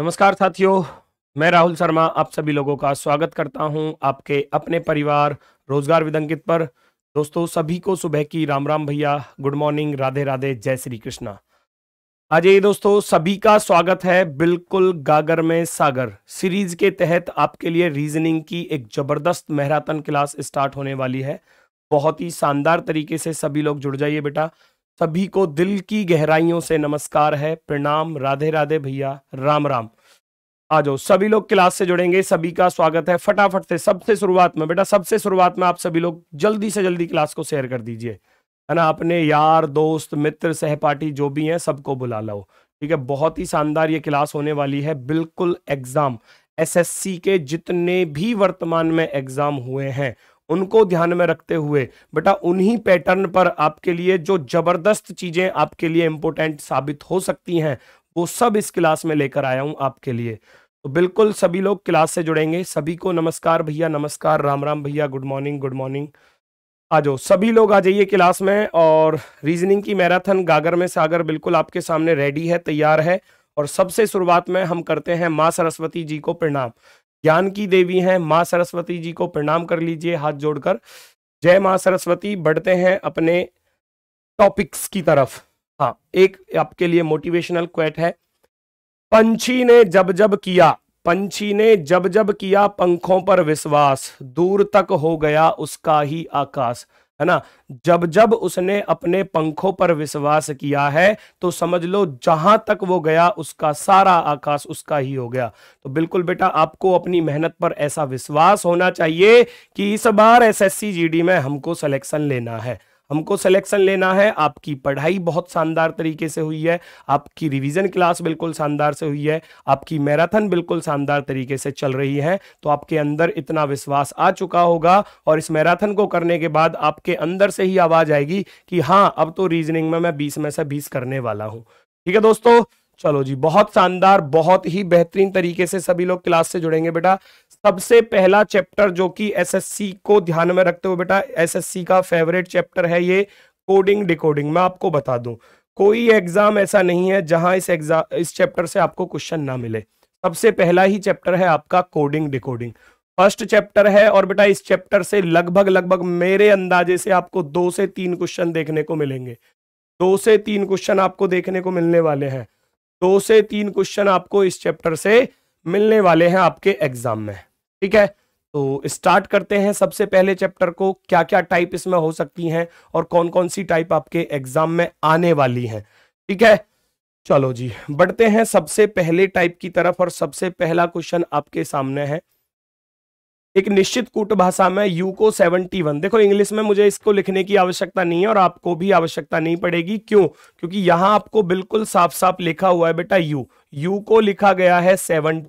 नमस्कार साथियों मैं राहुल शर्मा आप सभी लोगों का स्वागत करता हूं आपके अपने परिवार रोजगार विदंकित पर दोस्तों सभी को सुबह की राम राम भैया गुड मॉर्निंग राधे राधे जय श्री कृष्णा आज ये दोस्तों सभी का स्वागत है बिल्कुल गागर में सागर सीरीज के तहत आपके लिए रीजनिंग की एक जबरदस्त मैराथन क्लास स्टार्ट होने वाली है बहुत ही शानदार तरीके से सभी लोग जुड़ जाइए बेटा सभी को दिल की गहराइयों से नमस्कार है प्रणाम राधे राधे भैया राम राम आ जाओ सभी लोग क्लास से जुड़ेंगे सभी का स्वागत है फटाफट से सबसे शुरुआत में बेटा सबसे शुरुआत में आप सभी लोग जल्दी से जल्दी क्लास को शेयर कर दीजिए है ना अपने यार दोस्त मित्र सहपाठी जो भी हैं सबको बुला लो ठीक है बहुत ही शानदार ये क्लास होने वाली है बिल्कुल एग्जाम एसएससी के जितने भी वर्तमान में एग्जाम हुए हैं उनको ध्यान में रखते हुए बेटा उन्हीं पैटर्न पर आपके लिए जो जबरदस्त चीजें आपके लिए इंपॉर्टेंट साबित हो सकती हैं वो सब इस क्लास में लेकर आया हूं आपके लिए तो बिल्कुल सभी लोग क्लास से जुड़ेंगे सभी को नमस्कार भैया नमस्कार राम राम भैया गुड मॉर्निंग गुड मॉर्निंग आ जाओ सभी लोग आ जाइए क्लास में और रीजनिंग की मैराथन गागर में सागर बिल्कुल आपके सामने रेडी है तैयार है और सबसे शुरुआत में हम करते हैं माँ सरस्वती जी को प्रणाम ज्ञान की देवी हैं माँ सरस्वती जी को प्रणाम कर लीजिए हाथ जोड़कर जय माँ सरस्वती बढ़ते हैं अपने टॉपिक्स की तरफ हाँ एक आपके लिए मोटिवेशनल क्वेट है पंछी ने जब जब किया पंछी ने जब जब किया पंखों पर विश्वास दूर तक हो गया उसका ही आकाश है ना जब जब उसने अपने पंखों पर विश्वास किया है तो समझ लो जहां तक वो गया उसका सारा आकाश उसका ही हो गया तो बिल्कुल बेटा आपको अपनी मेहनत पर ऐसा विश्वास होना चाहिए कि इस बार एसएससी जीडी में हमको सिलेक्शन लेना है हमको सिलेक्शन लेना है आपकी पढ़ाई बहुत शानदार तरीके से हुई है आपकी रिवीजन क्लास बिल्कुल शानदार से हुई है आपकी मैराथन बिल्कुल शानदार तरीके से चल रही है तो आपके अंदर इतना विश्वास आ चुका होगा और इस मैराथन को करने के बाद आपके अंदर से ही आवाज आएगी कि हाँ अब तो रीजनिंग में मैं बीस में से बीस करने वाला हूँ ठीक है दोस्तों चलो जी बहुत शानदार बहुत ही बेहतरीन तरीके से सभी लोग क्लास से जुड़ेंगे बेटा सबसे पहला चैप्टर जो कि एसएससी को ध्यान में रखते हुए बेटा एसएससी का फेवरेट चैप्टर है ये कोडिंग डिकोडिंग मैं आपको बता दूं कोई एग्जाम ऐसा नहीं है जहां इस एग्जाम इस चैप्टर से आपको क्वेश्चन ना मिले सबसे पहला ही चैप्टर है आपका कोडिंग डिकोडिंग फर्स्ट चैप्टर है और बेटा इस चैप्टर से लगभग लगभग मेरे अंदाजे से आपको दो से तीन क्वेश्चन देखने को मिलेंगे दो से तीन क्वेश्चन आपको देखने को मिलने वाले हैं दो से तीन क्वेश्चन आपको इस चैप्टर से मिलने वाले हैं आपके एग्जाम में ठीक है तो स्टार्ट करते हैं सबसे पहले चैप्टर को क्या क्या टाइप इसमें हो सकती हैं और कौन कौन सी टाइप आपके एग्जाम में आने वाली हैं ठीक है चलो जी बढ़ते हैं सबसे पहले टाइप की तरफ और सबसे पहला क्वेश्चन आपके सामने है एक निश्चित कूट भाषा में यू को 71 देखो इंग्लिश में मुझे इसको लिखने की आवश्यकता नहीं है और आपको भी आवश्यकता नहीं पड़ेगी क्यों क्योंकि यहां आपको बिल्कुल साफ साफ लिखा हुआ है बेटा यू यू को लिखा गया है वन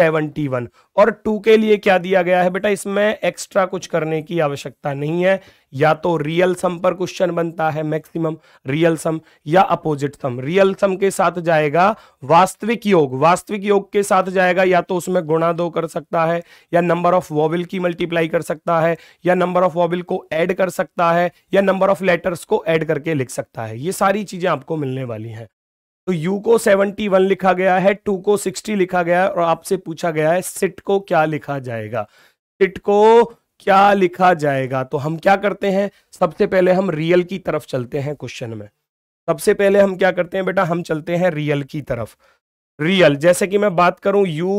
सेवेंटी वन और टू के लिए क्या दिया गया है बेटा इसमें एक्स्ट्रा कुछ करने की आवश्यकता नहीं है या तो रियल सम पर क्वेश्चन बनता है मैक्सिमम रियल सम या अपोजिट सम रियल सम के साथ जाएगा वास्तविक योग वास्तविक योग के साथ जाएगा या तो उसमें गुणा दो कर सकता है या नंबर ऑफ वॉबिल की मल्टीप्लाई कर सकता है या नंबर ऑफ वॉबिल को एड कर सकता है या नंबर ऑफ लेटर्स को एड करके लिख सकता है ये सारी चीजें आपको मिलने वाली है तो U को 71 लिखा गया है टू को 60 लिखा गया है और आपसे पूछा गया है सिट को क्या लिखा जाएगा सिट को क्या लिखा जाएगा तो हम क्या करते हैं सबसे पहले हम रियल की तरफ चलते हैं क्वेश्चन में सबसे पहले हम क्या करते हैं बेटा हम चलते हैं रियल की तरफ रियल जैसे कि मैं बात करूं यू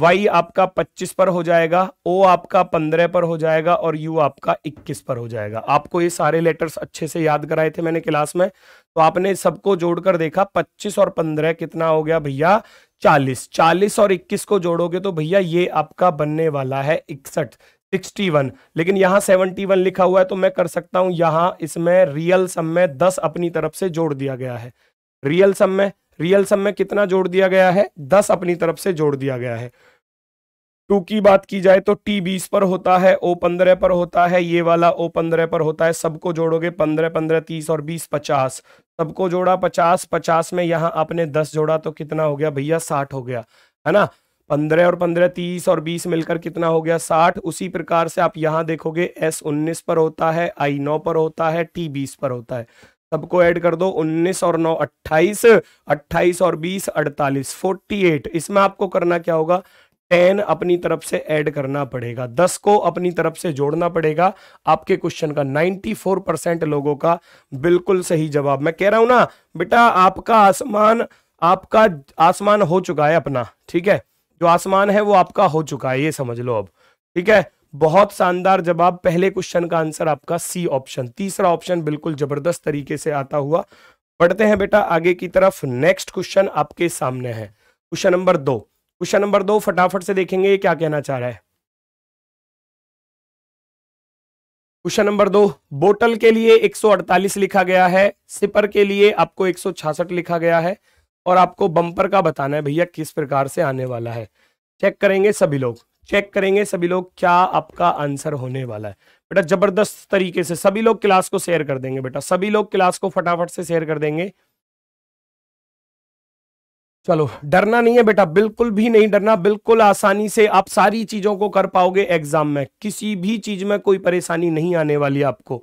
वाई आपका 25 पर हो जाएगा ओ आपका 15 पर हो जाएगा और यू आपका 21 पर हो जाएगा आपको ये सारे लेटर्स अच्छे से याद कराए थे मैंने क्लास में तो आपने सबको जोड़कर देखा 25 और 15 कितना हो गया भैया 40 40 और 21 को जोड़ोगे तो भैया ये आपका बनने वाला है इकसठ 61 लेकिन यहां 71 लिखा हुआ है तो मैं कर सकता हूं यहां इसमें रियल सम में 10 अपनी तरफ से जोड़ दिया गया है रियल सम में रियल सम में कितना जोड़ दिया गया है 10 अपनी तरफ से जोड़ दिया गया है टू की बात की जाए तो टी बीस पर होता है ओ पंद्रह पर होता है ये वाला ओ पंद्रह पर होता है सबको जोड़ोगे पंद्रह पंद्रह तीस और बीस पचास सबको जोड़ा पचास पचास में यहाँ आपने दस जोड़ा तो कितना हो गया भैया साठ हो गया है ना पंद्रह और पंद्रह तीस और बीस मिलकर कितना हो गया साठ उसी प्रकार से आप यहाँ देखोगे एस उन्नीस पर होता है आई नौ पर होता है टी बीस पर होता है सबको ऐड कर दो 19 और 9 28 28 और 20 48 48 इसमें आपको करना क्या होगा टेन अपनी तरफ से ऐड करना पड़ेगा दस को अपनी तरफ से जोड़ना पड़ेगा आपके क्वेश्चन का नाइन्टी फोर परसेंट लोगों का बिल्कुल सही जवाब मैं कह रहा हूं ना बेटा आपका आसमान आपका आसमान हो चुका है अपना ठीक है जो आसमान है वो आपका हो चुका है ये समझ लो अब ठीक है बहुत शानदार जवाब पहले क्वेश्चन का आंसर आपका सी ऑप्शन तीसरा ऑप्शन बिल्कुल जबरदस्त तरीके से आता हुआ बढ़ते हैं बेटा आगे की तरफ नेक्स्ट क्वेश्चन आपके सामने है क्वेश्चन नंबर दो क्वेश्चन नंबर दो फटाफट से देखेंगे क्या कहना चाह रहा है क्वेश्चन नंबर दो बोटल के लिए 148 लिखा गया है सिपर के लिए आपको 166 लिखा गया है और आपको बम्पर का बताना है भैया किस प्रकार से आने वाला है चेक करेंगे सभी लोग चेक करेंगे सभी लोग क्या आपका आंसर होने वाला है बेटा जबरदस्त तरीके से सभी लोग क्लास को शेयर कर देंगे बेटा सभी लोग क्लास को फटाफट से शेयर कर देंगे चलो डरना नहीं है बेटा बिल्कुल भी नहीं डरना बिल्कुल आसानी से आप सारी चीजों को कर पाओगे एग्जाम में किसी भी चीज में कोई परेशानी नहीं आने वाली आपको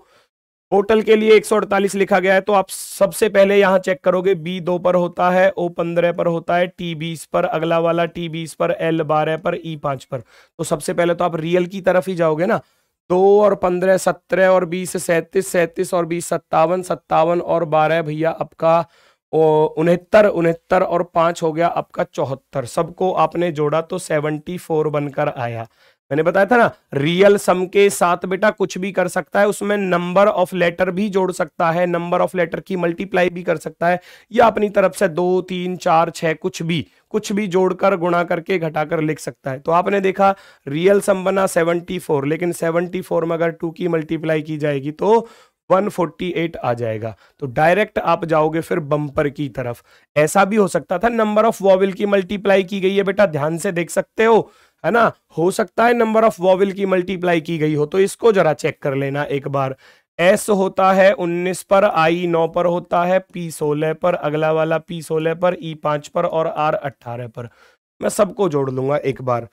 टोटल के लिए एक लिखा गया है तो आप सबसे पहले यहाँ चेक करोगे बी दो पर होता है ओ पंद्रह पर होता है टी बीस पर अगला वाला टी बीस पर एल बारह पर ई पांच पर तो सबसे पहले तो आप रियल की तरफ ही जाओगे ना दो और पंद्रह सत्रह और बीस सैंतीस सैंतीस और बीस सत्तावन सत्तावन और बारह भैया आपका उनहत्तर उनहत्तर और पांच हो गया आपका चौहत्तर सबको आपने जोड़ा तो सेवनटी फोर बनकर आया मैंने बताया था ना रियल सम के साथ बेटा कुछ भी कर सकता है उसमें नंबर ऑफ लेटर भी जोड़ सकता है नंबर ऑफ लेटर की मल्टीप्लाई भी कर सकता है या अपनी तरफ से दो तीन चार छह कुछ भी कुछ भी जोड़कर गुणा करके घटाकर लिख सकता है तो आपने देखा रियल सम बना फोर लेकिन फोर में अगर टू की मल्टीप्लाई की जाएगी तो 148 आ जाएगा तो डायरेक्ट आप जाओगे फिर बम्पर की तरफ ऐसा भी हो सकता था नंबर ऑफ वॉविल की मल्टीप्लाई की गई है बेटा ध्यान से देख सकते हो है ना हो सकता है नंबर ऑफ वॉविल की मल्टीप्लाई की गई हो तो इसको जरा चेक कर लेना एक बार एस होता है 19 पर आई 9 पर होता है पी 16 पर अगला वाला पी 16 पर ई e 5 पर और आर 18 पर मैं सबको जोड़ लूंगा एक बार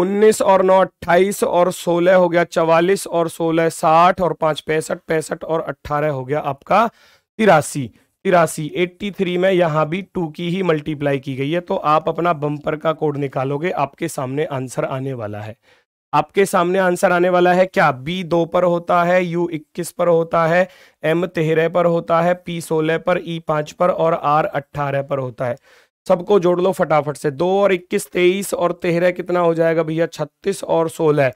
उन्नीस और नौ अट्ठाईस और सोलह हो गया चवालीस और सोलह साठ और पांच पैंसठ पैंसठ और अट्ठारह हो गया आपका तिरासी तिरासी एट्टी थ्री में यहां भी टू की ही मल्टीप्लाई की गई है तो आप अपना बम्पर का कोड निकालोगे आपके सामने आंसर आने वाला है आपके सामने आंसर आने वाला है क्या बी दो पर होता है यू इक्कीस पर होता है एम तेरह पर होता है पी सोलह पर ई e पांच पर और आर अट्ठारह पर होता है सबको जोड़ लो फटाफट से दो और इक्कीस तेईस और तेरह कितना हो जाएगा भैया छत्तीस और सोलह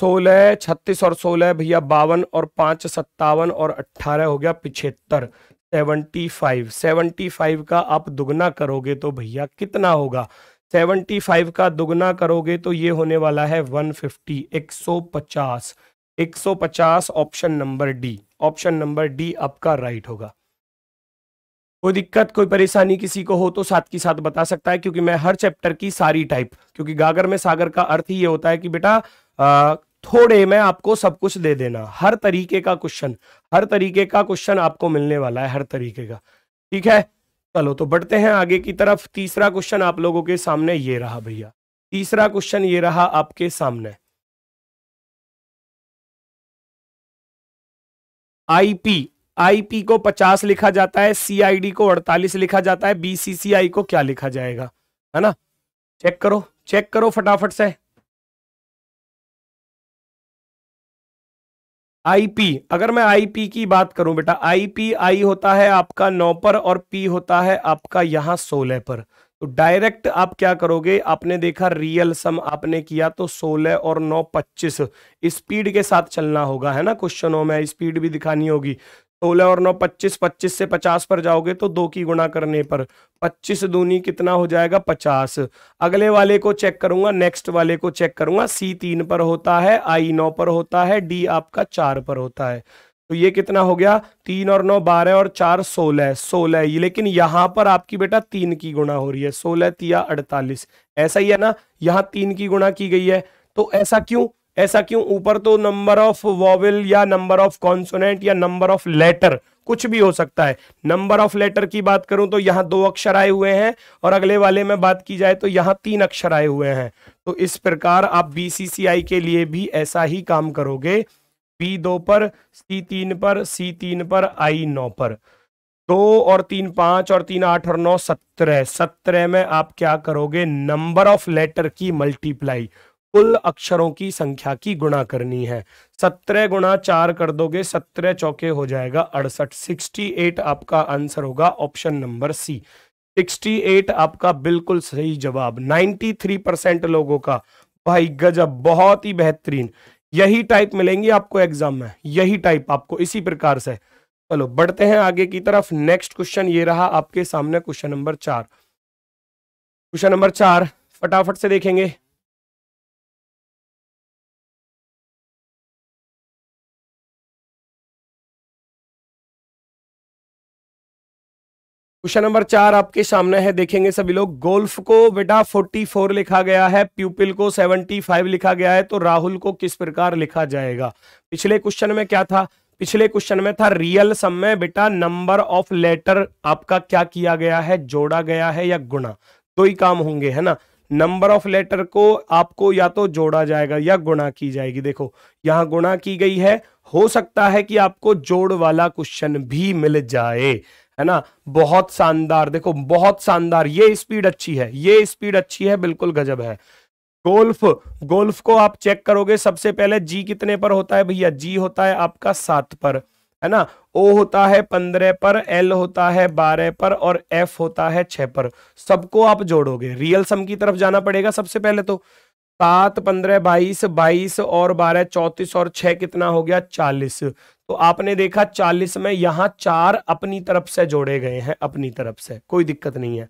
सोलह छत्तीस और सोलह भैया बावन और पाँच सत्तावन और अट्ठारह हो गया पिछहत्तर सेवनटी फाइव सेवनटी फाइव का आप दुगना करोगे तो भैया कितना होगा सेवनटी फाइव का दुगना करोगे तो ये होने वाला है वन फिफ्टी एक सौ पचास एक सौ पचास option number D option number D आपका राइट होगा कोई दिक्कत कोई परेशानी किसी को हो तो साथ की साथ बता सकता है क्योंकि मैं हर चैप्टर की सारी टाइप क्योंकि गागर में सागर का अर्थ ही ये होता है कि बेटा थोड़े में आपको सब कुछ दे देना हर तरीके का क्वेश्चन हर तरीके का क्वेश्चन आपको मिलने वाला है हर तरीके का ठीक है चलो तो बढ़ते हैं आगे की तरफ तीसरा क्वेश्चन आप लोगों के सामने ये रहा भैया तीसरा क्वेश्चन ये रहा आपके सामने आईपी आईपी को 50 लिखा जाता है सीआईडी को 48 लिखा जाता है बीसीसीआई को क्या लिखा जाएगा है ना चेक करो चेक करो फटाफट से आईपी अगर मैं आईपी की बात करूं बेटा आईपी आई होता है आपका नौ पर और पी होता है आपका यहां सोलह पर तो डायरेक्ट आप क्या करोगे आपने देखा रियल सम आपने किया तो सोलह और नौ पच्चीस स्पीड के साथ चलना होगा है ना क्वेश्चनों में स्पीड भी दिखानी होगी सोलह और नौ पच्चीस पच्चीस से पचास पर जाओगे तो दो की गुणा करने पर पच्चीस दूनी कितना हो जाएगा पचास अगले वाले को चेक करूंगा नेक्स्ट वाले को चेक करूंगा सी तीन पर होता है आई नौ पर होता है डी आपका चार पर होता है तो ये कितना हो गया तीन और नौ बारह और चार सोलह सोलह ये लेकिन यहां पर आपकी बेटा तीन की गुणा हो रही है सोलह तिया अड़तालीस ऐसा ही है ना यहाँ तीन की गुणा की गई है तो ऐसा क्यों ऐसा क्यों ऊपर तो नंबर ऑफ वॉवल या नंबर ऑफ कॉन्सोनेंट या नंबर ऑफ लेटर कुछ भी हो सकता है नंबर ऑफ लेटर की बात करूं तो यहां दो अक्षर आए हुए हैं और अगले वाले में बात की जाए तो यहां तीन अक्षर आए हुए हैं तो इस प्रकार आप बीसीसीआई के लिए भी ऐसा ही काम करोगे बी दो पर सी तीन पर सी तीन पर आई नौ पर दो और तीन पांच और तीन आठ और नौ सत्रह सत्रह में आप क्या करोगे नंबर ऑफ लेटर की मल्टीप्लाई कुल अक्षरों की संख्या की गुणा करनी है सत्रह गुणा चार कर दोगे सत्रह चौके हो जाएगा अड़सठ सिक्सटी एट आपका आंसर होगा ऑप्शन नंबर सी एट आपका बिल्कुल सही जवाब थ्री परसेंट लोगों का भाई गजब बहुत ही बेहतरीन यही टाइप मिलेंगी आपको एग्जाम में यही टाइप आपको इसी प्रकार से चलो बढ़ते हैं आगे की तरफ नेक्स्ट क्वेश्चन ये रहा आपके सामने क्वेश्चन नंबर चार क्वेश्चन नंबर चार फटाफट से देखेंगे क्वेश्चन नंबर चार आपके सामने है देखेंगे सभी लोग गोल्फ को बेटा 44 लिखा गया है प्यूपिल को 75 लिखा गया है तो राहुल को किस प्रकार लिखा जाएगा पिछले क्वेश्चन में क्या था पिछले क्वेश्चन में था रियल सम में बेटा नंबर ऑफ लेटर आपका क्या किया गया है जोड़ा गया है या गुणा दो तो ही काम होंगे है ना नंबर ऑफ लेटर को आपको या तो जोड़ा जाएगा या गुणा की जाएगी देखो यहां गुणा की गई है हो सकता है कि आपको जोड़ वाला क्वेश्चन भी मिल जाए है ना बहुत शानदार देखो बहुत शानदार ये स्पीड अच्छी है ये स्पीड अच्छी है बिल्कुल गजब है गोल्फ गोल्फ को आप चेक करोगे सबसे पहले जी कितने पर होता है भैया जी होता है आपका सात पर है ना ओ होता है पंद्रह पर एल होता है बारह पर और एफ होता है छह पर सबको आप जोड़ोगे रियल सम की तरफ जाना पड़ेगा सबसे पहले तो सात पंद्रह बाईस बाईस और बारह चौतीस और छह कितना हो गया चालीस तो आपने देखा चालीस में यहाँ चार अपनी तरफ से जोड़े गए हैं अपनी तरफ से कोई दिक्कत नहीं है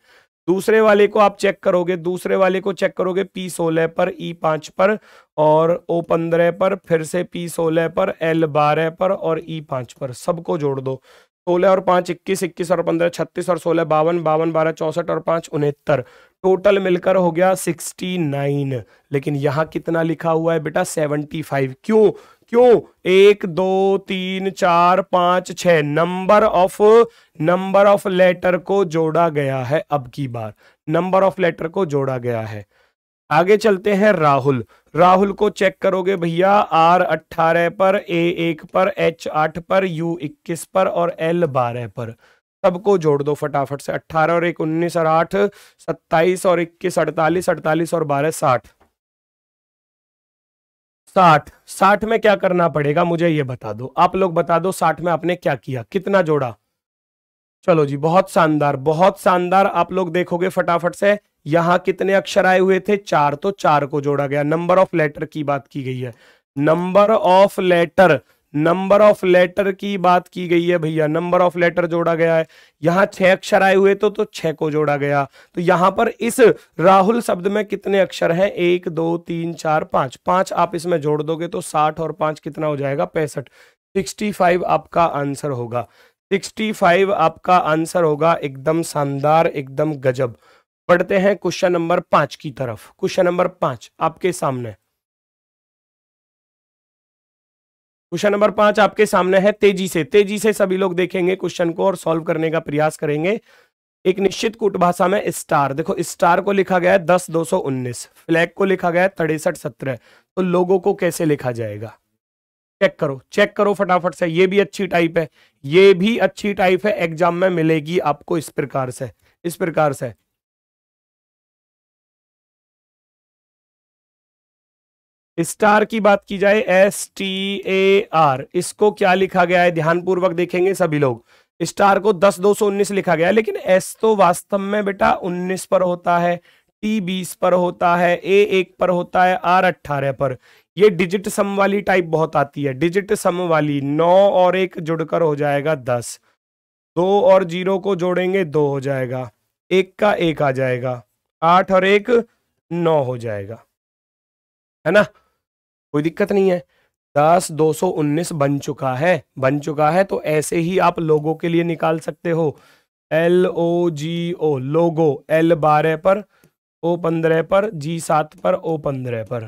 दूसरे वाले को आप चेक करोगे दूसरे वाले को चेक करोगे पी सोलह पर ई e पांच पर और ओ पंद्रह पर फिर से पी सोलह पर एल बारह पर और ई e पांच पर सबको जोड़ दो सोलह और पांच इक्कीस इक्कीस और पंद्रह छत्तीस और सोलह बावन बावन बारह चौसठ और पांच उनहत्तर टोटल मिलकर हो गया 69 लेकिन यहां कितना लिखा हुआ है बेटा 75 क्यों क्यों एक दो तीन चार पांच छ number of number of letter को जोड़ा गया है अब की बार नंबर ऑफ लेटर को जोड़ा गया है आगे चलते हैं राहुल राहुल को चेक करोगे भैया आर अट्ठारह पर ए एक पर एच आठ पर यू इक्कीस पर और एल बारह पर सबको जोड़ दो फटाफट से अट्ठारह और एक उन्नीस और आठ सत्ताईस और इक्कीस अड़तालीस अड़तालीस और बारह साठ साठ साठ में क्या करना पड़ेगा मुझे ये बता दो आप लोग बता दो साठ में आपने क्या किया कितना जोड़ा चलो जी बहुत शानदार बहुत शानदार आप लोग देखोगे फटाफट से यहां कितने अक्षर आए हुए थे चार तो चार को जोड़ा गया नंबर ऑफ लेटर की बात की गई है number of letter number of letter की बात की गई है भैया नंबर ऑफ लेटर जोड़ा गया है यहाँ छह अक्षर आए हुए तो तो छह को जोड़ा गया तो यहाँ पर इस राहुल शब्द में कितने अक्षर हैं एक दो तीन चार पांच पांच आप इसमें जोड़ दोगे तो साठ और पांच कितना हो जाएगा पैंसठ सिक्सटी फाइव आपका आंसर होगा सिक्सटी फाइव आपका आंसर होगा एकदम शानदार एकदम गजब बढ़ते हैं क्वेश्चन नंबर पांच की तरफ क्वेश्चन नंबर पांच आपके सामने क्वेश्चन नंबर पांच आपके सामने है तेजी से तेजी से सभी लोग देखेंगे क्वेश्चन को और सॉल्व करने का प्रयास करेंगे एक निश्चित कूट भाषा में स्टार देखो स्टार को लिखा गया है दस दो सौ उन्नीस फ्लैग को लिखा गया है तड़ेसठ सत्रह तो लोगों को कैसे लिखा जाएगा चेक करो चेक करो फटाफट से ये भी अच्छी टाइप है ये भी अच्छी टाइप है एग्जाम में मिलेगी आपको इस प्रकार से इस प्रकार से स्टार की बात की जाए एस टी ए आर इसको क्या लिखा गया है ध्यानपूर्वक देखेंगे सभी लोग स्टार को दस दो सौ उन्नीस लिखा गया है लेकिन एस तो वास्तव में बेटा उन्नीस पर होता है टी बीस पर होता है ए एक पर होता है आर अट्ठारह पर ये डिजिट सम वाली टाइप बहुत आती है डिजिट सम वाली नौ और एक जुड़कर हो जाएगा दस दो और जीरो को जोड़ेंगे दो हो जाएगा एक का एक आ जाएगा आठ और एक नौ हो जाएगा है ना कोई दिक्कत नहीं है दस दो सौ उन्नीस बन चुका है बन चुका है तो ऐसे ही आप लोगों के लिए निकाल सकते हो एल ओ जी ओ लोगो एल बारह पर ओ पंद्रह पर जी सात पर ओ पंद्रह पर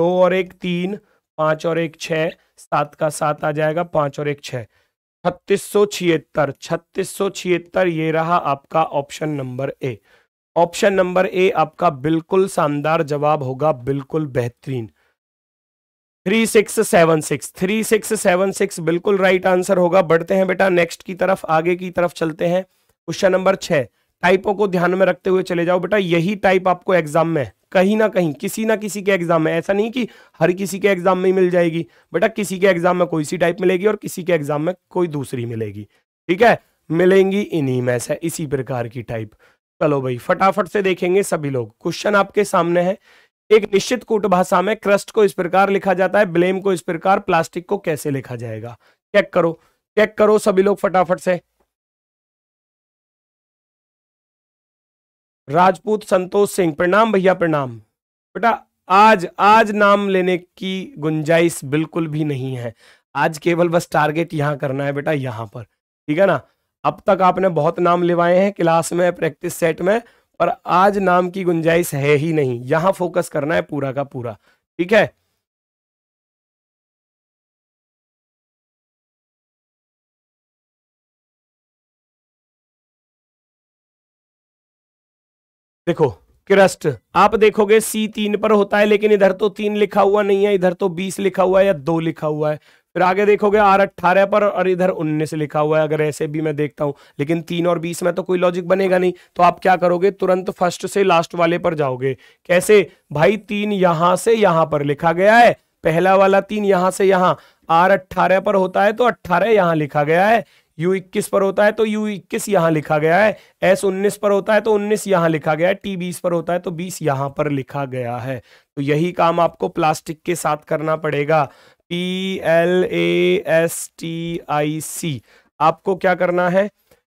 दो और एक तीन पाँच और एक छः सात का सात आ जाएगा पाँच और एक छः छत्तीस सौ छिहत्तर छत्तीस सौ छिहत्तर ये रहा आपका option number A option number A आपका बिल्कुल शानदार जवाब होगा बिल्कुल बेहतरीन three six seven six three six seven six बिल्कुल राइट आंसर होगा बढ़ते हैं बेटा नेक्स्ट की तरफ आगे की तरफ चलते हैं क्वेश्चन नंबर छह टाइपों को ध्यान में रखते हुए चले जाओ बेटा यही टाइप आपको एग्जाम में कहीं ना कहीं किसी ना किसी के एग्जाम में ऐसा नहीं कि हर किसी के एग्जाम में ही मिल जाएगी बेटा किसी के एग्जाम में कोई सी टाइप मिलेगी और किसी के एग्जाम में कोई दूसरी मिलेगी ठीक है मिलेंगी इन्हीं में से इसी प्रकार की टाइप चलो भाई फटाफट से देखेंगे सभी लोग क्वेश्चन आपके सामने है एक निश्चित कूट भाषा में क्रस्ट को इस प्रकार लिखा जाता है ब्लेम को इस प्रकार प्लास्टिक को कैसे लिखा जाएगा चेक करो चेक करो सभी लोग फटाफट से राजपूत संतोष सिंह प्रणाम भैया प्रणाम बेटा आज आज नाम लेने की गुंजाइश बिल्कुल भी नहीं है आज केवल बस टारगेट यहां करना है बेटा यहां पर ठीक है ना अब तक आपने बहुत नाम लिवाए हैं क्लास में प्रैक्टिस सेट में पर आज नाम की गुंजाइश है ही नहीं यहां फोकस करना है पूरा का पूरा ठीक है देखो क्रस्ट आप देखोगे सी तीन पर होता है लेकिन इधर तो तीन लिखा हुआ नहीं है इधर तो बीस लिखा हुआ है या दो लिखा हुआ है फिर आगे देखोगे आर अट्ठारह पर और इधर उन्नीस लिखा हुआ है अगर ऐसे भी मैं देखता हूँ लेकिन तीन और बीस में तो कोई लॉजिक बनेगा नहीं तो आप क्या करोगे तुरंत फर्स्ट से लास्ट वाले पर जाओगे कैसे भाई तीन यहां से यहां पर लिखा गया है पहला वाला तीन यहां से यहां आर अट्ठारह पर होता है तो अट्ठारह यहां लिखा गया है यू इक्कीस पर होता है तो यू इक्कीस यहां लिखा गया है एस उन्नीस पर होता है तो उन्नीस यहाँ लिखा गया है टी बीस पर होता है तो बीस यहां पर लिखा गया है तो यही काम आपको प्लास्टिक के साथ करना पड़ेगा P L A S T I C आपको क्या करना है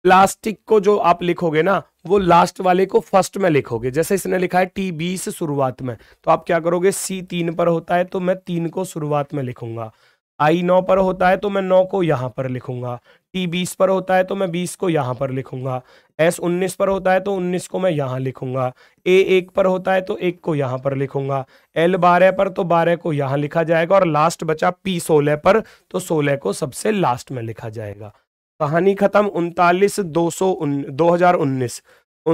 प्लास्टिक को जो आप लिखोगे ना वो लास्ट वाले को फर्स्ट में लिखोगे जैसे इसने लिखा है टी बी से शुरुआत में तो आप क्या करोगे सी तीन पर होता है तो मैं तीन को शुरुआत में लिखूंगा आई नौ पर होता है तो मैं नौ को यहां पर लिखूंगा टी बीस पर होता है तो मैं बीस को यहाँ पर लिखूंगा एस उन्नीस पर होता है तो उन्नीस को मैं यहाँ लिखूंगा ए एक पर होता है तो एक को यहाँ पर लिखूंगा एल बारह पर तो बारह को यहाँ लिखा जाएगा और लास्ट बचा पी सोलह पर तो सोलह को सबसे लास्ट में लिखा जाएगा कहानी खत्म उनतालीस दो सौ दो हजार उन्नीस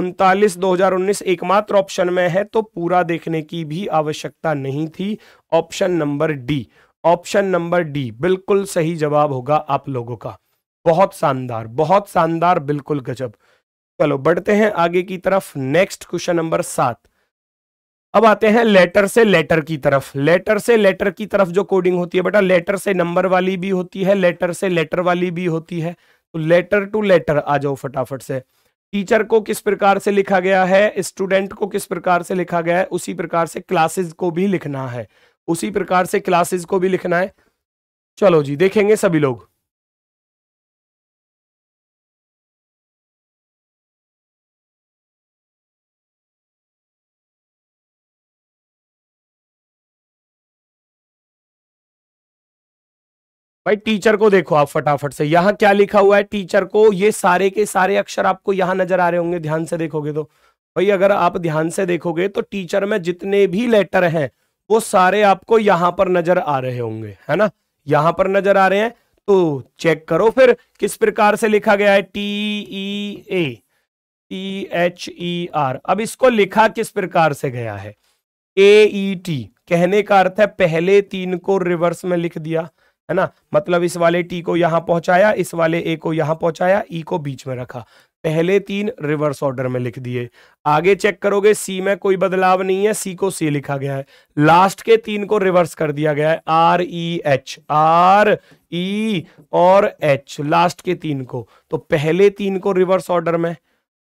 उनतालीस दो हजार उन्नीस एकमात्र ऑप्शन में है तो पूरा देखने की भी आवश्यकता नहीं थी option number D option number D बिल्कुल सही जवाब होगा आप लोगों का बहुत शानदार बहुत शानदार बिल्कुल गजब चलो बढ़ते हैं आगे की तरफ नेक्स्ट क्वेश्चन नंबर सात अब आते हैं लेटर से लेटर की तरफ लेटर से लेटर की तरफ जो कोडिंग होती है बेटा लेटर से नंबर वाली भी होती है लेटर से लेटर वाली भी होती है तो लेटर टू लेटर आ जाओ फटाफट से टीचर को किस प्रकार से लिखा गया है स्टूडेंट को किस प्रकार से लिखा गया है उसी प्रकार से क्लासेस को भी लिखना है उसी प्रकार से क्लासेस को भी लिखना है चलो जी देखेंगे सभी लोग भाई टीचर को देखो आप फटाफट से यहाँ क्या लिखा हुआ है टीचर को ये सारे के सारे अक्षर आपको यहाँ नजर आ रहे होंगे ध्यान से देखोगे तो भाई अगर आप ध्यान से देखोगे तो टीचर में जितने भी लेटर हैं वो सारे आपको यहाँ पर नजर आ रहे होंगे है ना यहाँ पर नजर आ रहे हैं तो चेक करो फिर किस प्रकार से लिखा गया है T E A T H E R अब इसको लिखा किस प्रकार से गया है ए ई टी कहने का अर्थ है पहले तीन को रिवर्स में लिख दिया है ना मतलब इस वाले टी को यहां पहुंचाया इस वाले ए को यहां पहुंचाया ई e को बीच में रखा पहले तीन रिवर्स ऑर्डर में लिख दिए आगे चेक करोगे सी में कोई बदलाव नहीं है सी को सी लिखा गया है लास्ट के तीन को रिवर्स कर दिया गया है R E H R E और एच लास्ट के तीन को तो पहले तीन को रिवर्स ऑर्डर में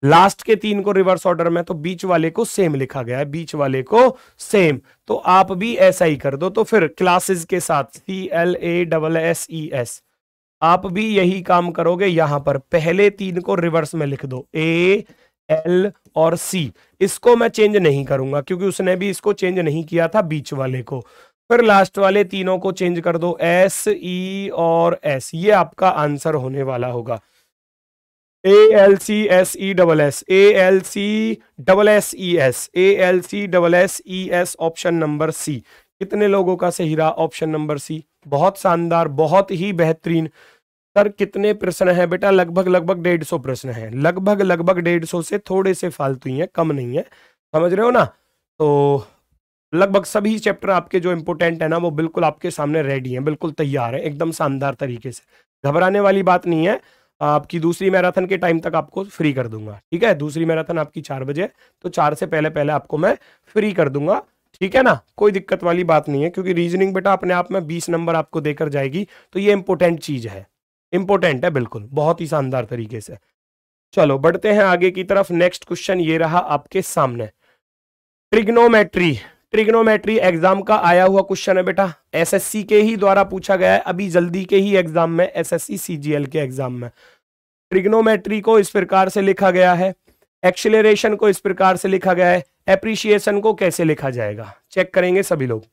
लास्ट के तीन को रिवर्स ऑर्डर में तो बीच वाले को सेम लिखा गया है बीच वाले को सेम तो आप भी ऐसा ही कर दो तो फिर क्लासेस के साथ C L A double S E S आप भी यही काम करोगे यहां पर पहले तीन को रिवर्स में लिख दो ए एल और सी इसको मैं चेंज नहीं करूंगा क्योंकि उसने भी इसको चेंज नहीं किया था बीच वाले को फिर लास्ट वाले तीनों को चेंज कर दो एस ई e और एस ये आपका आंसर होने वाला होगा A L C S E double S A L C double S E S A L C double S E S option number C कितने लोगों का सही रहा ऑप्शन नंबर सी बहुत शानदार बहुत ही बेहतरीन सर कितने प्रश्न है बेटा लगभग लगभग डेढ़ सौ प्रश्न है लगभग लगभग डेढ़ सौ से थोड़े से फालतू ही हैं कम नहीं है समझ रहे हो ना तो लगभग सभी चैप्टर आपके जो इम्पोर्टेंट है ना वो बिल्कुल आपके सामने रेडी हैं बिल्कुल तैयार हैं एकदम शानदार तरीके से घबराने वाली बात नहीं है आपकी दूसरी मैराथन के टाइम तक आपको फ्री कर दूंगा ठीक है दूसरी मैराथन आपकी चार बजे तो चार से पहले पहले आपको मैं फ्री कर दूंगा ठीक है ना कोई दिक्कत वाली बात नहीं है क्योंकि रीजनिंग बेटा अपने आप में बीस नंबर आपको देकर जाएगी तो ये इंपॉर्टेंट चीज़ है इंपॉर्टेंट है बिल्कुल बहुत ही शानदार तरीके से चलो बढ़ते हैं आगे की तरफ नेक्स्ट क्वेश्चन ये रहा आपके सामने ट्रिग्नोमेट्री ट्रिग्नोमेट्री एग्जाम का आया हुआ क्वेश्चन है बेटा एसएससी के ही द्वारा पूछा गया है अभी जल्दी के ही एग्जाम में एसएससी सीजीएल के एग्जाम में ट्रिग्नोमेट्री को इस प्रकार से लिखा गया है एक्सिलेशन को इस प्रकार से लिखा गया है एप्रिशिएशन को कैसे लिखा जाएगा चेक करेंगे सभी लोग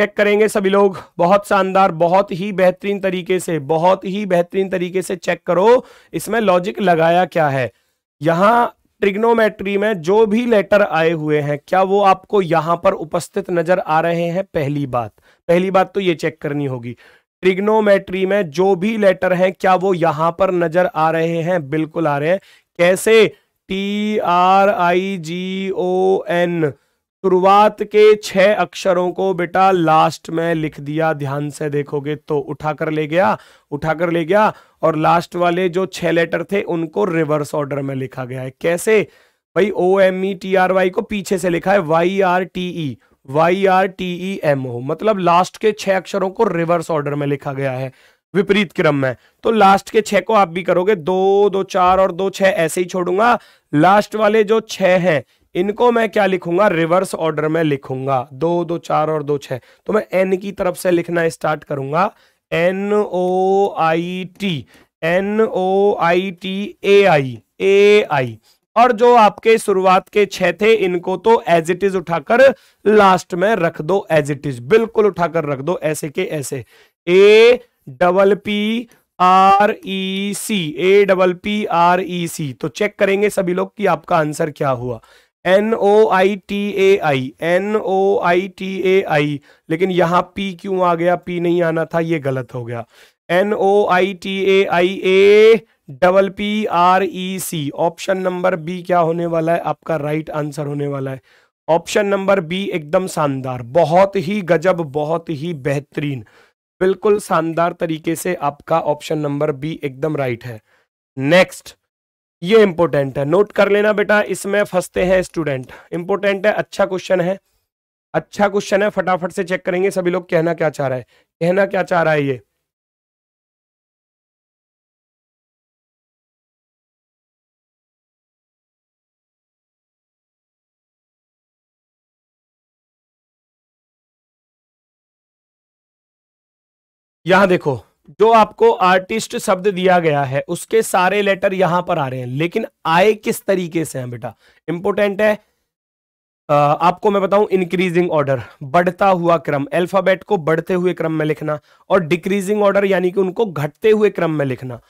चेक करेंगे सभी लोग बहुत शानदार बहुत ही बेहतरीन तरीके से बहुत ही बेहतरीन तरीके से चेक करो इसमें लॉजिक लगाया क्या है यहां ट्रिग्नोमेट्री में जो भी लेटर आए हुए हैं क्या वो आपको यहां पर उपस्थित नजर आ रहे हैं पहली बात पहली बात तो ये चेक करनी होगी ट्रिग्नोमेट्री में जो भी लेटर हैं क्या वो यहां पर नजर आ रहे हैं बिल्कुल आ रहे हैं कैसे T R I G O N शुरुआत के छह अक्षरों को बेटा लास्ट में लिख दिया ध्यान से देखोगे तो उठाकर ले गया उठाकर ले गया और लास्ट वाले जो छह लेटर थे उनको रिवर्स ऑर्डर में लिखा गया है कैसे भाई O M E T R Y को पीछे से लिखा है Y R T E Y R T E M O मतलब लास्ट के छह अक्षरों को रिवर्स ऑर्डर में लिखा गया है विपरीत क्रम में तो लास्ट के छह को आप भी करोगे दो दो चार और दो छह ऐसे ही छोड़ूंगा लास्ट वाले जो छह हैं इनको मैं क्या लिखूंगा रिवर्स ऑर्डर में लिखूंगा दो दो चार और दो छह तो मैं एन की तरफ से लिखना स्टार्ट करूंगा N O I T N O I T A I A I और जो आपके शुरुआत के छह थे इनको तो एज इट इज उठाकर लास्ट में रख दो एज इट इज बिल्कुल उठाकर रख दो ऐसे के ऐसे A double P R E C A double P R E C तो चेक करेंगे सभी लोग कि आपका आंसर क्या हुआ N O I T A I N O I T A I लेकिन यहां पी क्यों आ गया पी नहीं आना था ये गलत हो गया N O I T A I A double P R E C option number B क्या होने वाला है आपका राइट आंसर होने वाला है ऑप्शन नंबर बी एकदम शानदार बहुत ही गजब बहुत ही बेहतरीन बिल्कुल शानदार तरीके से आपका ऑप्शन नंबर बी एकदम राइट है नेक्स्ट ये इंपॉर्टेंट है नोट कर लेना बेटा इसमें फंसते हैं स्टूडेंट इंपोर्टेंट है अच्छा क्वेश्चन है अच्छा क्वेश्चन है फटाफट से चेक करेंगे सभी लोग कहना क्या चाह रहा है कहना क्या चाह रहा है ये यहां देखो जो आपको आर्टिस्ट शब्द दिया गया है उसके सारे लेटर यहां पर आ रहे हैं लेकिन आए किस तरीके से हैं बेटा इंपोर्टेंट है आपको मैं बताऊं इंक्रीजिंग ऑर्डर बढ़ता हुआ क्रम अल्फाबेट को बढ़ते हुए क्रम में लिखना और डिक्रीजिंग ऑर्डर यानी कि उनको घटते हुए क्रम में लिखना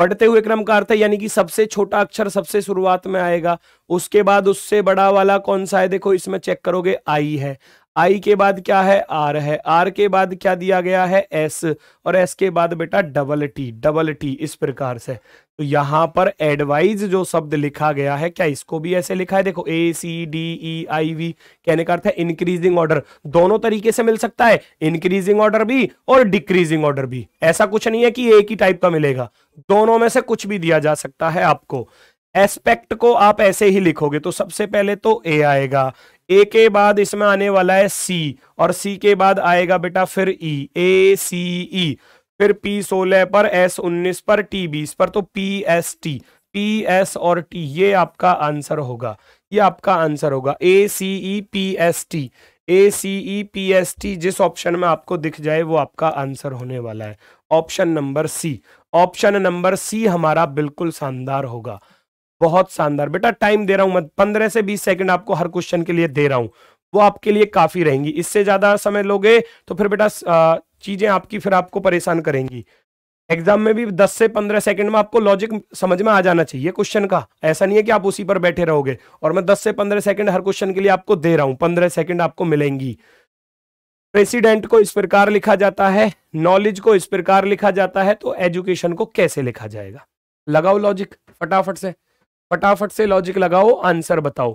बढ़ते हुए क्रम का अर्थ है यानी कि सबसे छोटा अक्षर सबसे शुरुआत में आएगा उसके बाद उससे बड़ा वाला कौन सा है देखो इसमें चेक करोगे आई है आई के बाद क्या है आर है आर के बाद क्या दिया गया है एस और एस के बाद बेटा डबल टी डबल टी इस प्रकार से तो यहां पर एडवाइज जो शब्द लिखा गया है क्या इसको भी ऐसे लिखा है देखो ए C D E I we कहने का अर्थ है इंक्रीजिंग ऑर्डर दोनों तरीके से मिल सकता है इंक्रीजिंग ऑर्डर भी और डिक्रीजिंग ऑर्डर भी ऐसा कुछ नहीं है कि एक ही टाइप का मिलेगा दोनों में से कुछ भी दिया जा सकता है आपको एस्पेक्ट को आप ऐसे ही लिखोगे तो सबसे पहले तो ए आएगा ए के बाद इसमें आने वाला है सी और सी के बाद आएगा बेटा फिर ई ए सी ई फिर पी सोलह पर एस उन्नीस पर टी बीस पर तो P S T P S और टी ये आपका आंसर होगा ये आपका आंसर होगा A C E P S T A C E P S T जिस ऑप्शन में आपको दिख जाए वो आपका आंसर होने वाला है option number C option number C हमारा बिल्कुल शानदार होगा बहुत शानदार बेटा टाइम दे रहा हूं मैं पंद्रह से बीस सेकंड आपको हर क्वेश्चन के लिए दे रहा हूं वो आपके लिए काफी रहेंगी इससे ज्यादा समय लोगे तो फिर बेटा चीजें आपकी फिर आपको परेशान करेंगी एग्जाम में भी 10 से 15 सेकंड में आपको लॉजिक समझ में आ जाना चाहिए क्वेश्चन का ऐसा नहीं है कि आप उसी पर बैठे रहोगे और मैं 10 से 15 सेकंड हर क्वेश्चन के लिए आपको दे रहा हूं 15 सेकंड आपको मिलेंगी प्रेसिडेंट को इस प्रकार लिखा जाता है नॉलेज को इस प्रकार लिखा जाता है तो एजुकेशन को कैसे लिखा जाएगा लगाओ लॉजिक फटाफट से फटाफट से लॉजिक लगाओ आंसर बताओ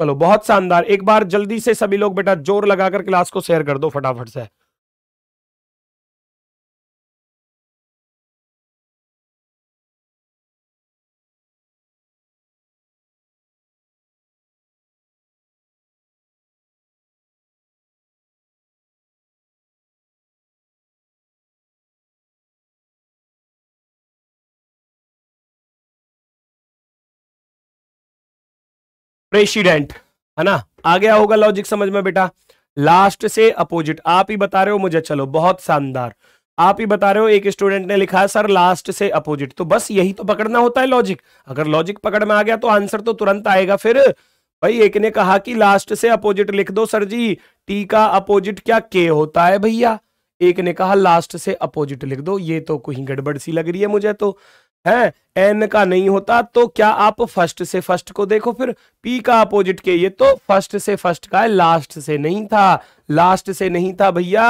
चलो बहुत शानदार एक बार जल्दी से सभी लोग बेटा जोर लगाकर क्लास को शेयर कर दो फटाफट से प्रेसिडेंट है ना आ गया होगा लॉजिक समझ में बेटा लास्ट से अपोजिट आप ही बता रहे हो मुझे चलो बहुत शानदार आप ही बता रहे हो एक स्टूडेंट ने लिखा है सर लास्ट से अपोजिट तो बस यही तो पकड़ना होता है लॉजिक अगर लॉजिक पकड़ में आ गया तो आंसर तो तुरंत आएगा फिर भाई एक ने कहा कि लास्ट से अपोजिट लिख दो सर जी टी का अपोजिट क्या के होता है भैया एक ने कहा लास्ट से अपोजिट लिख दो ये तो कहीं गड़बड़ सी लग रही है मुझे तो है एन का नहीं होता तो क्या आप फर्स्ट से फर्स्ट को देखो फिर पी का अपोजिट के ये तो फर्स्ट से फर्स्ट का है लास्ट से नहीं था लास्ट से नहीं था भैया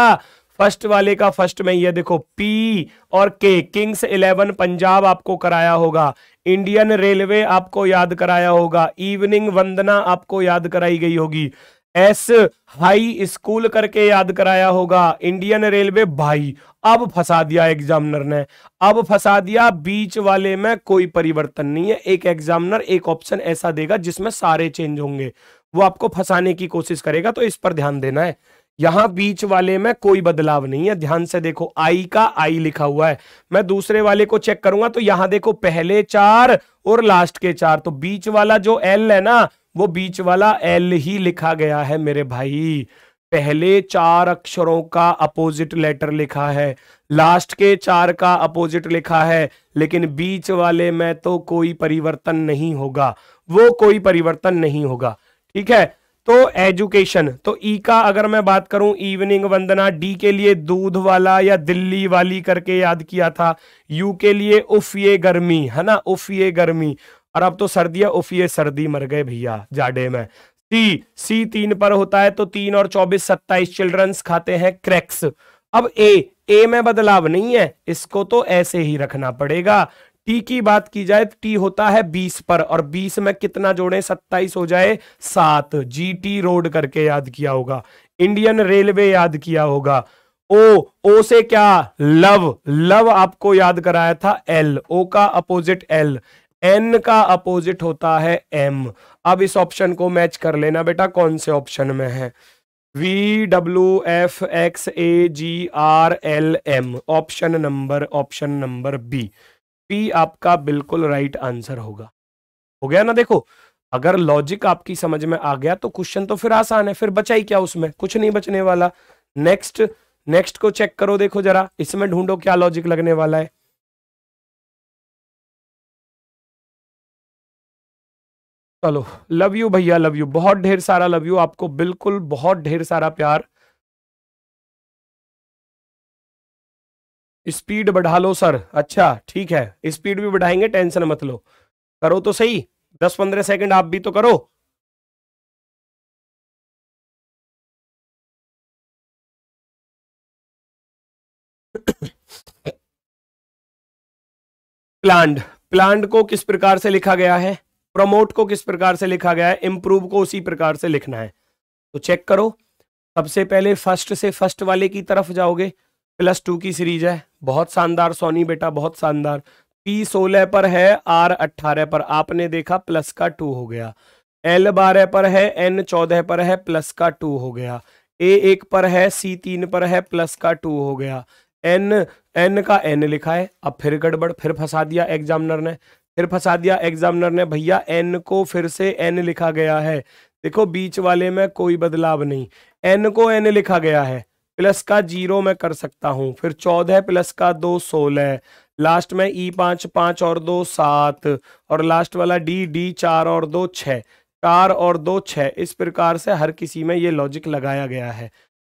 फर्स्ट वाले का फर्स्ट में ये देखो पी और के किंग्स इलेवन पंजाब आपको कराया होगा इंडियन रेलवे आपको याद कराया होगा इवनिंग वंदना आपको याद कराई गई होगी एस हाई स्कूल करके याद कराया होगा इंडियन रेलवे भाई अब फंसा दिया एग्जामिनर ने अब फंसा दिया बीच वाले में कोई परिवर्तन नहीं है एक एग्जामिनर एक ऑप्शन ऐसा देगा जिसमें सारे चेंज होंगे वो आपको फंसाने की कोशिश करेगा तो इस पर ध्यान देना है यहां बीच वाले में कोई बदलाव नहीं है ध्यान से देखो आई का आई लिखा हुआ है मैं दूसरे वाले को चेक करूंगा तो यहां देखो पहले चार और लास्ट के चार तो बीच वाला जो एल है ना वो बीच वाला एल ही लिखा गया है मेरे भाई पहले चार अक्षरों का अपोजिट लेटर लिखा है लास्ट के चार का अपोजिट लिखा है लेकिन बीच वाले में तो कोई परिवर्तन नहीं होगा वो कोई परिवर्तन नहीं होगा ठीक है तो एजुकेशन तो ई का अगर मैं बात करूं इवनिंग वंदना डी के लिए दूध वाला या दिल्ली वाली करके याद किया था यू के लिए उफ ये गर्मी है ना उफ ये गर्मी और अब तो सर्दियां उफ ये सर्दी मर गए भैया जाडे में सी सी तीन पर होता है तो तीन और चौबीस सत्ताईस चिल्ड्रंस खाते हैं क्रैक्स अब ए ए में बदलाव नहीं है इसको तो ऐसे ही रखना पड़ेगा टी की बात की जाए तो टी होता है बीस पर और बीस में कितना जोड़े सत्ताईस हो जाए सात जीटी रोड करके याद किया होगा इंडियन रेलवे याद किया होगा ओ ओ से क्या लव लव आपको याद कराया था एल ओ का अपोजिट एल एन का अपोजिट होता है एम अब इस ऑप्शन को मैच कर लेना बेटा कौन से ऑप्शन में है V W F X A G R L M option number option number B P आपका बिल्कुल राइट आंसर होगा हो गया ना देखो अगर लॉजिक आपकी समझ में आ गया तो क्वेश्चन तो फिर आसान है फिर बचा ही क्या उसमें कुछ नहीं बचने वाला नेक्स्ट नेक्स्ट को चेक करो देखो जरा इसमें ढूंढो क्या लॉजिक लगने वाला है चलो लव यू भैया लव यू बहुत ढेर सारा लव यू आपको बिल्कुल बहुत ढेर सारा प्यार स्पीड बढ़ा लो सर अच्छा ठीक है स्पीड भी बढ़ाएंगे टेंशन मत लो करो तो सही दस पंद्रह सेकंड आप भी तो करो प्लांट प्लांट को किस प्रकार से लिखा गया है प्रमोट को किस प्रकार से लिखा गया है इंप्रूव को उसी प्रकार से लिखना है तो चेक करो सबसे पहले फर्स्ट से फर्स्ट वाले की तरफ जाओगे प्लस टू की सीरीज है बहुत शानदार सोनी बेटा बहुत शानदार पी सोलह पर है आर अट्ठारह पर आपने देखा प्लस का टू हो गया एल बारह पर है एन चौदह पर है प्लस का टू हो गया ए एक पर है सी तीन पर है प्लस का टू हो गया एन एन का एन लिखा है अब फिर गड़बड़ फिर फंसा दिया एग्जामिनर ने फिर फंसा दिया एग्जामिनर ने भैया एन को फिर से एन लिखा गया है देखो बीच वाले में कोई बदलाव नहीं एन को एन लिखा गया है प्लस का जीरो में कर सकता हूँ फिर चौदह प्लस का दो सोलह लास्ट में ई पांच पांच और दो सात और लास्ट वाला डी डी चार और दो छ चार और दो छ इस प्रकार से हर किसी में ये लॉजिक लगाया गया है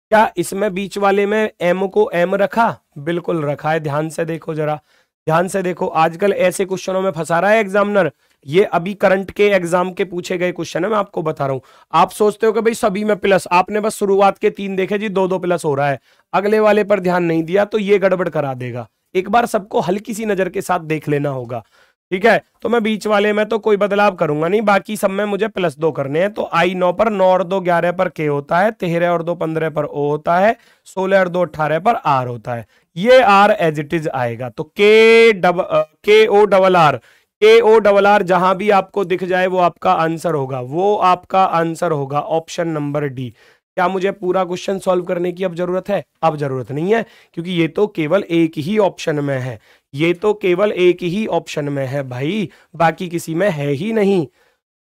क्या इसमें बीच वाले में एम को एम रखा बिल्कुल रखा है ध्यान से देखो जरा ध्यान से देखो आजकल ऐसे क्वेश्चनों में फंसा रहा है एग्जामिनर ये अभी करंट के एग्जाम के पूछे गए क्वेश्चन है मैं आपको बता रहा हूं आप सोचते हो कि भाई सभी में प्लस आपने बस शुरुआत के तीन देखे जी दो दो प्लस हो रहा है अगले वाले पर ध्यान नहीं दिया तो ये गड़बड़ करा देगा एक बार सबको हल्की सी नजर के साथ देख लेना होगा ठीक है तो मैं बीच वाले में तो कोई बदलाव करूंगा नहीं बाकी सब में मुझे प्लस दो करने हैं तो आई नौ पर नौ और दो ग्यारह पर के होता है तेरह और दो पंद्रह पर ओ होता है सोलह और दो अठारह पर आर होता है ये आर एज इट इज आएगा तो के डब के ओ डबल आर के ओ डबल आर जहां भी आपको दिख जाए वो आपका आंसर होगा वो आपका आंसर होगा ऑप्शन नंबर डी क्या मुझे पूरा क्वेश्चन सॉल्व करने की अब जरूरत है अब जरूरत नहीं है क्योंकि ये तो केवल एक ही ऑप्शन में है ये तो केवल एक ही ऑप्शन में है भाई बाकी किसी में है ही नहीं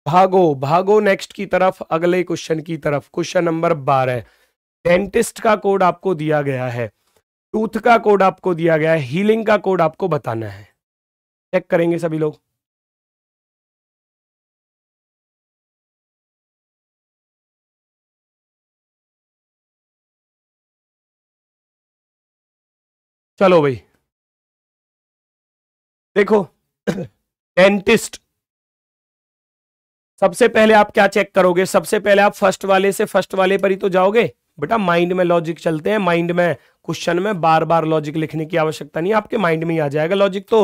भागो भागो नेक्स्ट की तरफ अगले क्वेश्चन की तरफ क्वेश्चन नंबर बारह डेंटिस्ट का कोड आपको दिया गया है टूथ का कोड आपको दिया गया है हीलिंग का कोड आपको बताना है चेक करेंगे सभी लोग चलो भाई देखो डेंटिस्ट सबसे पहले आप क्या चेक करोगे सबसे पहले आप फर्स्ट वाले से फर्स्ट वाले पर ही तो जाओगे बेटा माइंड में लॉजिक चलते हैं माइंड में क्वेश्चन में बार बार लॉजिक लिखने की आवश्यकता नहीं आपके माइंड में ही आ जाएगा लॉजिक तो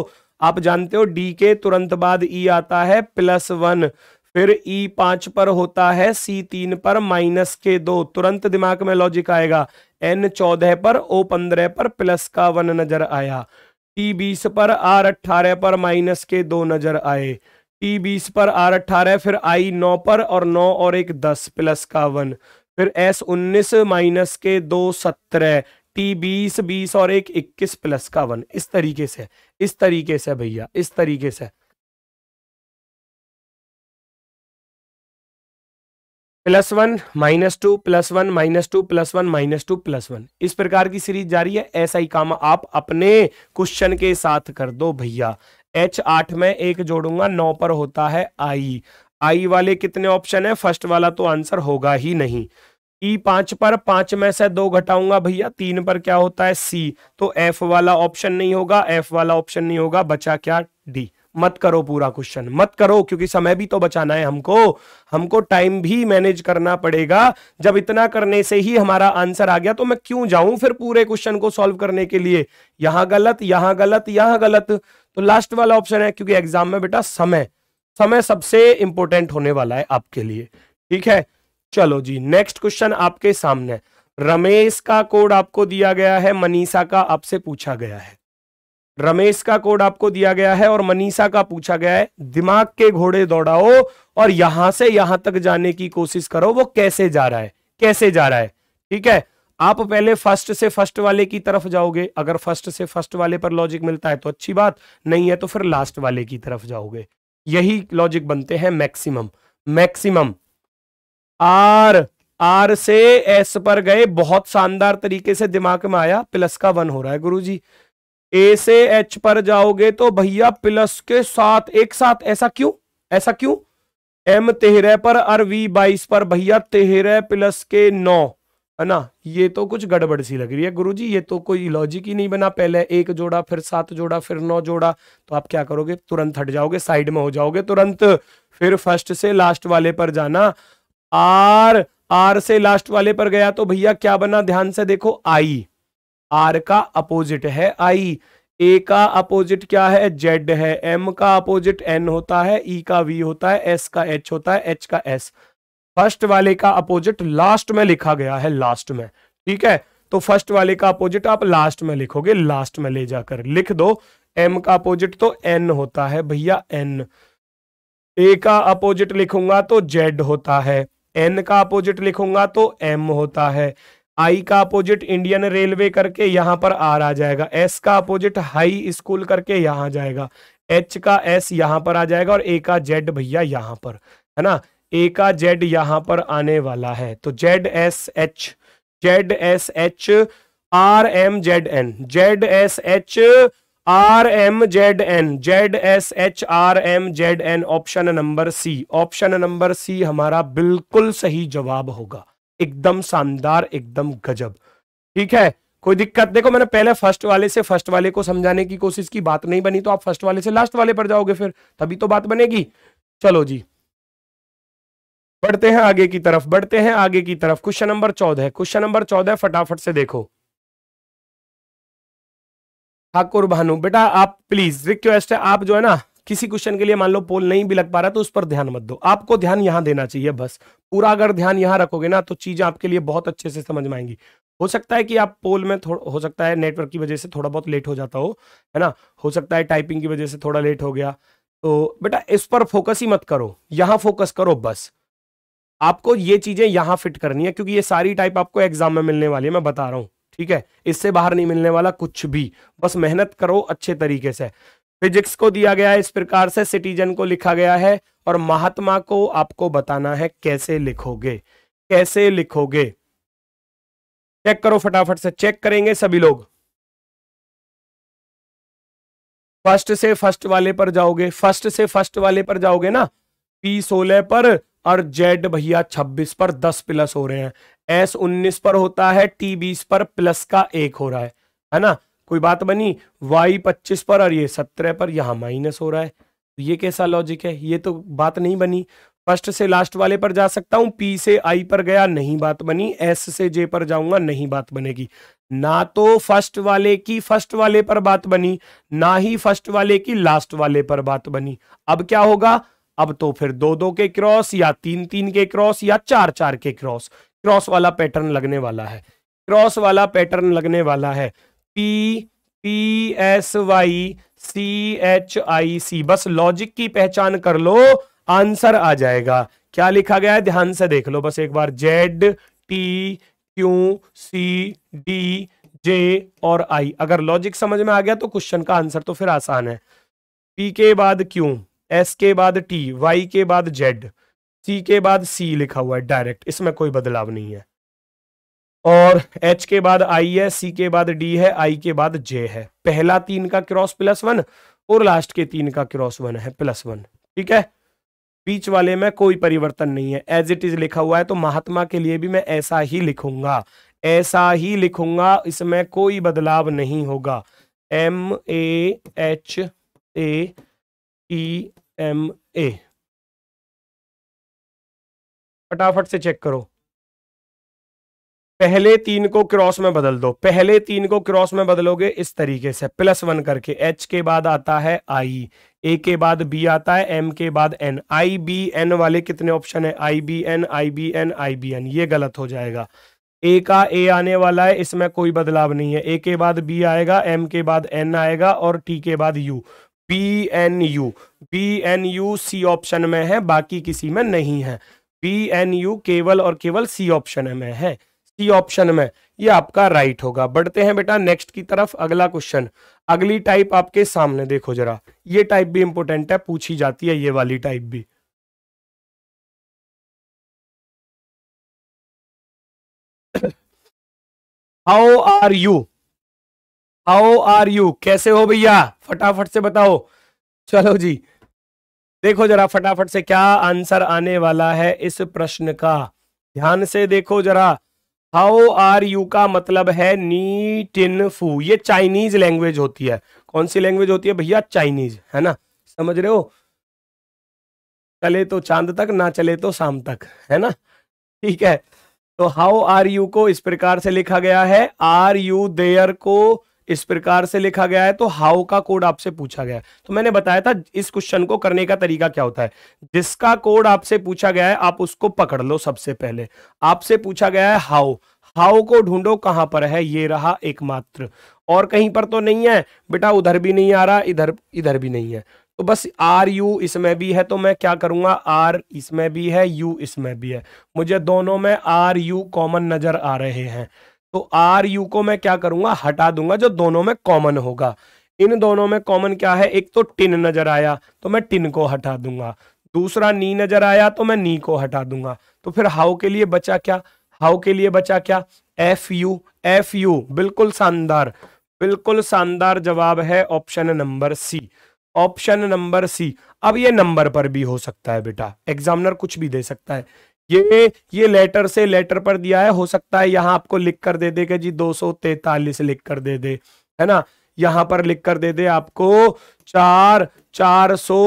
आप जानते हो डी के तुरंत बाद ई e आता है प्लस वन फिर ई e पांच पर होता है सी तीन पर माइनस के दो तुरंत दिमाग में लॉजिक आएगा एन चौदह पर ओ पंद्रह पर प्लस का वन नजर आया टी बीस पर आर अट्ठारह पर माइनस के दो नजर आए टी बीस पर आर अट्ठारह फिर आई नौ पर और नौ और एक दस प्लस का वन फिर एस उन्नीस माइनस के दो सत्रह टी बीस बीस और एक इक्कीस प्लस का वन इस तरीके से इस तरीके से भैया इस तरीके से plus one minus two plus one minus two plus one minus two plus one इस प्रकार की सीरीज जारी है ऐसा ही काम आप अपने क्वेश्चन के साथ कर दो भैया एच आठ में एक जोड़ूंगा नौ पर होता है आई आई वाले कितने ऑप्शन है फर्स्ट वाला तो आंसर होगा ही नहीं ई पांच पर पांच में से दो घटाऊंगा भैया तीन पर क्या होता है सी तो एफ वाला ऑप्शन नहीं होगा एफ वाला ऑप्शन नहीं होगा बचा क्या डी मत करो पूरा क्वेश्चन मत करो क्योंकि समय भी तो बचाना है हमको हमको टाइम भी मैनेज करना पड़ेगा जब इतना करने से ही हमारा आंसर आ गया तो मैं क्यों जाऊं फिर पूरे क्वेश्चन को सॉल्व करने के लिए यहां गलत यहां गलत यहां गलत तो लास्ट वाला ऑप्शन है क्योंकि एग्जाम में बेटा समय समय सबसे इंपॉर्टेंट होने वाला है आपके लिए ठीक है चलो जी नेक्स्ट क्वेश्चन आपके सामने रमेश का कोड आपको दिया गया है मनीषा का आपसे पूछा गया है रमेश का कोड आपको दिया गया है और मनीषा का पूछा गया है दिमाग के घोड़े दौड़ाओ और यहां से यहां तक जाने की कोशिश करो वो कैसे जा रहा है कैसे जा रहा है ठीक है आप पहले फर्स्ट से फर्स्ट वाले की तरफ जाओगे अगर फर्स्ट से फर्स्ट वाले पर लॉजिक मिलता है तो अच्छी बात नहीं है तो फिर लास्ट वाले की तरफ जाओगे यही लॉजिक बनते हैं मैक्सिमम मैक्सिमम आर आर से एस पर गए बहुत शानदार तरीके से दिमाग में आया प्लस का वन हो रहा है गुरुजी ए से एच पर जाओगे तो भैया प्लस के साथ एक साथ ऐसा क्यों ऐसा क्यों एम तेरह पर और वी बाईस पर भैया तेहरे प्लस के नौ है ना ये तो कुछ गड़बड़ सी लग रही है गुरुजी ये तो कोई लॉजिक ही नहीं बना पहले एक जोड़ा फिर सात जोड़ा फिर नौ जोड़ा तो आप क्या करोगे तुरंत हट जाओगे साइड में हो जाओगे तुरंत फिर फर्स्ट से लास्ट वाले पर जाना आर आर से लास्ट वाले पर गया तो भैया क्या बना ध्यान से देखो आई आर का अपोजिट है आई ए का अपोजिट क्या है जेड है एम का अपोजिट एन होता है ई e का वी होता है एस का एच होता है एच का एस फर्स्ट वाले का अपोजिट लास्ट में लिखा गया है लास्ट में ठीक है तो फर्स्ट वाले का अपोजिट आप लास्ट में लिखोगे लास्ट में ले जाकर लिख दो एम का अपोजिट तो एन होता है भैया एन ए का अपोजिट लिखूंगा तो जेड होता है एन का अपोजिट लिखूंगा तो एम होता है आई का अपोजिट इंडियन रेलवे करके यहाँ पर आर आ जाएगा एस का अपोजिट हाई स्कूल करके यहां जाएगा एच का एस यहां पर आ जाएगा और ए का जेड भैया यहां पर है ना ए का जेड यहां पर आने वाला है तो Z S H Z S H R M Z N Z S H R M Z N Z S H R M Z N option number C option number C हमारा बिल्कुल सही जवाब होगा एकदम शानदार एकदम गजब ठीक है कोई दिक्कत देखो मैंने पहले फर्स्ट वाले से फर्स्ट वाले को समझाने की कोशिश की बात नहीं बनी तो आप फर्स्ट वाले से लास्ट वाले पर जाओगे फिर तभी तो बात बनेगी चलो जी बढ़ते हैं आगे की तरफ बढ़ते हैं आगे की तरफ क्वेश्चन नंबर चौदह क्वेश्चन नंबर चौदह फटाफट से देखो ठाकुर भानु बेटा आप प्लीज रिक्वेस्ट है आप जो है ना किसी क्वेश्चन के लिए मान लो पोल नहीं भी लग पा रहा तो उस पर ध्यान मत दो आपको ध्यान यहां देना चाहिए बस पूरा अगर ध्यान यहां रखोगे ना तो चीज आपके लिए बहुत अच्छे से समझ में आएंगी हो सकता है कि आप पोल में थोड़ा हो सकता है नेटवर्क की वजह से थोड़ा बहुत लेट हो जाता हो है ना हो सकता है टाइपिंग की वजह से थोड़ा लेट हो गया तो बेटा इस पर फोकस ही मत करो यहां फोकस करो बस आपको ये चीजें यहां फिट करनी है क्योंकि ये सारी टाइप आपको एग्जाम में मिलने वाली है मैं बता रहा हूँ ठीक है इससे बाहर नहीं मिलने वाला कुछ भी बस मेहनत करो अच्छे तरीके से फिजिक्स को दिया गया है इस प्रकार से सिटीजन को लिखा गया है और महात्मा को आपको बताना है कैसे लिखोगे कैसे लिखोगे चेक करो फटाफट से चेक करेंगे सभी लोग फर्स्ट से फर्स्ट वाले पर जाओगे फर्स्ट से फर्स्ट वाले पर जाओगे ना पी सोलह पर और जेड भैया 26 पर 10 प्लस हो रहे हैं एस 19 पर होता है टी 20 पर प्लस का एक हो रहा है है ना कोई बात बनी वाई 25 पर और ये 17 पर यहाँ माइनस हो रहा है तो ये कैसा लॉजिक है ये तो बात नहीं बनी फर्स्ट से लास्ट वाले पर जा सकता हूं पी से आई पर गया नहीं बात बनी एस से जे पर जाऊंगा नहीं बात बनेगी ना तो फर्स्ट वाले की फर्स्ट वाले पर बात बनी ना ही फर्स्ट वाले की लास्ट वाले पर बात बनी अब क्या होगा अब तो फिर दो दो के क्रॉस या तीन तीन के क्रॉस या चार चार के क्रॉस क्रॉस वाला पैटर्न लगने वाला है क्रॉस वाला पैटर्न लगने वाला है P P S Y C H I C बस लॉजिक की पहचान कर लो आंसर आ जाएगा क्या लिखा गया है ध्यान से देख लो बस एक बार Z T Q C D J और आई अगर लॉजिक समझ में आ गया तो क्वेश्चन का आंसर तो फिर आसान है पी के बाद क्यू एस के बाद टी वाई के बाद जेड सी के बाद सी लिखा हुआ है डायरेक्ट इसमें कोई बदलाव नहीं है और एच के बाद आई है सी के बाद डी है आई के बाद जे है पहला तीन का क्रॉस प्लस वन और लास्ट के तीन का क्रॉस वन है प्लस वन ठीक है बीच वाले में कोई परिवर्तन नहीं है एज इट इज लिखा हुआ है तो महात्मा के लिए भी मैं ऐसा ही लिखूंगा ऐसा ही लिखूंगा इसमें कोई बदलाव नहीं होगा M A H A E M A फटाफट से चेक करो पहले तीन को क्रॉस में बदल दो पहले तीन को क्रॉस में बदलोगे इस तरीके से प्लस वन करके एच के बाद आता है आई ए के बाद बी आता है एम के बाद एन आई बी एन वाले कितने ऑप्शन है I B N I B N I B N ये गलत हो जाएगा ए का ए आने वाला है इसमें कोई बदलाव नहीं है ए के बाद बी आएगा एम के बाद एन आएगा और टी के बाद U B N U B N U C option में है बाकी किसी में नहीं है बी एन यू केवल और केवल सी ऑप्शन में है सी ऑप्शन में ये आपका राइट होगा बढ़ते हैं बेटा नेक्स्ट की तरफ अगला क्वेश्चन अगली टाइप आपके सामने देखो जरा ये टाइप भी इंपॉर्टेंट है पूछी जाती है ये वाली टाइप भी how are you how are you कैसे हो भैया फटाफट से बताओ चलो जी देखो जरा फटाफट से क्या आंसर आने वाला है इस प्रश्न का ध्यान से देखो जरा हाउ आर यू का मतलब है नी टिन फू ये चाइनीज लैंग्वेज होती है कौन सी लैंग्वेज होती है भैया चाइनीज है ना समझ रहे हो चले तो चांद तक ना चले तो शाम तक है ना ठीक है तो हाउ आर यू को इस प्रकार से लिखा गया है आर यू देयर को इस प्रकार से लिखा गया है तो हाउ का कोड आपसे पूछा गया है तो मैंने बताया था इस क्वेश्चन को करने का तरीका क्या होता है जिसका कोड आपसे पूछा गया है आप उसको पकड़ लो सबसे पहले आपसे पूछा गया है हाउ हाउ को ढूंढो कहां पर है ये रहा एकमात्र और कहीं पर तो नहीं है बेटा उधर भी नहीं आ रहा इधर इधर भी नहीं है तो बस आर यू इसमें भी है तो मैं क्या करूंगा आर इसमें भी है यू इसमें भी है मुझे दोनों में आर यू कॉमन नजर आ रहे हैं तो आर यू को मैं क्या करूंगा हटा दूंगा जो दोनों में कॉमन होगा इन दोनों में कॉमन क्या है एक तो टिन नजर आया तो मैं टिन को हटा दूंगा दूसरा नी नजर आया तो मैं नी को हटा दूंगा तो फिर हाउ के लिए बचा क्या हाउ के लिए बचा क्या एफ यू एफ यू बिल्कुल शानदार बिल्कुल शानदार जवाब है option number C option number C अब ये नंबर पर भी हो सकता है बेटा एग्जामिनर कुछ भी दे सकता है ये ये लेटर से लेटर पर दिया है हो सकता है यहाँ आपको लिख कर दे देगा जी दो लिख कर दे दे है ना यहां पर लिख कर दे दे आपको चार चार सौ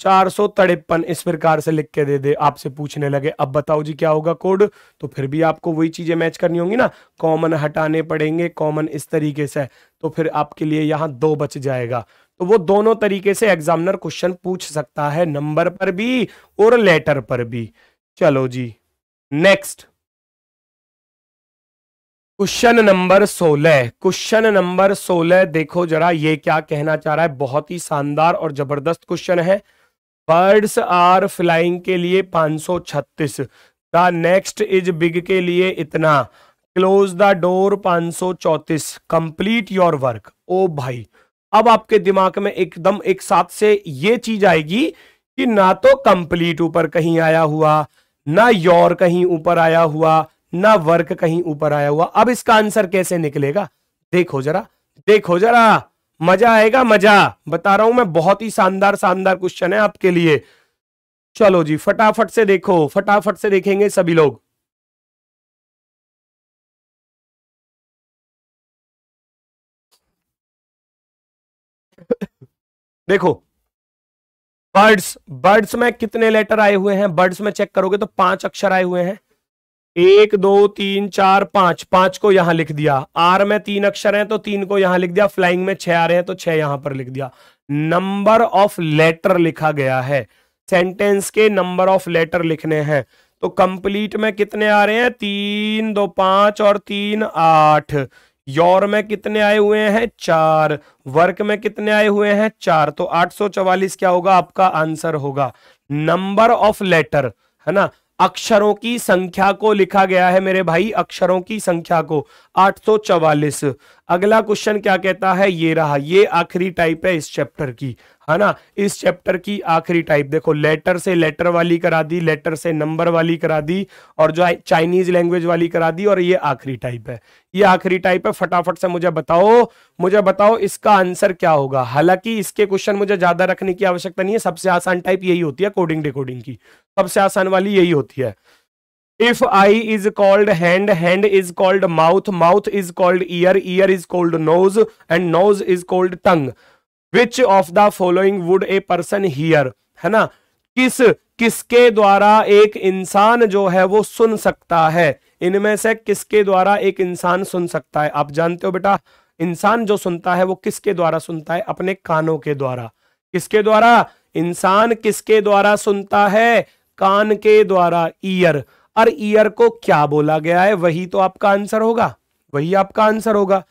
चार सौ तड़ेपन इस प्रकार से लिख के दे दे आपसे पूछने लगे अब बताओ जी क्या होगा कोड तो फिर भी आपको वही चीजें मैच करनी होंगी ना कॉमन हटाने पड़ेंगे कॉमन इस तरीके से तो फिर आपके लिए यहाँ दो बच जाएगा तो वो दोनों तरीके से एग्जामिनर क्वेश्चन पूछ सकता है नंबर पर भी और लेटर पर भी चलो जी नेक्स्ट क्वेश्चन नंबर सोलह क्वेश्चन नंबर सोलह देखो जरा ये क्या कहना चाह रहा है बहुत ही शानदार और जबरदस्त क्वेश्चन है बर्ड्स आर फ्लाइंग के लिए 536 द नेक्स्ट इज बिग के लिए इतना close the door 534 complete your work ओ भाई अब आपके दिमाग में एकदम एक साथ से ये चीज आएगी कि ना तो कंप्लीट ऊपर कहीं आया हुआ ना योर कहीं ऊपर आया हुआ ना वर्क कहीं ऊपर आया हुआ अब इसका आंसर कैसे निकलेगा देखो जरा देखो जरा मजा आएगा मजा बता रहा हूं मैं बहुत ही शानदार शानदार क्वेश्चन है आपके लिए चलो जी फटाफट से देखो फटाफट से देखेंगे सभी लोग देखो बर्ड्स बर्ड्स में कितने लेटर आए हुए हैं बर्ड्स में चेक करोगे तो पांच अक्षर आए हुए हैं एक दो तीन चार पांच पांच को यहां लिख दिया आर में तीन अक्षर हैं तो तीन को यहां लिख दिया फ्लाइंग में छह आ रहे हैं तो छह यहां पर लिख दिया नंबर ऑफ लेटर लिखा गया है सेंटेंस के नंबर ऑफ लेटर लिखने हैं तो कंप्लीट में कितने आ रहे हैं तीन दो पांच और तीन आठ योर में कितने आए हुए हैं चार वर्क में कितने आए हुए हैं चार तो 844 क्या होगा आपका आंसर होगा नंबर ऑफ लेटर है ना अक्षरों की संख्या को लिखा गया है मेरे भाई अक्षरों की संख्या को 844 अगला क्वेश्चन क्या कहता है ये रहा ये आखिरी टाइप है इस चैप्टर की है ना इस चैप्टर की आखिरी टाइप देखो लेटर से लेटर वाली करा दी लेटर से नंबर वाली करा दी और जो चाइनीज लैंग्वेज वाली करा दी और ये आखिरी टाइप है ये आखिरी टाइप है फटाफट से मुझे बताओ मुझे बताओ इसका आंसर क्या होगा हालांकि इसके क्वेश्चन मुझे ज्यादा रखने की आवश्यकता नहीं है सबसे आसान टाइप यही होती है कोडिंग डिकोडिंग की सबसे आसान वाली यही होती है If eye is called hand, hand is called mouth, mouth is called ear, ear is called nose, and nose is called tongue. Which of the following would a person hear है ना किस किसके द्वारा एक इंसान जो है वो सुन सकता है इनमें से किसके द्वारा एक इंसान सुन सकता है आप जानते हो बेटा इंसान जो सुनता है वो किसके द्वारा सुनता है अपने कानों के द्वारा किसके द्वारा इंसान किसके द्वारा सुनता है कान के द्वारा ईयर और ईयर को क्या बोला गया है वही तो आपका आंसर होगा वही आपका आंसर होगा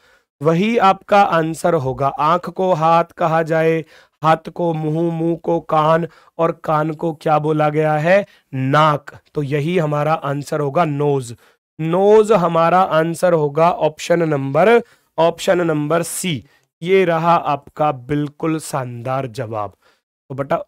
वही आपका आंसर होगा आंख को हाथ कहा जाए हाथ को मुंह मुंह को कान और कान को क्या बोला गया है नाक तो यही हमारा आंसर होगा नोज नोज हमारा आंसर होगा option number option number C ये रहा आपका बिल्कुल शानदार जवाब तो बेटा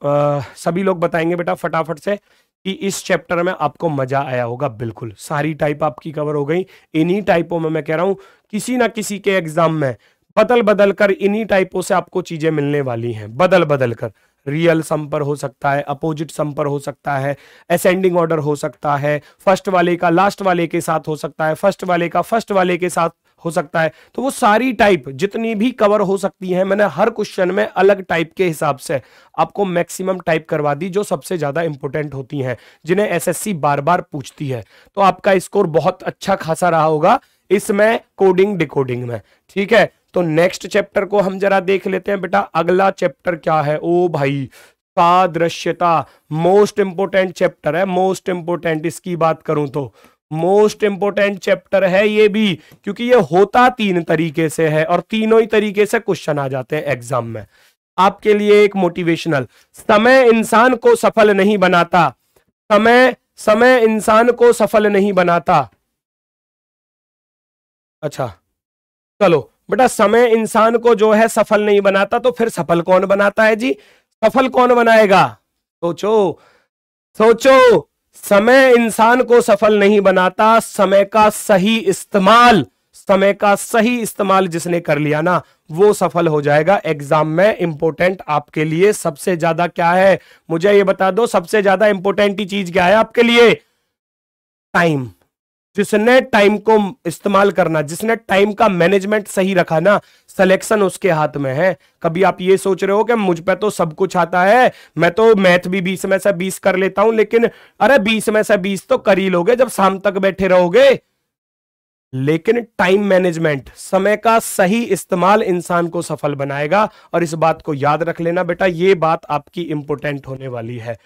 सभी लोग बताएंगे बेटा फटाफट से कि इस चैप्टर में आपको मजा आया होगा बिल्कुल सारी टाइप आपकी कवर हो गई इन्हीं टाइपों में मैं कह रहा हूं किसी ना किसी के एग्जाम में बदल बदल कर इन्हीं टाइपों से आपको चीजें मिलने वाली हैं बदल बदल कर रियल सम पर हो सकता है अपोजिट सम पर हो सकता है असेंडिंग ऑर्डर हो सकता है फर्स्ट वाले का लास्ट वाले के साथ हो सकता है फर्स्ट वाले का फर्स्ट वाले के साथ हो सकता है तो वो सारी टाइप जितनी भी कवर हो सकती है मैंने हर क्वेश्चन में अलग टाइप के हिसाब से आपको मैक्सिमम टाइप करवा दी जो सबसे ज्यादा इंपॉर्टेंट होती हैं जिन्हें एसएससी बार बार पूछती है तो आपका स्कोर बहुत अच्छा खासा रहा होगा इसमें कोडिंग डिकोडिंग में ठीक है तो नेक्स्ट चैप्टर को हम जरा देख लेते हैं बेटा अगला चैप्टर क्या है ओ भाई सादृश्यता मोस्ट इंपोर्टेंट चैप्टर है मोस्ट इंपोर्टेंट इसकी बात करूं तो मोस्ट इंपोर्टेंट चैप्टर है ये भी क्योंकि ये होता तीन तरीके से है और तीनों ही तरीके से क्वेश्चन आ जाते हैं एग्जाम में आपके लिए एक मोटिवेशनल समय इंसान को सफल नहीं बनाता समय समय इंसान को सफल नहीं बनाता अच्छा चलो बेटा समय इंसान को जो है सफल नहीं बनाता तो फिर सफल कौन बनाता है जी सफल कौन बनाएगा सोचो सोचो समय इंसान को सफल नहीं बनाता समय का सही इस्तेमाल समय का सही इस्तेमाल जिसने कर लिया ना वो सफल हो जाएगा एग्जाम में इंपोर्टेंट आपके लिए सबसे ज्यादा क्या है मुझे ये बता दो सबसे ज्यादा इंपोर्टेंट ही चीज क्या है आपके लिए टाइम जिसने टाइम को इस्तेमाल करना जिसने टाइम का मैनेजमेंट सही रखा ना सिलेक्शन उसके हाथ में है कभी आप ये सोच रहे हो कि मुझ पे तो सब कुछ आता है मैं तो मैथ भी बीस में से बीस कर लेता हूं लेकिन अरे बीस में से बीस तो कर ही लोगे जब शाम तक बैठे रहोगे लेकिन टाइम मैनेजमेंट समय का सही इस्तेमाल इंसान को सफल बनाएगा और इस बात को याद रख लेना बेटा ये बात आपकी इंपोर्टेंट होने वाली है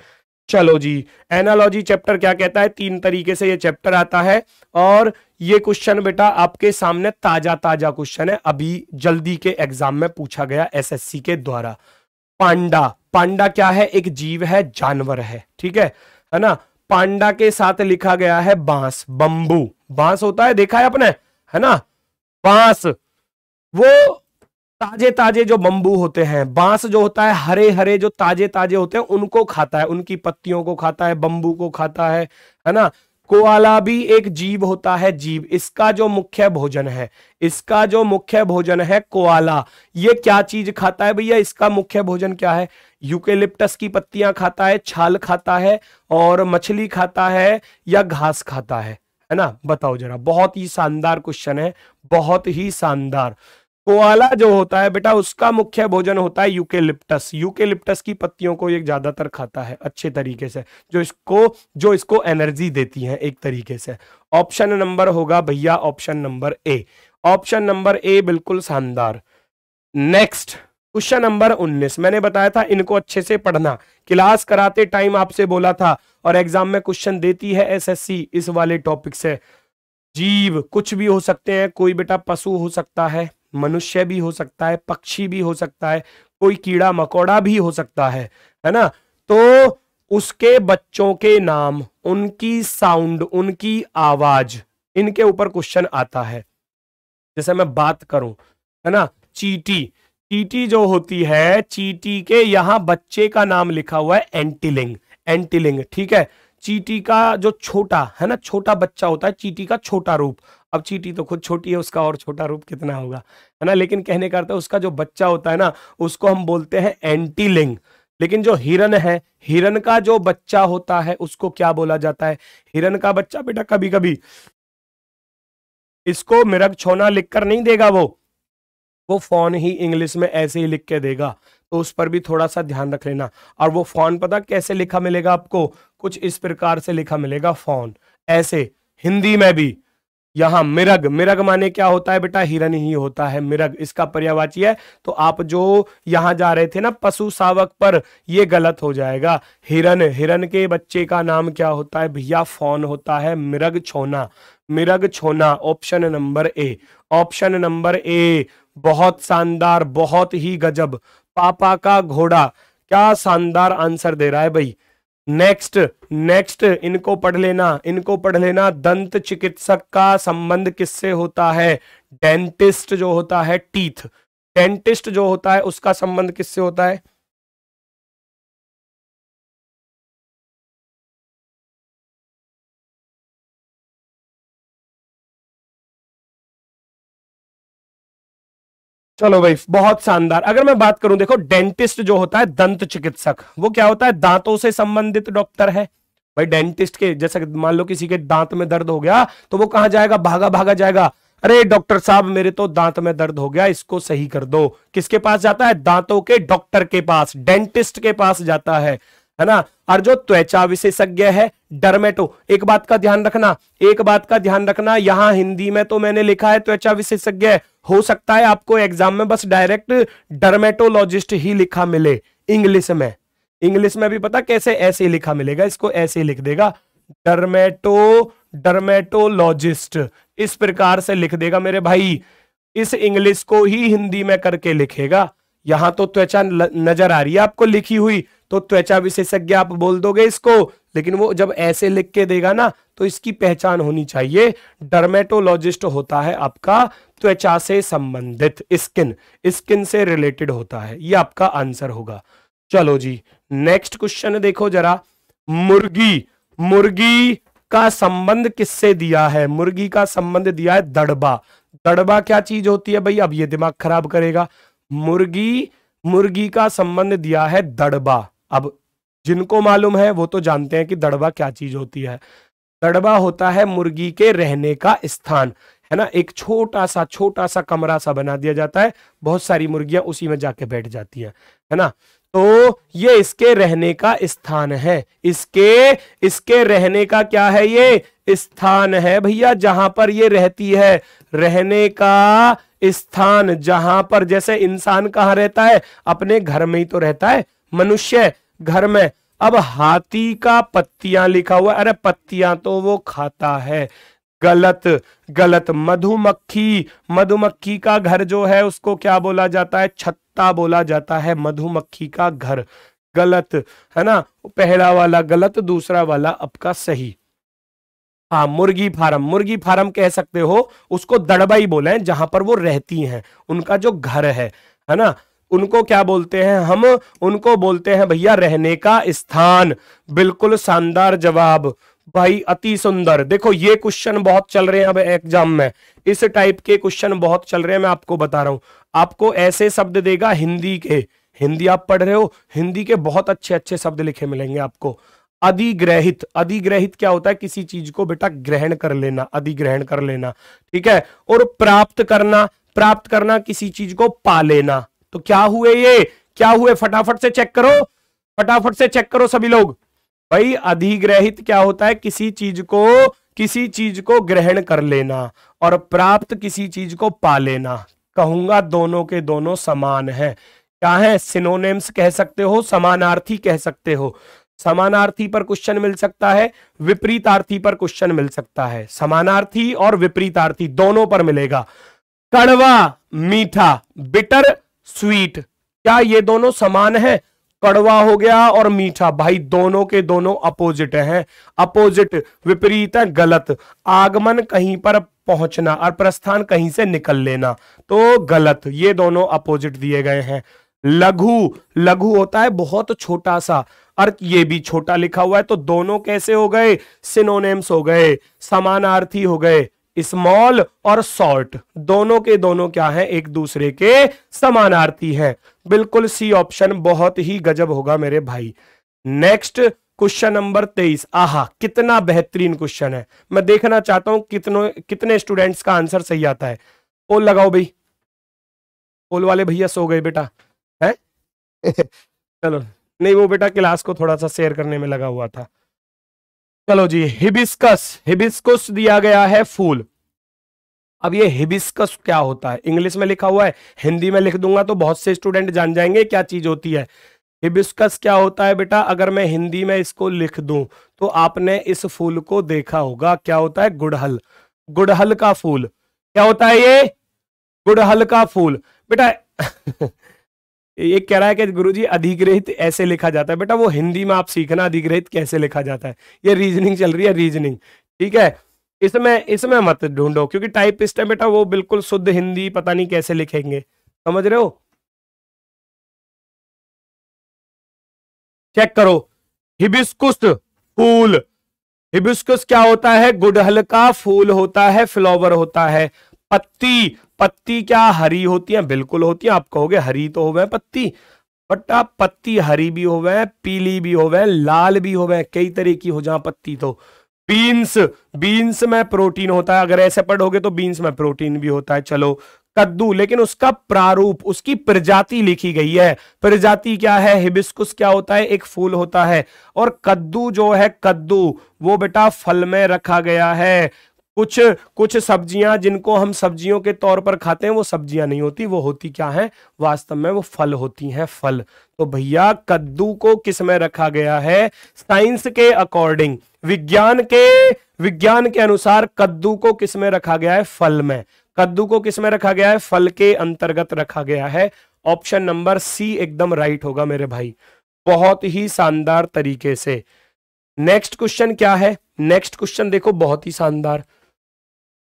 चलो जी एनालॉजी चैप्टर क्या कहता है तीन तरीके से ये चैप्टर आता है और ये क्वेश्चन बेटा आपके सामने ताजा ताजा क्वेश्चन है अभी जल्दी के एग्जाम में पूछा गया एसएससी के द्वारा पांडा पांडा क्या है एक जीव है जानवर है ठीक है है ना पांडा के साथ लिखा गया है बांस बंबू बांस होता है देखा है अपने है ना बांस वो ताजे ताजे जो बम्बू होते हैं बांस जो होता है हरे हरे जो ताजे ताजे होते हैं उनको खाता है उनकी पत्तियों को खाता है बम्बू को खाता है है ना कोआला भी एक जीव होता है जीव इसका जो मुख्य भोजन है इसका जो मुख्य भोजन है कोआला ये क्या चीज खाता है भैया इसका मुख्य भोजन क्या है यूकेलिप्टस की पत्तियां खाता है छाल खाता है और मछली खाता है या घास खाता है है ना बताओ जरा बहुत ही शानदार क्वेश्चन है बहुत ही शानदार कोआला जो होता है बेटा उसका मुख्य भोजन होता है यूकेलिप्टस यूकेलिप्टस की पत्तियों को ये ज्यादातर खाता है अच्छे तरीके से जो इसको जो इसको एनर्जी देती है एक तरीके से ऑप्शन नंबर होगा भैया option number A option number A बिल्कुल शानदार नेक्स्ट क्वेश्चन नंबर 19 मैंने बताया था इनको अच्छे से पढ़ना क्लास कराते टाइम आपसे बोला था और एग्जाम में क्वेश्चन देती है एसएससी इस वाले टॉपिक से जीव कुछ भी हो सकते हैं कोई बेटा पशु हो सकता है मनुष्य भी हो सकता है पक्षी भी हो सकता है कोई कीड़ा मकोड़ा भी हो सकता है है ना तो उसके बच्चों के नाम उनकी साउंड उनकी आवाज इनके ऊपर क्वेश्चन आता है जैसे मैं बात करूं है ना चीटी चीटी जो होती है चीटी के यहां बच्चे का नाम लिखा हुआ है एंटीलिंग एंटीलिंग ठीक है चीटी का जो छोटा है ना छोटा बच्चा होता है चीटी का छोटा रूप अब चीटी तो खुद छोटी है उसका और छोटा रूप कितना होगा है ना लेकिन कहने का है उसका जो बच्चा होता है ना उसको हम बोलते हैं एंटीलिंग लेकिन जो हिरन है हिरन का जो बच्चा होता है उसको क्या बोला जाता है हिरन का बच्चा बेटा कभी कभी इसको मिरग छोना लिखकर नहीं देगा वो वो फोन ही इंग्लिश में ऐसे ही लिख के देगा तो उस पर भी थोड़ा सा ध्यान रख लेना और वो फोन पता कैसे लिखा मिलेगा आपको कुछ इस प्रकार से लिखा मिलेगा फौन ऐसे हिंदी में भी यहाँ मिरग मिरग माने क्या होता है बेटा हिरन ही होता है मिरग इसका पर्यावाची है तो आप जो यहाँ जा रहे थे ना पशु सावक पर ये गलत हो जाएगा हिरन हिरन के बच्चे का नाम क्या होता है भैया फोन होता है मिरग छोना मिरग छोना option number A option number A बहुत शानदार बहुत ही गजब पापा का घोड़ा क्या शानदार आंसर दे रहा है भाई नेक्स्ट नेक्स्ट इनको पढ़ लेना इनको पढ़ लेना दंत चिकित्सक का संबंध किससे होता है डेंटिस्ट जो होता है टीथ डेंटिस्ट जो होता है उसका संबंध किससे होता है चलो भाई बहुत शानदार अगर मैं बात करूं देखो डेंटिस्ट जो होता है दंत चिकित्सक वो क्या होता है दांतों से संबंधित डॉक्टर है भाई डेंटिस्ट के जैसे मान लो किसी के दांत में दर्द हो गया तो वो कहां जाएगा भागा भागा जाएगा अरे डॉक्टर साहब मेरे तो दांत में दर्द हो गया इसको सही कर दो किसके पास जाता है दांतों के डॉक्टर के पास डेंटिस्ट के पास जाता है है ना और जो त्वचा विशेषज्ञ है डरमेटो एक बात का ध्यान रखना एक बात का ध्यान रखना यहाँ हिंदी में तो मैंने लिखा है त्वचा विशेषज्ञ हो सकता है आपको एग्जाम में बस डायरेक्ट डरमेटोलॉजिस्ट ही लिखा मिले इंग्लिश में इंग्लिश में भी पता कैसे ऐसे लिखा मिलेगा इसको ऐसे लिख देगा डरमेटो डरमेटोलॉजिस्ट इस प्रकार से लिख देगा मेरे भाई इस इंग्लिश को ही हिंदी में करके लिखेगा यहां तो त्वचा नजर आ रही है आपको लिखी हुई तो त्वचा विशेषज्ञ आप बोल दोगे इसको लेकिन वो जब ऐसे लिख के देगा ना तो इसकी पहचान होनी चाहिए डर्मेटोलॉजिस्ट होता है आपका त्वचा से संबंधित स्किन स्किन से रिलेटेड होता है ये आपका आंसर होगा चलो जी नेक्स्ट क्वेश्चन देखो जरा मुर्गी मुर्गी का संबंध किससे दिया है मुर्गी का संबंध दिया है दड़बा दड़बा क्या चीज होती है भाई अब ये दिमाग खराब करेगा मुर्गी मुर्गी का संबंध दिया है दड़बा अब जिनको मालूम है वो तो जानते हैं कि दड़बा क्या चीज होती है दड़बा होता है मुर्गी के रहने का स्थान है ना एक छोटा सा छोटा सा कमरा सा बना दिया जाता है बहुत सारी मुर्गियां उसी में जाके बैठ जाती हैं है ना तो ये इसके रहने का स्थान है इसके इसके रहने का क्या है ये स्थान है भैया जहां पर ये रहती है रहने का स्थान जहां पर जैसे इंसान कहां रहता है अपने घर में ही तो रहता है मनुष्य घर में अब हाथी का पत्तियां लिखा हुआ अरे पत्तियां तो वो खाता है गलत गलत मधुमक्खी मधुमक्खी का घर जो है उसको क्या बोला जाता है छत्ता बोला जाता है मधुमक्खी का घर गलत है ना पहला वाला गलत दूसरा वाला आपका सही हाँ मुर्गी फार्म मुर्गी फार्म कह सकते हो उसको दड़बाई बोले जहां पर वो रहती हैं उनका जो घर है है ना उनको क्या बोलते हैं हम उनको बोलते हैं भैया रहने का स्थान बिल्कुल शानदार जवाब भाई अति सुंदर देखो ये क्वेश्चन बहुत चल रहे हैं अब एग्जाम में इस टाइप के क्वेश्चन बहुत चल रहे हैं मैं आपको बता रहा हूं आपको ऐसे शब्द देगा हिंदी के हिंदी आप पढ़ रहे हो हिंदी के बहुत अच्छे अच्छे शब्द लिखे मिलेंगे आपको अधिग्रहित अधिग्रहित क्या होता है किसी चीज को बेटा ग्रहण कर लेना अधिग्रहण कर लेना ठीक है और प्राप्त करना प्राप्त करना किसी चीज को पा लेना तो क्या हुए ये क्या हुए फटाफट से चेक करो फटाफट से चेक करो सभी लोग भाई अधिग्रहित क्या होता है किसी चीज को किसी चीज को ग्रहण कर लेना और प्राप्त किसी चीज को पा लेना कहूंगा दोनों के दोनों समान है क्या है सिनोनेम्स कह सकते हो समानार्थी कह सकते हो समानार्थी पर क्वेश्चन मिल सकता है विपरीतार्थी पर क्वेश्चन मिल सकता है समानार्थी और विपरीतार्थी दोनों पर मिलेगा कड़वा मीठा बिटर स्वीट क्या ये दोनों समान है कड़वा हो गया और मीठा भाई दोनों के दोनों अपोजिट हैं अपोजिट विपरीत है गलत आगमन कहीं पर पहुंचना और प्रस्थान कहीं से निकल लेना तो गलत ये दोनों अपोजिट दिए गए हैं लघु लघु होता है बहुत छोटा सा अर्थ ये भी छोटा लिखा हुआ है तो दोनों कैसे हो गए सिनोनेम्स हो गए समानार्थी हो गए स्मॉल और शॉर्ट दोनों के दोनों क्या है एक दूसरे के समानार्थी हैं बिल्कुल सी ऑप्शन बहुत ही गजब होगा मेरे भाई नेक्स्ट क्वेश्चन नंबर तेईस आहा कितना बेहतरीन क्वेश्चन है मैं देखना चाहता हूं कितनों कितने स्टूडेंट्स का आंसर सही आता है पोल लगाओ भाई पोल वाले भैया सो गए बेटा है चलो नहीं वो बेटा क्लास को थोड़ा सा शेयर करने में लगा हुआ था चलो जी हिबिस्कस हिबिस्कस दिया गया है फूल अब ये हिबिस्कस क्या होता है इंग्लिश में लिखा हुआ है हिंदी में लिख दूंगा तो बहुत से स्टूडेंट जान जाएंगे क्या चीज होती है हिबिस्कस क्या होता है बेटा अगर मैं हिंदी में इसको लिख दूं तो आपने इस फूल को देखा होगा क्या होता है गुड़हल गुड़हल का फूल क्या होता है ये गुड़हल का फूल बेटा एक कह रहा है कि गुरुजी अधिग्रहित ऐसे लिखा जाता है बेटा वो हिंदी में आप सीखना अधिग्रहित कैसे लिखा जाता है ये रीजनिंग चल रही है रीजनिंग ठीक है इसमें इसमें मत ढूंढो क्योंकि टाइपिस्ट है बेटा वो बिल्कुल शुद्ध हिंदी पता नहीं कैसे लिखेंगे समझ रहे हो चेक करो हिबिस्कुस फूल हिबिस्कुस क्या होता है गुड़हल का फूल होता है फ्लॉवर होता है पत्ती पत्ती क्या हरी होती है बिल्कुल होती है आप कहोगे हरी तो होवे पत्ती बट आप पत्ती हरी भी होवे पीली भी होवे लाल भी होवे कई तरह की हो जहां पत्ती तो बीन्स बीन्स में प्रोटीन होता है अगर ऐसे पढ़ोगे तो बीन्स में प्रोटीन भी होता है चलो कद्दू लेकिन उसका प्रारूप उसकी प्रजाति लिखी गई है प्रजाति क्या है हिबिस्कुस क्या होता है एक फूल होता है और कद्दू जो है कद्दू वो बेटा फल में रखा गया है कुछ कुछ सब्जियां जिनको हम सब्जियों के तौर पर खाते हैं वो सब्जियां नहीं होती वो होती क्या है वास्तव में वो फल होती हैं फल तो भैया कद्दू को किस में रखा गया है साइंस के अकॉर्डिंग विज्ञान के विज्ञान के अनुसार कद्दू को किस में रखा गया है फल में कद्दू को किस में रखा गया है फल के अंतर्गत रखा गया है ऑप्शन नंबर सी एकदम राइट होगा मेरे भाई बहुत ही शानदार तरीके से नेक्स्ट क्वेश्चन क्या है नेक्स्ट क्वेश्चन देखो बहुत ही शानदार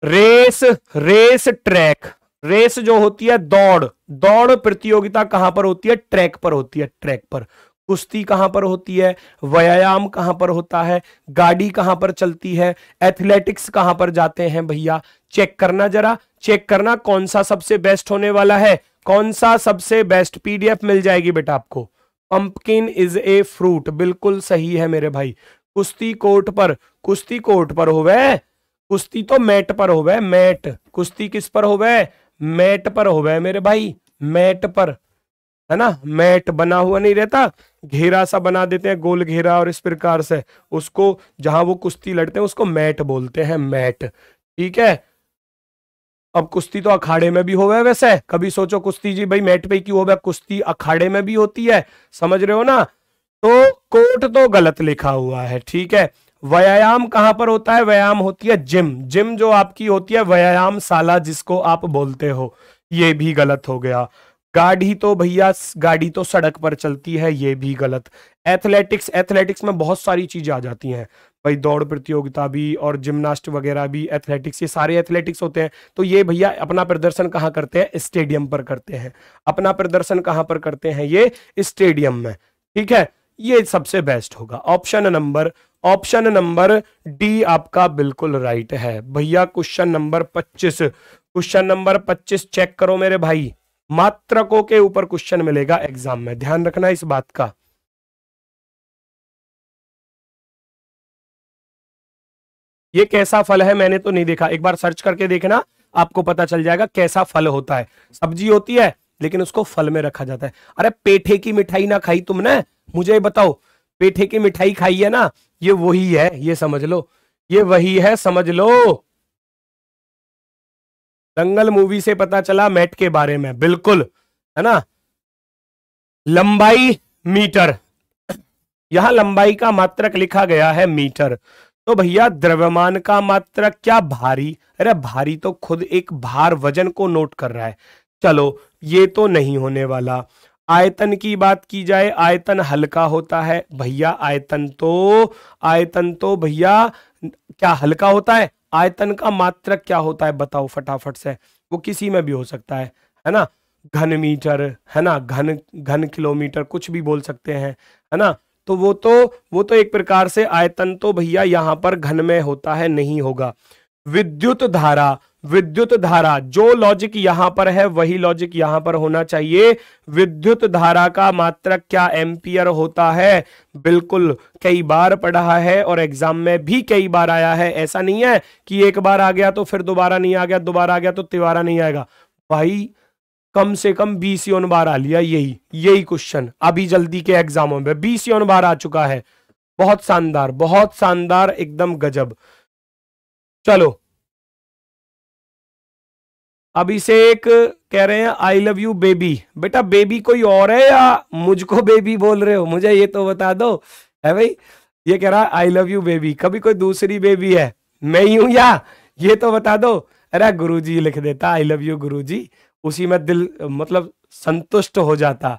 रेस रेस ट्रैक रेस जो होती है दौड़ दौड़ प्रतियोगिता कहां पर होती है ट्रैक पर होती है ट्रैक पर कुश्ती कहां पर होती है व्यायाम कहां पर होता है गाड़ी कहां पर चलती है एथलेटिक्स कहां पर जाते हैं भैया चेक करना जरा चेक करना कौन सा सबसे बेस्ट होने वाला है कौन सा सबसे बेस्ट पीडीएफ मिल जाएगी बेटा आपको पंपकिन इज ए फ्रूट बिल्कुल सही है मेरे भाई कुश्ती कोर्ट पर कुश्ती कोर्ट पर हो वह कुश्ती तो मैट पर होवे मैट कुश्ती किस पर होवे मैट पर होवे मेरे भाई मैट पर है ना मैट बना हुआ नहीं रहता घेरा सा बना देते हैं गोल घेरा और इस प्रकार से उसको जहां वो कुश्ती लड़ते हैं उसको मैट बोलते हैं मैट ठीक है अब कुश्ती तो अखाड़े में भी होवे वैसे कभी सोचो कुश्ती जी भाई मैट पे क्यों होवे कुश्ती अखाड़े में भी होती है समझ रहे हो ना तो कोट तो गलत लिखा हुआ है ठीक है व्यायाम कहां पर होता है व्यायाम होती है जिम जिम जो आपकी होती है व्यायाम शाला जिसको आप बोलते हो ये भी गलत हो गया गाड़ी तो भैया गाड़ी तो सड़क पर चलती है ये भी गलत एथलेटिक्स एथलेटिक्स में बहुत सारी चीजें आ जाती हैं भाई दौड़ प्रतियोगिता भी और जिमनास्ट वगैरह भी एथलेटिक्स ये सारे एथलेटिक्स होते हैं तो ये भैया अपना प्रदर्शन कहाँ करते हैं स्टेडियम पर करते हैं अपना प्रदर्शन कहाँ पर करते हैं ये स्टेडियम में ठीक है ये सबसे बेस्ट होगा option number option number D आपका बिल्कुल राइट है भैया question number 25 question number 25 check करो मेरे भाई मात्रकों के ऊपर क्वेश्चन मिलेगा एग्जाम में ध्यान रखना इस बात का ये कैसा फल है मैंने तो नहीं देखा एक बार सर्च करके देखना आपको पता चल जाएगा कैसा फल होता है सब्जी होती है लेकिन उसको फल में रखा जाता है अरे पेठे की मिठाई ना खाई तुमने मुझे बताओ पेठे की मिठाई खाई है ना ये वही है ये समझ लो ये वही है समझ लो दंगल मूवी से पता चला मैट के बारे में बिल्कुल है ना लंबाई मीटर यहां लंबाई का मात्रक लिखा गया है मीटर तो भैया द्रव्यमान का मात्रक क्या भारी अरे भारी तो खुद एक भार वजन को नोट कर रहा है चलो ये तो नहीं होने वाला आयतन की बात की जाए आयतन हल्का होता है भैया आयतन तो आयतन तो भैया क्या हल्का होता है आयतन का मात्रक क्या होता है बताओ फटाफट से वो किसी में भी हो सकता है है ना घन मीटर है ना घन घन किलोमीटर कुछ भी बोल सकते हैं है ना तो वो तो वो तो एक प्रकार से आयतन तो भैया यहाँ पर घन में होता है नहीं होगा विद्युत धारा विद्युत धारा जो लॉजिक यहां पर है वही लॉजिक यहां पर होना चाहिए विद्युत धारा का मात्रक क्या एम्पियर होता है बिल्कुल कई बार पढ़ा है और एग्जाम में भी कई बार आया है ऐसा नहीं है कि एक बार आ गया तो फिर दोबारा नहीं आ गया दोबारा आ गया तो तिवारा नहीं आएगा भाई कम से कम बीस यौन बार आ लिया यही यही क्वेश्चन अभी जल्दी के एग्जामों में बीस ऑन बार आ चुका है बहुत शानदार बहुत शानदार एकदम गजब चलो अभिषेक कह रहे हैं आई लव यू बेबी बेटा बेबी कोई और है या मुझको बेबी बोल रहे हो मुझे ये तो बता दो है भाई ये कह रहा है आई लव यू बेबी कभी कोई दूसरी बेबी है मैं ही हूं या ये तो बता दो अरे गुरुजी लिख देता आई लव यू गुरुजी उसी में दिल मतलब संतुष्ट हो जाता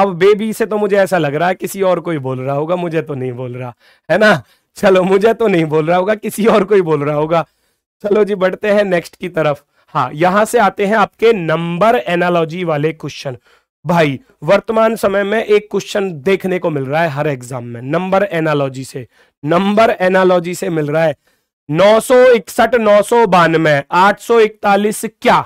अब बेबी से तो मुझे ऐसा लग रहा है किसी और कोई बोल रहा होगा मुझे तो नहीं बोल रहा है ना चलो मुझे तो नहीं बोल रहा होगा किसी और कोई बोल रहा होगा चलो जी बढ़ते हैं नेक्स्ट की तरफ हाँ यहां से आते हैं आपके नंबर एनालॉजी वाले क्वेश्चन भाई वर्तमान समय में एक क्वेश्चन देखने को मिल रहा है हर एग्जाम में नंबर एनालॉजी से नंबर एनालॉजी से मिल रहा है नौ सौ इकसठ नौ सौ बानवे आठ सौ इकतालीस क्या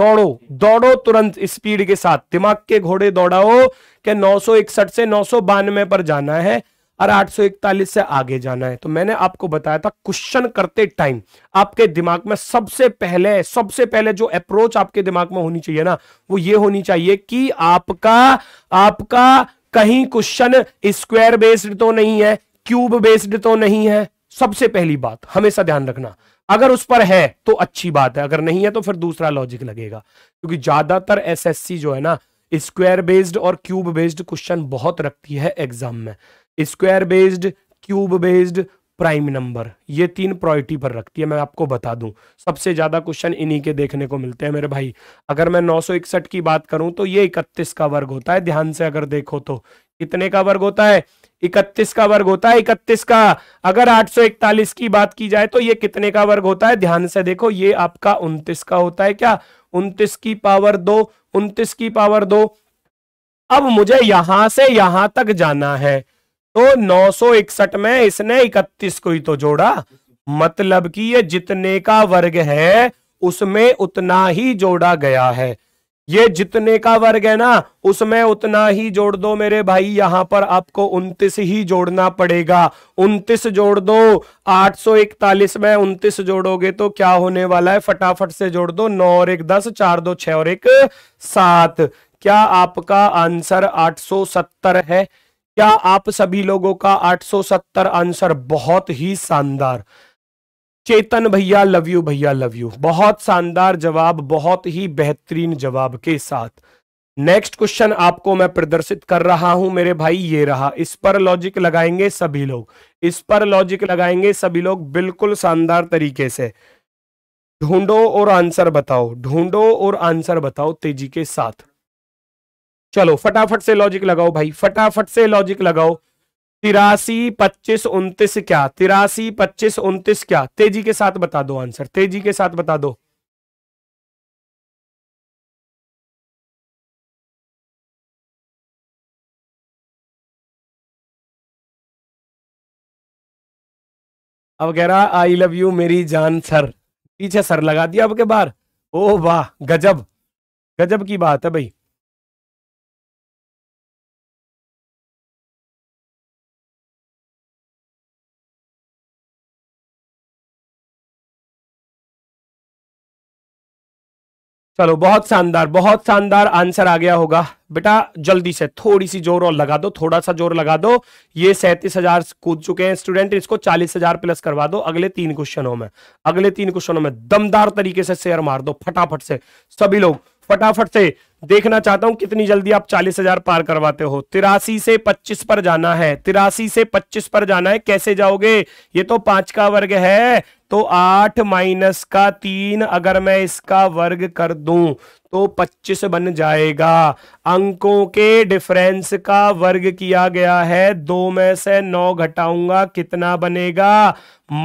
दौड़ो दौड़ो तुरंत स्पीड के साथ दिमाग के घोड़े दौड़ाओ कि नौ सौ इकसठ से नौ सौ बानवे पर जाना है और 841 से आगे जाना है तो मैंने आपको बताया था क्वेश्चन करते टाइम आपके दिमाग में सबसे पहले सबसे पहले जो अप्रोच आपके दिमाग में होनी चाहिए ना वो ये होनी चाहिए कि आपका आपका कहीं क्वेश्चन स्क्वायर बेस्ड तो नहीं है क्यूब बेस्ड तो नहीं है सबसे पहली बात हमेशा ध्यान रखना अगर उस पर है तो अच्छी बात है अगर नहीं है तो फिर दूसरा लॉजिक लगेगा क्योंकि ज्यादातर एसएससी जो है ना स्क्वायर बेस्ड और क्यूब बेस्ड क्वेश्चन बहुत रखती है एग्जाम में square based cube based prime number ये तीन प्रायोरिटी पर रखती है मैं आपको बता दूं सबसे ज़्यादा क्वेश्चन इन्हीं के देखने को मिलते हैं मेरे भाई अगर मैं नौ की बात करूं तो ये इकतीस का वर्ग होता है ध्यान से अगर देखो तो कितने का वर्ग होता है इकतीस का वर्ग होता है इकतीस का अगर 841 की बात की जाए तो ये कितने का वर्ग होता है ध्यान से देखो ये आपका उनतीस का होता है क्या उन्तीस की पावर दो उनतीस की पावर दो अब मुझे यहां से यहां तक जाना है तो 961 में इसने 31 को ही तो जोड़ा मतलब कि ये जितने का वर्ग है उसमें उतना ही जोड़ा गया है ये जितने का वर्ग है ना उसमें उतना ही जोड़ दो मेरे भाई यहां पर आपको उन्तीस ही जोड़ना पड़ेगा उन्तीस जोड़ दो 841 में उन्तीस जोड़ोगे तो क्या होने वाला है फटाफट से जोड़ दो नौ और एक दस चार दो छह और एक सात क्या आपका आंसर 870 है क्या आप सभी लोगों का 870 आंसर बहुत ही शानदार चेतन भैया लव यू भैया लव यू बहुत शानदार जवाब बहुत ही बेहतरीन जवाब के साथ नेक्स्ट क्वेश्चन आपको मैं प्रदर्शित कर रहा हूं मेरे भाई ये रहा इस पर लॉजिक लगाएंगे सभी लोग इस पर लॉजिक लगाएंगे सभी लोग बिल्कुल शानदार तरीके से ढूंढो और आंसर बताओ ढूंढो और आंसर बताओ तेजी के साथ चलो फटाफट से लॉजिक लगाओ भाई फटाफट से लॉजिक लगाओ तिरासी पच्चीस उन्तीस क्या तिरासी पच्चीस उन्तीस क्या तेजी के साथ बता दो आंसर तेजी के साथ बता दो अब रहा आई लव यू मेरी जान सर पीछे सर लगा दिया अब के बार ओ वाह गजब गजब की बात है भाई चलो बहुत शानदार बहुत शानदार आंसर आ गया होगा बेटा जल्दी से थोड़ी सी जोर और लगा दो थोड़ा सा जोर लगा दो ये सैंतीस हजार कूद चुके हैं स्टूडेंट इसको चालीस हजार प्लस करवा दो अगले तीन क्वेश्चनों में अगले तीन क्वेश्चनों में दमदार तरीके से शेयर मार दो फटाफट से सभी लोग फटाफट से देखना चाहता हूं कितनी जल्दी आप चालीस हजार पार करवाते हो तिरासी से पच्चीस पर जाना है तिरासी से पच्चीस पर जाना है कैसे जाओगे ये तो पांच का वर्ग है तो आठ माइनस का तीन अगर मैं इसका वर्ग कर दूं तो पच्चीस बन जाएगा अंकों के डिफरेंस का वर्ग किया गया है दो में से नौ घटाऊंगा कितना बनेगा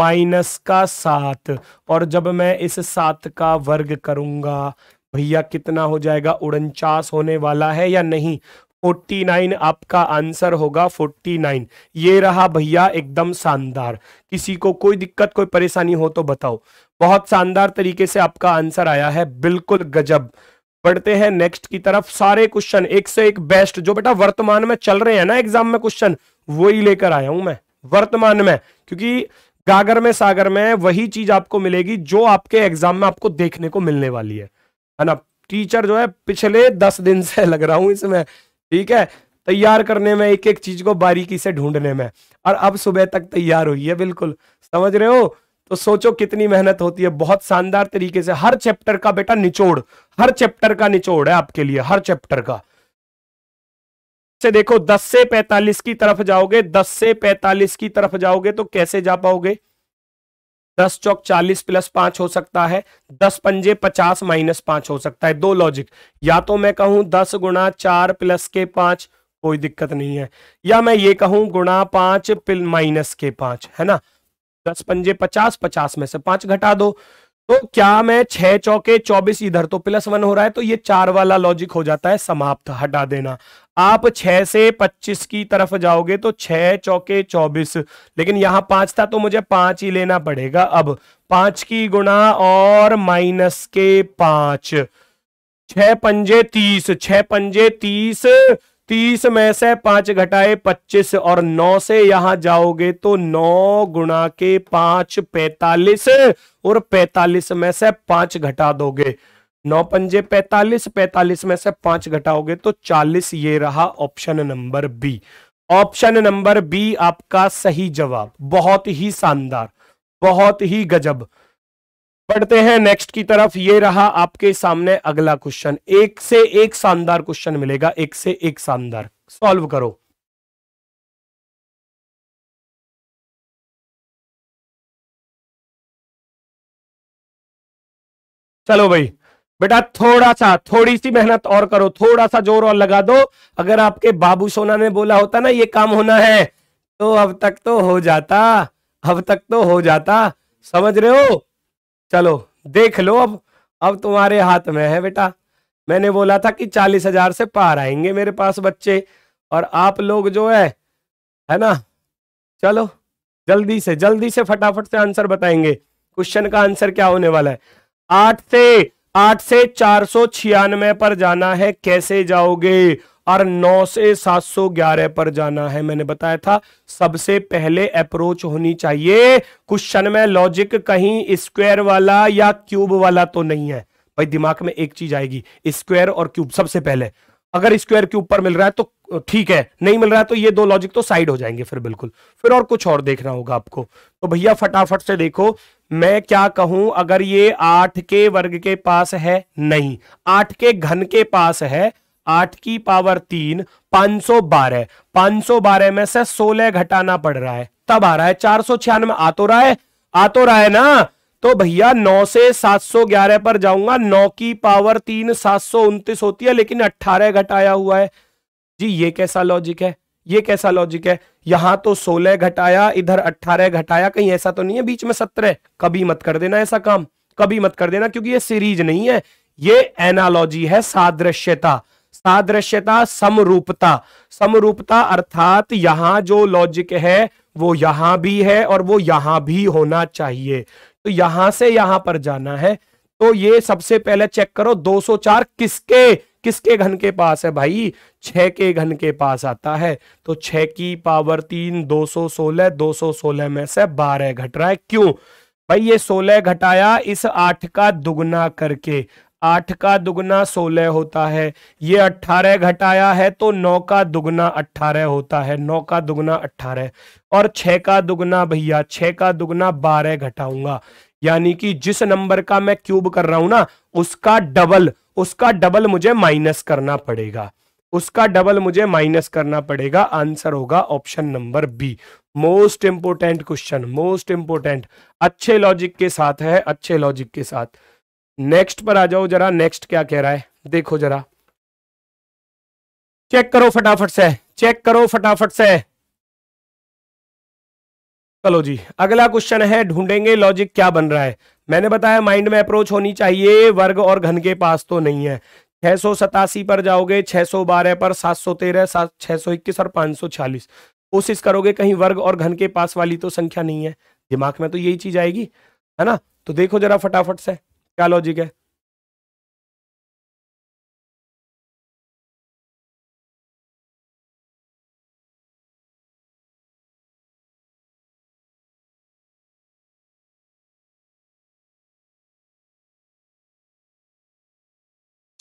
माइनस का सात और जब मैं इस सात का वर्ग करूंगा भैया कितना हो जाएगा उनचास होने वाला है या नहीं फोर्टी नाइन आपका आंसर होगा फोर्टी नाइन ये रहा भैया एकदम शानदार किसी को कोई दिक्कत कोई परेशानी हो तो बताओ बहुत शानदार तरीके से आपका आंसर आया है बिल्कुल गजब बढ़ते हैं नेक्स्ट की तरफ सारे क्वेश्चन एक से एक बेस्ट जो बेटा वर्तमान में चल रहे हैं ना एग्जाम में क्वेश्चन वही लेकर आया हूं मैं वर्तमान में क्योंकि गागर में सागर में वही चीज आपको मिलेगी जो आपके एग्जाम में आपको देखने को मिलने वाली है है ना टीचर जो है पिछले दस दिन से लग रहा हूं इसमें ठीक है तैयार करने में एक एक चीज को बारीकी से ढूंढने में और अब सुबह तक तैयार हुई है बिल्कुल समझ रहे हो तो सोचो कितनी मेहनत होती है बहुत शानदार तरीके से हर चैप्टर का बेटा निचोड़ हर चैप्टर का निचोड़ है आपके लिए हर चैप्टर का से देखो 10 से 45 की तरफ जाओगे 10 से 45 की तरफ जाओगे तो कैसे जा पाओगे दस चौक चालीस प्लस पांच हो सकता है दस पंजे पचास माइनस पांच हो सकता है दो लॉजिक या तो मैं कहूं दस गुणा चार प्लस के पांच कोई दिक्कत नहीं है या मैं ये कहूं गुणा पांच माइनस के पांच है ना दस पंजे पचास पचास में से पांच घटा दो तो क्या मैं छह चौके चौबीस इधर तो प्लस वन हो रहा है तो ये चार वाला लॉजिक हो जाता है समाप्त हटा देना आप छह से पच्चीस की तरफ जाओगे तो छह चौके चौबीस लेकिन यहां पांच था तो मुझे पांच ही लेना पड़ेगा अब पांच की गुणा और माइनस के पांच छह पंजे तीस छह पंजे तीस तीस में से पांच घटाए पच्चीस और नौ से यहां जाओगे तो नौ गुणा के पांच पैतालीस और पैतालीस में से पांच घटा दोगे नौ पंजे पैतालीस पैतालीस में से पांच घटाओगे तो चालीस ये रहा option number B option number B आपका सही जवाब बहुत ही शानदार बहुत ही गजब पढ़ते हैं नेक्स्ट की तरफ ये रहा आपके सामने अगला क्वेश्चन एक से एक शानदार क्वेश्चन मिलेगा एक से एक शानदार सॉल्व करो चलो भाई बेटा थोड़ा सा थोड़ी सी मेहनत और करो थोड़ा सा जोर और लगा दो अगर आपके बाबू सोना ने बोला होता ना ये काम होना है तो अब तक तो हो जाता अब तक तो हो जाता समझ रहे हो चलो देख लो अब अब तुम्हारे हाथ में है बेटा मैंने बोला था कि चालीस हजार से पार आएंगे मेरे पास बच्चे और आप लोग जो है है ना चलो जल्दी से जल्दी से फटाफट से आंसर बताएंगे क्वेश्चन का आंसर क्या होने वाला है आठ से आठ से चार सौ छियानवे पर जाना है कैसे जाओगे और 9 से 711 पर जाना है मैंने बताया था सबसे पहले अप्रोच होनी चाहिए क्वेश्चन में लॉजिक कहीं स्क्वायर वाला या क्यूब वाला तो नहीं है भाई दिमाग में एक चीज आएगी स्क्वायर और क्यूब सबसे पहले अगर स्क्वायर के ऊपर मिल रहा है तो ठीक है नहीं मिल रहा है तो ये दो लॉजिक तो साइड हो जाएंगे फिर बिल्कुल फिर और कुछ और देखना होगा आपको तो भैया फटाफट से देखो मैं क्या कहूं अगर ये आठ के वर्ग के पास है नहीं आठ के घन के पास है आठ की पावर तीन पांच सौ बारह पांच सौ बारह में से सोलह घटाना पड़ रहा है तब आ रहा है चार सौ छियानवे आ तो रहा है आ तो रहा है ना तो भैया नौ से सात सौ ग्यारह पर जाऊंगा नौ की पावर तीन सात सौ उनतीस होती है लेकिन अट्ठारह घटाया हुआ है जी ये कैसा लॉजिक है ये कैसा लॉजिक है यहां तो सोलह घटाया इधर अट्ठारह घटाया कहीं ऐसा तो नहीं है बीच में सत्रह कभी मत कर देना ऐसा काम कभी मत कर देना क्योंकि ये सीरीज नहीं है ये एनालॉजी है सादृश्यता सादृश्यता समरूपता समरूपता अर्थात यहां जो लॉजिक है वो यहां भी है और वो यहां भी होना चाहिए तो यहां से यहां पर जाना है तो ये सबसे पहले चेक करो 204 किसके किसके घन के पास है भाई छह के घन के पास आता है तो छह की पावर तीन 216 216 में से 12 घट रहा है क्यों भाई ये सोलह घटाया इस आठ का दुगना करके आठ का दुगना सोलह होता है ये अट्ठारह घटाया है तो नौ का दुगना अट्ठारह होता है नौ का दुगना अट्ठारह और छह का दुगना भैया छह का दुगना बारह घटाऊंगा यानी कि जिस नंबर का मैं क्यूब कर रहा हूं ना उसका डबल उसका डबल मुझे माइनस करना पड़ेगा उसका डबल मुझे माइनस करना पड़ेगा आंसर होगा option number B most important question most important अच्छे लॉजिक के साथ है अच्छे लॉजिक के साथ नेक्स्ट पर आ जाओ जरा नेक्स्ट क्या कह रहा है देखो जरा चेक करो फटाफट से चेक करो फटाफट से चलो जी अगला क्वेश्चन है ढूंढेंगे लॉजिक क्या बन रहा है मैंने बताया माइंड में अप्रोच होनी चाहिए वर्ग और घन के पास तो नहीं है छह पर जाओगे छह पर सात सात छह और पांच कोशिश करोगे कहीं वर्ग और घन के पास वाली तो संख्या नहीं है दिमाग में तो यही चीज आएगी है ना तो देखो जरा फटाफट से क्या लॉजिक है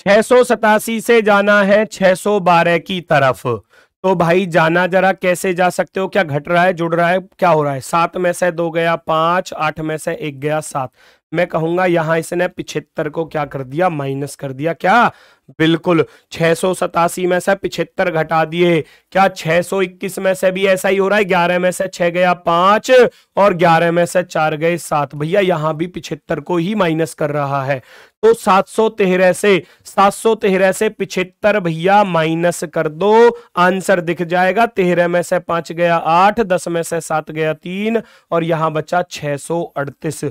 छह सौ सतासी से जाना है छह सौ बारह की तरफ तो भाई जाना जरा कैसे जा सकते हो क्या घट रहा है जुड़ रहा है क्या हो रहा है सात में से दो गया पांच आठ में से एक गया सात मैं कहूंगा यहां इसने पिछहत्तर को क्या कर दिया माइनस कर दिया क्या बिल्कुल छह में से पिछहत्तर घटा दिए क्या 621 में से भी ऐसा ही हो रहा है ग्यारह में से छह गया पांच और ग्यारह में से चार गए सात भैया यहां भी पिछहत्तर को ही माइनस कर रहा है तो सात सौ तेरह से सात सौ तेरह से पिछहत्तर भैया माइनस कर दो आंसर दिख जाएगा तेरह में से पांच गया आठ दस में से सात गया तीन और यहां बचा छह सौ अड़तीस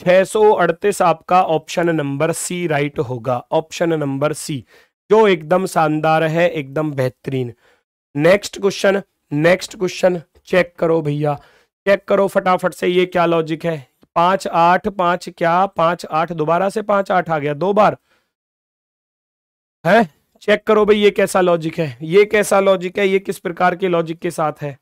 638 आपका ऑप्शन नंबर सी राइट होगा ऑप्शन नंबर सी जो एकदम शानदार है एकदम बेहतरीन next question next question check करो भैया चेक करो फटाफट से ये क्या लॉजिक है पांच आठ पांच क्या पांच आठ दोबारा से पांच आठ आ गया दो बार है चेक करो भाई ये कैसा लॉजिक है ये कैसा लॉजिक है ये किस प्रकार के लॉजिक के साथ है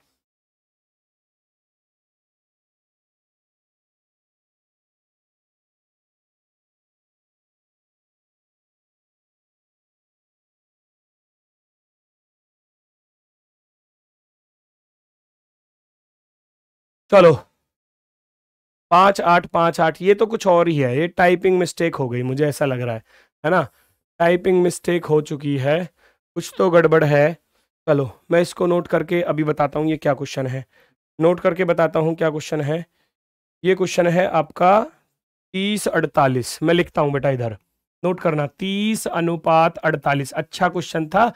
चलो पाँच आठ पाँच आठ ये तो कुछ और ही है ये टाइपिंग मिस्टेक हो गई मुझे ऐसा लग रहा है है ना टाइपिंग मिस्टेक हो चुकी है कुछ तो गड़बड़ है चलो मैं इसको नोट करके अभी बताता हूँ ये क्या क्वेश्चन है नोट करके बताता हूँ क्या क्वेश्चन है ये क्वेश्चन है आपका तीस अड़तालीस मैं लिखता हूँ बेटा इधर नोट करना तीस अनुपात अड़तालीस अच्छा क्वेश्चन था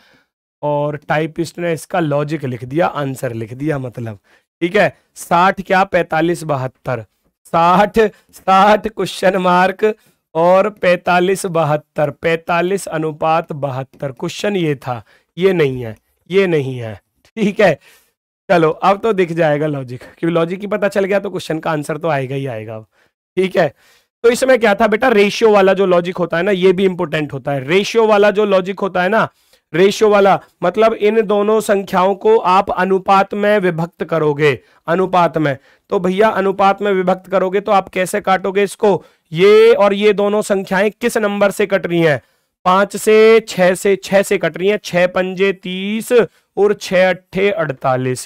और टाइपिस्ट ने इसका लॉजिक लिख दिया आंसर लिख दिया मतलब ठीक है साठ क्या पैतालीस बहत्तर साठ साठ क्वेश्चन मार्क और पैतालीस बहत्तर पैतालीस अनुपात बहत्तर क्वेश्चन ये था ये नहीं है ये नहीं है ठीक है चलो अब तो दिख जाएगा लॉजिक क्योंकि लॉजिक ही पता चल गया तो क्वेश्चन का आंसर तो आएगा ही आएगा अब ठीक है तो इसमें क्या था बेटा रेशियो वाला जो लॉजिक होता है ना ये भी इंपोर्टेंट होता है रेशियो वाला जो लॉजिक होता है ना रेशियो वाला मतलब इन दोनों संख्याओं को आप अनुपात में विभक्त करोगे अनुपात में तो भैया अनुपात में विभक्त करोगे तो आप कैसे काटोगे इसको ये और ये दोनों संख्याएं किस नंबर से कट रही हैं पांच से छह से छह से कट रही हैं छह पंजे तीस और छह अट्ठे अड़तालीस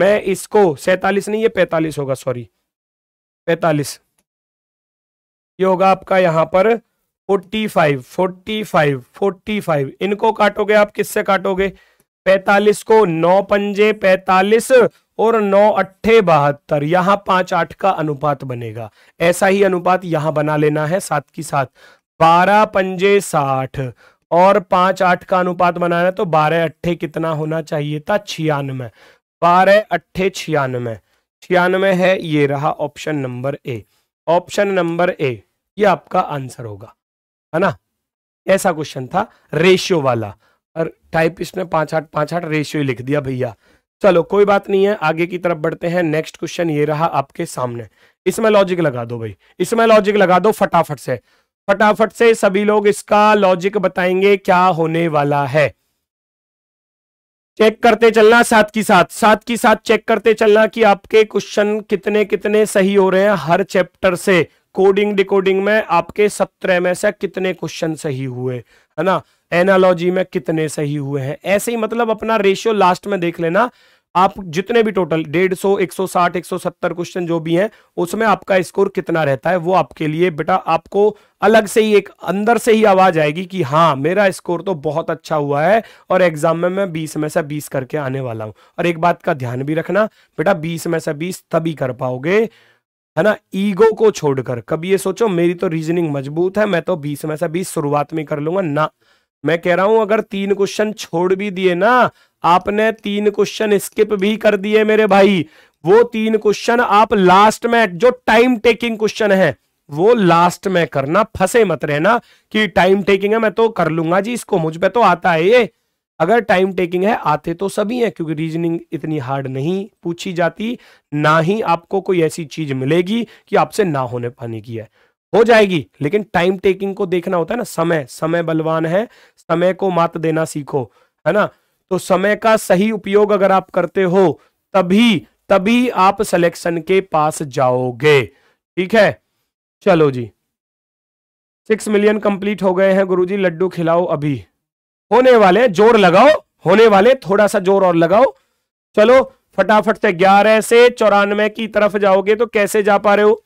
मैं इसको सैतालीस नहीं ये पैतालीस होगा सॉरी पैतालीस ये होगा आपका यहां पर forty five forty five forty five इनको काटोगे आप किससे काटोगे पैतालीस को नौ पंजे पैतालीस और नौ अट्ठे बहत्तर यहां पांच आठ का अनुपात बनेगा ऐसा ही अनुपात यहां बना लेना है सात की सात बारह पंजे साठ और पांच आठ का अनुपात बनाना है तो बारह अट्ठे कितना होना चाहिए था छियानवे बारह अट्ठे छियानवे छियानवे है ये रहा option number A option number A ये आपका आंसर होगा है ना ऐसा क्वेश्चन था रेशियो वाला और टाइप इसमें पांच आठ पांच आठ रेशियो लिख दिया भैया चलो कोई बात नहीं है आगे की तरफ बढ़ते हैं नेक्स्ट क्वेश्चन ये रहा आपके सामने इसमें लॉजिक लगा दो भाई इसमें लॉजिक लगा दो फटाफट से फटाफट से सभी लोग इसका लॉजिक बताएंगे क्या होने वाला है चेक करते चलना साथ की साथ साथ की साथ चेक करते चलना कि आपके क्वेश्चन कितने कितने सही हो रहे हैं हर चैप्टर से कोडिंग डिकोडिंग में आपके सत्रह में से कितने क्वेश्चन सही हुए है ना एनालॉजी में कितने सही हुए हैं ऐसे ही मतलब अपना रेशियो लास्ट में देख लेना आप जितने भी टोटल डेढ़ सौ एक सौ साठ एक सौ सत्तर क्वेश्चन जो भी हैं उसमें आपका स्कोर कितना रहता है वो आपके लिए बेटा आपको अलग से ही एक अंदर से ही आवाज आएगी कि हाँ मेरा स्कोर तो बहुत अच्छा हुआ है और एग्जाम में मैं बीस में से बीस करके आने वाला हूं और एक बात का ध्यान भी रखना बेटा बीस में से बीस तभी कर पाओगे है ना ईगो को छोड़कर कभी ये सोचो मेरी तो रीजनिंग मजबूत है मैं तो बीस में से बीस शुरुआत में कर लूंगा ना मैं कह रहा हूं अगर तीन क्वेश्चन छोड़ भी दिए ना आपने तीन क्वेश्चन स्किप भी कर दिए मेरे भाई वो तीन क्वेश्चन आप लास्ट में जो टाइम टेकिंग क्वेश्चन है वो लास्ट में करना फंसे मत रहना कि टाइम टेकिंग है मैं तो कर लूंगा जी इसको मुझ पर तो आता है ये अगर टाइम टेकिंग है आते तो सभी हैं क्योंकि रीजनिंग इतनी हार्ड नहीं पूछी जाती ना ही आपको कोई ऐसी चीज मिलेगी कि आपसे ना होने पाने की है हो जाएगी लेकिन टाइम टेकिंग को देखना होता है ना समय समय बलवान है समय को मात देना सीखो है ना तो समय का सही उपयोग अगर आप करते हो तभी तभी आप सिलेक्शन के पास जाओगे ठीक है चलो जी सिक्स मिलियन कंप्लीट हो गए हैं गुरुजी लड्डू खिलाओ अभी होने वाले जोर लगाओ होने वाले थोड़ा सा जोर और लगाओ चलो फटाफट से ग्यारह से चौरानवे की तरफ जाओगे तो कैसे जा पा रहे हो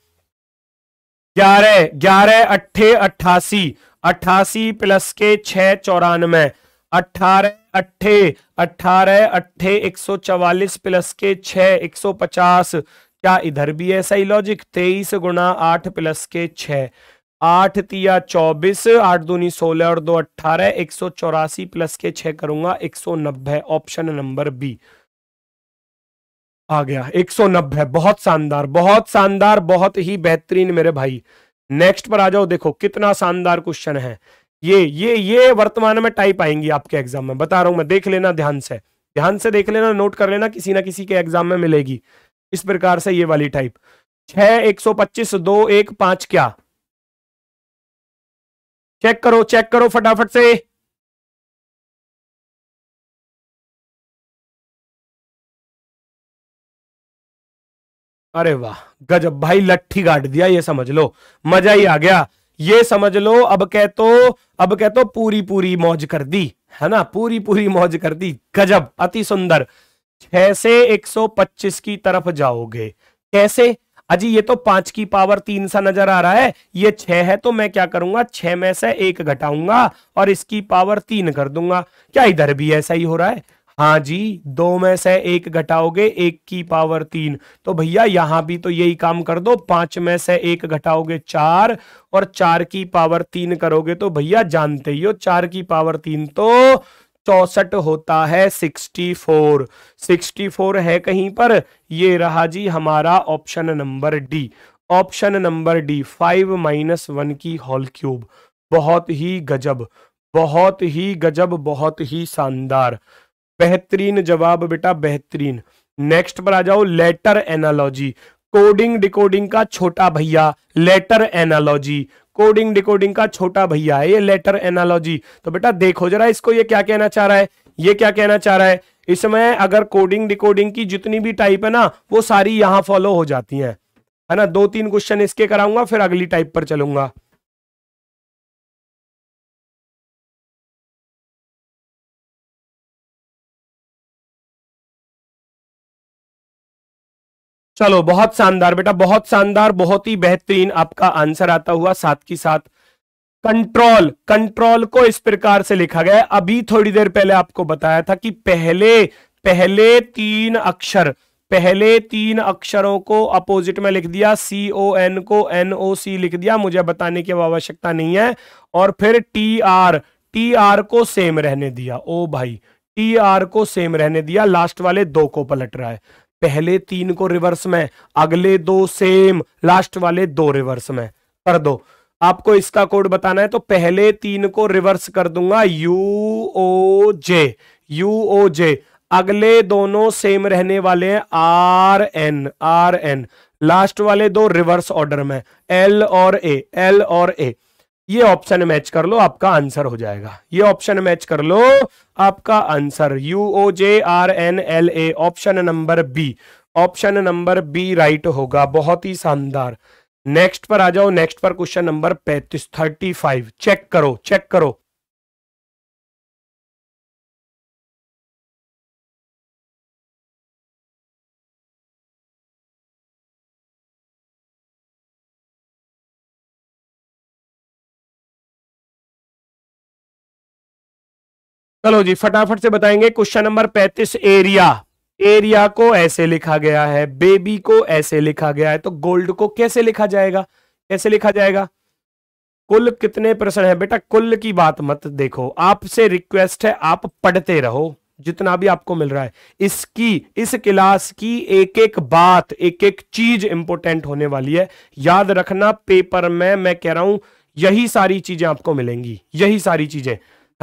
ग्यारह ग्यारह अट्ठे अट्ठासी अट्ठासी प्लस के छह चौरानवे अट्ठारह अट्ठे अट्ठारह अट्ठे एक सौ चवालीस प्लस के छ एक सौ पचास क्या इधर भी ऐसा ही लॉजिक तेईस गुना आठ प्लस के छह आठ तिया चौबीस आठ दूनी सोलह और दो अट्ठारह एक सौ चौरासी प्लस के छह करूंगा एक सौ नब्बे ऑप्शन नंबर बी आ गया एक सौ नब्बे बहुत शानदार बहुत शानदार बहुत ही बेहतरीन मेरे भाई नेक्स्ट पर आ जाओ देखो कितना शानदार क्वेश्चन है ये ये ये वर्तमान में टाइप आएंगी आपके एग्जाम में बता रहा हूं मैं देख लेना ध्यान से ध्यान से देख लेना नोट कर लेना किसी ना किसी के एग्जाम में मिलेगी इस प्रकार से ये वाली टाइप छह एक सौ पच्चीस दो एक पांच क्या चेक करो चेक करो फटाफट से अरे वाह गजब भाई लट्ठी गाड़ दिया ये समझ लो मजा ही आ गया ये समझ लो अब कह तो अब कह तो पूरी पूरी मौज कर दी है ना पूरी पूरी मौज कर दी गजब अति सुंदर छह से 125 की तरफ जाओगे कैसे अजी ये तो पांच की पावर तीन सा नजर आ रहा है ये छह है तो मैं क्या करूंगा छह में से एक घटाऊंगा और इसकी पावर तीन कर दूंगा क्या इधर भी ऐसा ही हो रहा है हाँ जी दो में से एक घटाओगे एक की पावर तीन तो भैया यहां भी तो यही काम कर दो पांच में से एक घटाओगे चार और चार की पावर तीन करोगे तो भैया जानते ही हो चार की पावर तीन तो चौसठ होता है सिक्सटी फोर सिक्सटी फोर है कहीं पर ये रहा जी हमारा option number D option number D five minus one की हॉल क्यूब बहुत ही गजब बहुत ही गजब बहुत ही शानदार बेहतरीन जवाब बेटा बेहतरीन नेक्स्ट पर आ जाओ लेटर एनालॉजी कोडिंग डिकोडिंग का छोटा भैया लेटर एनालॉजी कोडिंग डिकोडिंग का छोटा भैया है ये लेटर एनालॉजी तो बेटा देखो जरा इसको ये क्या कहना चाह रहा है ये क्या कहना चाह रहा है इसमें अगर कोडिंग डिकोडिंग की जितनी भी टाइप है ना वो सारी यहां फॉलो हो जाती हैं है ना दो तीन क्वेश्चन इसके कराऊंगा फिर अगली टाइप पर चलूंगा चलो बहुत शानदार बेटा बहुत शानदार बहुत ही बेहतरीन आपका आंसर आता हुआ साथ की साथ कंट्रोल कंट्रोल को इस प्रकार से लिखा गया अभी थोड़ी देर पहले आपको बताया था कि पहले पहले तीन अक्षर पहले तीन अक्षरों को अपोजिट में लिख दिया सी ओ एन को एन ओ सी लिख दिया मुझे बताने की आवश्यकता नहीं है और फिर टी आर टी आर को सेम रहने दिया ओ भाई टी आर को सेम रहने दिया लास्ट वाले दो को पलट रहा है पहले तीन को रिवर्स में अगले दो सेम लास्ट वाले दो रिवर्स में कर दो आपको इसका कोड बताना है तो पहले तीन को रिवर्स कर दूंगा you O J you O जे अगले दोनों सेम रहने वाले हैं R N R N last वाले दो रिवर्स ऑर्डर में एल और ए एल और ए ये ऑप्शन मैच कर लो आपका आंसर हो जाएगा ये ऑप्शन मैच कर लो आपका answer U O J R N L A option number B option number B right होगा बहुत ही शानदार नेक्स्ट पर आ जाओ नेक्स्ट पर क्वेश्चन नंबर पैंतीस थर्टी फाइव चेक करो चेक करो चलो जी फटाफट से बताएंगे क्वेश्चन नंबर पैंतीस एरिया एरिया को ऐसे लिखा गया है बेबी को ऐसे लिखा गया है तो गोल्ड को कैसे लिखा जाएगा कैसे लिखा जाएगा कुल कितने प्रश्न है बेटा कुल की बात मत देखो आपसे रिक्वेस्ट है आप पढ़ते रहो जितना भी आपको मिल रहा है इसकी इस क्लास की एक एक बात एक एक चीज इंपोर्टेंट होने वाली है याद रखना पेपर में मैं कह रहा हूं यही सारी चीजें आपको मिलेंगी यही सारी चीजें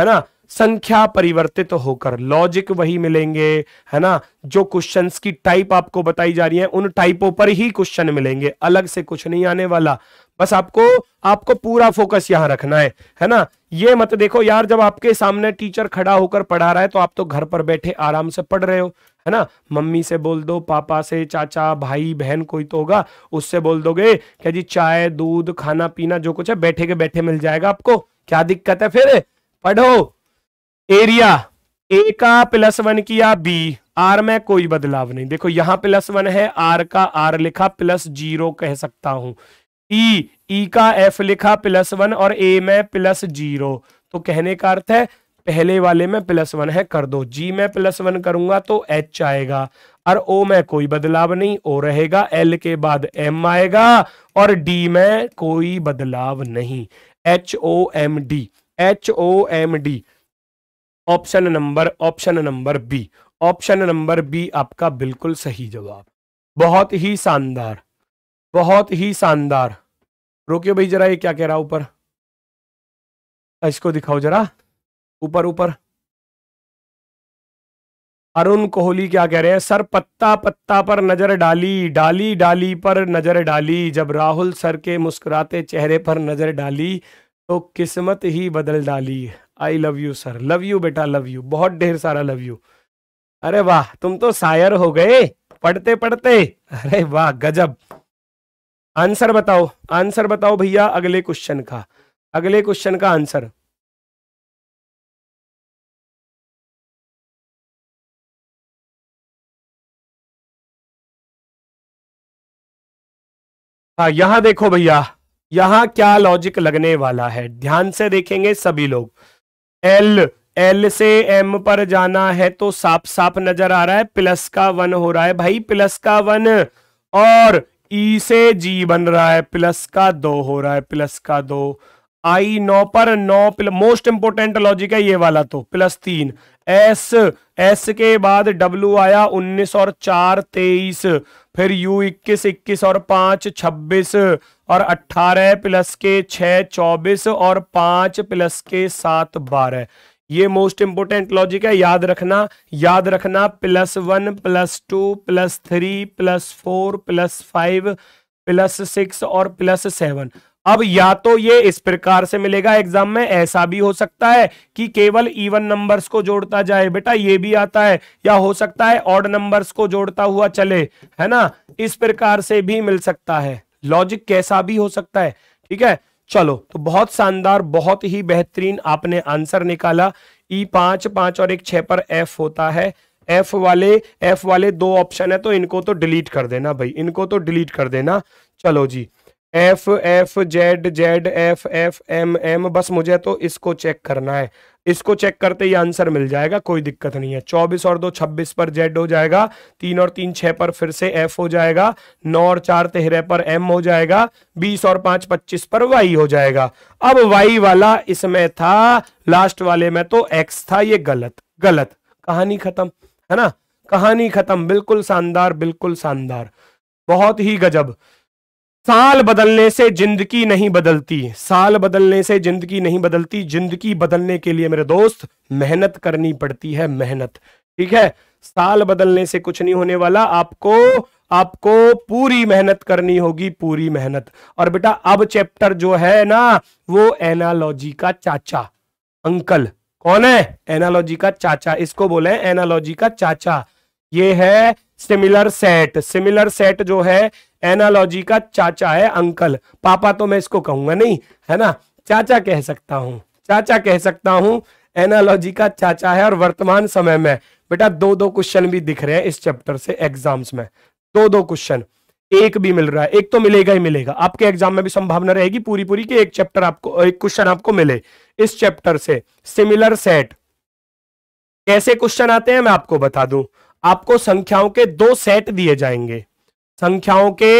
है ना संख्या परिवर्तित तो होकर लॉजिक वही मिलेंगे है ना जो क्वेश्चंस की टाइप आपको बताई जा रही है उन टाइपों पर ही क्वेश्चन मिलेंगे अलग से कुछ नहीं आने वाला बस आपको आपको पूरा फोकस यहां रखना है है ना ये मत देखो यार जब आपके सामने टीचर खड़ा होकर पढ़ा रहा है तो आप तो घर पर बैठे आराम से पढ़ रहे हो है ना मम्मी से बोल दो पापा से चाचा भाई बहन कोई तो होगा उससे बोल दोगे क्या जी चाय दूध खाना पीना जो कुछ है बैठे के बैठे मिल जाएगा आपको क्या दिक्कत है फिर पढ़ो एरिया ए का प्लस वन किया बी आर में कोई बदलाव नहीं देखो यहां प्लस वन है आर का आर लिखा प्लस जीरो कह सकता हूं ई e, e का एफ लिखा प्लस वन और ए में प्लस जीरो तो कहने का अर्थ है पहले वाले में प्लस वन है कर दो जी में प्लस वन करूंगा तो एच आएगा और ओ में कोई बदलाव नहीं ओ रहेगा एल के बाद एम आएगा और डी में कोई बदलाव नहीं H O M D H O M D option number option number B option number B आपका बिल्कुल सही जवाब बहुत ही शानदार बहुत ही शानदार रोकियो भाई जरा ये क्या कह रहा ऊपर इसको दिखाओ जरा ऊपर ऊपर अरुण कोहली क्या कह रहे हैं सर पत्ता पत्ता पर नजर डाली डाली डाली पर नजर डाली जब राहुल सर के मुस्कुराते चेहरे पर नजर डाली तो किस्मत ही बदल डाली I love you sir love you बेटा लव यू बहुत ढेर सारा लव यू अरे वाह तुम तो सायर हो गए पढ़ते पढ़ते अरे वाह गजब आंसर बताओ आंसर बताओ भैया अगले क्वेश्चन का अगले क्वेश्चन का आंसर हाँ यहां देखो भैया यहां क्या लॉजिक लगने वाला है ध्यान से देखेंगे सभी लोग एल एल से एम पर जाना है तो साफ साफ नजर आ रहा है प्लस का वन हो रहा है भाई प्लस का वन और ई से जी बन रहा है प्लस का दो हो रहा है प्लस का दो आई नौ पर नौ मोस्ट इंपोर्टेंट लॉजिक है ये वाला तो प्लस तीन एस एस के बाद डब्ल्यू आया उन्नीस और चार तेईस फिर यू इक्कीस इक्कीस और पांच छब्बीस और अट्ठारह प्लस के छह चौबीस और पांच प्लस के सात बारह ये मोस्ट इंपोर्टेंट लॉजिक है याद रखना याद रखना plus one plus two plus three plus four plus five plus six और प्लस सेवन अब या तो ये इस प्रकार से मिलेगा एग्जाम में ऐसा भी हो सकता है कि केवल इवन नंबर्स को जोड़ता जाए बेटा ये भी आता है या हो सकता है ऑड नंबर्स को जोड़ता हुआ चले है ना इस प्रकार से भी मिल सकता है लॉजिक कैसा भी हो सकता है ठीक है चलो तो बहुत शानदार बहुत ही बेहतरीन आपने आंसर निकाला ई e पांच पांच और एक छह पर एफ होता है एफ वाले एफ वाले दो ऑप्शन है तो इनको तो डिलीट कर देना भाई इनको तो डिलीट कर देना चलो जी F F Z Z F F M M बस मुझे तो इसको चेक करना है इसको चेक करते ही आंसर मिल जाएगा कोई दिक्कत नहीं है चौबीस और दो छब्बीस पर जेड हो जाएगा तीन और तीन छह पर फिर से एफ हो जाएगा नौ और चार तेहरे पर एम हो जाएगा बीस और पांच पच्चीस पर वाई हो जाएगा अब वाई वाला इसमें था लास्ट वाले में तो एक्स था ये गलत गलत कहानी खत्म है ना कहानी खत्म बिल्कुल शानदार बिल्कुल शानदार बहुत ही गजब साल बदलने से जिंदगी नहीं बदलती साल बदलने से जिंदगी नहीं बदलती जिंदगी बदलने के लिए मेरे दोस्त मेहनत करनी पड़ती है मेहनत ठीक है साल बदलने से कुछ नहीं होने वाला आपको आपको पूरी मेहनत करनी होगी पूरी मेहनत और बेटा अब चैप्टर जो है ना वो एनालॉजी का चाचा अंकल कौन है एनालॉजी का चाचा इसको बोले एनालॉजी का चाचा ये है सिमिलर सेट सिमिलर सेट जो है एनालॉजी का चाचा है अंकल पापा तो मैं इसको कहूंगा नहीं है ना चाचा कह सकता हूं चाचा कह सकता हूं एनालॉजी का चाचा है और वर्तमान समय में बेटा दो दो क्वेश्चन भी दिख रहे हैं इस चैप्टर से एग्जाम्स में दो दो क्वेश्चन एक भी मिल रहा है एक तो मिलेगा ही मिलेगा आपके एग्जाम में भी संभावना रहेगी पूरी पूरी कि एक चैप्टर आपको एक क्वेश्चन आपको मिले इस चैप्टर से सिमिलर सेट कैसे क्वेश्चन आते हैं मैं आपको बता दूं आपको संख्याओं के दो सेट दिए जाएंगे संख्याओं के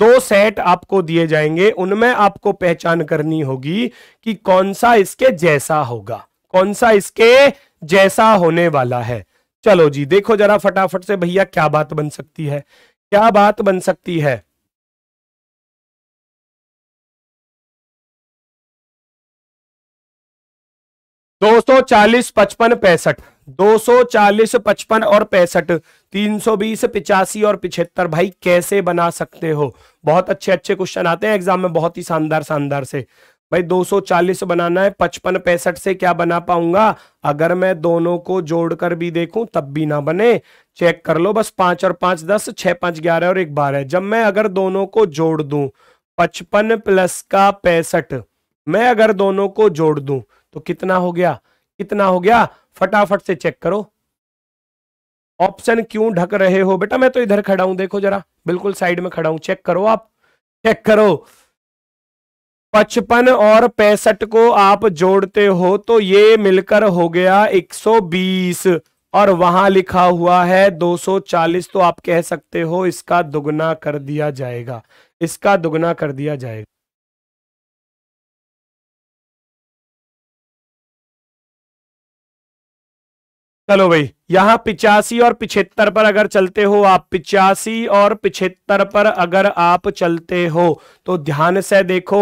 दो सेट आपको दिए जाएंगे उनमें आपको पहचान करनी होगी कि कौन सा इसके जैसा होगा कौन सा इसके जैसा होने वाला है चलो जी देखो जरा फटाफट से भैया क्या बात बन सकती है क्या बात बन सकती है दो सौ चालीस पचपन पैंसठ दो सौ चालीस पचपन और पैंसठ तीन सौ बीस पिचासी और पिछहत्तर भाई कैसे बना सकते हो बहुत अच्छे अच्छे क्वेश्चन आते हैं एग्जाम में बहुत ही शानदार शानदार से भाई 240 बनाना है पचपन पैंसठ से क्या बना पाऊंगा अगर मैं दोनों को जोड़कर भी देखूं तब भी ना बने चेक कर लो बस पांच और पांच दस छह पांच ग्यारह और एक बारह जब मैं अगर दोनों को जोड़ दूं पचपन प्लस का पैंसठ मैं अगर दोनों को जोड़ दूं तो कितना हो गया कितना हो गया फटाफट से चेक करो ऑप्शन क्यों ढक रहे हो बेटा मैं तो इधर खड़ा हूं देखो जरा बिल्कुल साइड में खड़ा हूं चेक करो आप चेक करो पचपन और पैंसठ को आप जोड़ते हो तो ये मिलकर हो गया 120 और वहां लिखा हुआ है 240 तो आप कह सकते हो इसका दुगना कर दिया जाएगा इसका दुगना कर दिया जाएगा चलो भाई यहां पिचासी और पिछहत्तर पर अगर चलते हो आप पिचासी और पिछहत्तर पर अगर आप चलते हो तो ध्यान से देखो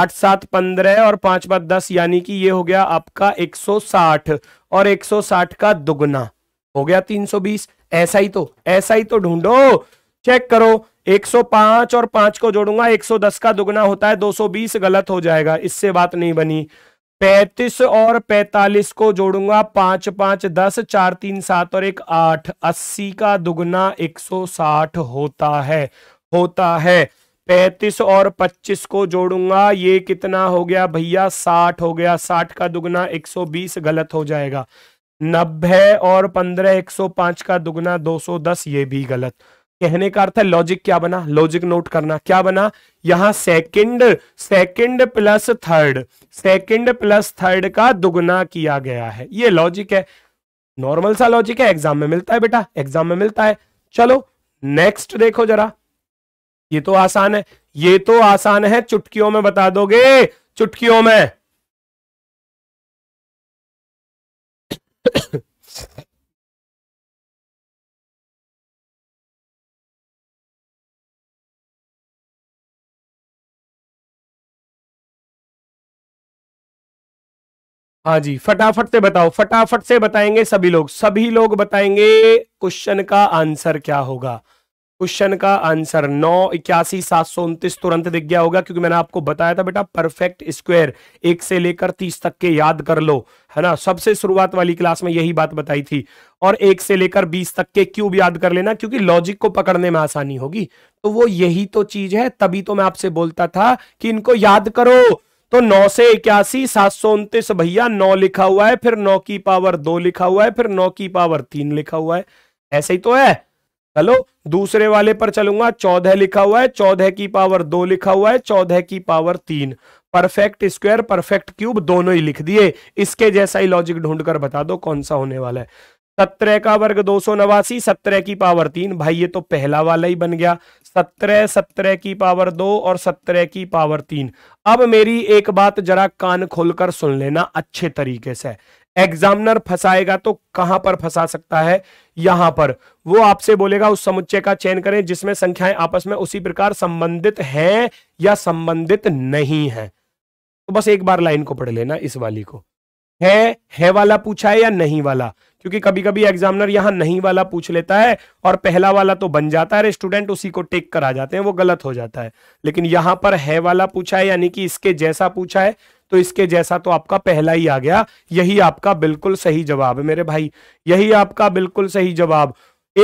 आठ सात पंद्रह और पांच पांच दस यानी कि ये हो गया आपका एक साठ और एक सौ साठ का दुगना हो गया तीन सौ बीस ऐसा ही तो ऐसा ही तो ढूंढो चेक करो 105 और 5 को जोड़ूंगा 110 का दुगना होता है 220 गलत हो जाएगा इससे बात नहीं बनी पैतीस और पैतालीस को जोड़ूंगा पांच पांच दस चार तीन सात और एक आठ अस्सी का दुगना एक सौ साठ होता है होता है पैतीस और पच्चीस को जोड़ूंगा ये कितना हो गया भैया साठ हो गया साठ का दुगना एक सौ बीस गलत हो जाएगा नब्बे और पंद्रह एक सौ पांच का दुगना दो सौ दस ये भी गलत कहने का अर्थ है लॉजिक क्या बना लॉजिक नोट करना क्या बना यहां second second plus third second plus third का दुगना किया गया है ये लॉजिक है नॉर्मल सा लॉजिक है एग्जाम में मिलता है बेटा एग्जाम में मिलता है चलो नेक्स्ट देखो जरा ये तो आसान है ये तो आसान है चुटकियों में बता दोगे चुटकियों में हाँ जी फटाफट से बताओ फटाफट से बताएंगे सभी लोग सभी लोग बताएंगे क्वेश्चन का आंसर क्या होगा क्वेश्चन का आंसर नौ इक्यासी सात सौ उनतीस तुरंत दिख गया होगा क्योंकि मैंने आपको बताया था बेटा परफेक्ट स्क्वायर एक से लेकर तीस तक के याद कर लो है ना सबसे शुरुआत वाली क्लास में यही बात बताई थी और एक से लेकर बीस तक के क्यूब याद कर लेना क्योंकि लॉजिक को पकड़ने में आसानी होगी तो वो यही तो चीज है तभी तो मैं आपसे बोलता था कि इनको याद करो तो नौ से इक्यासी सात सौ उनतीस भैया नौ लिखा हुआ है फिर नौ की पावर दो लिखा हुआ है फिर नौ की पावर तीन लिखा हुआ है ऐसे ही तो है चलो दूसरे वाले पर चलूंगा चौदह लिखा हुआ है चौदह की पावर दो लिखा हुआ है चौदह की पावर तीन परफेक्ट स्क्वायर परफेक्ट क्यूब दोनों ही लिख दिए इसके जैसा ही लॉजिक ढूंढकर बता दो कौन सा होने वाला है सत्रह का वर्ग दो सौ नवासी सत्रह की पावर तीन भाई ये तो पहला वाला ही बन गया सत्रह सत्रह की पावर दो और सत्रह की पावर तीन अब मेरी एक बात जरा कान खोलकर सुन लेना अच्छे तरीके से एग्जामिनर फंसाएगा तो कहां पर फंसा सकता है यहां पर वो आपसे बोलेगा उस समुच्चय का चयन करें जिसमें संख्याएं आपस में उसी प्रकार संबंधित हैं या संबंधित नहीं है तो बस एक बार लाइन को पढ़ लेना इस वाली को है है वाला पूछा है या नहीं वाला क्योंकि कभी कभी एग्जामिनर यहाँ नहीं वाला पूछ लेता है और पहला वाला तो बन जाता है स्टूडेंट उसी को टेक करा जाते हैं वो गलत हो जाता है लेकिन यहां पर है वाला पूछा है यानी कि इसके जैसा पूछा है तो इसके जैसा तो आपका पहला ही आ गया यही आपका बिल्कुल सही जवाब है मेरे भाई यही आपका बिल्कुल सही जवाब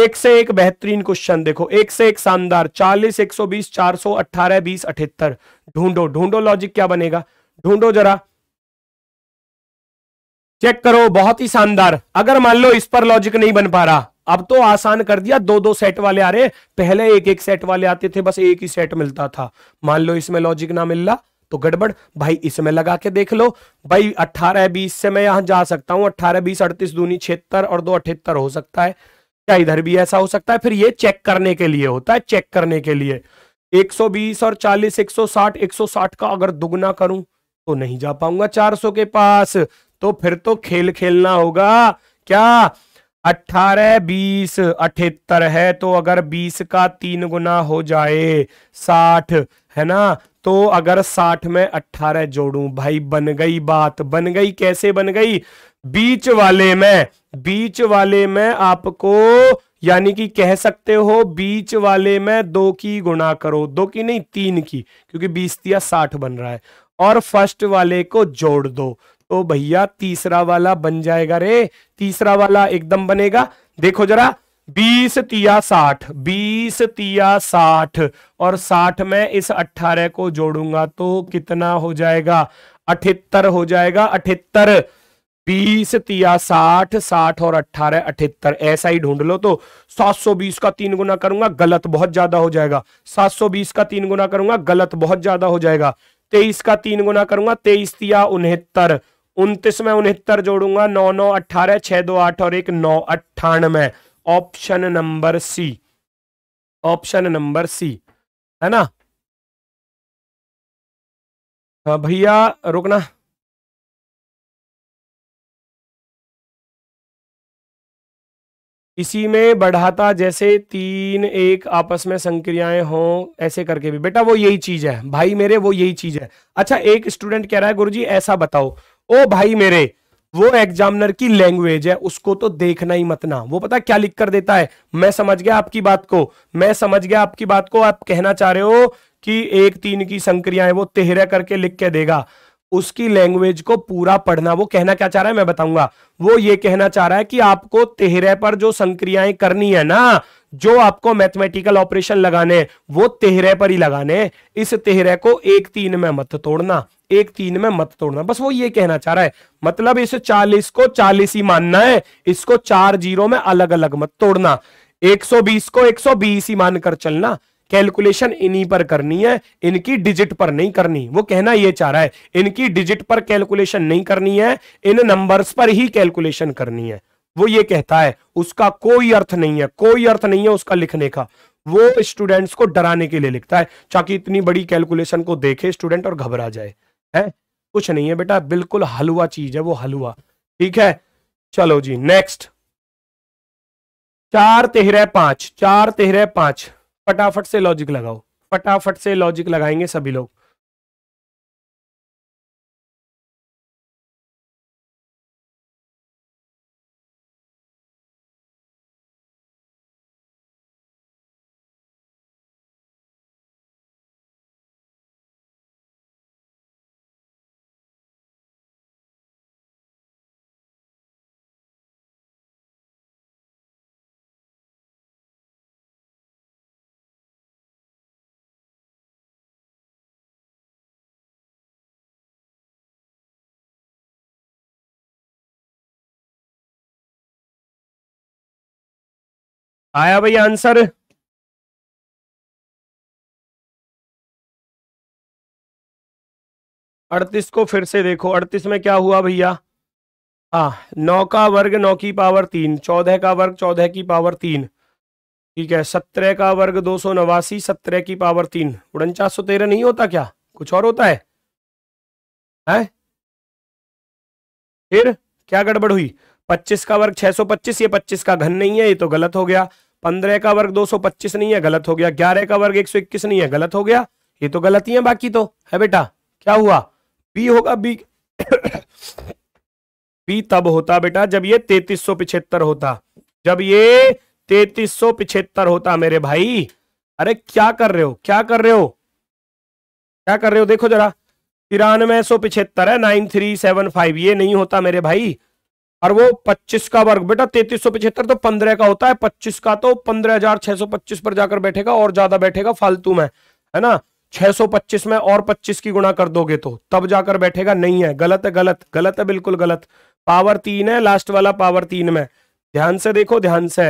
एक से एक बेहतरीन क्वेश्चन देखो एक से एक शानदार चालीस एक सौ बीस चार सौ अट्ठारह बीस अठहत्तर ढूंढो ढूंढो लॉजिक क्या बनेगा ढूंढो जरा चेक करो बहुत ही शानदार अगर मान लो इस पर लॉजिक नहीं बन पा रहा अब तो आसान कर दिया दो दो सेट वाले आ रहे पहले एक एक सेट वाले आते थे बस एक ही सेट मिलता था मान लो इसमें लॉजिक ना मिल रहा तो गड़बड़ भाई इसमें लगा के देख लो भाई अट्ठारह बीस से मैं यहां जा सकता हूं अट्ठारह बीस अड़तीस दूनी छिहत्तर और दो अठहत्तर हो सकता है क्या इधर भी ऐसा हो सकता है फिर ये चेक करने के लिए होता है चेक करने के लिए 120 और 40 160 160 का अगर दुगना करूं तो नहीं जा पाऊंगा 400 के पास तो फिर तो खेल खेलना होगा क्या अठारह बीस अठहत्तर है तो अगर बीस का तीन गुना हो जाए साठ है ना तो अगर साठ में अट्ठारह जोड़ू भाई बन गई बात बन गई कैसे बन गई बीच वाले में बीच वाले में आपको यानी कि कह सकते हो बीच वाले में दो की गुणा करो दो की नहीं तीन की क्योंकि बीस दिया साठ बन रहा है और फर्स्ट वाले को जोड़ दो तो भैया तीसरा वाला बन जाएगा रे तीसरा वाला एकदम बनेगा देखो जरा बीस तिया साठ बीस तिया साठ और साठ में इस अट्ठारह को जोड़ूंगा तो कितना हो जाएगा अठहत्तर हो जाएगा अठहत्तर बीस तिया साठ साठ और अट्ठारह अठहत्तर ऐसा ही ढूंढ लो तो सात सौ बीस का तीन गुना करूंगा गलत बहुत ज्यादा हो जाएगा सात सौ बीस का तीन गुना करूंगा गलत बहुत ज्यादा हो जाएगा तेईस का तीन गुना करूंगा तेईस तिया उनहत्तर उनतीस में उनहत्तर जोड़ूंगा नौ नौ अट्ठारह छह दो आठ और एक नौ अट्ठानवे option number C option number C है ना हाँ भैया रुकना इसी में बढ़ाता जैसे तीन एक आपस में संक्रियाएं हो ऐसे करके भी बेटा वो यही चीज है भाई मेरे वो यही चीज है अच्छा एक स्टूडेंट कह रहा है गुरुजी ऐसा बताओ ओ भाई मेरे वो एग्जामिनर की लैंग्वेज है उसको तो देखना ही मत ना वो पता क्या लिख कर देता है मैं समझ गया आपकी बात को मैं समझ गया आपकी बात को आप कहना चाह रहे हो कि एक तीन की संक्रियाएं वो तेहरा करके लिख के देगा उसकी लैंग्वेज को पूरा पढ़ना वो कहना क्या चाह रहा है मैं बताऊंगा वो ये कहना चाह रहा है कि आपको तेहरे पर जो संक्रियाएं करनी है ना जो आपको मैथमेटिकल ऑपरेशन लगाने हैं वो तेहरे पर ही लगाने हैं इस तेहरे को एक तीन में मत तोड़ना एक तीन में मत तोड़ना बस वो ये कहना चाह रहा है मतलब इस चालीस को चालीस ही मानना है इसको चार जीरो में अलग अलग मत तोड़ना 120 को 120 ही मानकर चलना कैलकुलेशन इन्हीं पर करनी है इनकी डिजिट पर नहीं करनी वो कहना यह चाह रहा है इनकी डिजिट पर कैलकुलेशन नहीं करनी है इन नंबर्स पर ही कैलकुलेशन करनी है वो ये कहता है उसका कोई अर्थ नहीं है कोई अर्थ नहीं है उसका लिखने का वो स्टूडेंट्स को डराने के लिए लिखता है ताकि इतनी बड़ी कैलकुलेशन को देखे स्टूडेंट और घबरा जाए है कुछ नहीं है बेटा बिल्कुल हलवा चीज है वो हलवा ठीक है चलो जी नेक्स्ट चार तेहरे पांच चार तेहरे पांच फटाफट से लॉजिक लगाओ फटाफट से लॉजिक लगाएंगे सभी लोग आया भाई आंसर अड़तीस को फिर से देखो अड़तीस में क्या हुआ भैया हाँ नौ का वर्ग नौ की पावर तीन चौदह का वर्ग चौदह की पावर तीन ठीक है सत्रह का वर्ग दो सौ नवासी सत्रह की पावर तीन उनचास सौ तेरह नहीं होता क्या कुछ और होता है हैं फिर क्या गड़बड़ हुई पच्चीस का वर्ग छह सौ पच्चीस ये पच्चीस का घन नहीं है ये तो गलत हो गया पंद्रह का वर्ग दो सौ पच्चीस नहीं है गलत हो गया ग्यारह का वर्ग एक सौ इक्कीस नहीं है गलत हो गया ये तो गलत ही है बाकी तो है बेटा क्या हुआ बी होगा बी बी तब होता बेटा जब ये तैतीस होता जब ये तैतीस होता मेरे भाई अरे क्या कर रहे हो क्या कर रहे हो क्या कर रहे हो देखो जरा तिरानवे सौ पिछहत्तर है नाइन थ्री सेवन फाइव ये नहीं होता मेरे भाई और वो 25 का वर्ग बेटा तैतीस सौ पिछहत्तर तो 15 का होता है 25 का तो 15,625 पर जाकर बैठेगा और ज्यादा बैठेगा फालतू में है ना 625 में और 25 की गुणा कर दोगे तो तब जाकर बैठेगा नहीं है गलत है गलत गलत है बिल्कुल गलत पावर तीन है लास्ट वाला पावर तीन में ध्यान से देखो ध्यान से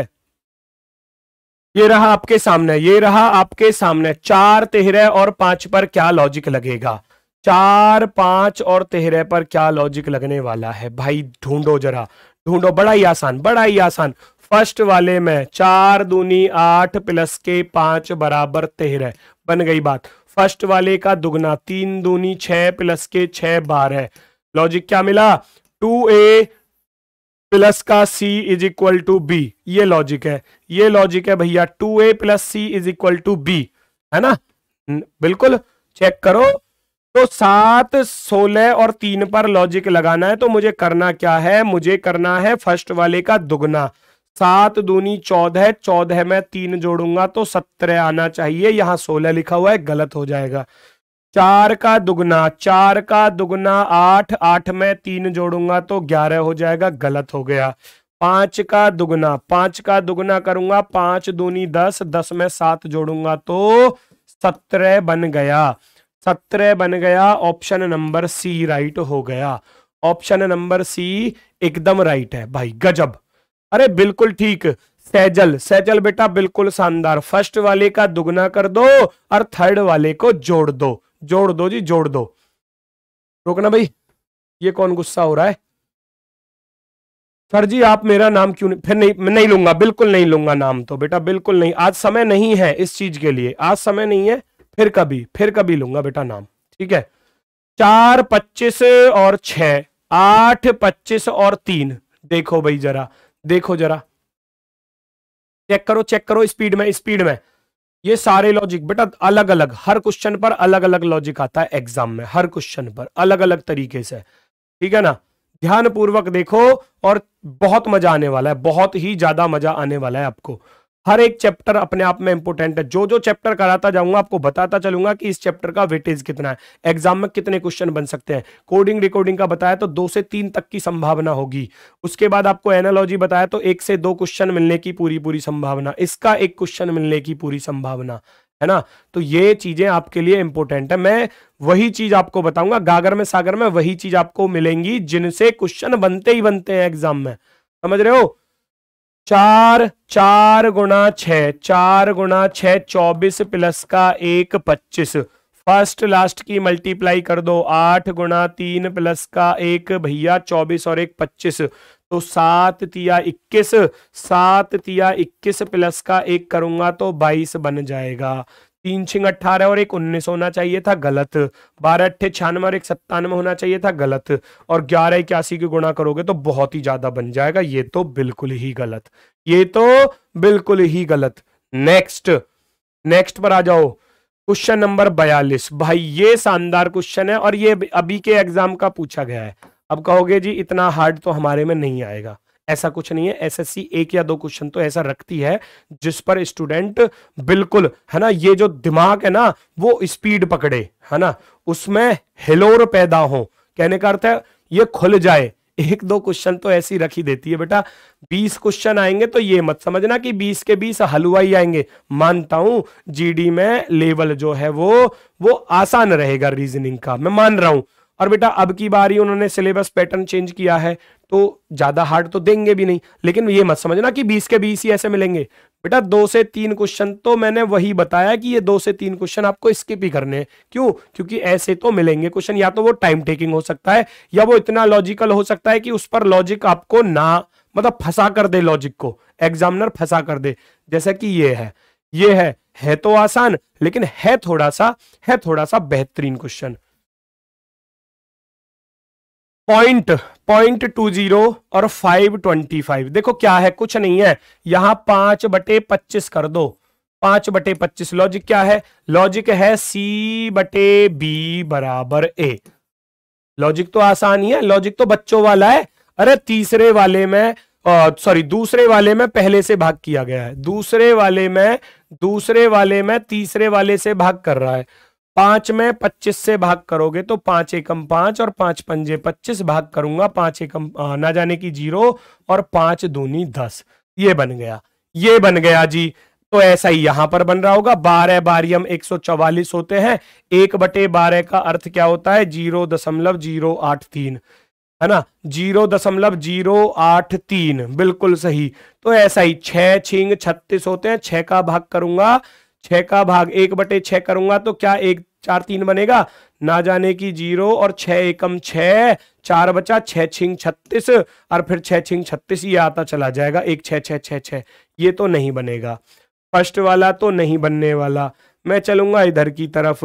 ये रहा आपके सामने ये रहा आपके सामने चार तेहरे और पांच पर क्या लॉजिक लगेगा चार पांच और तेरह पर क्या लॉजिक लगने वाला है भाई ढूंढो जरा ढूंढो बड़ा ही आसान बड़ा ही आसान फर्स्ट वाले में चार दूनी आठ प्लस के पांच बराबर तेरह बन गई बात फर्स्ट वाले का दुगना तीन दूनी छह प्लस के छह बारह लॉजिक क्या मिला टू ए प्लस का c is equal to B ये लॉजिक है ये लॉजिक है भैया two A plus C is equal to B है ना बिल्कुल चेक करो तो सात सोलह और तीन पर लॉजिक लगाना है तो मुझे करना क्या है मुझे करना है फर्स्ट वाले का दुगना सात दूनी चौदह चौदह में तीन जोड़ूंगा तो सत्रह आना चाहिए यहां सोलह लिखा हुआ है गलत हो जाएगा चार का दुगना चार का दुगना आठ आठ में तीन जोड़ूंगा तो ग्यारह हो जाएगा गलत हो गया पांच का दुगना पांच का दुगना करूंगा पांच दूनी दस दस में सात जोड़ूंगा तो सत्रह बन गया सत्रह बन गया ऑप्शन नंबर सी राइट हो गया ऑप्शन नंबर सी एकदम राइट है भाई गजब अरे बिल्कुल ठीक सैजल सैजल बेटा बिल्कुल शानदार फर्स्ट वाले का दुगना कर दो और थर्ड वाले को जोड़ दो जोड़ दो जी जोड़ दो रोकना भाई ये कौन गुस्सा हो रहा है सर जी आप मेरा नाम क्यों नहीं फिर नहीं मैं नहीं लूंगा बिल्कुल नहीं लूंगा नाम तो बेटा बिल्कुल नहीं आज समय नहीं है इस चीज के लिए आज समय नहीं है फिर कभी फिर कभी लूंगा बेटा नाम ठीक है चार पच्चीस और छ आठ पच्चीस और तीन देखो भाई जरा देखो जरा चेक करो चेक करो स्पीड में स्पीड में ये सारे लॉजिक बेटा अलग अलग हर क्वेश्चन पर अलग अलग लॉजिक आता है एग्जाम में हर क्वेश्चन पर अलग अलग तरीके से ठीक है ना ध्यानपूर्वक देखो और बहुत मजा आने वाला है बहुत ही ज्यादा मजा आने वाला है आपको हर एक चैप्टर अपने आप में इंपोर्टेंट है जो जो चैप्टर कराता जाऊंगा आपको बताता चलूंगा कि इस चैप्टर का वेटेज कितना है एग्जाम में कितने क्वेश्चन बन सकते हैं कोडिंग रिकॉर्डिंग का बताया तो दो से तीन तक की संभावना होगी उसके बाद आपको एनालॉजी बताया तो एक से दो क्वेश्चन मिलने की पूरी पूरी संभावना इसका एक क्वेश्चन मिलने की पूरी संभावना है ना तो ये चीजें आपके लिए इंपोर्टेंट है मैं वही चीज आपको बताऊंगा गागर में सागर में वही चीज आपको मिलेंगी जिनसे क्वेश्चन बनते ही बनते हैं एग्जाम में समझ रहे हो चार चार गुणा छ चार गुणा छ चौबीस प्लस का एक पच्चीस फर्स्ट लास्ट की मल्टीप्लाई कर दो आठ गुणा तीन प्लस का एक भैया चौबीस और एक पच्चीस तो सात तिया इक्कीस सात तिया इक्कीस प्लस का एक करूंगा तो बाईस बन जाएगा तीन छिंग अट्ठारह और एक उन्नीस होना चाहिए था गलत बारह अट्ठे छियानवे और एक सत्तानवे होना चाहिए था गलत और ग्यारह इक्यासी की गुणा करोगे तो बहुत ही ज्यादा बन जाएगा ये तो बिल्कुल ही गलत ये तो बिल्कुल ही गलत नेक्स्ट नेक्स्ट पर आ जाओ क्वेश्चन नंबर बयालीस भाई ये शानदार क्वेश्चन है और ये अभी के एग्जाम का पूछा गया है अब कहोगे जी इतना हार्ड तो हमारे में नहीं आएगा ऐसा कुछ नहीं है एसएससी एक या दो क्वेश्चन तो ऐसा रखती है जिस पर स्टूडेंट बिल्कुल है ना ये जो दिमाग है ना वो स्पीड पकड़े है ना उसमें हिलोर पैदा हो कहने का अर्थ है ये खुल जाए एक दो क्वेश्चन तो ऐसी रखी देती है बेटा बीस क्वेश्चन आएंगे तो ये मत समझना कि बीस के बीस हलवाई आएंगे मानता हूं जीडी में लेवल जो है वो वो आसान रहेगा रीजनिंग का मैं मान रहा हूं और बेटा अब की बार ही उन्होंने सिलेबस पैटर्न चेंज किया है तो ज्यादा हार्ड तो देंगे भी नहीं लेकिन ये मत समझना कि बीस के बीस ही ऐसे मिलेंगे बेटा दो से तीन क्वेश्चन तो मैंने वही बताया कि ये दो से तीन क्वेश्चन आपको स्किप ही करने हैं क्यों क्योंकि ऐसे तो मिलेंगे क्वेश्चन या तो वो टाइम टेकिंग हो सकता है या वो इतना लॉजिकल हो सकता है कि उस पर लॉजिक आपको ना मतलब फंसा कर दे लॉजिक को एग्जामिनर फंसा कर दे जैसा कि ये है ये है है तो आसान लेकिन है थोड़ा सा है थोड़ा सा बेहतरीन question point point two zero और फाइव ट्वेंटी फाइव देखो क्या है कुछ नहीं है यहां पांच बटे पच्चीस कर दो पांच बटे पच्चीस लॉजिक क्या है लॉजिक है सी बटे बी बराबर ए लॉजिक तो आसान ही है लॉजिक तो बच्चों वाला है अरे तीसरे वाले में सॉरी दूसरे वाले में पहले से भाग किया गया है दूसरे वाले में दूसरे वाले में तीसरे वाले से भाग कर रहा है पांच में पच्चीस से भाग करोगे तो पांच एकम पांच और पांच पंजे पच्चीस भाग करूंगा पांच एकम ना जाने की जीरो और पांच दूनी दस ये बन गया ये बन गया जी तो ऐसा ही यहां पर बन रहा होगा बारह बारियम एक सौ चौवालीस होते हैं एक बटे बारह का अर्थ क्या होता है जीरो दशमलव जीरो आठ तीन है ना जीरो दशमलव जीरो आठ तीन बिल्कुल सही तो ऐसा ही छह छिंग छत्तीस होते हैं छह का भाग करूंगा छह का भाग एक बटे छह करूंगा तो क्या एक चार तीन बनेगा ना जाने की जीरो और छह एकम छह चार बचा छह छिंग छत्तीस और फिर छह छिंग छत्तीस ये आता चला जाएगा एक छह छह छह छह ये तो नहीं बनेगा फर्स्ट वाला तो नहीं बनने वाला मैं चलूंगा इधर की तरफ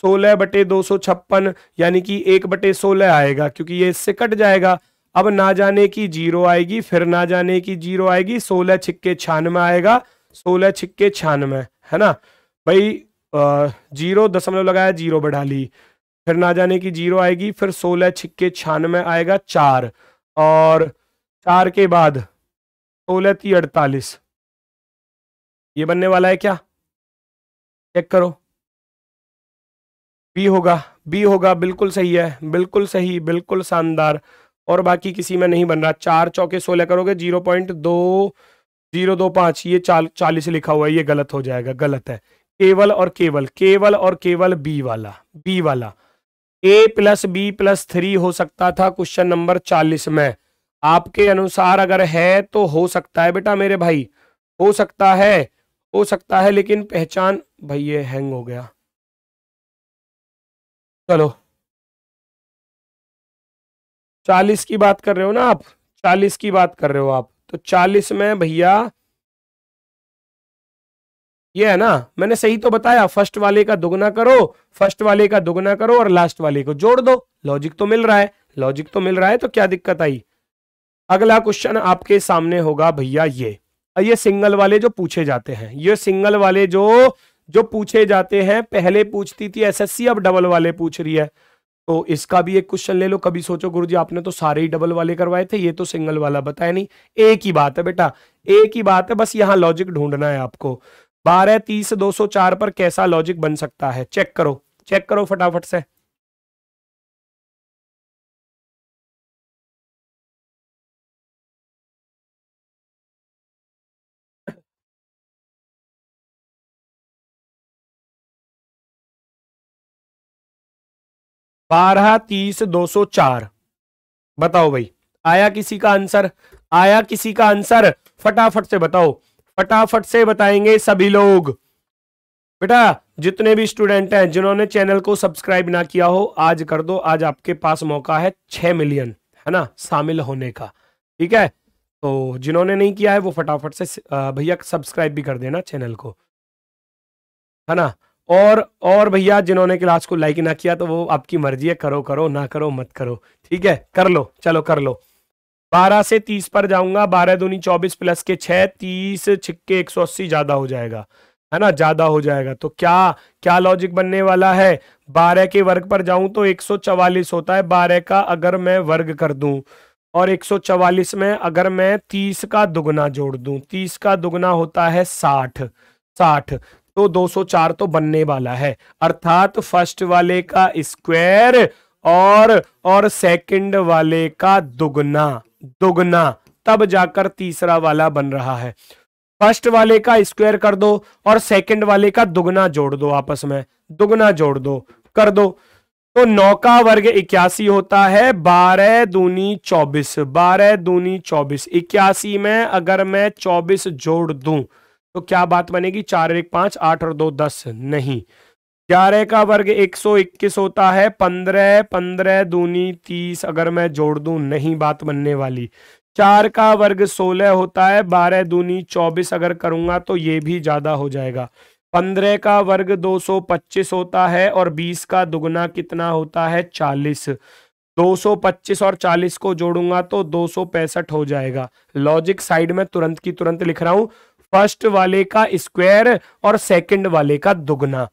सोलह बटे दो सौ छप्पन यानी कि एक बटे सोलह आएगा क्योंकि ये इससे कट जाएगा अब ना जाने की जीरो आएगी फिर ना जाने की जीरो आएगी सोलह छिक्के छानवे आएगा सोलह छिक्के छानवे है ना भाई जीरो दशमलव लगाया जीरो बढ़ा ली फिर ना जाने की जीरो आएगी फिर सोलह छिक्के छियानवे आएगा चार और चार के बाद सोलह ती अड़तालीस ये बनने वाला है क्या चेक करो बी होगा बी होगा बिल्कुल सही है बिल्कुल सही बिल्कुल शानदार और बाकी किसी में नहीं बन रहा चार चौके सोलह करोगे जीरो पॉइंट दो जीरो दो पांच ये चाल चालीस लिखा हुआ है ये गलत हो जाएगा गलत है केवल और केवल केवल और केवल बी वाला बी वाला A plus B plus three हो सकता था क्वेश्चन नंबर चालीस में आपके अनुसार अगर है तो हो सकता है बेटा मेरे भाई हो सकता है हो सकता है लेकिन पहचान भाई ये हैंग हो गया चलो चालीस की बात कर रहे हो ना आप चालीस की बात कर रहे हो आप तो चालीस में भैया ये है ना मैंने सही तो बताया फर्स्ट वाले का दुगना करो फर्स्ट वाले का दुगना करो और लास्ट वाले को जोड़ दो लॉजिक तो मिल रहा है लॉजिक तो मिल रहा है तो क्या दिक्कत आई अगला क्वेश्चन आपके सामने होगा भैया ये ये सिंगल वाले जो पूछे जाते हैं ये सिंगल वाले जो जो पूछे जाते हैं पहले पूछती थी एसएससी अब डबल वाले पूछ रही है तो इसका भी एक क्वेश्चन ले लो कभी सोचो गुरुजी आपने तो सारे ही डबल वाले करवाए थे ये तो सिंगल वाला बताया नहीं एक ही बात है बेटा एक ही बात है बस यहाँ लॉजिक ढूंढना है आपको बारह तीस दो सौ चार पर कैसा लॉजिक बन सकता है चेक करो चेक करो फटाफट से बारह तीस दो सौ चार बताओ भाई आया किसी का आंसर आया किसी का आंसर फटाफट से बताओ फटाफट से बताएंगे सभी लोग बेटा जितने भी स्टूडेंट हैं जिन्होंने चैनल को सब्सक्राइब ना किया हो आज कर दो आज आपके पास मौका है छह मिलियन है ना शामिल होने का ठीक है तो जिन्होंने नहीं किया है वो फटाफट से भैया सब्सक्राइब भी कर देना चैनल को है ना और और भैया जिन्होंने क्लास को लाइक ना किया तो वो आपकी मर्जी है करो करो ना करो मत करो ठीक है कर लो चलो कर लो बारह से तीस पर जाऊंगा बारह दूनी चौबीस प्लस के छह तीस छिक्के एक सौ अस्सी ज्यादा हो जाएगा है ना ज्यादा हो जाएगा तो क्या क्या लॉजिक बनने वाला है बारह के वर्ग पर जाऊं तो एक सौ चवालीस होता है बारह का अगर मैं वर्ग कर दूं और एक सौ चवालीस में अगर मैं तीस का दुगना जोड़ दूं तीस का दुगना होता है साठ साठ तो 204 तो बनने वाला है अर्थात फर्स्ट वाले का स्क्वायर और और सेकंड वाले का दुगना दुगना तब जाकर तीसरा वाला बन रहा है फर्स्ट वाले का स्क्वायर कर दो और सेकंड वाले का दुगना जोड़ दो आपस में दुगना जोड़ दो कर दो तो नौ का वर्ग इक्यासी होता है बारह दूनी चौबीस बारह दूनी चौबीस इक्यासी में अगर मैं चौबीस जोड़ दूं तो क्या बात बनेगी चार एक पांच आठ और दो दस नहीं ग्यारह का वर्ग एक सौ इक्कीस होता है पंद्रह पंद्रह दूनी तीस अगर मैं जोड़ दू नहीं बात बनने वाली चार का वर्ग सोलह होता है बारह दूनी चौबीस अगर करूंगा तो ये भी ज्यादा हो जाएगा पंद्रह का वर्ग दो सौ पच्चीस होता है और बीस का दुगना कितना होता है चालीस दो सौ पच्चीस और चालीस को जोड़ूंगा तो दो सौ पैंसठ हो जाएगा लॉजिक साइड में तुरंत की तुरंत लिख रहा हूं फर्स्ट वाले का स्क्वायर और सेकंड वाले का दुगना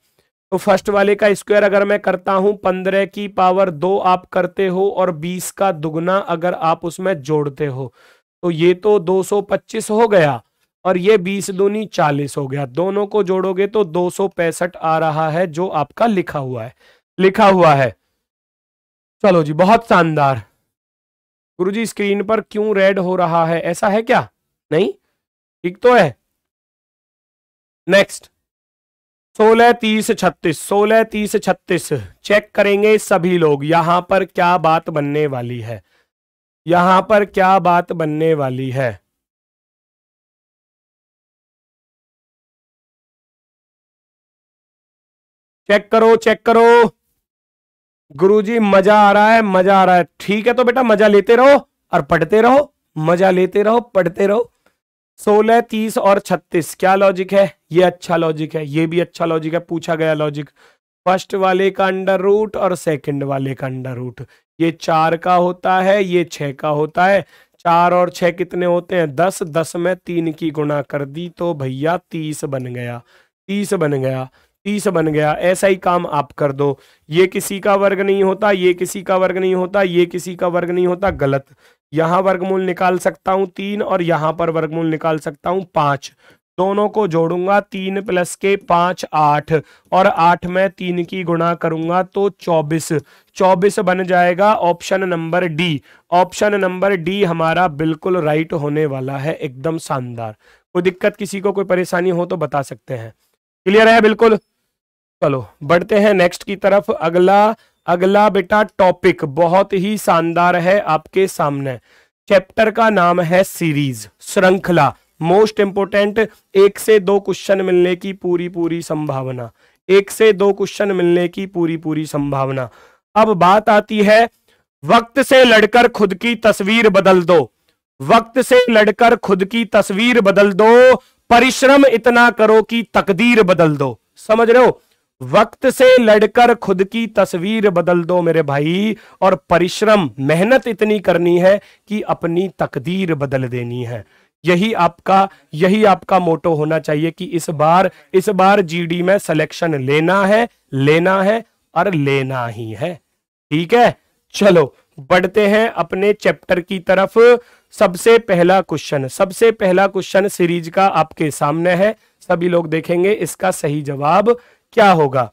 तो फर्स्ट वाले का स्क्वायर अगर मैं करता हूं पंद्रह की पावर दो आप करते हो और बीस का दुगना अगर आप उसमें जोड़ते हो तो ये तो दो सौ पच्चीस हो गया और ये बीस दूनी चालीस हो गया दोनों को जोड़ोगे तो दो सौ पैंसठ आ रहा है जो आपका लिखा हुआ है लिखा हुआ है चलो जी बहुत शानदार गुरुजी स्क्रीन पर क्यों रेड हो रहा है ऐसा है क्या नहीं ठीक तो है नेक्स्ट सोलह तीस छत्तीस सोलह तीस छत्तीस चेक करेंगे सभी लोग यहां पर क्या बात बनने वाली है यहां पर क्या बात बनने वाली है चेक करो चेक करो गुरुजी मजा आ रहा है मजा आ रहा है ठीक है तो बेटा मजा लेते रहो और पढ़ते रहो मजा लेते रहो पढ़ते रहो सोलह तीस और छत्तीस क्या लॉजिक है ये अच्छा लॉजिक है ये भी अच्छा लॉजिक है पूछा गया लॉजिक फर्स्ट वाले का अंडर रूट और सेकंड वाले का अंडर रूट ये चार का होता है ये छह का होता है चार और छह कितने होते हैं दस दस में तीन की गुणा कर दी तो भैया तीस बन गया तीस बन गया तीस बन गया ऐसा ही काम आप कर दो ये किसी का वर्ग नहीं होता ये किसी का वर्ग नहीं होता ये किसी का वर्ग नहीं होता गलत यहां वर्गमूल निकाल सकता हूं तीन और यहां पर वर्गमूल निकाल सकता हूं पांच दोनों को जोड़ूंगा तीन प्लस के पांच आठ और आठ में तीन की गुणा करूंगा तो चौबीस चौबीस बन जाएगा option number D option number D हमारा बिल्कुल राइट होने वाला है एकदम शानदार कोई दिक्कत किसी को कोई परेशानी हो तो बता सकते हैं क्लियर है बिल्कुल चलो बढ़ते हैं नेक्स्ट की तरफ अगला अगला बेटा टॉपिक बहुत ही शानदार है आपके सामने चैप्टर का नाम है सीरीज श्रृंखला मोस्ट इंपोर्टेंट एक से दो क्वेश्चन मिलने की पूरी पूरी संभावना एक से दो क्वेश्चन मिलने की पूरी पूरी संभावना अब बात आती है वक्त से लड़कर खुद की तस्वीर बदल दो वक्त से लड़कर खुद की तस्वीर बदल दो परिश्रम इतना करो कि तकदीर बदल दो समझ रहे हो वक्त से लड़कर खुद की तस्वीर बदल दो मेरे भाई और परिश्रम मेहनत इतनी करनी है कि अपनी तकदीर बदल देनी है यही आपका यही आपका मोटो होना चाहिए कि इस बार इस बार जीडी में सिलेक्शन लेना है लेना है और लेना ही है ठीक है चलो बढ़ते हैं अपने चैप्टर की तरफ सबसे पहला क्वेश्चन सबसे पहला क्वेश्चन सीरीज का आपके सामने है सभी लोग देखेंगे इसका सही जवाब क्या होगा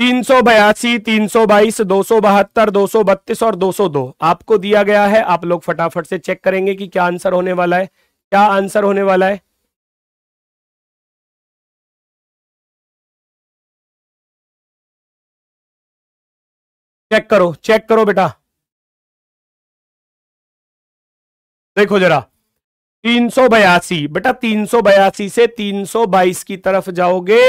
तीन सौ बयासी तीन सौ बाईस दो सौ बहत्तर दो सौ बत्तीस और दो सौ दो आपको दिया गया है आप लोग फटाफट से चेक करेंगे कि क्या आंसर होने वाला है क्या आंसर होने वाला है चेक करो चेक करो बेटा देखो जरा तीन सौ बयासी बेटा तीन सौ बयासी से तीन सौ बाईस की तरफ जाओगे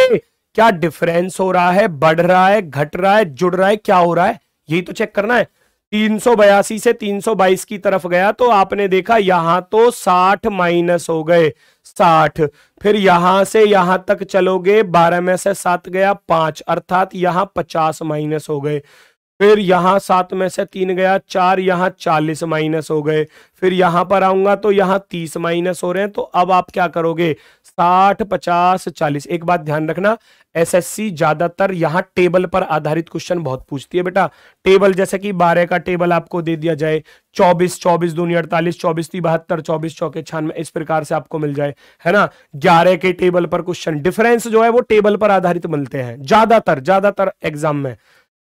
क्या डिफरेंस हो रहा है बढ़ रहा है घट रहा है जुड़ रहा है क्या हो रहा है यही तो चेक करना है तीन सौ बयासी से तीन सौ बाईस की तरफ गया तो आपने देखा यहां तो साठ माइनस हो गए साठ फिर यहां से यहां तक चलोगे बारह में से सात गया पांच अर्थात यहां पचास माइनस हो गए फिर यहां सात में से तीन गया चार यहां चालीस माइनस हो गए फिर यहां पर आऊंगा तो यहां तीस माइनस हो रहे हैं तो अब आप क्या करोगे साठ पचास चालीस एक बात ध्यान रखना एसएससी ज्यादातर यहाँ टेबल पर आधारित क्वेश्चन बहुत पूछती है बेटा टेबल जैसे कि बारह का टेबल आपको दे दिया जाए चौबीस चौबीस दूनी अड़तालीस चौबीस ती बहत्तर चौबीस चौके छानवे इस प्रकार से आपको मिल जाए है ना ग्यारह के टेबल पर क्वेश्चन डिफरेंस जो है वो टेबल पर आधारित मिलते हैं ज्यादातर ज्यादातर एग्जाम में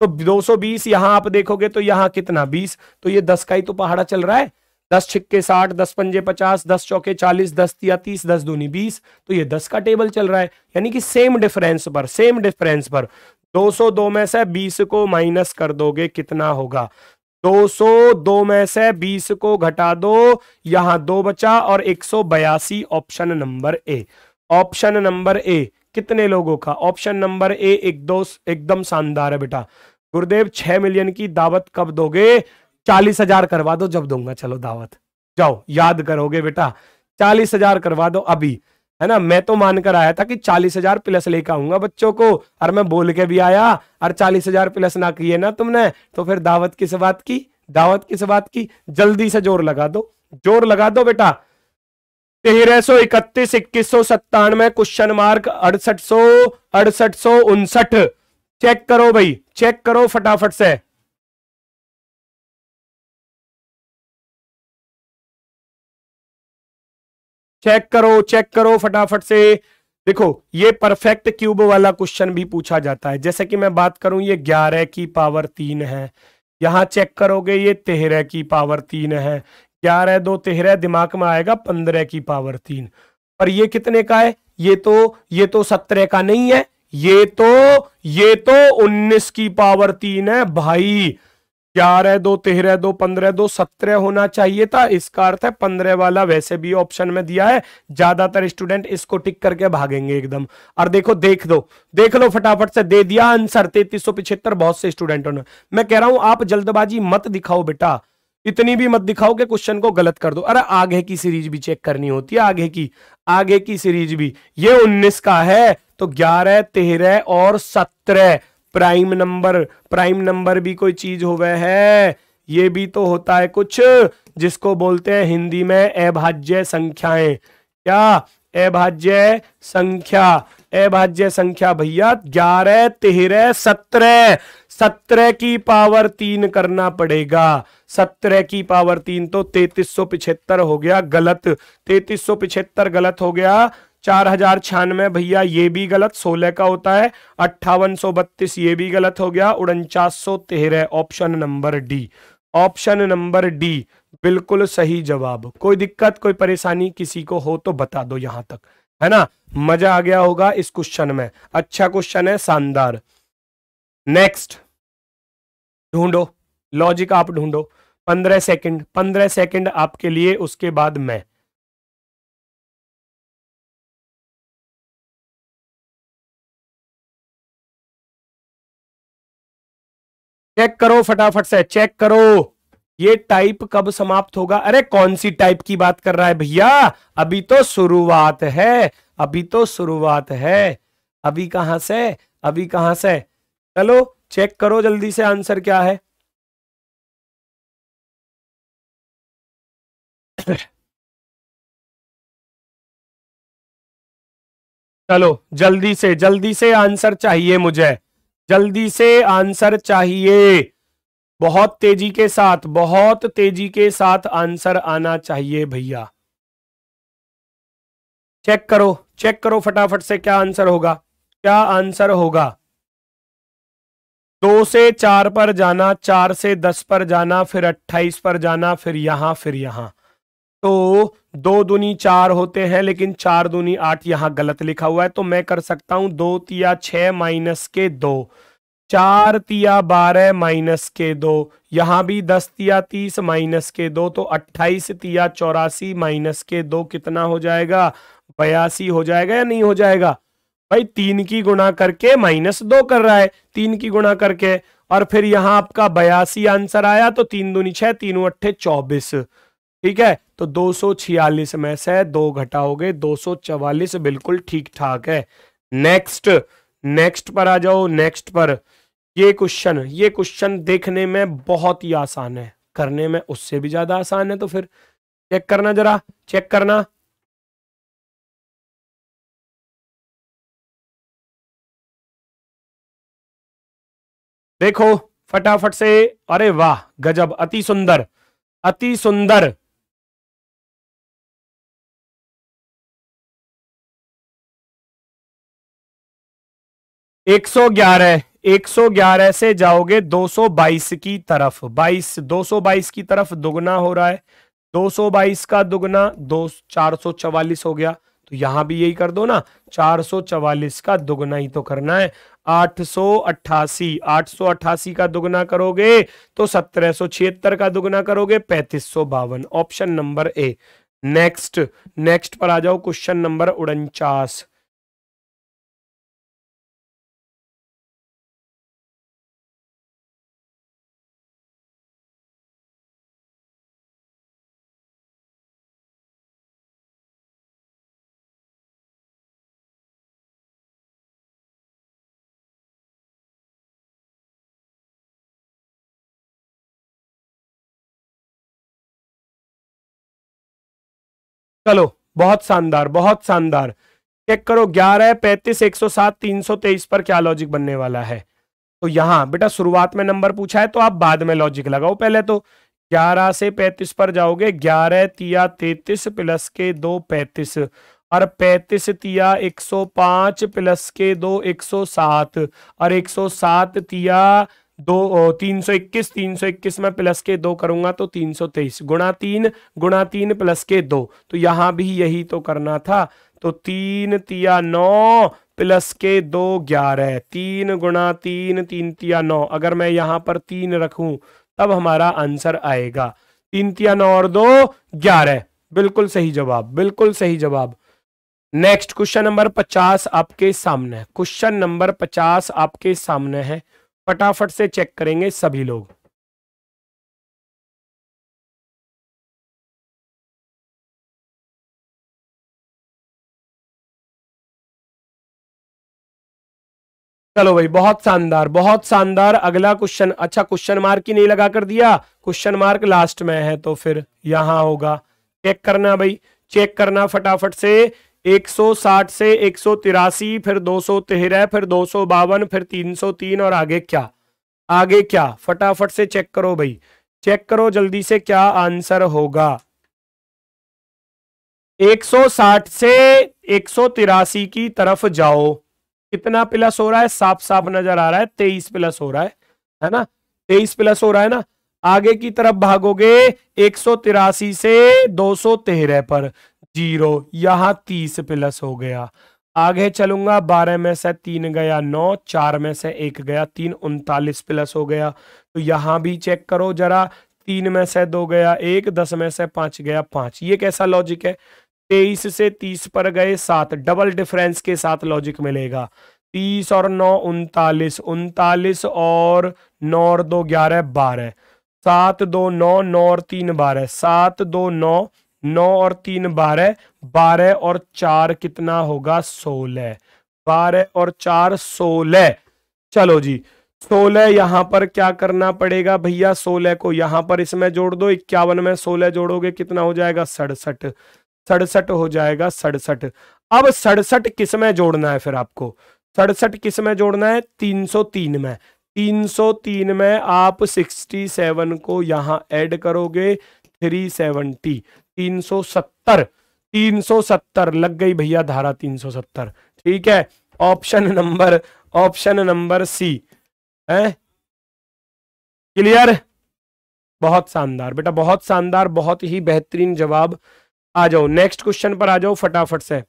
तो 220 यहां आप देखोगे तो यहां कितना 20 तो ये 10 का ही तो पहाड़ा चल रहा है दस छिक्के 60 10 पंजे पचास दस चौके चालीस दस तिया तीस दस दूनी बीस तो ये दस का टेबल चल रहा है यानी कि सेम डिफरेंस पर सेम डिफरेंस पर 202 में से 20 को माइनस कर दोगे कितना होगा 202 में से 20 को घटा दो यहां दो बचा और एक option number A option number A कितने लोगों का ऑप्शन नंबर ए एक दो एकदम शानदार है बेटा गुरुदेव छह मिलियन की दावत कब दोगे चालीस हजार करवा दो जब दूंगा चलो दावत जाओ याद करोगे बेटा चालीस हजार करवा दो अभी है ना मैं तो मानकर आया था कि चालीस हजार प्लस लेकर आऊंगा बच्चों को और मैं बोल के भी आया और चालीस हजार प्लस ना किए ना तुमने तो फिर दावत किस बात की दावत किस बात की जल्दी से जोर लगा दो जोर लगा दो बेटा तेरह सो इकतीस इक्कीस सौ सत्तानवे क्वेश्चन मार्क अड़सठ सो अड़सठ सो उनसठ चेक करो भाई चेक करो फटाफट से चेक करो चेक करो फटाफट से देखो ये परफेक्ट क्यूब वाला क्वेश्चन भी पूछा जाता है जैसे कि मैं बात करूं ये ग्यारह की पावर तीन है यहां चेक करोगे ये तेरह की पावर तीन है ग्यारह दो तेरह दिमाग में आएगा पंद्रह की पावर तीन पर ये कितने का है ये तो ये तो सत्रह का नहीं है ये तो ये तो उन्नीस की पावर तीन है भाई ग्यारह दो तेरह दो पंद्रह दो सत्रह होना चाहिए था इसका अर्थ है पंद्रह वाला वैसे भी ऑप्शन में दिया है ज्यादातर स्टूडेंट इसको टिक करके भागेंगे एकदम और देखो देख दो देख लो फटाफट से दे दिया आंसर तैतीस सौ पिछहत्तर बहुत से स्टूडेंटों ने मैं कह रहा हूं आप जल्दबाजी मत दिखाओ बेटा इतनी भी मत दिखाओ कि क्वेश्चन को गलत कर दो अरे आगे की सीरीज भी चेक करनी होती है आगे की आगे की सीरीज भी ये उन्नीस का है तो ग्यारह तेरह और सत्रह प्राइम नंबर प्राइम नंबर भी कोई चीज हो वह है ये भी तो होता है कुछ जिसको बोलते हैं हिंदी में अभाज्य संख्याएं क्या अभाज्य संख्या अभाज्य संख्या भैया ग्यारह तेरह सत्रह सत्रह की पावर तीन करना पड़ेगा सत्रह की पावर तीन तो तैतीस सौ पिछहत्तर हो गया गलत तैतीस सौ पिछहत्तर गलत हो गया चार हजार छियानवे भैया ये भी गलत सोलह का होता है अट्ठावन सौ बत्तीस ये भी गलत हो गया उनचास सौ तेरह option number D option number D बिल्कुल सही जवाब कोई दिक्कत कोई परेशानी किसी को हो तो बता दो यहां तक है ना मजा आ गया होगा इस क्वेश्चन में अच्छा क्वेश्चन है शानदार नेक्स्ट ढूंढो लॉजिक आप ढूंढो पंद्रह सेकंड पंद्रह सेकंड आपके लिए उसके बाद मैं चेक करो फटाफट से चेक करो ये टाइप कब समाप्त होगा अरे कौन सी टाइप की बात कर रहा है भैया अभी तो शुरुआत है अभी तो शुरुआत है अभी कहां से अभी कहां से चलो चेक करो जल्दी से आंसर क्या है चलो जल्दी से जल्दी से आंसर चाहिए मुझे जल्दी से आंसर चाहिए बहुत तेजी के साथ बहुत तेजी के साथ आंसर आना चाहिए भैया चेक करो चेक करो फटाफट से क्या आंसर होगा क्या आंसर होगा दो से चार पर जाना चार से दस पर जाना फिर अट्ठाईस पर जाना फिर यहां फिर यहां तो दो दुनी चार होते हैं लेकिन चार दुनी आठ यहां गलत लिखा हुआ है तो मैं कर सकता हूं दो तिया छह माइनस के दो चार तिया बारह माइनस के दो यहां भी दस तिया तीस माइनस के दो तो अट्ठाईस तिया चौरासी माइनस के दो कितना हो जाएगा बयासी हो जाएगा या नहीं हो जाएगा भाई तीन की गुणा करके माइनस दो कर रहा है तीन की गुणा करके और फिर यहां आपका बयासी आंसर आया तो तीन दूनी छह तीन अट्ठे चौबीस ठीक है तो दो सौ छियालीस में से दो घटाओगे दो सौ चवालीस बिल्कुल ठीक ठाक है नेक्स्ट नेक्स्ट पर आ जाओ नेक्स्ट पर ये क्वेश्चन ये क्वेश्चन देखने में बहुत ही आसान है करने में उससे भी ज्यादा आसान है तो फिर चेक करना जरा चेक करना देखो फटाफट से अरे वाह गजब अति सुंदर अति सुंदर एक सौ ग्यारह एक सौ ग्यारह से जाओगे दो सौ बाईस की तरफ बाईस दो सौ बाईस की तरफ दुगना हो रहा है दो सौ बाईस का दुगना दो चार सौ चवालीस हो गया तो यहां भी यही कर दो ना चार सौ चवालीस का दुगना ही तो करना है आठ सौ आठ सौ अट्ठासी का दुगना करोगे तो सत्रह छिहत्तर का दुगना करोगे पैंतीस बावन option number A next next पर आ जाओ क्वेश्चन नंबर उनचास चलो बहुत शानदार बहुत शानदार चेक करो ग्यारह पैंतीस एक सौ सात तीन सौ तेईस पर क्या लॉजिक बनने वाला है तो यहां बेटा शुरुआत में नंबर पूछा है तो आप बाद में लॉजिक लगाओ पहले तो ग्यारह से पैंतीस पर जाओगे ग्यारह तिया तैतीस प्लस के दो पैंतीस और पैंतीस तिया एक सौ पांच प्लस के दो एक सौ सात और एक सौ सात तिया दो तीन सौ इक्कीस तीन सौ इक्कीस में प्लस के दो करूंगा तो तीन सौ तेईस गुणा तीन गुणा तीन प्लस के दो तो यहां भी यही तो करना था तो तीन तिया नौ प्लस के दो ग्यारह तीन गुणा तीन तीन तिया नौ अगर मैं यहां पर तीन रखूं तब हमारा आंसर आएगा तीन तिया नौ और दो ग्यारह बिल्कुल सही जवाब बिल्कुल सही जवाब नेक्स्ट क्वेश्चन नंबर पचास आपके सामने क्वेश्चन नंबर पचास आपके सामने है फटाफट से चेक करेंगे सभी लोग चलो भाई बहुत शानदार बहुत शानदार अगला क्वेश्चन अच्छा क्वेश्चन मार्क ही नहीं लगा कर दिया क्वेश्चन मार्क लास्ट में है तो फिर यहां होगा चेक करना भाई चेक करना फटाफट से 160 से एक फिर दो फिर दो फिर 303 और आगे क्या आगे क्या फटाफट से चेक करो भाई चेक करो जल्दी से क्या आंसर होगा 160 से एक की तरफ जाओ कितना प्लस हो रहा है साफ साफ नजर आ रहा है तेईस प्लस हो रहा है है ना तेईस प्लस हो रहा है ना आगे की तरफ भागोगे एक से दो पर जीरो यहाँ तीस प्लस हो गया आगे चलूंगा बारह में से तीन गया नौ चार में से एक गया तीन उनतालीस प्लस हो गया तो यहाँ भी चेक करो जरा तीन में से दो गया एक दस में से पांच गया पांच ये कैसा लॉजिक है तेईस से तीस पर गए सात डबल डिफरेंस के साथ लॉजिक मिलेगा तीस और नौ उनतालीस उनतालीस और नौ और दो ग्यारह बारह सात दो नौ नौ और तीन बारह सात दो नौ नौ और तीन बारह बारह और चार कितना होगा सोलह बारह और चार सोलह चलो जी सोलह यहां पर क्या करना पड़ेगा भैया सोलह को यहां पर इसमें जोड़ दो इक्यावन में सोलह जोड़ोगे कितना हो जाएगा सड़सठ सड़सठ हो जाएगा सड़सठ अब सड़सठ किस में जोड़ना है फिर आपको सड़सठ किस में जोड़ना है तीन तीन में तीन तीन में आप सिक्सटी सेवन को यहां ऐड करोगे थ्री सेवनटी 370 370 लग गई भैया धारा 370 ठीक है option number option number C है क्लियर बहुत शानदार बेटा बहुत शानदार बहुत ही बेहतरीन जवाब आ जाओ नेक्स्ट क्वेश्चन पर आ जाओ फटाफट से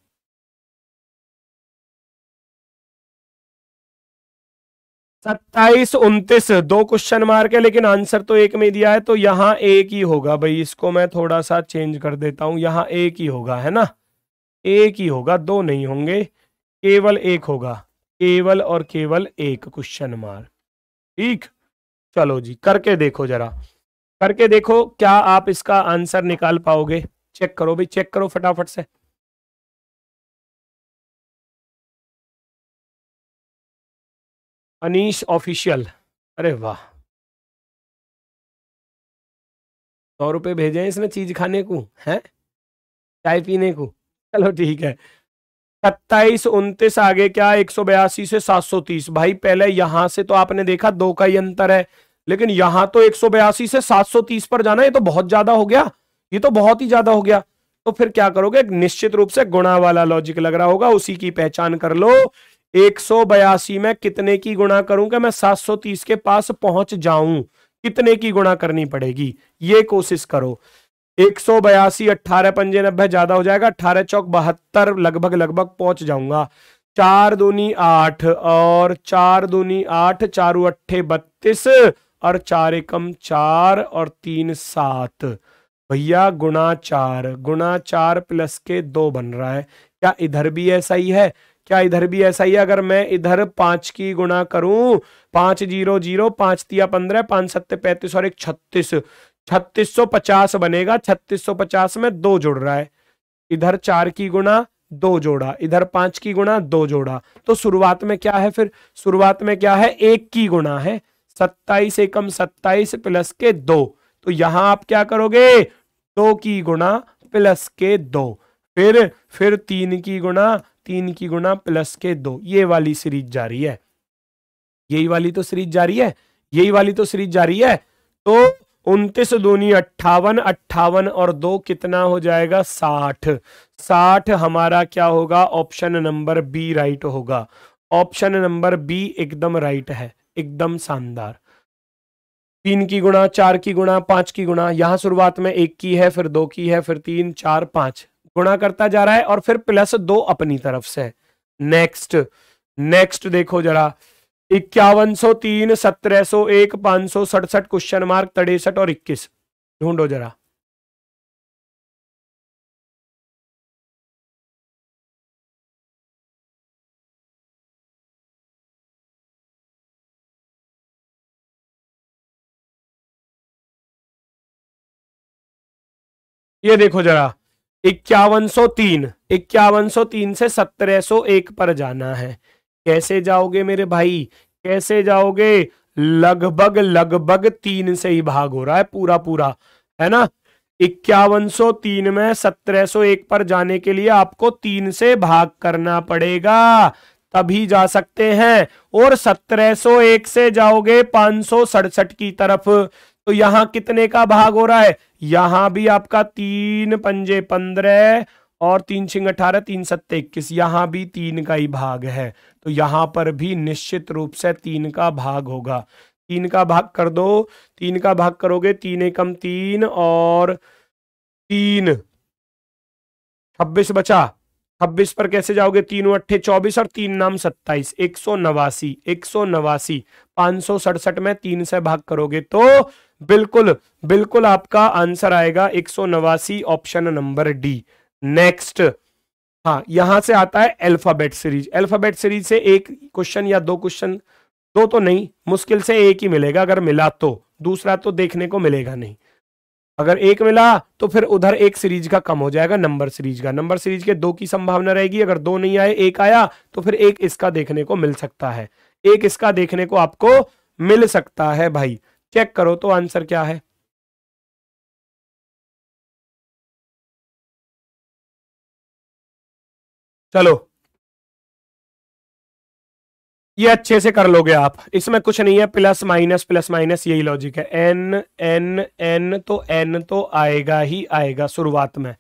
सत्ताईस उनतीस दो क्वेश्चन मार्क है लेकिन आंसर तो एक में दिया है तो यहाँ एक ही होगा भाई इसको मैं थोड़ा सा चेंज कर देता हूँ यहाँ एक ही होगा है ना एक ही होगा दो नहीं होंगे केवल एक होगा केवल और केवल एक क्वेश्चन मार्क ठीक चलो जी करके देखो जरा करके देखो क्या आप इसका आंसर निकाल पाओगे चेक करो भाई चेक करो फटाफट से अनीस ऑफिशियल अरे वाह सौ रुपये भेजे हैं इसने चीज खाने को है चाय पीने को चलो ठीक है सत्ताईस उनतीस आगे क्या एक सौ बयासी से सात सौ तीस भाई पहले यहां से तो आपने देखा दो का ही अंतर है लेकिन यहां तो एक सौ बयासी से सात सौ तीस पर जाना ये तो बहुत ज्यादा हो गया ये तो बहुत ही ज्यादा हो गया तो फिर क्या करोगे निश्चित रूप से गुणा वाला लॉजिक लग रहा होगा उसी की पहचान कर लो एक सौ बयासी में कितने की गुणा करूं कि मैं सात सौ तीस के पास पहुंच जाऊं कितने की गुणा करनी पड़ेगी ये कोशिश करो एक सौ बयासी अट्ठारह पंजे नब्बे ज्यादा हो जाएगा अट्ठारह चौक बहत्तर लगभग लगभग पहुंच जाऊंगा चार दूनी आठ और चार दूनी आठ चारू अट्ठे बत्तीस और चार एकम चार और तीन सात भैया गुणा चार गुणा चार प्लस के दो बन रहा है क्या इधर भी ऐसा ही है क्या इधर भी ऐसा ही है अगर मैं इधर पांच की गुणा करूं पांच जीरो जीरो पांच तिया पंद्रह पांच सत्य पैंतीस और एक छत्तीस छत्तीस सौ पचास बनेगा छत्तीस सौ पचास में दो जुड़ रहा है इधर चार की गुणा दो जोड़ा इधर पांच की गुणा दो जोड़ा तो शुरुआत में क्या है फिर शुरुआत में क्या है एक की गुणा है सत्ताईस एकम सत्ताईस प्लस के दो तो यहां आप क्या करोगे दो की गुणा प्लस के दो फिर फिर तीन की गुणा तीन की गुणा प्लस के दो ये वाली सीरीज जारी है यही वाली तो सीरीज जारी है यही वाली तो सीरीज जारी है तो उन्तीस दूनी अट्ठावन अट्ठावन और दो कितना हो जाएगा साठ साठ हमारा क्या होगा ऑप्शन नंबर बी राइट होगा ऑप्शन नंबर बी एकदम राइट है एकदम शानदार तीन की गुणा चार की गुणा पांच की गुणा यहां शुरुआत में एक की है फिर दो की है फिर तीन चार पांच गुणा करता जा रहा है और फिर प्लस दो अपनी तरफ से नेक्स्ट नेक्स्ट देखो जरा इक्यावन सौ तीन सत्रह सौ एक पांच सौ सड़सठ क्वेश्चन मार्क तड़ेसठ और इक्कीस ढूंढो जरा ये देखो जरा इक्यावन सौ तीन इक्यावन सौ तीन से सत्रह सो एक पर जाना है कैसे जाओगे मेरे भाई कैसे जाओगे लगभग लगभग तीन से ही भाग हो रहा है पूरा पूरा है ना इक्यावन सौ तीन में सत्रह सो एक पर जाने के लिए आपको तीन से भाग करना पड़ेगा तभी जा सकते हैं और सत्रह सो एक से जाओगे पांच सौ सड़सठ की तरफ तो यहां कितने का भाग हो रहा है यहां भी आपका तीन पंजे पंद्रह और तीन छिंग अठारह तीन सत्य इक्कीस यहां भी तीन का ही भाग है तो यहां पर भी निश्चित रूप से तीन का भाग होगा तीन का भाग कर दो तीन का भाग करोगे तीन एकम तीन और तीन छब्बीस बचा छब्बीस पर कैसे जाओगे तीन अट्ठे चौबीस और तीन नाम सत्ताईस एक सौ नवासी एक सौ नवासी पांच सौ सड़सठ में तीन से भाग करोगे तो बिल्कुल बिल्कुल आपका आंसर आएगा एक सौ नवासी ऑप्शन नंबर डी नेक्स्ट हाँ यहां से आता है अल्फाबेट सीरीज अल्फाबेट सीरीज से एक क्वेश्चन या दो क्वेश्चन दो तो नहीं मुश्किल से एक ही मिलेगा अगर मिला तो दूसरा तो देखने को मिलेगा नहीं अगर एक मिला तो फिर उधर एक सीरीज का कम हो जाएगा नंबर सीरीज का नंबर सीरीज के दो की संभावना रहेगी अगर दो नहीं आए एक आया तो फिर एक इसका देखने को मिल सकता है एक इसका देखने को आपको मिल सकता है भाई चेक करो तो आंसर क्या है चलो ये अच्छे से कर लोगे आप इसमें कुछ नहीं है प्लस माइनस प्लस माइनस यही लॉजिक है एन एन एन तो एन तो आएगा ही आएगा शुरुआत में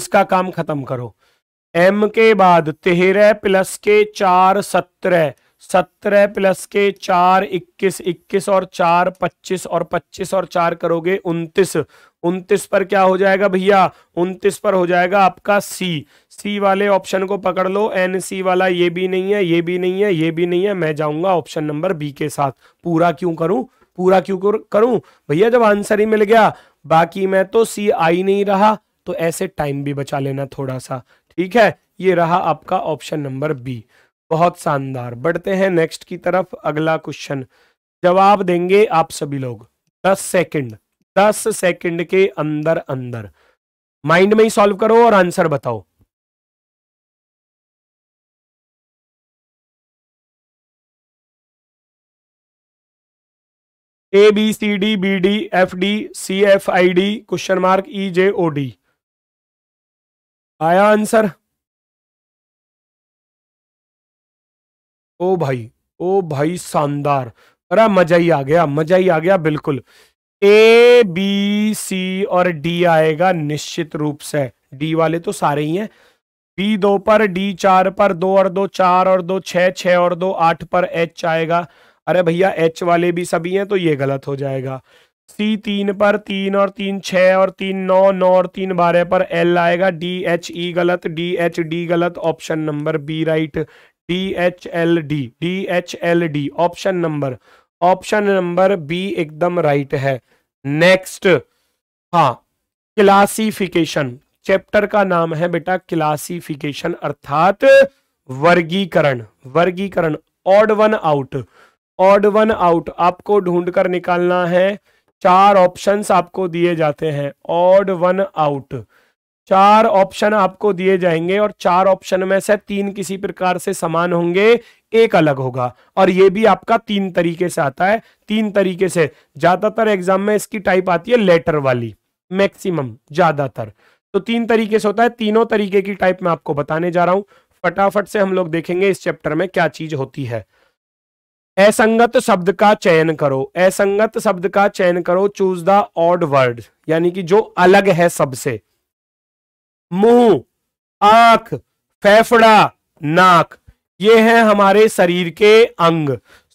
इसका काम खत्म करो एम के बाद तेरह प्लस के चार सत्रह सत्रह प्लस के चार इक्कीस इक्कीस और चार पच्चीस और पच्चीस और चार करोगे उनतीस उनतीस पर क्या हो जाएगा भैया उनतीस पर हो जाएगा आपका सी सी वाले ऑप्शन को पकड़ लो एन सी वाला ये भी नहीं है ये भी नहीं है ये भी नहीं है मैं जाऊंगा ऑप्शन नंबर बी के साथ पूरा क्यों करूं पूरा क्यों करूं भैया जब आंसर ही मिल गया बाकी मैं तो सी आ ही नहीं रहा तो ऐसे टाइम भी बचा लेना थोड़ा सा ठीक है ये रहा आपका ऑप्शन नंबर बी बहुत शानदार बढ़ते हैं नेक्स्ट की तरफ अगला क्वेश्चन जवाब देंगे आप सभी लोग दस सेकेंड दस सेकंड के अंदर अंदर माइंड में ही सॉल्व करो और आंसर बताओ A B C D B D F D C F I D question mark E J O D आया आंसर ओ भाई ओ भाई शानदार अरे मजा ही आ गया मजा ही आ गया बिल्कुल ए बी सी और डी आएगा निश्चित रूप से डी वाले तो सारे ही हैं बी दो पर डी चार पर दो और दो चार और दो छ छः और दो आठ पर एच आएगा अरे भैया एच वाले भी सभी हैं तो ये गलत हो जाएगा सी तीन पर तीन और तीन छ और तीन नौ नौ और तीन बारह पर एल आएगा डी एच ई गलत डी एच डी गलत option number B right D H L D D H L D option number option number B एकदम राइट है नेक्स्ट हाँ क्लासिफिकेशन चैप्टर का नाम है बेटा क्लासिफिकेशन अर्थात वर्गीकरण वर्गीकरण odd one out odd one out आपको ढूंढकर निकालना है चार ऑप्शंस आपको दिए जाते हैं ऑड वन आउट चार ऑप्शन आपको दिए जाएंगे और चार ऑप्शन में से तीन किसी प्रकार से समान होंगे एक अलग होगा और ये भी आपका तीन तरीके से आता है तीन तरीके से ज्यादातर एग्जाम में इसकी टाइप आती है लेटर वाली मैक्सिमम ज्यादातर तो तीन तरीके से होता है तीनों तरीके की टाइप में आपको बताने जा रहा हूं फटाफट से हम लोग देखेंगे इस चैप्टर में क्या चीज होती है असंगत शब्द का चयन करो असंगत शब्द का चयन करो चूज द ऑड वर्ड यानी कि जो अलग है सबसे मुंह आंख फेफड़ा नाक ये हैं हमारे शरीर के अंग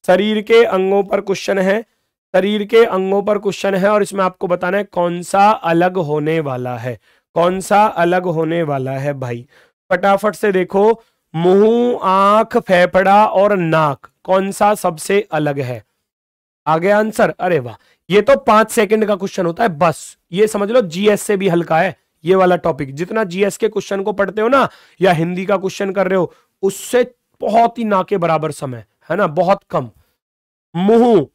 शरीर के अंगों पर क्वेश्चन है शरीर के अंगों पर क्वेश्चन है और इसमें आपको बताना है कौन सा अलग होने वाला है कौन सा अलग होने वाला है भाई फटाफट से देखो मुंह आंख फेफड़ा और नाक कौन सा सबसे अलग है आगे आंसर अरे वाह ये तो पांच सेकंड का क्वेश्चन होता है बस ये समझ लो जीएस से भी हल्का है ये वाला टॉपिक जितना जीएस के क्वेश्चन को पढ़ते हो ना या हिंदी का क्वेश्चन कर रहे हो उससे बहुत ही ना के बराबर समय है ना बहुत कम मुंह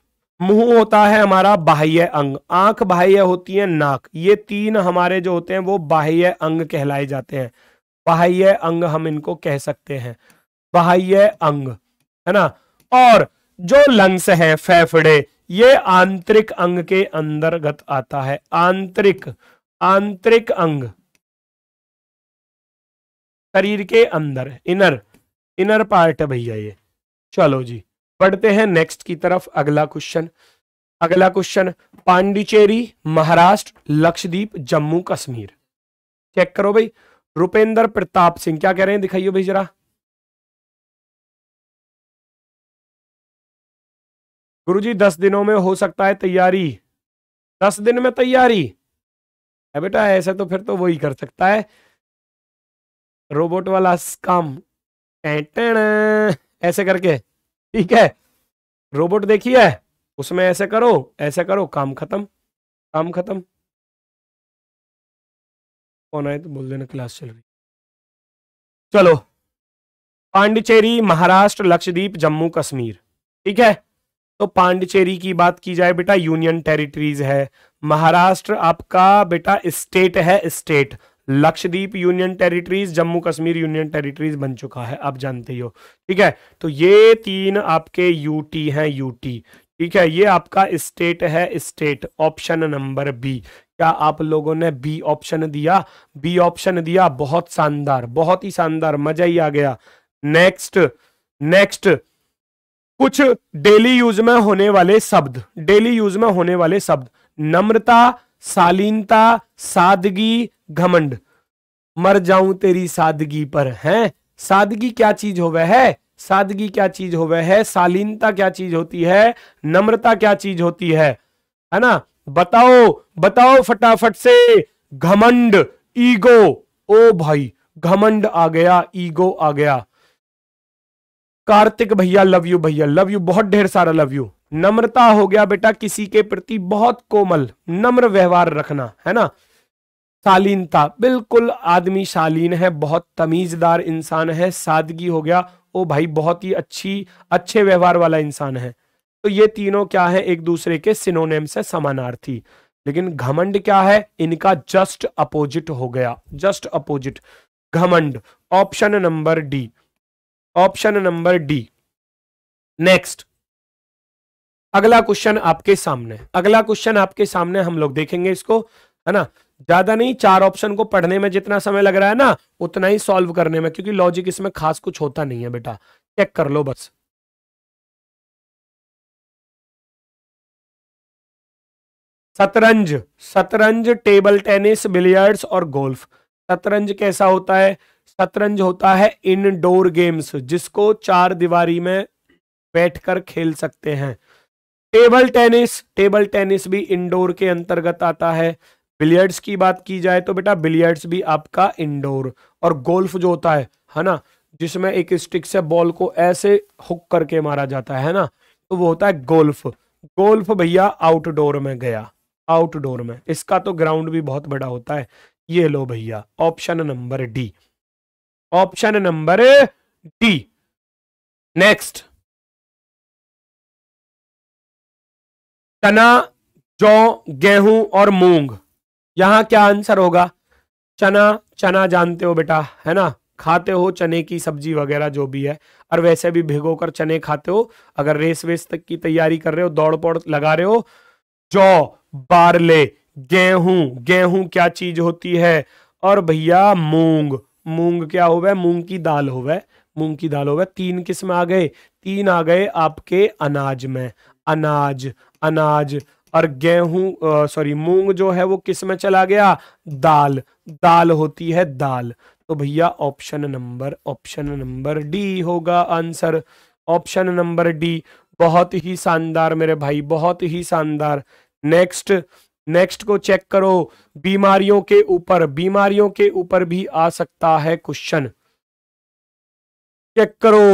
मुंह होता है हमारा बाह्य अंग आंख बाह्य होती है नाक ये तीन हमारे जो होते हैं वो बाह्य अंग कहलाए जाते हैं बाह्य अंग हम इनको कह सकते हैं बाह्य अंग है ना और जो लंग्स है फेफड़े ये आंतरिक अंग के अंतर्गत आता है आंतरिक आंतरिक अंग शरीर के अंदर इनर इनर पार्ट है भैया ये चलो जी बढ़ते हैं नेक्स्ट की तरफ अगला क्वेश्चन अगला क्वेश्चन पांडिचेरी महाराष्ट्र लक्षद्वीप जम्मू कश्मीर चेक करो भाई रुपेंद्र प्रताप सिंह क्या कह रहे हैं दिखाइए भाई जरा गुरुजी दस दिनों में हो सकता है तैयारी दस दिन में तैयारी है बेटा ऐसा तो फिर तो वही कर सकता है रोबोट वाला काम ऐसे करके ठीक है रोबोट देखी है उसमें ऐसे करो ऐसे करो काम खत्म काम खत्म कौन आए तो बोल देना क्लास चल रही चलो पांडिचेरी महाराष्ट्र लक्षद्वीप जम्मू कश्मीर ठीक है तो पांडिचेरी की बात की जाए बेटा यूनियन टेरिटरीज है महाराष्ट्र आपका बेटा स्टेट है state Lakshadweep union territories Jammu Kashmir union territories बन चुका है आप जानते हो ठीक है तो ये तीन आपके यूटी हैं यूटी ठीक है ये आपका स्टेट है स्टेट ऑप्शन नंबर बी क्या आप लोगों ने बी ऑप्शन दिया बी ऑप्शन दिया बहुत शानदार बहुत ही शानदार मजा ही आ गया नेक्स्ट नेक्स्ट कुछ डेली यूज में होने वाले शब्द डेली यूज में होने वाले शब्द नम्रता शालीनता सादगी घमंड मर जाऊं तेरी सादगी पर है सादगी क्या चीज हो वह है सादगी क्या चीज हो वह है शालीनता क्या चीज होती है नम्रता क्या चीज होती है है ना बताओ बताओ फटाफट से घमंड ईगो ओ भाई घमंड आ गया ईगो आ गया कार्तिक भैया लव यू भैया लव यू बहुत ढेर सारा लव यू नम्रता हो गया बेटा किसी के प्रति बहुत कोमल नम्र व्यवहार रखना है ना शालीनता बिल्कुल आदमी शालीन है बहुत तमीजदार इंसान है सादगी हो गया ओ भाई बहुत ही अच्छी अच्छे व्यवहार वाला इंसान है तो ये तीनों क्या है एक दूसरे के सिनोनेम से समानार्थी लेकिन घमंड क्या है इनका जस्ट अपोजिट हो गया जस्ट अपोजिट घमंड option number D option number D next अगला क्वेश्चन आपके सामने अगला क्वेश्चन आपके सामने हम लोग देखेंगे इसको है ना ज्यादा नहीं चार ऑप्शन को पढ़ने में जितना समय लग रहा है ना उतना ही सॉल्व करने में क्योंकि लॉजिक इसमें खास कुछ होता नहीं है बेटा चेक कर लो बस शतरंज शतरंज टेबल टेनिस बिलियर्ड्स और गोल्फ शतरंज कैसा होता है शतरंज होता है इनडोर गेम्स जिसको चार दीवारी में बैठकर खेल सकते हैं टेबल टेनिस टेबल टेनिस भी इंडोर के अंतर्गत आता है बिलियर्ड्स की बात की जाए तो बेटा बिलियर्ड्स भी आपका इंडोर और गोल्फ जो होता है है ना जिसमें एक स्टिक से बॉल को ऐसे हुक करके मारा जाता है ना तो वो होता है गोल्फ गोल्फ भैया आउटडोर में गया आउटडोर में इसका तो ग्राउंड भी बहुत बड़ा होता है ये लो भैया option number D option number D next चना जौ गेहूं और मूंग यहां क्या आंसर होगा चना चना जानते हो बेटा है ना खाते हो चने की सब्जी वगैरह जो भी है और वैसे भी भिगो कर चने खाते हो अगर रेस वेस तक की तैयारी कर रहे हो दौड़ पौड़ लगा रहे हो जौ बारले गेहूं गेहूं क्या चीज होती है और भैया मूंग मूंग क्या होवे मूंग की दाल हो मूंग की दाल होवे तीन किस्म आ गए तीन आ गए आपके अनाज में अनाज अनाज और गेहूं सॉरी मूंग जो है वो किस में चला गया दाल दाल होती है दाल तो भैया option number option number D होगा आंसर ऑप्शन नंबर डी बहुत ही शानदार मेरे भाई बहुत ही शानदार नेक्स्ट नेक्स्ट को चेक करो बीमारियों के ऊपर बीमारियों के ऊपर भी आ सकता है क्वेश्चन चेक करो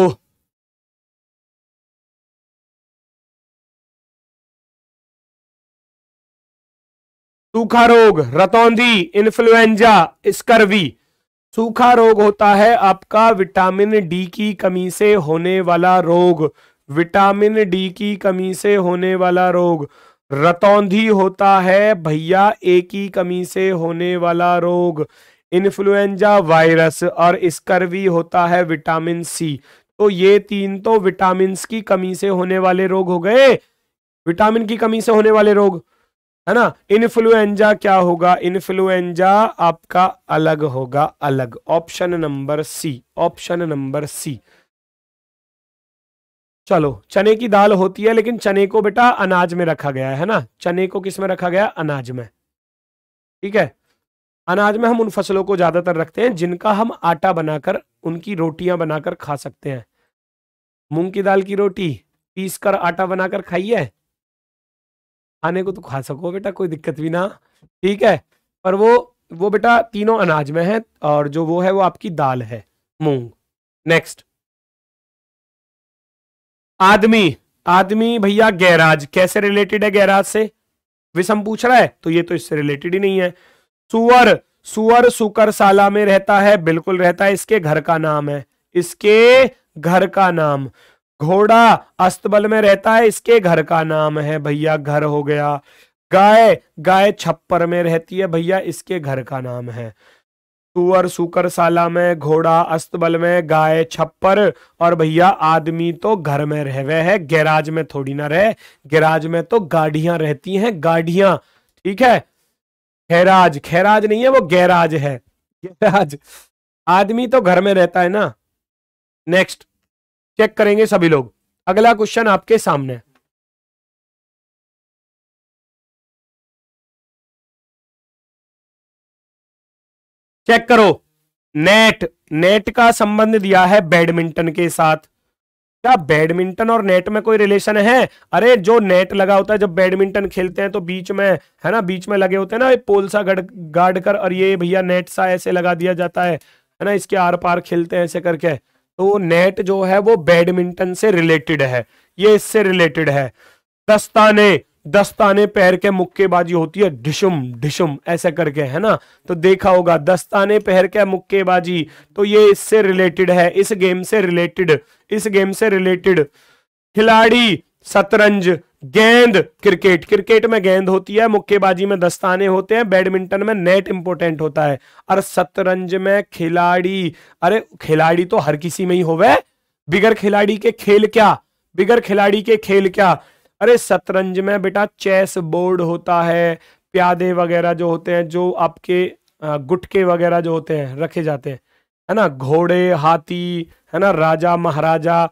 सूखा रोग रतौंधी इन्फ्लुएंजा स्कर्वी सूखा रोग होता है आपका विटामिन डी की कमी से होने वाला रोग विटामिन डी की कमी से होने वाला रोग रतौंधी होता है भैया एक ही कमी से होने वाला रोग इन्फ्लुएंजा वायरस और स्कर्वी होता है विटामिन सी तो ये तीन तो विटामिन की कमी से होने वाले रोग हो गए विटामिन की कमी से होने वाले रोग है ना इन्फ्लुएंजा क्या होगा इन्फ्लुएंजा आपका अलग होगा अलग option number C option number C चलो चने की दाल होती है लेकिन चने को बेटा अनाज में रखा गया है ना चने को किस में रखा गया अनाज में ठीक है अनाज में हम उन फसलों को ज्यादातर रखते हैं जिनका हम आटा बनाकर उनकी रोटियां बनाकर खा सकते हैं मूंग की दाल की रोटी पीस कर आटा बनाकर खाइए खाने को तो खा सको बेटा कोई दिक्कत भी ना ठीक है पर वो वो बेटा तीनों अनाज में है और जो वो है वो आपकी दाल है मूंग नेक्स्ट आदमी आदमी भैया गैराज कैसे रिलेटेड है गैराज से विषम पूछ रहा है तो ये तो इससे रिलेटेड ही नहीं है सुअर सुअर सुकरसाला में रहता है बिल्कुल रहता है इसके घर का नाम है इसके घर का नाम घोड़ा अस्तबल में रहता है इसके घर का नाम है भैया घर हो गया गाय गाय छप्पर में रहती है भैया इसके घर का नाम है सुअर साला में घोड़ा अस्तबल में गाय छप्पर और भैया आदमी तो घर में रह वह है गैराज में थोड़ी ना रहे गैराज में तो गाड़ियां रहती हैं गाड़ियां ठीक है खैराज खैराज नहीं है वो गैराज है गैराज आदमी तो घर में रहता है ना नेक्स्ट चेक करेंगे सभी लोग अगला क्वेश्चन आपके सामने चेक करो नेट नेट का संबंध दिया है बैडमिंटन के साथ क्या बैडमिंटन और नेट में कोई रिलेशन है अरे जो नेट लगा होता है जब बैडमिंटन खेलते हैं तो बीच में है ना बीच में लगे होते हैं ना पोल सा गाड़ कर और ये भैया नेट सा ऐसे लगा दिया जाता है है ना इसके आर पार खेलते हैं ऐसे करके तो नेट जो है वो बैडमिंटन से रिलेटेड है ये इससे रिलेटेड है दस्ताने दस्ताने पैर के मुक्केबाजी होती है ढिशुम ढिशुम ऐसे करके है ना तो देखा होगा दस्ताने पैर के मुक्केबाजी तो ये इससे रिलेटेड है इस गेम से रिलेटेड इस गेम से रिलेटेड खिलाड़ी शतरंज गेंद क्रिकेट क्रिकेट में गेंद होती है मुक्केबाजी में दस्ताने होते हैं बैडमिंटन में नेट इंपोर्टेंट होता है और शतरंज में खिलाड़ी अरे खिलाड़ी तो हर किसी में ही हो बिगर खिलाड़ी के खेल क्या बिगर खिलाड़ी के खेल क्या अरे शतरंज में बेटा चेस बोर्ड होता है प्यादे वगैरह जो होते हैं जो आपके गुटके वगैरह जो होते हैं रखे जाते हैं है ना घोड़े हाथी है ना राजा महाराजा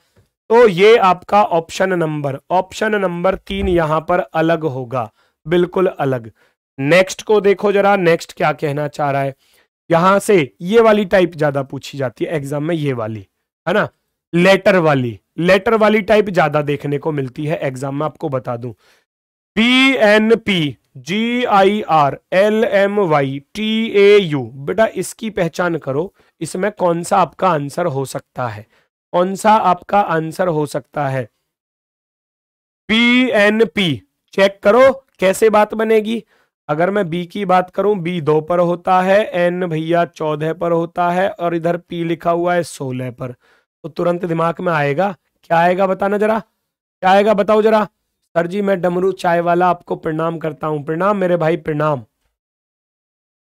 तो ये आपका ऑप्शन नंबर ऑप्शन नंबर तीन यहां पर अलग होगा बिल्कुल अलग नेक्स्ट को देखो जरा नेक्स्ट क्या कहना चाह रहा है यहां से ये वाली टाइप ज्यादा पूछी जाती है एग्जाम में ये वाली है ना लेटर वाली लेटर वाली टाइप ज्यादा देखने को मिलती है एग्जाम में आपको बता दूं P N P G I R L M Y T A U बेटा इसकी पहचान करो इसमें कौन सा आपका आंसर हो सकता है कौन सा आपका आंसर हो सकता है पी एन पी चेक करो कैसे बात बनेगी अगर मैं बी की बात करूं बी दो पर होता है एन भैया चौदह पर होता है और इधर पी लिखा हुआ है सोलह पर तो तुरंत दिमाग में आएगा क्या आएगा बताना जरा क्या आएगा बताओ जरा सर जी मैं डमरू चाय वाला आपको प्रणाम करता हूँ प्रणाम मेरे भाई प्रणाम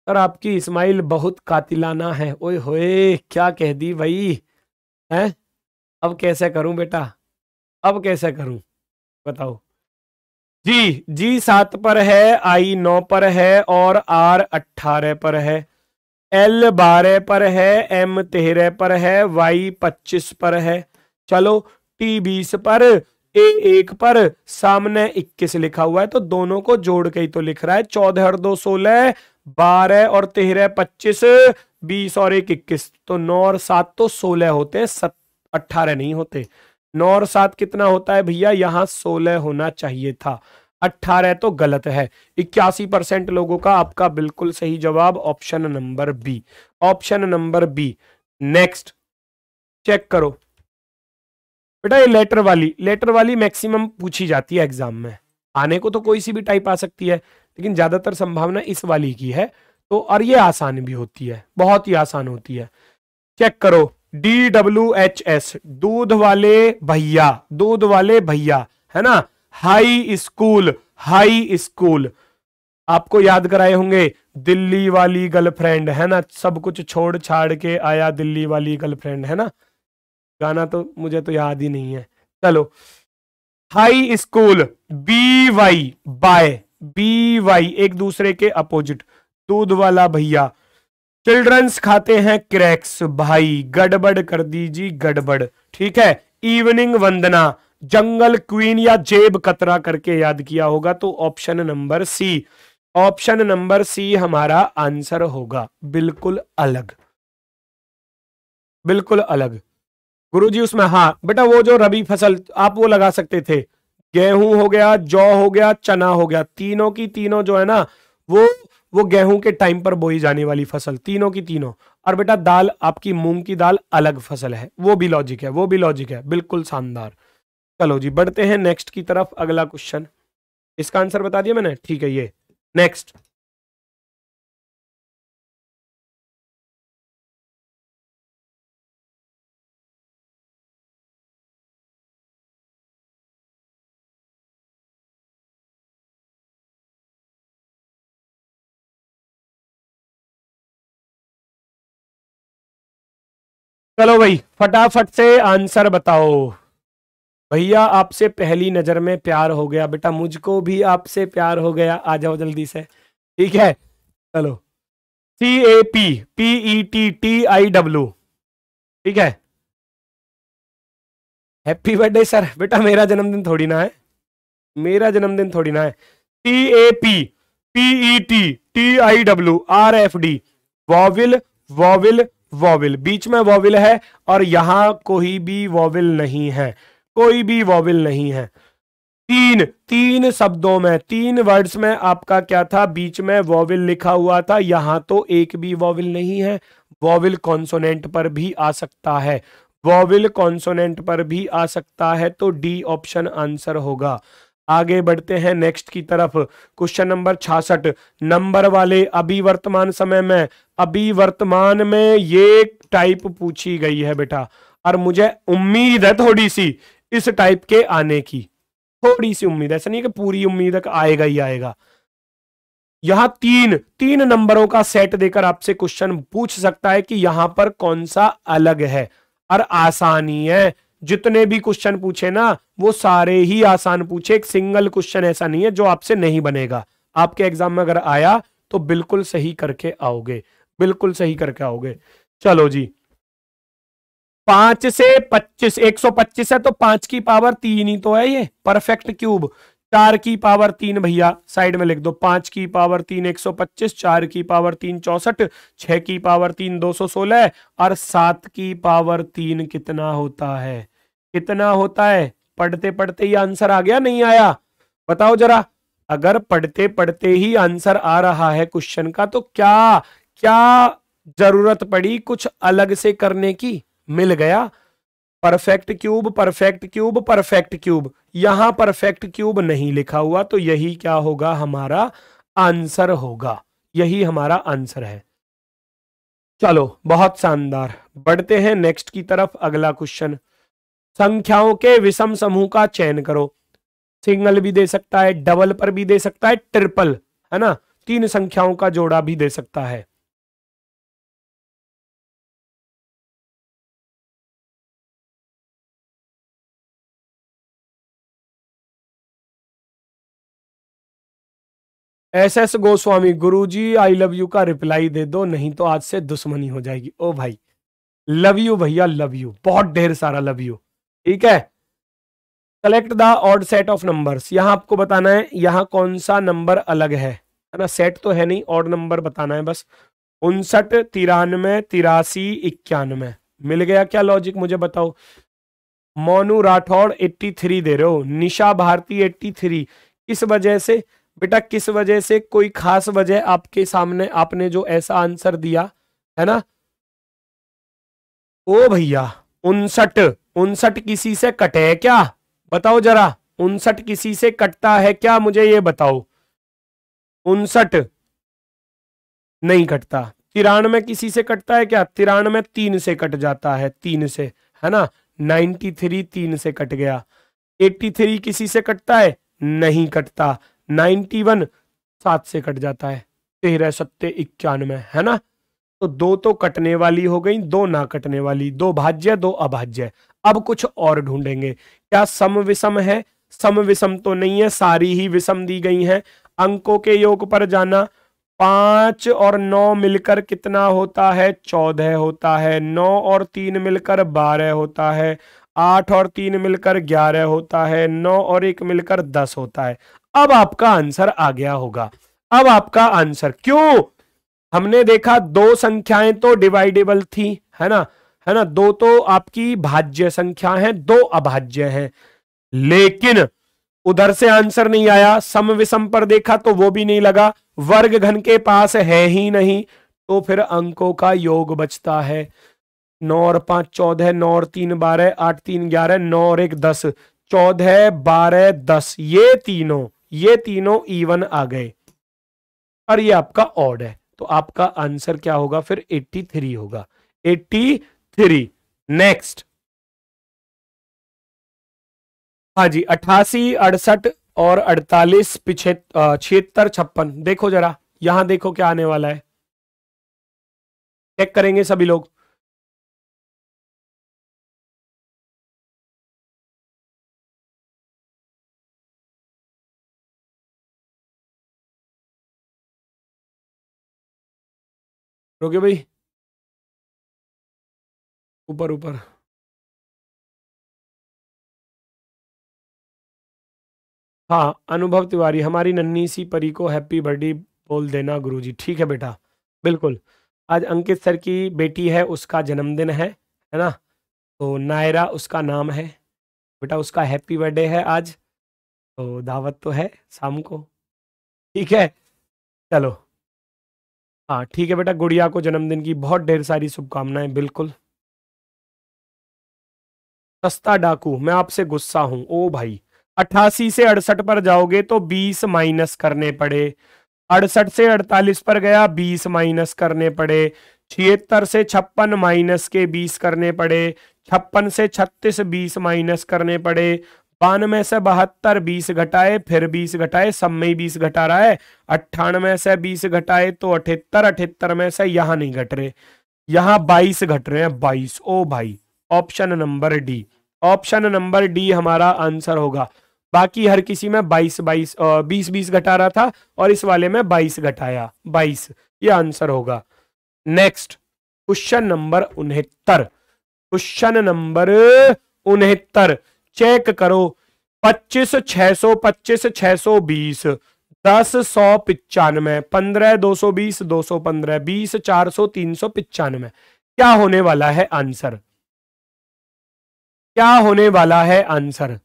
सर आपकी इस्माइल बहुत कातिलाना है ओए होए क्या कह दी भाई हैं अब कैसे करूं बेटा अब कैसे करूं बताओ जी जी सात पर है आई नौ पर है और आर अट्ठारह पर है एल बारह पर है एम तेरह पर है वाई पच्चीस पर है चलो टी बीस पर ए एक पर सामने इक्कीस लिखा हुआ है तो दोनों को जोड़ के ही तो लिख रहा है चौदह और दो सोलह बारह और तेरह पच्चीस बीस और एक इक्कीस तो नौ और सात तो सोलह होते हैं सत अट्ठारह नहीं होते नौ और सात कितना होता है भैया यहाँ सोलह होना चाहिए था अट्ठारह तो गलत है इक्यासी परसेंट लोगों का आपका बिल्कुल सही जवाब option number B option number B next check करो बेटा ये लेटर वाली लेटर वाली मैक्सिमम पूछी जाती है एग्जाम में आने को तो कोई सी भी टाइप आ सकती है लेकिन ज़्यादातर संभावना इस वाली की है तो और ये आसान भी होती है बहुत ही आसान होती है चेक करो डी डब्ल्यू एच एस दूध वाले भैया दूध वाले भैया है ना हाई स्कूल हाई स्कूल आपको याद कराए होंगे दिल्ली वाली गर्लफ्रेंड है ना सब कुछ छोड़ छाड़ के आया दिल्ली वाली गर्लफ्रेंड है ना गाना तो मुझे तो याद ही नहीं है चलो high school B Y by B Y एक दूसरे के अपोजिट दूध वाला भैया चिल्ड्रंस खाते हैं क्रैक्स भाई गड़बड़ कर दीजिए गड़बड़ ठीक है इवनिंग वंदना जंगल क्वीन या जेब कतरा करके याद किया होगा तो option number C option number C हमारा आंसर होगा बिल्कुल अलग बिल्कुल अलग गुरु जी उसमें हाँ बेटा वो जो रबी फसल आप वो लगा सकते थे गेहूं हो गया जौ हो गया चना हो गया तीनों की तीनों जो है ना वो वो गेहूं के टाइम पर बोई जाने वाली फसल तीनों की तीनों और बेटा दाल आपकी मूंग की दाल अलग फसल है वो भी लॉजिक है वो भी लॉजिक है बिल्कुल शानदार चलो जी बढ़ते हैं नेक्स्ट की तरफ अगला क्वेश्चन इसका आंसर बता दिया मैंने ठीक है ये नेक्स्ट चलो भाई फटाफट से आंसर बताओ भैया आपसे पहली नजर में प्यार हो गया बेटा मुझको भी आपसे प्यार हो गया आ जाओ जल्दी से ठीक है चलो C A P P E T T I W ठीक है हैप्पी बर्थडे सर बेटा मेरा जन्मदिन थोड़ी ना है मेरा जन्मदिन थोड़ी ना है T A P P E T T I W R F D vowel vowel vowel बीच में वॉविल है और यहां कोई भी वॉविल नहीं है कोई भी वॉविल नहीं है तीन तीन शब्दों में तीन वर्ड्स में आपका क्या था बीच में वॉविल लिखा हुआ था यहां तो एक भी वॉविल नहीं है वॉविल कॉन्सोनेंट पर भी आ सकता है वॉविल कॉन्सोनेंट पर भी आ सकता है तो डी ऑप्शन आंसर होगा आगे बढ़ते हैं नेक्स्ट की तरफ क्वेश्चन नंबर छियासठ नंबर वाले अभी वर्तमान समय में अभी वर्तमान में ये टाइप पूछी गई है बेटा और मुझे उम्मीद है थोड़ी सी इस टाइप के आने की थोड़ी सी उम्मीद ऐसा नहीं कि पूरी उम्मीद है कि आएगा ही आएगा यहां तीन तीन नंबरों का सेट देकर आपसे क्वेश्चन पूछ सकता है कि यहां पर कौन सा अलग है और आसानी है जितने भी क्वेश्चन पूछे ना वो सारे ही आसान पूछे एक सिंगल क्वेश्चन ऐसा नहीं है जो आपसे नहीं बनेगा आपके एग्जाम में अगर आया तो बिल्कुल सही करके आओगे बिल्कुल सही करके आओगे चलो जी पांच से पच्चीस एक सौ पच्चीस है तो पांच की पावर तीन ही तो है ये परफेक्ट क्यूब चार की पावर तीन भैया साइड में लिख दो पांच की पावर तीन एक सौ पच्चीस चार की पावर तीन चौसठ छह की पावर तीन दो सौ सोलह और सात की पावर तीन कितना होता है कितना होता है पढ़ते पढ़ते ही आंसर आ गया नहीं आया बताओ जरा अगर पढ़ते पढ़ते ही आंसर आ रहा है क्वेश्चन का तो क्या क्या जरूरत पड़ी कुछ अलग से करने की मिल गया perfect cube perfect cube perfect cube यहां परफेक्ट क्यूब नहीं लिखा हुआ तो यही क्या होगा हमारा आंसर होगा यही हमारा आंसर है चलो बहुत शानदार बढ़ते हैं नेक्स्ट की तरफ अगला क्वेश्चन संख्याओं के विषम समूह का चयन करो सिंगल भी दे सकता है डबल पर भी दे सकता है ट्रिपल है ना तीन संख्याओं का जोड़ा भी दे सकता है एस एस गोस्वामी गुरुजी आई लव यू का रिप्लाई दे दो नहीं तो आज से दुश्मनी हो जाएगी ओ भाई लव यू भैया लव यू बहुत ढेर सारा लव यू ठीक है collect the odd set of number यहां आपको बताना है यहां कौन सा नंबर अलग है है ना सेट तो है नहीं ऑड नंबर बताना है बस उनसठ तिरानवे तिरासी इक्यानवे मिल गया क्या लॉजिक मुझे बताओ मोनू राठौड़ एट्टी थ्री दे रहे हो निशा भारती एट्टी थ्री किस वजह से बेटा किस वजह से कोई खास वजह आपके सामने आपने जो ऐसा आंसर दिया है ना ओ भैया उनसठ उनसठ किसी से कटे है क्या बताओ जरा उनसठ किसी से कटता है क्या मुझे ये बताओ उनसठ नहीं कटता तिरानवे किसी से कटता है क्या तिरानवे तीन से कट जाता है तीन से है ना नाइन्टी थ्री तीन से कट गया एट्टी थ्री किसी से कटता है नहीं कटता नाइन्टी वन सात से कट जाता है तेरह सत्ते इक्यानवे है ना तो दो तो कटने वाली हो गई दो ना कटने वाली दो भाज्य दो अभाज्य अब कुछ और ढूंढेंगे क्या सम विषम है सम विषम तो नहीं है सारी ही विषम दी गई हैं अंकों के योग पर जाना पांच और नौ मिलकर कितना होता है चौदह होता है नौ और तीन मिलकर बारह होता है आठ और तीन मिलकर ग्यारह होता है नौ और एक मिलकर दस होता है अब आपका आंसर आ गया होगा अब आपका आंसर क्यों हमने देखा दो संख्याएं तो डिवाइडेबल थी है ना है ना दो तो आपकी भाज्य संख्या है दो अभाज्य है लेकिन उधर से आंसर नहीं आया सम विषम पर देखा तो वो भी नहीं लगा वर्ग घन के पास है ही नहीं तो फिर अंकों का योग बचता है नौ और पांच चौदह नौ और तीन बारह आठ तीन ग्यारह नौ और एक दस चौदह बारह दस ये तीनों ये तीनों इवन आ गए और ये आपका ऑड है तो आपका आंसर क्या होगा फिर 83 होगा एट्टी थ्री नेक्स्ट हाँ जी अट्ठासी अड़सठ और अड़तालीस पिछे छिहत्तर छप्पन देखो जरा यहां देखो क्या आने वाला है चेक करेंगे सभी लोग रोके भाई ऊपर ऊपर हाँ अनुभव तिवारी हमारी नन्ही सी परी को हैप्पी बर्थडे बोल देना गुरुजी ठीक है बेटा बिल्कुल आज अंकित सर की बेटी है उसका जन्मदिन है है ना तो नायरा उसका नाम है बेटा उसका हैप्पी बर्थडे है आज तो दावत तो है शाम को ठीक है चलो हाँ ठीक है बेटा गुड़िया को जन्मदिन की बहुत ढेर सारी शुभकामनाएं बिल्कुल सस्ता डाकू मैं आपसे गुस्सा हूं ओ भाई अट्ठासी से अड़सठ पर जाओगे तो बीस माइनस करने पड़े अड़सठ से अड़तालीस पर गया बीस माइनस करने पड़े छिहत्तर से छप्पन माइनस के बीस करने पड़े छप्पन से छत्तीस बीस माइनस करने पड़े बानवे से बहत्तर बीस घटाए फिर बीस घटाए सब में ही बीस घटा रहा है अट्ठानवे से बीस घटाए तो अठहत्तर अठहत्तर में से यहाँ नहीं घट रहे यहाँ बाईस घट रहे हैं बाईस ओ भाई option number D option number D हमारा आंसर होगा बाकी हर किसी में 22 22 बीस बीस घटा रहा था और इस वाले में 22 घटाया 22 ये आंसर होगा नेक्स्ट क्वेश्चन नंबर उनहत्तर क्वेश्चन नंबर उनहत्तर चेक करो पच्चीस छह सौ पच्चीस छह सौ बीस दस सौ पिचानवे पंद्रह दो सौ बीस दो सौ पंद्रह बीस चार सौ तीन सौ पिचानवे क्या होने वाला है आंसर क्या होने वाला है आंसर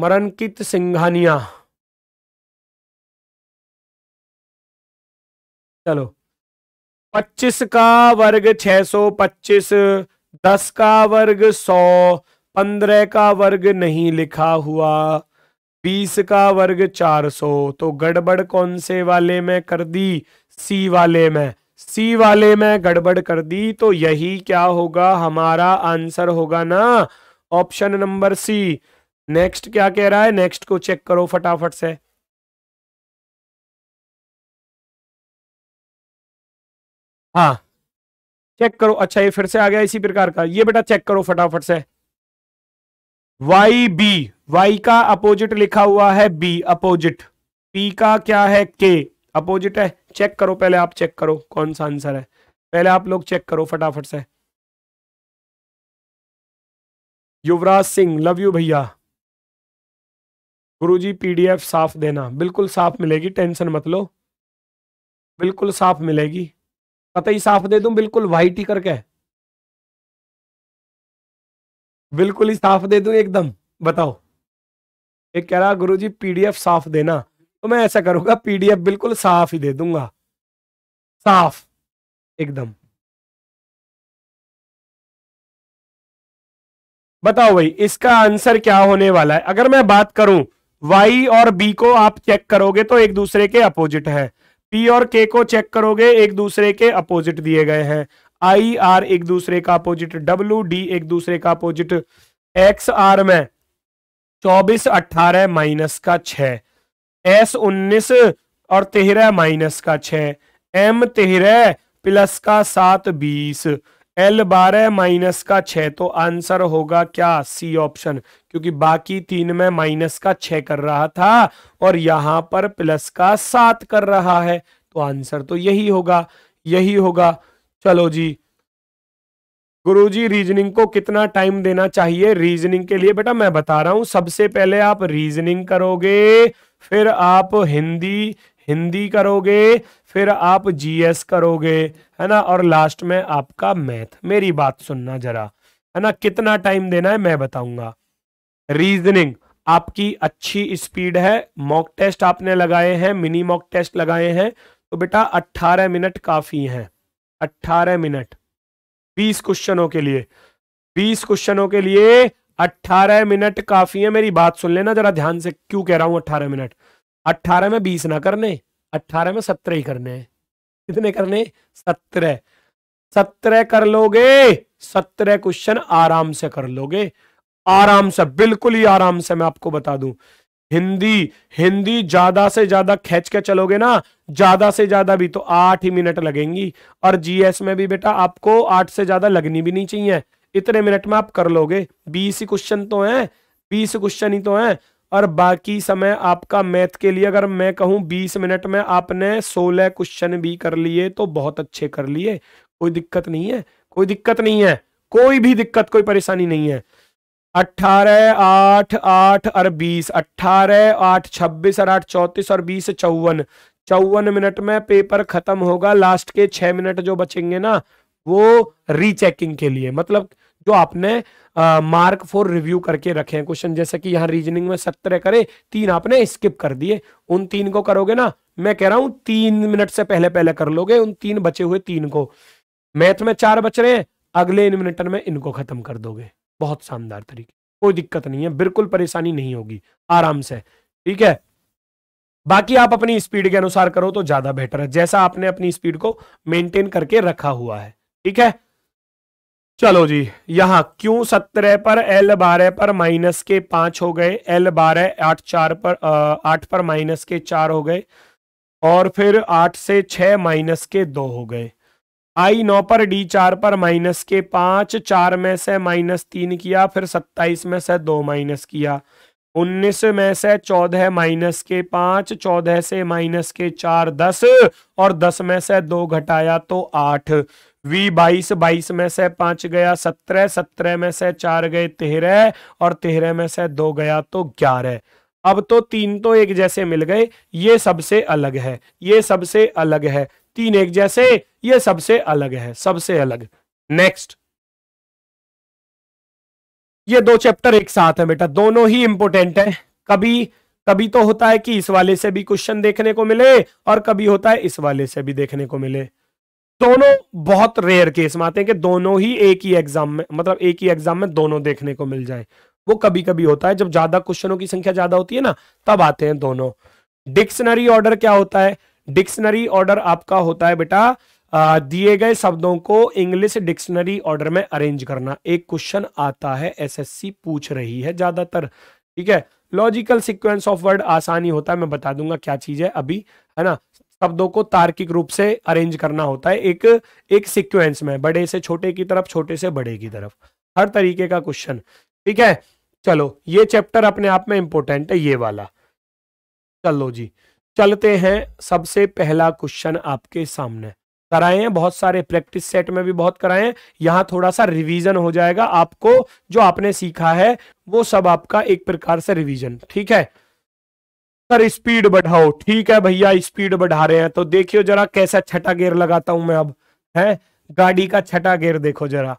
मरणकित सिंघानिया चलो 25 का वर्ग 625 10 का वर्ग 100 15 का वर्ग नहीं लिखा हुआ 20 का वर्ग 400 तो गड़बड़ कौन से वाले में कर दी सी वाले में सी वाले में गड़बड़ कर दी तो यही क्या होगा हमारा आंसर होगा ना ऑप्शन नंबर सी नेक्स्ट क्या कह रहा है नेक्स्ट को चेक करो फटाफट से हाँ चेक करो अच्छा ये फिर से आ गया इसी प्रकार का ये बेटा चेक करो फटाफट से वाई बी वाई का अपोजिट लिखा हुआ है बी अपोजिट पी का क्या है के अपोजिट है चेक करो पहले आप चेक करो कौन सा आंसर है पहले आप लोग चेक करो फटाफट से युवराज सिंह लव यू भैया गुरुजी पीडीएफ साफ देना बिल्कुल साफ मिलेगी टेंशन मत लो बिल्कुल साफ मिलेगी पता ही साफ दे दू बिल्कुल वाइट ही करके बिल्कुल ही साफ दे दू एकदम बताओ एक कह रहा गुरुजी पीडीएफ साफ देना तो मैं ऐसा करूंगा पीडीएफ बिल्कुल साफ ही दे दूंगा साफ एकदम बताओ भाई इसका आंसर क्या होने वाला है अगर मैं बात करूं वाई और बी को आप चेक करोगे तो एक दूसरे के अपोजिट है पी और के को चेक करोगे एक दूसरे के अपोजिट दिए गए हैं आई आर एक दूसरे का अपोजिट डब्ल्यू डी एक दूसरे का अपोजिट एक्स आर में चौबीस 18 माइनस का छह एस उन्नीस और तेरह माइनस का छ एम तेरह प्लस का सात बीस एल बारह माइनस का छह तो आंसर होगा क्या सी ऑप्शन क्योंकि बाकी तीन में माइनस का छह कर रहा था और यहां पर प्लस का सात कर रहा है तो आंसर तो यही होगा यही होगा चलो जी गुरुजी रीजनिंग को कितना टाइम देना चाहिए रीजनिंग के लिए बेटा मैं बता रहा हूं सबसे पहले आप रीजनिंग करोगे फिर आप हिंदी हिंदी करोगे फिर आप जीएस करोगे है ना और लास्ट में आपका मैथ मेरी बात सुनना जरा है ना कितना टाइम देना है मैं बताऊंगा रीजनिंग आपकी अच्छी स्पीड है मॉक टेस्ट आपने लगाए हैं मिनी मॉक टेस्ट लगाए हैं तो बेटा 18 मिनट काफ़ी हैं 18 मिनट 20 क्वेश्चनों के लिए 20 क्वेश्चनों के लिए अट्ठारह मिनट काफी है मेरी बात सुन लेना जरा ध्यान से क्यों कह रहा हूं अट्ठारह मिनट अट्ठारह में बीस ना करने अट्ठारह में सत्रह ही करने हैं कितने करने सत्रह सत्रह कर लोगे सत्रह क्वेश्चन आराम से कर लोगे आराम से बिल्कुल ही आराम से मैं आपको बता दूं हिंदी हिंदी ज्यादा से ज्यादा खेच के चलोगे ना ज्यादा से ज्यादा भी तो आठ ही मिनट लगेंगी और जीएस में भी बेटा आपको आठ से ज्यादा लगनी भी नहीं चाहिए इतने मिनट में आप कर लोगे बीस क्वेश्चन तो हैं बीस क्वेश्चन ही तो हैं और बाकी समय आपका मैथ के लिए अगर मैं कहूं बीस मिनट में आपने सोलह क्वेश्चन भी कर लिए तो बहुत अच्छे कर लिए कोई दिक्कत नहीं है कोई दिक्कत नहीं है कोई भी दिक्कत कोई परेशानी नहीं है अट्ठारह आठ आठ और बीस अट्ठारह आठ छब्बीस और आठ चौतीस और बीस चौवन चौवन मिनट में पेपर खत्म होगा लास्ट के छह मिनट जो बचेंगे ना वो रीचेकिंग के लिए मतलब तो आपने मार्क फॉर रिव्यू करके रखे हैं क्वेश्चन जैसे कि यहाँ रीजनिंग में सत्रह करे तीन आपने स्किप कर दिए उन तीन को करोगे ना मैं कह रहा हूं तीन मिनट से पहले पहले कर लोगे उन तीन बचे हुए तीन को मैथ में चार बच रहे हैं अगले इन मिनट में इनको खत्म कर दोगे बहुत शानदार तरीके कोई दिक्कत नहीं है बिल्कुल परेशानी नहीं होगी आराम से ठीक है बाकी आप अपनी स्पीड के अनुसार करो तो ज्यादा बेटर है जैसा आपने अपनी स्पीड को मेंटेन करके रखा हुआ है ठीक है चलो जी यहाँ क्यों सत्रह पर एल बारह पर माइनस के पांच हो गए एल बारह आठ चार पर आठ पर माइनस के चार हो गए और फिर आठ से छह माइनस के दो हो गए आई नौ पर डी चार पर माइनस के पांच चार में से माइनस तीन किया फिर सत्ताईस में से दो माइनस किया उन्नीस में से चौदह माइनस के पांच चौदह से माइनस के चार दस और दस में से दो घटाया तो आठ वी बाईस बाईस में से पांच गया सत्रह सत्रह में से चार गए तेरह और तेरह में से दो गया तो ग्यारह अब तो तीन तो एक जैसे मिल गए ये सबसे अलग है ये सबसे अलग है तीन एक जैसे ये सबसे अलग है सबसे अलग नेक्स्ट ये दो चैप्टर एक साथ है बेटा दोनों ही इंपोर्टेंट है कभी कभी तो होता है कि इस वाले से भी क्वेश्चन देखने को मिले और कभी होता है इस वाले से भी देखने को मिले दोनों बहुत रेयर केस में आते हैं कि दोनों ही एक ही एग्जाम में मतलब एक ही एग्जाम में दोनों देखने को मिल जाए वो कभी कभी होता है जब ज्यादा क्वेश्चनों की संख्या ज्यादा होती है ना तब आते हैं दोनों डिक्शनरी ऑर्डर क्या होता है डिक्शनरी ऑर्डर आपका होता है बेटा दिए गए शब्दों को इंग्लिश डिक्शनरी ऑर्डर में अरेंज करना एक क्वेश्चन आता है एसएससी पूछ रही है ज्यादातर ठीक है लॉजिकल सिक्वेंस ऑफ वर्ड आसानी होता है मैं बता दूंगा क्या चीज है अभी है ना शब्दों को तार्किक रूप से अरेंज करना होता है एक एक सिक्वेंस में बड़े से छोटे की तरफ छोटे से बड़े की तरफ हर तरीके का क्वेश्चन ठीक है चलो ये चैप्टर अपने आप में इंपॉर्टेंट है ये वाला चलो जी चलते हैं सबसे पहला क्वेश्चन आपके सामने कराए हैं बहुत सारे प्रैक्टिस सेट में भी बहुत कराए हैं यहाँ थोड़ा सा रिवीजन हो जाएगा आपको जो आपने सीखा है वो सब आपका एक प्रकार से रिवीजन ठीक है सर स्पीड बढ़ाओ ठीक है भैया स्पीड बढ़ा रहे हैं तो देखियो जरा कैसा छठा गेयर लगाता हूं मैं अब है गाड़ी का छठा गेयर देखो जरा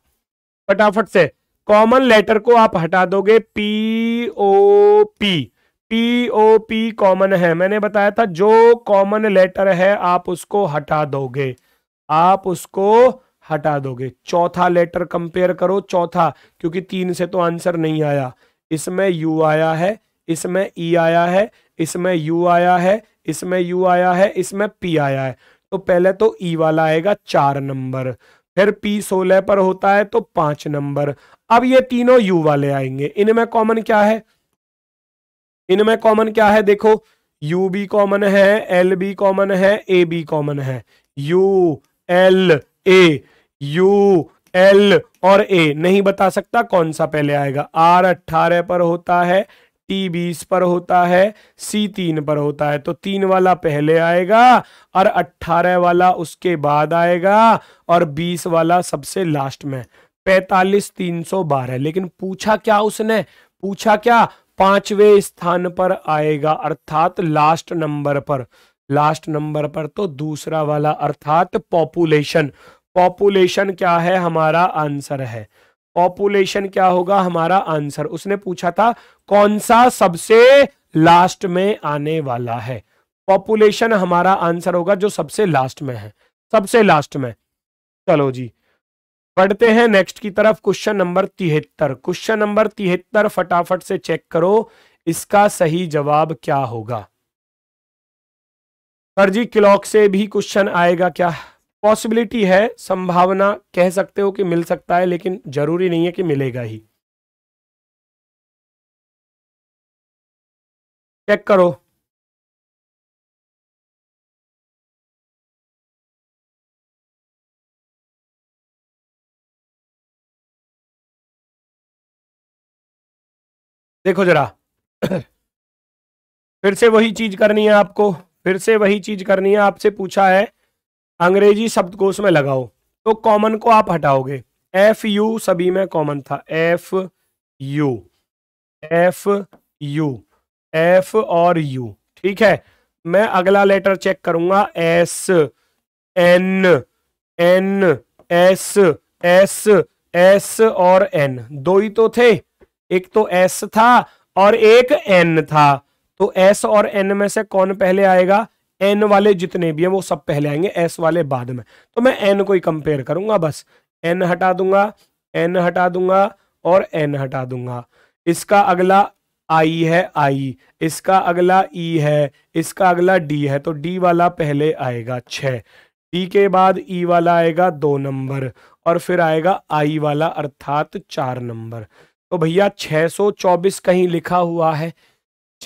फटाफट से कॉमन लेटर को आप हटा दोगे P O P P O P common है मैंने बताया था जो कॉमन लेटर है आप उसको हटा दोगे आप उसको हटा दोगे चौथा लेटर कंपेयर करो चौथा क्योंकि तीन से तो आंसर नहीं आया इसमें यू आया है इसमें ई e आया है इसमें यू आया है इसमें यू आया है इसमें पी आया है तो पहले तो ई वाला आएगा चार नंबर फिर पी सोलह पर होता है तो पांच नंबर अब ये तीनों यू वाले आएंगे इनमें कॉमन क्या है इनमें कॉमन क्या है देखो यू भी कॉमन है एल भी कॉमन है ए भी कॉमन है U L A U L और ए नहीं बता सकता कौन सा पहले आएगा आर अट्ठारह पर होता है टी बीस पर होता है सी तीन पर होता है तो तीन वाला पहले आएगा और अट्ठारह वाला उसके बाद आएगा और बीस वाला सबसे लास्ट में पैतालीस तीन सौ बारह लेकिन पूछा क्या उसने पूछा क्या पांचवे स्थान पर आएगा अर्थात लास्ट नंबर पर लास्ट नंबर पर तो दूसरा वाला अर्थात पॉपुलेशन पॉपुलेशन क्या है हमारा आंसर है पॉपुलेशन क्या होगा हमारा आंसर उसने पूछा था कौन सा सबसे लास्ट में आने वाला है पॉपुलेशन हमारा आंसर होगा जो सबसे लास्ट में है सबसे लास्ट में चलो जी बढ़ते हैं नेक्स्ट की तरफ क्वेश्चन नंबर तिहत्तर क्वेश्चन नंबर तिहत्तर फटाफट से चेक करो इसका सही जवाब क्या होगा सर जी क्लॉक से भी क्वेश्चन आएगा क्या पॉसिबिलिटी है संभावना कह सकते हो कि मिल सकता है लेकिन जरूरी नहीं है कि मिलेगा ही चेक करो देखो जरा फिर से वही चीज करनी है आपको फिर से वही चीज करनी है आपसे पूछा है अंग्रेजी शब्दकोश में लगाओ तो कॉमन को आप हटाओगे एफ यू सभी में कॉमन था F U F U F और यू ठीक है मैं अगला लेटर चेक करूंगा S N N S S S और एन दो ही तो थे एक तो एस था और एक एन था तो एस और एन में से कौन पहले आएगा एन वाले जितने भी हैं वो सब पहले आएंगे एस वाले बाद में तो मैं एन को ही कंपेयर करूंगा बस एन हटा दूंगा एन हटा दूंगा और एन हटा दूंगा इसका अगला आई है आई इसका अगला ई e है इसका अगला डी है तो डी वाला पहले आएगा छ डी के बाद ई e वाला आएगा दो नंबर और फिर आएगा आई वाला अर्थात चार नंबर तो भैया 624 कहीं लिखा हुआ है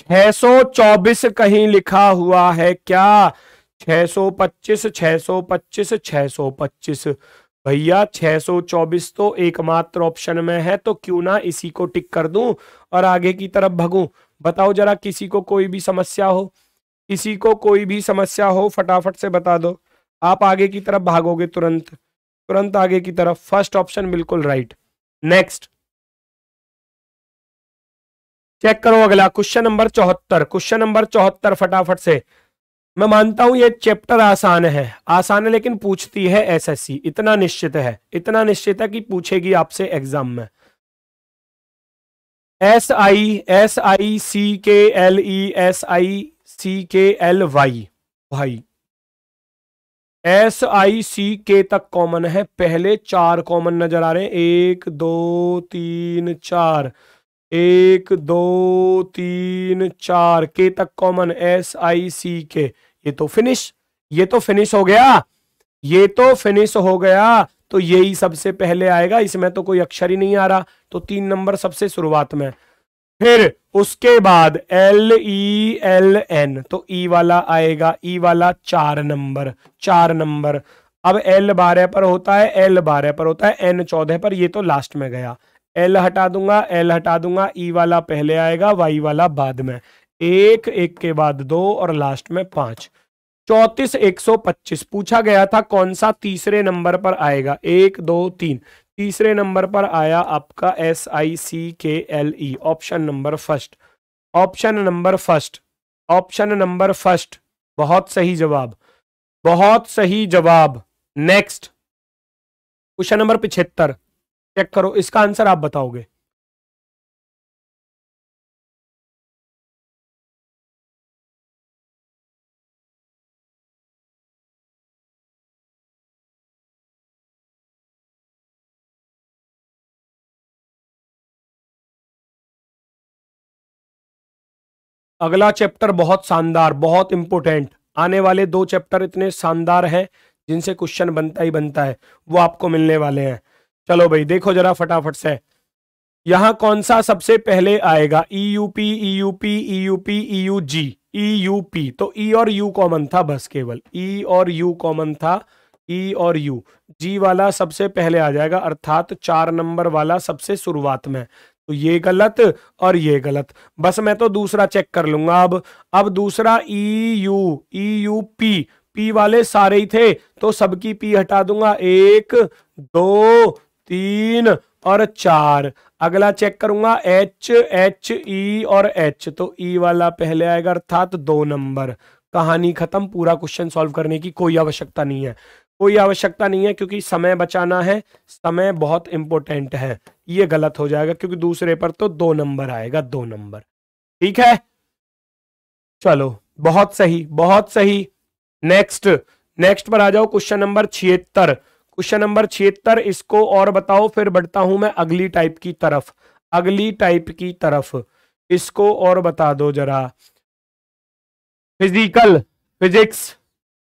624 कहीं लिखा हुआ है क्या 625 625 625 भैया 624 तो एकमात्र ऑप्शन में है तो क्यों ना इसी को टिक कर दूं और आगे की तरफ भगूं बताओ जरा किसी को कोई भी समस्या हो किसी को कोई भी समस्या हो फटाफट से बता दो आप आगे की तरफ भागोगे तुरंत तुरंत आगे की तरफ फर्स्ट ऑप्शन बिल्कुल राइट नेक्स्ट चेक करो अगला क्वेश्चन नंबर चौहत्तर क्वेश्चन नंबर चौहत्तर फटाफट से मैं मानता हूं ये चैप्टर आसान है आसान है लेकिन पूछती है एसएससी इतना निश्चित है इतना निश्चित है कि पूछेगी आपसे एग्जाम में S I S I C K L E S I C K L Y भाई एस आई सी के तक कॉमन है पहले चार कॉमन नजर आ रहे हैं एक दो तीन चार एक दो तीन चार के तक कॉमन एस आई सी के ये तो फिनिश ये तो फिनिश हो गया ये तो फिनिश हो गया तो यही सबसे पहले आएगा इसमें तो कोई अक्षर ही नहीं आ रहा तो तीन नंबर सबसे शुरुआत में फिर उसके बाद एल ई एल एन तो ई e वाला आएगा ई e वाला चार नंबर चार नंबर अब एल बारह पर होता है एल बारह पर होता है एन चौदह पर ये तो लास्ट में गया एल हटा दूंगा एल हटा दूंगा ई वाला पहले आएगा वाई वाला बाद में एक एक के बाद दो और लास्ट में पांच चौतीस एक सौ पच्चीस पूछा गया था कौन सा तीसरे नंबर पर आएगा एक दो तीन तीसरे नंबर पर आया आपका S I C K L E option number first option number first option number first बहुत सही जवाब बहुत सही जवाब नेक्स्ट क्वेश्चन नंबर पिछहत्तर चेक करो इसका आंसर आप बताओगे अगला चैप्टर बहुत शानदार बहुत इंपॉर्टेंट आने वाले दो चैप्टर इतने शानदार हैं जिनसे क्वेश्चन बनता ही बनता है वो आपको मिलने वाले हैं चलो भाई देखो जरा फटाफट से यहां कौन सा सबसे पहले आएगा E E E E U U U P P P U G E U P तो ई e और यू कॉमन था बस केवल ई e और यू कॉमन था ई e और यू जी वाला सबसे पहले आ जाएगा अर्थात चार नंबर वाला सबसे शुरुआत में तो ये गलत और ये गलत बस मैं तो दूसरा चेक कर लूंगा अब अब दूसरा E U E U P P वाले सारे ही थे तो सबकी पी हटा दूंगा एक दो तीन और चार अगला चेक करूंगा एच एच ई और एच तो ई e वाला पहले आएगा अर्थात दो नंबर कहानी खत्म पूरा क्वेश्चन सॉल्व करने की कोई आवश्यकता नहीं है कोई आवश्यकता नहीं है क्योंकि समय बचाना है समय बहुत इंपॉर्टेंट है ये गलत हो जाएगा क्योंकि दूसरे पर तो दो नंबर आएगा दो नंबर ठीक है चलो बहुत सही बहुत सही नेक्स्ट नेक्स्ट पर आ जाओ क्वेश्चन नंबर छिहत्तर क्वेश्चन नंबर छिहत्तर इसको और बताओ फिर बढ़ता हूं मैं अगली टाइप की तरफ अगली टाइप की तरफ इसको और बता दो जरा फिजिकल फिजिक्स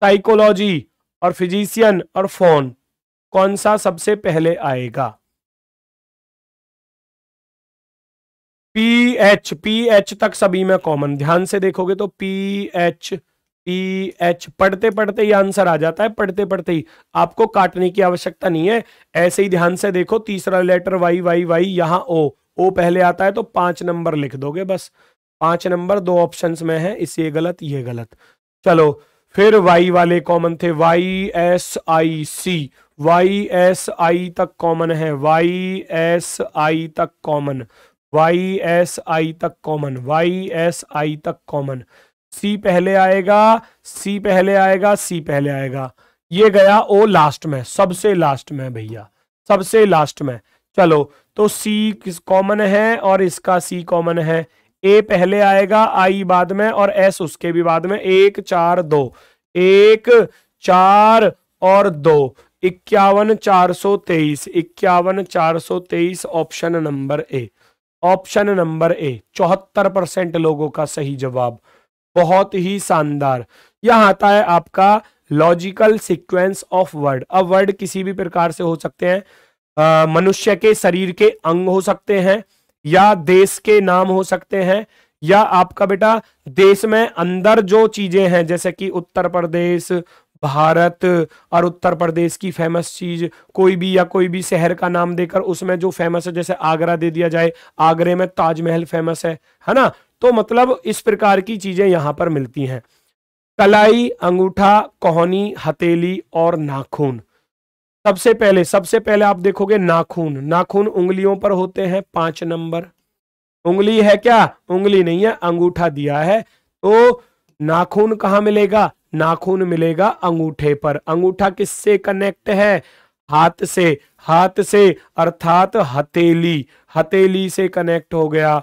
साइकोलॉजी और फिजिशियन और फोन कौन सा सबसे पहले आएगा पी एच पी एच तक सभी में कॉमन ध्यान से देखोगे तो पी एच पी एच पढ़ते पढ़ते ही आंसर आ जाता है पढ़ते पढ़ते ही आपको काटने की आवश्यकता नहीं है ऐसे ही ध्यान से देखो तीसरा लेटर वाई वाई वाई यहाँ ओ ओ पहले आता है तो पांच नंबर लिख दोगे बस पांच नंबर दो ऑप्शंस में है इस ये गलत ये गलत चलो फिर वाई वाले कॉमन थे Y S I C Y S I तक कॉमन है वाई एस आई तक कॉमन वाई एस आई तक कॉमन वाई एस आई तक कॉमन सी पहले आएगा सी पहले आएगा सी पहले आएगा ये गया ओ लास्ट में सबसे लास्ट में भैया सबसे लास्ट में चलो तो सी किस कॉमन है और इसका सी कॉमन है ए पहले आएगा आई बाद में और एस उसके भी बाद में एक चार दो एक चार और दो इक्यावन चार सौ तेईस इक्यावन चार सौ तेईस option number A option number A चौहत्तर परसेंट लोगों का सही जवाब बहुत ही शानदार यह आता है आपका लॉजिकल सीक्वेंस ऑफ वर्ड अब वर्ड किसी भी प्रकार से हो सकते हैं मनुष्य के शरीर के अंग हो सकते हैं या देश के नाम हो सकते हैं या आपका बेटा देश में अंदर जो चीजें हैं जैसे कि उत्तर प्रदेश भारत और उत्तर प्रदेश की फेमस चीज कोई भी या कोई भी शहर का नाम देकर उसमें जो फेमस है जैसे आगरा दे दिया जाए आगरे में ताजमहल फेमस है है ना तो मतलब इस प्रकार की चीजें यहाँ पर मिलती हैं कलाई अंगूठा कोहनी हथेली और नाखून सबसे पहले सबसे पहले आप देखोगे नाखून नाखून उंगलियों पर होते हैं पांच नंबर उंगली है क्या उंगली नहीं है अंगूठा दिया है तो नाखून कहा मिलेगा नाखून मिलेगा अंगूठे पर अंगूठा किससे कनेक्ट है हाथ से हाथ से अर्थात हथेली हथेली से कनेक्ट हो गया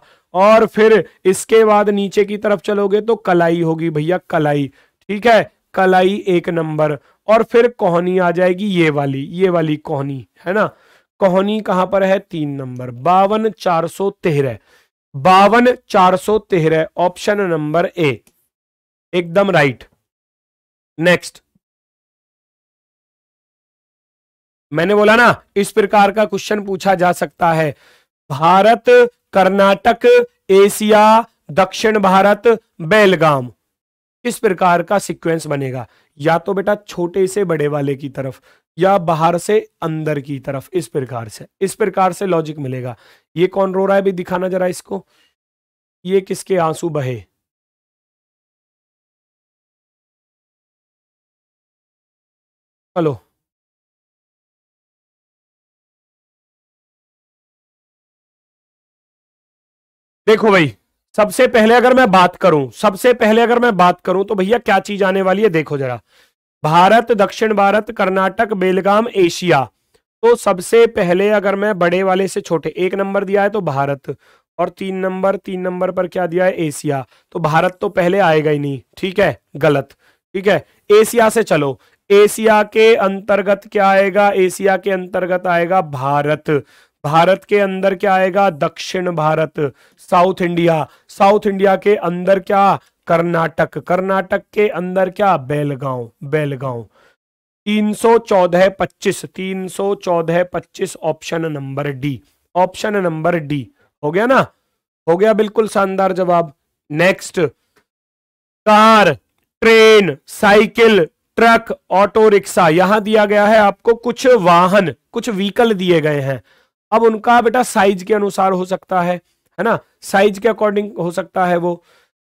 और फिर इसके बाद नीचे की तरफ चलोगे तो कलाई होगी भैया कलाई ठीक है कलाई एक नंबर और फिर कोहनी आ जाएगी ये वाली ये वाली कोहनी है ना कोहनी कहां पर है तीन नंबर बावन चार सौ तेरह बावन चार सौ तेरह ऑप्शन नंबर ए एकदम राइट नेक्स्ट मैंने बोला ना इस प्रकार का क्वेश्चन पूछा जा सकता है भारत कर्नाटक एशिया दक्षिण भारत बेलगाम इस प्रकार का सीक्वेंस बनेगा या तो बेटा छोटे से बड़े वाले की तरफ या बाहर से अंदर की तरफ इस प्रकार से इस प्रकार से लॉजिक मिलेगा ये कौन रो रहा है भी दिखाना जरा इसको ये किसके आंसू बहे हेलो देखो भाई सबसे पहले अगर मैं बात करूं सबसे पहले अगर मैं बात करूं तो भैया क्या चीज आने वाली है देखो जरा भारत दक्षिण भारत कर्नाटक बेलगाम एशिया तो सबसे पहले अगर मैं बड़े वाले से छोटे एक नंबर दिया है तो भारत और तीन नंबर तीन नंबर पर क्या दिया है एशिया तो भारत तो पहले आएगा ही नहीं ठीक है गलत ठीक है एशिया से चलो एशिया के अंतर्गत क्या आएगा एशिया के अंतर्गत आएगा भारत भारत के अंदर क्या आएगा दक्षिण भारत साउथ इंडिया साउथ इंडिया के अंदर क्या कर्नाटक कर्नाटक के अंदर क्या बेलगांव बेलगांव तीन सौ चौदह पच्चीस तीन सौ चौदह पच्चीस option number D option number D हो गया ना हो गया बिल्कुल शानदार जवाब next car train cycle truck auto rickshaw यहां दिया गया है आपको कुछ वाहन कुछ व्हीकल दिए गए हैं अब उनका बेटा साइज के अनुसार हो सकता है है ना साइज के अकॉर्डिंग हो सकता है वो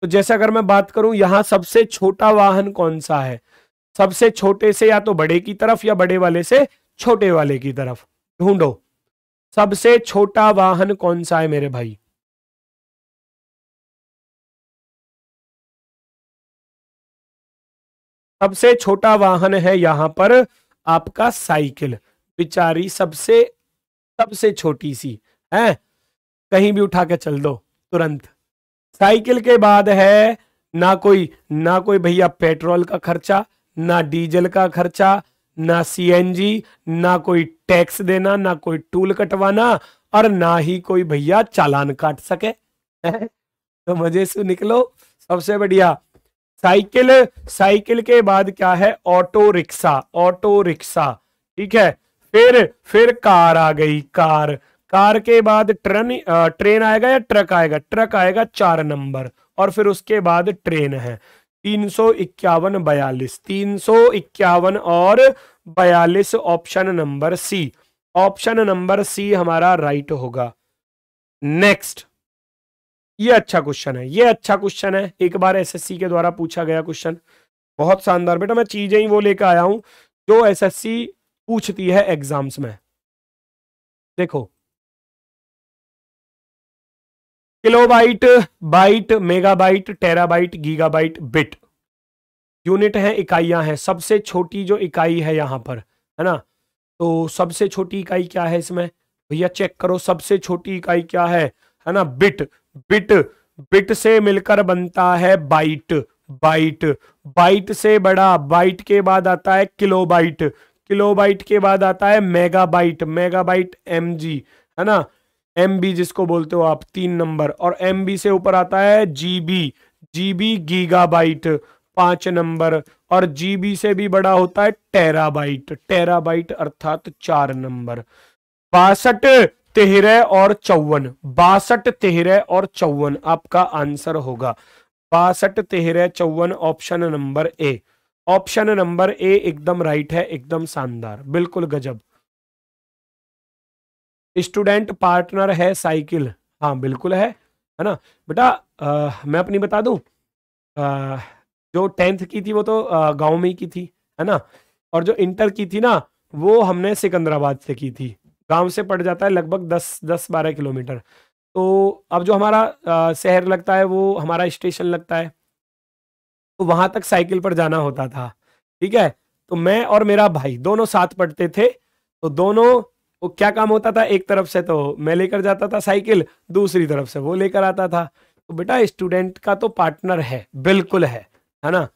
तो जैसे अगर मैं बात करूं यहां सबसे छोटा वाहन कौन सा है सबसे छोटे से या तो बड़े की तरफ या बड़े वाले से छोटे वाले की तरफ ढूंढो सबसे छोटा वाहन कौन सा है मेरे भाई सबसे छोटा वाहन है यहाँ पर आपका साइकिल बिचारी सबसे सबसे छोटी सी है कहीं भी उठा के चल दो तुरंत साइकिल के बाद है ना कोई ना कोई भैया पेट्रोल का खर्चा ना डीजल का खर्चा ना सीएनजी ना कोई टैक्स देना ना कोई टूल कटवाना और ना ही कोई भैया चालान काट सके है? तो मजे से निकलो सबसे बढ़िया साइकिल साइकिल के बाद क्या है ऑटो रिक्शा ऑटो रिक्शा ठीक है फिर फिर कार आ गई कार कार के बाद ट्रन ट्रेन आएगा या ट्रक आएगा ट्रक आएगा चार नंबर और फिर उसके बाद ट्रेन है तीन सौ इक्यावन बयालीस तीन सौ इक्यावन और बयालीस option number C option number C हमारा राइट होगा नेक्स्ट ये अच्छा क्वेश्चन है ये अच्छा क्वेश्चन है एक बार एसएससी के द्वारा पूछा गया क्वेश्चन बहुत शानदार बेटा मैं चीजें ही वो लेकर आया हूं जो एसएससी पूछती है एग्जाम्स में देखो kilobyte byte megabyte terabyte gigabyte bit unit है इकाइयां हैं सबसे छोटी जो इकाई है यहां पर है ना तो सबसे छोटी इकाई क्या है इसमें भैया चेक करो सबसे छोटी इकाई क्या है है ना बिट बिट बिट से मिलकर बनता है बाइट बाइट बाइट से बड़ा बाइट के बाद आता है किलोबाइट किलोबाइट के बाद आता है मेगाबाइट मेगाबाइट एमजी है ना एमबी जिसको बोलते हो आप तीन नंबर और एमबी से ऊपर आता है जीबी जीबी गीगाबाइट पांच नंबर और जीबी से भी बड़ा होता है टेराबाइट टेराबाइट अर्थात चार नंबर बासठ तेरह और चौवन बासठ तेरह और चौवन आपका आंसर होगा बासठ तेरह चौवन option number A option number A एकदम राइट है एकदम शानदार बिल्कुल गजब स्टूडेंट पार्टनर है साइकिल हाँ बिल्कुल है है ना बेटा मैं अपनी बता दू आ, जो टेंथ की थी वो तो गांव में ही की थी है ना और जो इंटर की थी ना वो हमने सिकंदराबाद से की थी गांव से पड़ जाता है लगभग दस दस बारह किलोमीटर तो अब जो हमारा शहर लगता है वो हमारा स्टेशन लगता है तो वहां तक साइकिल पर जाना होता था ठीक है तो मैं और मेरा भाई दोनों साथ पढ़ते थे तो दोनों वो क्या काम होता था एक तरफ से तो मैं लेकर जाता था साइकिल दूसरी तरफ से वो लेकर आता था तो बेटा स्टूडेंट का तो पार्टनर है बिल्कुल है है ना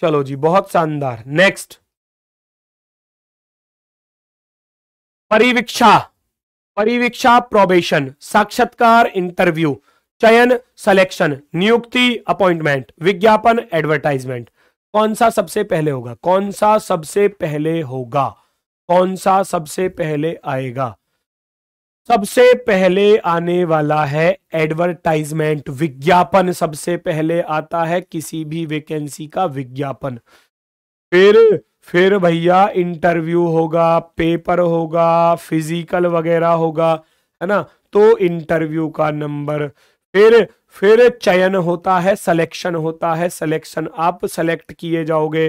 चलो जी बहुत शानदार नेक्स्ट परिवीक्षा परिवीक्षा प्रोबेशन साक्षात्कार इंटरव्यू चयन सिलेक्शन नियुक्ति अपॉइंटमेंट विज्ञापन एडवर्टाइजमेंट कौन सा सबसे पहले होगा कौन सा सबसे पहले होगा कौन सा सबसे पहले आएगा सबसे पहले आने वाला है एडवर्टाइजमेंट विज्ञापन सबसे पहले आता है किसी भी वैकेंसी का विज्ञापन फिर फिर भैया इंटरव्यू होगा पेपर होगा फिजिकल वगैरह होगा है ना तो इंटरव्यू का नंबर फिर फिर चयन होता है सिलेक्शन होता है सिलेक्शन आप सेलेक्ट किए जाओगे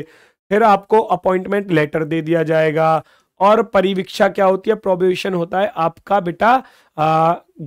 फिर आपको अपॉइंटमेंट लेटर दे दिया जाएगा और परिवीक्षा क्या होती है प्रोबेशन होता है आपका बेटा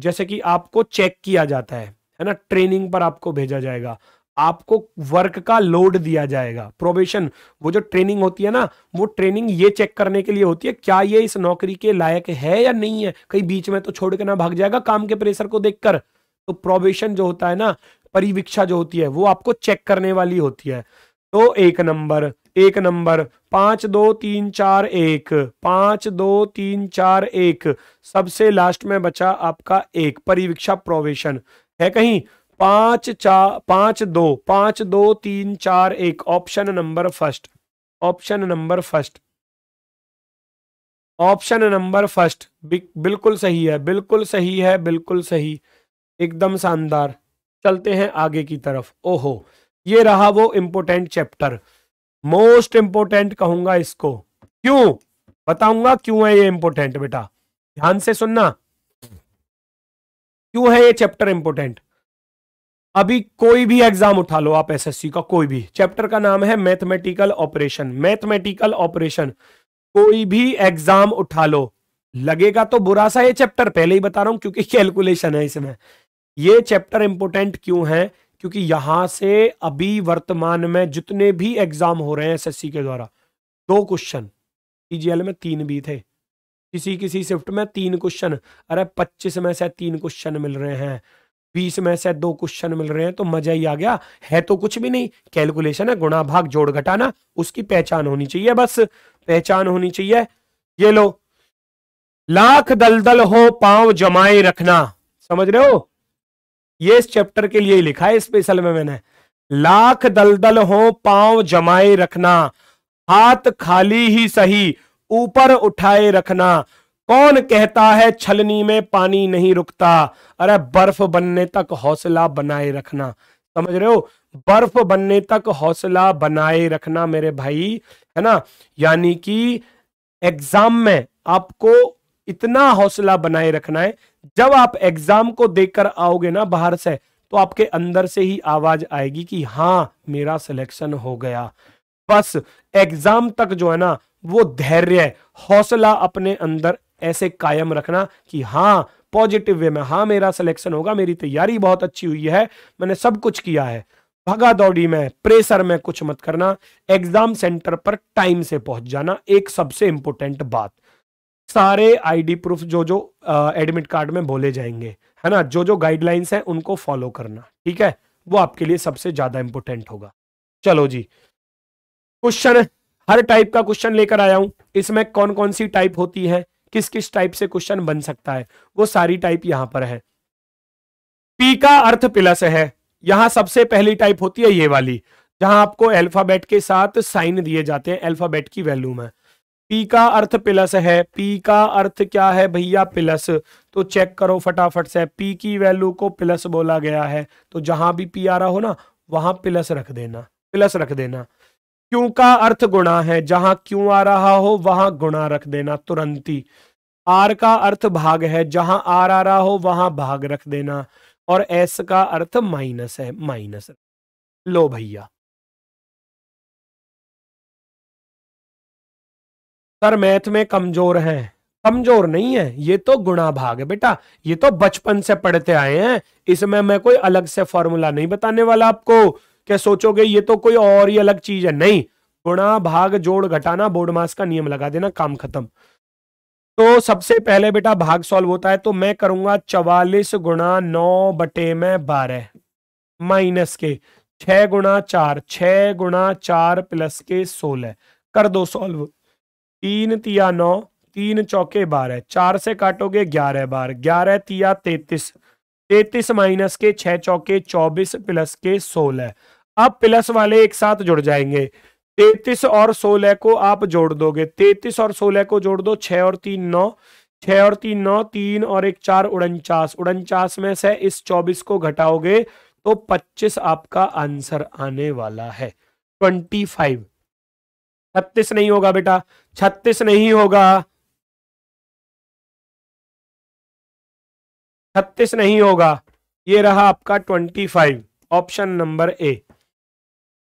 जैसे कि आपको चेक किया जाता है है ना ट्रेनिंग पर आपको भेजा जाएगा आपको वर्क का लोड दिया जाएगा प्रोबेशन वो जो ट्रेनिंग होती है ना वो ट्रेनिंग ये चेक करने के लिए होती है क्या ये इस नौकरी के लायक है या नहीं है कहीं बीच में तो छोड़ के ना भाग जाएगा काम के प्रेशर को देखकर तो प्रोबेशन जो होता है ना परिवीक्षा जो होती है वो आपको चेक करने वाली होती है तो एक नंबर एक नंबर पांच दो तीन चार एक पांच दो तीन चार एक सबसे लास्ट में बचा आपका एक परिवीक्षा प्रोवेशन है कहीं पांच चार पांच दो पांच दो तीन चार एक option number first option number first option number first बिल्कुल सही है बिल्कुल सही है बिल्कुल सही एकदम शानदार चलते हैं आगे की तरफ ओहो ये रहा वो इंपोर्टेंट चैप्टर मोस्ट इंपोर्टेंट कहूंगा इसको क्यों बताऊंगा क्यों है ये इंपोर्टेंट बेटा ध्यान से सुनना क्यों है ये चैप्टर इंपोर्टेंट अभी कोई भी एग्जाम उठा लो आप एसएससी का कोई भी चैप्टर का नाम है मैथमेटिकल ऑपरेशन मैथमेटिकल ऑपरेशन कोई भी एग्जाम उठा लो लगेगा तो बुरा सा ये चैप्टर पहले ही बता रहा हूं क्योंकि कैलकुलेशन है इसमें ये चैप्टर इंपोर्टेंट क्यों है क्योंकि यहां से अभी वर्तमान में जितने भी एग्जाम हो रहे हैं एस के द्वारा दो क्वेश्चन पीजीएल e में तीन भी थे किसी किसी शिफ्ट में तीन क्वेश्चन अरे पच्चीस में से तीन क्वेश्चन मिल रहे हैं बीस में से दो क्वेश्चन मिल रहे हैं तो मजा ही आ गया है तो कुछ भी नहीं कैलकुलेशन है गुणा भाग जोड़ घटाना उसकी पहचान होनी चाहिए बस पहचान होनी चाहिए ये लो लाख दलदल हो पांव जमाए रखना समझ रहे हो ये इस चैप्टर के लिए ही लिखा है स्पेशल में मैंने लाख दलदल हो पांव जमाए रखना हाथ खाली ही सही ऊपर उठाए रखना कौन कहता है छलनी में पानी नहीं रुकता अरे बर्फ बनने तक हौसला बनाए रखना समझ रहे हो बर्फ बनने तक हौसला बनाए रखना मेरे भाई है ना यानी कि एग्जाम में आपको इतना हौसला बनाए रखना है जब आप एग्जाम को देकर आओगे ना बाहर से तो आपके अंदर से ही आवाज आएगी कि हाँ मेरा सिलेक्शन हो गया बस एग्जाम तक जो है ना वो धैर्य हौसला अपने अंदर ऐसे कायम रखना कि हाँ पॉजिटिव वे में हाँ मेरा सिलेक्शन होगा मेरी तैयारी बहुत अच्छी हुई है मैंने सब कुछ किया है भगा दौड़ी में प्रेशर में कुछ मत करना एग्जाम सेंटर पर टाइम से पहुंच जाना एक सबसे इंपॉर्टेंट बात सारे आईडी प्रूफ जो जो एडमिट कार्ड में बोले जाएंगे है ना जो जो गाइडलाइंस हैं उनको फॉलो करना ठीक है वो आपके लिए सबसे ज्यादा इंपॉर्टेंट होगा चलो जी क्वेश्चन हर टाइप का क्वेश्चन लेकर आया हूं इसमें कौन कौन सी टाइप होती है किस किस टाइप से क्वेश्चन बन सकता है वो सारी टाइप यहां पर है पी का अर्थ प्लस है यहां सबसे पहली टाइप होती है ये वाली जहां आपको अल्फाबेट के साथ साइन दिए जाते हैं अल्फाबेट की वैल्यू में पी का अर्थ प्लस है पी का अर्थ क्या है भैया प्लस तो चेक करो फटाफट से पी की वैल्यू को प्लस बोला गया है तो जहां भी पी आ रहा हो ना वहां प्लस रख देना प्लस रख देना क्यों का अर्थ गुणा है जहां क्यों आ रहा हो वहां गुणा रख देना तुरंती आर का अर्थ भाग है जहां आर आ रहा हो वहां भाग रख देना और एस का अर्थ माइनस है माइनस लो भैया सर मैथ में कमजोर है कमजोर नहीं है ये तो गुणा भाग है बेटा ये तो बचपन से पढ़ते आए हैं इसमें मैं कोई अलग से फॉर्मूला नहीं बताने वाला आपको क्या सोचोगे ये तो कोई और ही अलग चीज है नहीं गुणा भाग जोड़ घटाना बोर्ड मास का नियम लगा देना काम खत्म तो सबसे पहले बेटा भाग सॉल्व होता है तो मैं करूंगा चवालीस गुणा नौ बटे में बारह माइनस के छह गुणा चार छह गुणा चार प्लस के सोलह कर दो सॉल्व तीन तिया नौ तीन चौके बारह चार से काटोगे ग्यारह बार ग्यारह तिया तैतीस तैतीस माइनस के छह चौके चौबीस प्लस के सोलह आप प्लस वाले एक साथ जुड़ जाएंगे तैतीस और सोलह को आप जोड़ दोगे तैतीस और सोलह को जोड़ दो छह और तीन नौ छह और तीन नौ तीन और एक चार उड़नचास उड़नचास में से इस चौबीस को घटाओगे तो पच्चीस आपका आंसर आने वाला है ट्वेंटी फाइव छत्तीस नहीं होगा बेटा छत्तीस नहीं होगा छत्तीस नहीं होगा ये रहा आपका twenty five option number A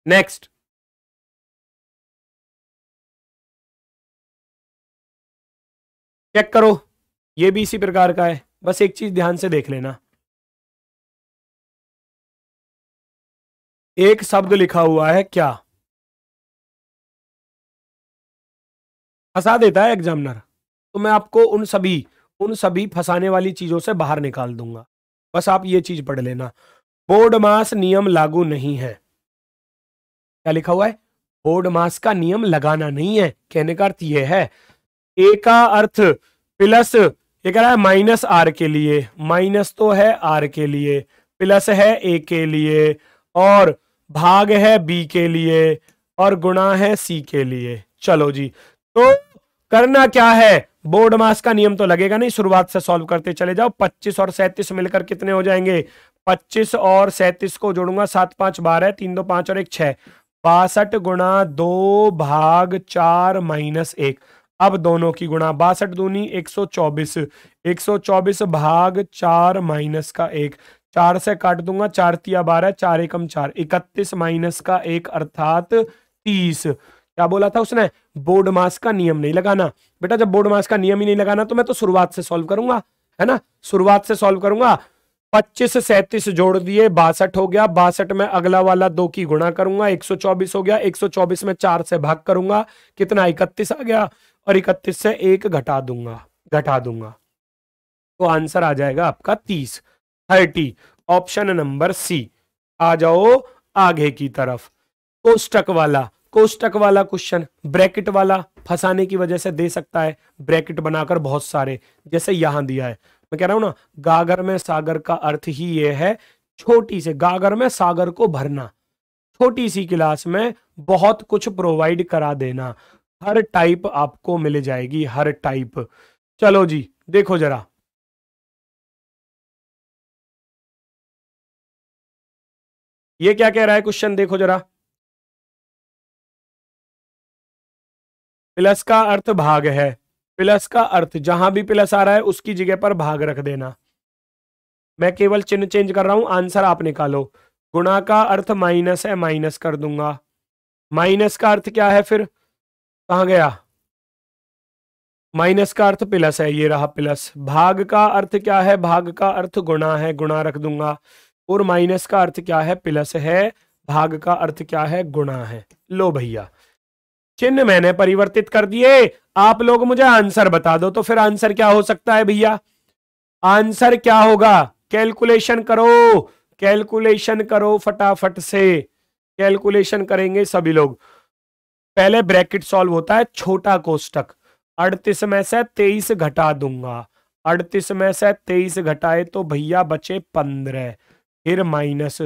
next check करो ये भी इसी प्रकार का है बस एक चीज ध्यान से देख लेना एक शब्द लिखा हुआ है क्या फंसा देता है एग्जामिनर तो मैं आपको उन सभी उन सभी फंसाने वाली चीजों से बाहर निकाल दूंगा बस आप ये चीज पढ़ लेना बोर्ड मास नियम लागू नहीं है क्या लिखा हुआ है बोर्ड मास का नियम लगाना नहीं है कहने का अर्थ यह है ए का अर्थ प्लस ये कह रहा है माइनस आर के लिए माइनस तो है आर के लिए प्लस है ए के लिए और भाग है बी के लिए और गुणा है सी के लिए चलो जी तो करना क्या है बोर्ड मास का नियम तो लगेगा नहीं शुरुआत से सॉल्व करते चले जाओ 25 और 37 मिलकर कितने हो जाएंगे 25 और 37 को जोड़ूंगा सात पांच बारह तीन दो पांच और एक छह बासठ गुणा दो भाग चार माइनस एक अब दोनों की गुणा बासठ दूनी एक सौ चौबीस एक सौ चौबीस भाग चार माइनस का एक चार से काट दूंगा चार तिया बारह चार एकम चार इकतीस माइनस का एक अर्थात तीस क्या बोला था उसने बोर्ड मास का नियम नहीं लगाना बेटा जब बोर्ड मास का नियम ही नहीं लगाना तो मैं तो शुरुआत से सॉल्व करूंगा है ना शुरुआत से सॉल्व करूंगा पच्चीस सैंतीस जोड़ दिए बासठ हो गया बासठ में अगला वाला दो की गुणा करूंगा एक सौ चौबीस हो गया एक सौ चौबीस में चार से भाग करूंगा कितना इकतीस आ गया और इकतीस से एक घटा दूंगा घटा दूंगा तो आंसर आ जाएगा आपका तीस थर्टी ऑप्शन नंबर सी आ जाओ आगे की तरफ कोष्टक वाला कोष्टक वाला क्वेश्चन ब्रैकेट वाला फंसाने की वजह से दे सकता है ब्रैकेट बनाकर बहुत सारे जैसे यहां दिया है मैं कह रहा हूं ना गागर में सागर का अर्थ ही ये है छोटी से गागर में सागर को भरना छोटी सी क्लास में बहुत कुछ प्रोवाइड करा देना हर टाइप आपको मिल जाएगी हर टाइप चलो जी देखो जरा ये क्या कह रहा है क्वेश्चन देखो जरा प्लस का अर्थ भाग है प्लस का अर्थ जहां भी प्लस आ रहा है उसकी जगह पर भाग रख देना मैं केवल चिन्ह चेंज कर रहा हूं आंसर आप निकालो गुणा का अर्थ माइनस है माइनस कर दूंगा माइनस का अर्थ क्या है फिर कहा गया माइनस का अर्थ प्लस है ये रहा प्लस भाग का अर्थ क्या है भाग का अर्थ गुणा है गुणा रख दूंगा और माइनस का अर्थ क्या है प्लस है भाग का अर्थ क्या है गुणा है लो भैया चिन्ह मैंने परिवर्तित कर दिए आप लोग मुझे आंसर बता दो तो फिर आंसर क्या हो सकता है भैया आंसर क्या होगा कैलकुलेशन करो कैलकुलेशन करो फटाफट से कैलकुलेशन करेंगे सभी लोग पहले ब्रैकेट सॉल्व होता है छोटा कोष्टक अड़तीस में से तेईस घटा दूंगा अड़तीस में से तेईस घटाए तो भैया बचे पंद्रह फिर माइनस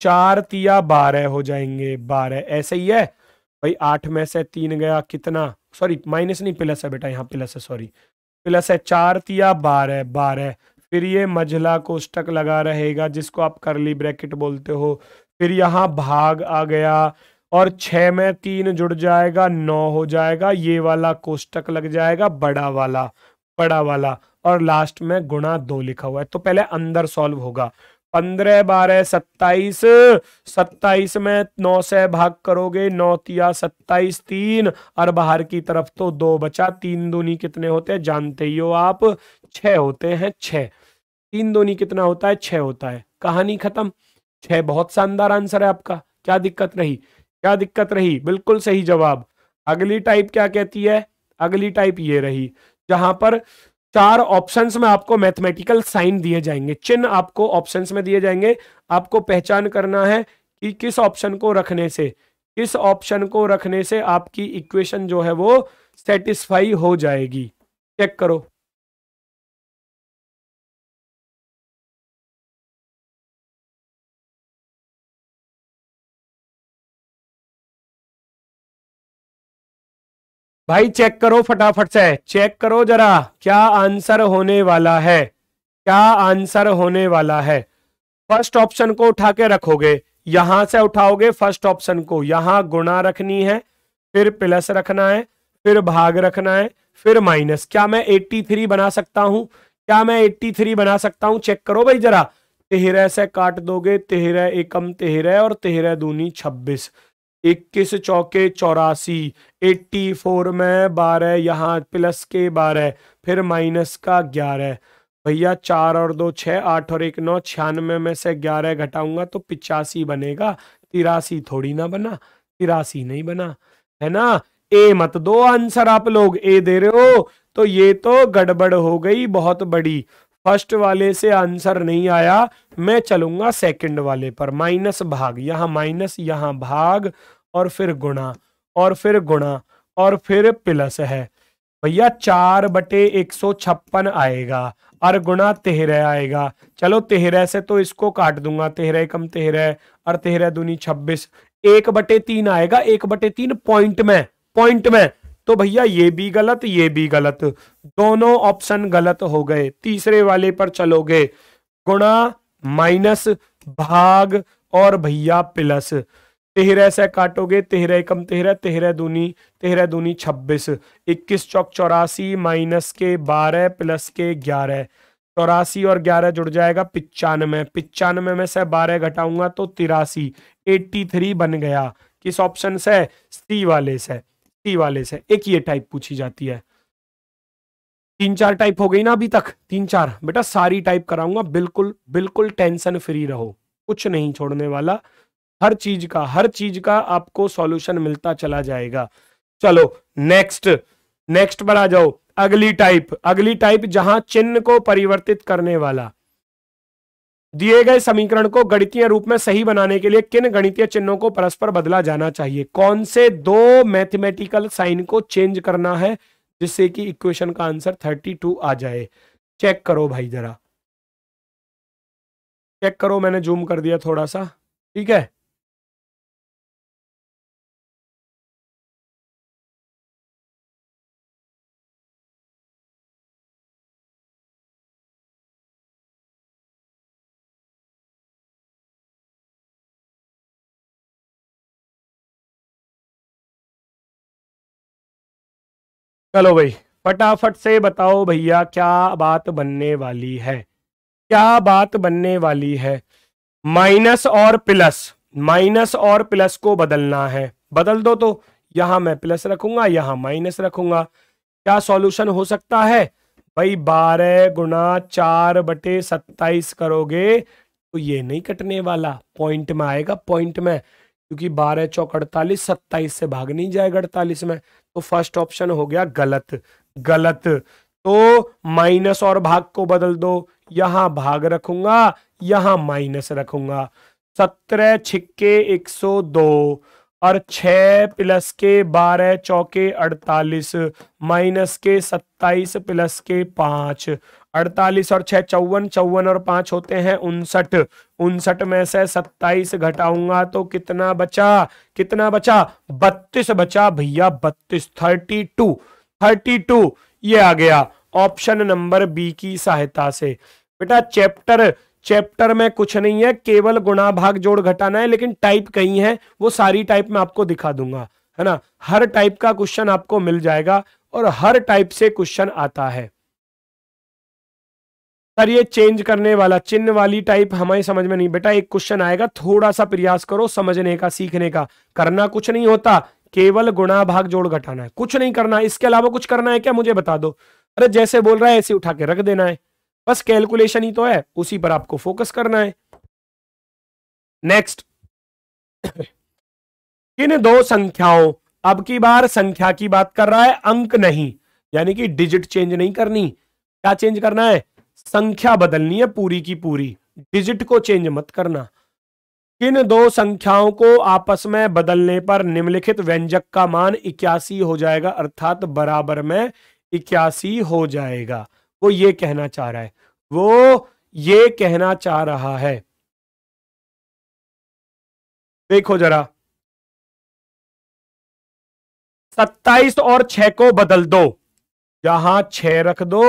चार तिया बारह हो जाएंगे बारह ऐसे ही है भाई आठ में से तीन गया कितना सॉरी माइनस नहीं प्लस है बेटा यहाँ प्लस है सॉरी प्लस है चार तिया बारह बारह फिर ये मझला कोष्टक लगा रहेगा जिसको आप करली ब्रैकेट बोलते हो फिर यहाँ भाग आ गया और छः में तीन जुड़ जाएगा नौ हो जाएगा ये वाला कोष्टक लग जाएगा बड़ा वाला बड़ा वाला और लास्ट में गुणा दो लिखा हुआ है तो पहले अंदर सॉल्व होगा पंद्रह बारह सत्ताईस सत्ताईस में नौ से भाग करोगे नौ तिया सत्ताईस तीन और बाहर की तरफ तो दो बचा तीन दूनी कितने होते हैं जानते ही हो आप छह होते हैं छह तीन दूनी कितना होता है छह होता है कहानी खत्म छह बहुत शानदार आंसर है आपका क्या दिक्कत रही क्या दिक्कत रही बिल्कुल सही जवाब अगली टाइप क्या कहती है अगली टाइप ये रही जहां पर चार ऑप्शंस में आपको मैथमेटिकल साइन दिए जाएंगे चिन्ह आपको ऑप्शंस में दिए जाएंगे आपको पहचान करना है कि किस ऑप्शन को रखने से किस ऑप्शन को रखने से आपकी इक्वेशन जो है वो सेटिस्फाई हो जाएगी चेक करो भाई चेक करो फटाफट से चेक करो जरा क्या आंसर होने वाला है क्या आंसर होने वाला है फर्स्ट ऑप्शन को उठा के रखोगे यहां से उठाओगे फर्स्ट ऑप्शन को यहां गुणा रखनी है फिर प्लस रखना है फिर भाग रखना है फिर माइनस क्या मैं 83 बना सकता हूं क्या मैं 83 बना सकता हूं चेक करो भाई जरा तेहरे से काट दोगे तेहरे एकम तेहरे और तेहरे दूनी छब्बीस इक्कीस चौके चौरासी एट्टी फोर में बारह यहाँ प्लस के बारह फिर माइनस का ग्यारह भैया चार और दो छः आठ और एक नौ छियानवे में से ग्यारह घटाऊंगा तो पिचासी बनेगा तिरासी थोड़ी ना बना तिरासी नहीं बना है ना ए मत दो आंसर आप लोग ए दे रहे हो तो ये तो गड़बड़ हो गई बहुत बड़ी फर्स्ट वाले से आंसर नहीं आया मैं चलूंगा सेकंड वाले पर माइनस भाग यहाँ माइनस यहाँ भाग और फिर गुणा और फिर गुणा और फिर प्लस है भैया चार बटे एक सौ छप्पन आएगा और गुणा तेरह आएगा चलो तेहरा से तो इसको काट दूंगा तेहरा कम तेहरा और तेहरा दूनी छब्बीस एक बटे तीन आएगा एक बटे तीन पॉइंट में पॉइंट में तो भैया ये भी गलत ये भी गलत दोनों ऑप्शन गलत हो गए तीसरे वाले पर चलोगे गुणा माइनस भाग और भैया प्लस तेरह से काटोगे तेरह कम तेरह तेरह दूनी तेरह दूनी छब्बीस इक्कीस चौक चौरासी माइनस के बारह प्लस के ग्यारह चौरासी और ग्यारह जुड़ जाएगा पिचानवे पिचानवे में से बारह घटाऊंगा तो तिरासी एट्टी थ्री बन गया किस ऑप्शन से सी वाले से टी वाले से एक ये टाइप पूछी जाती है तीन चार टाइप हो गई ना अभी तक तीन चार बेटा सारी टाइप कराऊंगा बिल्कुल बिल्कुल टेंशन फ्री रहो कुछ नहीं छोड़ने वाला हर चीज का हर चीज का आपको सॉल्यूशन मिलता चला जाएगा चलो नेक्स्ट नेक्स्ट पर आ जाओ अगली टाइप अगली टाइप जहां चिन्ह को परिवर्तित करने वाला दिए गए समीकरण को गणितीय रूप में सही बनाने के लिए किन गणितीय चिन्हों को परस्पर बदला जाना चाहिए कौन से दो मैथमेटिकल साइन को चेंज करना है जिससे कि इक्वेशन का आंसर 32 आ जाए चेक करो भाई जरा चेक करो मैंने जूम कर दिया थोड़ा सा ठीक है चलो भाई फटाफट से बताओ भैया क्या बात बनने वाली है क्या बात बनने वाली है माइनस और प्लस माइनस और प्लस को बदलना है बदल दो तो यहां मैं प्लस रखूंगा यहां माइनस रखूंगा क्या सॉल्यूशन हो सकता है भाई बारह गुना चार बटे सत्ताईस करोगे तो ये नहीं कटने वाला पॉइंट में आएगा पॉइंट में क्योंकि बारह चौक अड़तालीस सत्ताईस से भाग नहीं जाएगा अड़तालीस में तो फर्स्ट ऑप्शन हो गया गलत गलत तो माइनस और भाग को बदल दो यहां भाग रखूंगा यहां माइनस रखूंगा सत्रह छिक्के एक सौ दो और छ प्लस के बारह चौके अड़तालीस माइनस के सत्ताईस प्लस के पांच अड़तालीस और छह चौवन चौवन और पांच होते हैं उनसठ उनसठ में से सत्ताईस घटाऊंगा तो कितना बचा कितना बचा बत्तीस बचा भैया बत्तीस थर्टी टू थर्टी टू ये आ गया ऑप्शन नंबर बी की सहायता से बेटा चैप्टर चैप्टर में कुछ नहीं है केवल गुणा भाग जोड़ घटाना है लेकिन टाइप कहीं है वो सारी टाइप में आपको दिखा दूंगा है ना हर टाइप का क्वेश्चन आपको मिल जाएगा और हर टाइप से क्वेश्चन आता है सर ये चेंज करने वाला चिन्ह वाली टाइप हमारी समझ में नहीं बेटा एक क्वेश्चन आएगा थोड़ा सा प्रयास करो समझने का सीखने का करना कुछ नहीं होता केवल गुणा भाग जोड़ घटाना है कुछ नहीं करना है इसके अलावा कुछ करना है क्या मुझे बता दो अरे जैसे बोल रहा है ऐसे उठा के रख देना है बस कैलकुलेशन ही तो है उसी पर आपको फोकस करना है नेक्स्ट किन दो संख्याओं अब की बार संख्या की बात कर रहा है अंक नहीं यानी कि डिजिट चेंज नहीं करनी क्या चेंज करना है संख्या बदलनी है पूरी की पूरी डिजिट को चेंज मत करना किन दो संख्याओं को आपस में बदलने पर निम्नलिखित व्यंजक का मान इक्यासी हो जाएगा अर्थात बराबर में इक्यासी हो जाएगा वो ये कहना चाह रहा है वो ये कहना चाह रहा है देखो जरा सत्ताईस और छह को बदल दो यहां छह रख दो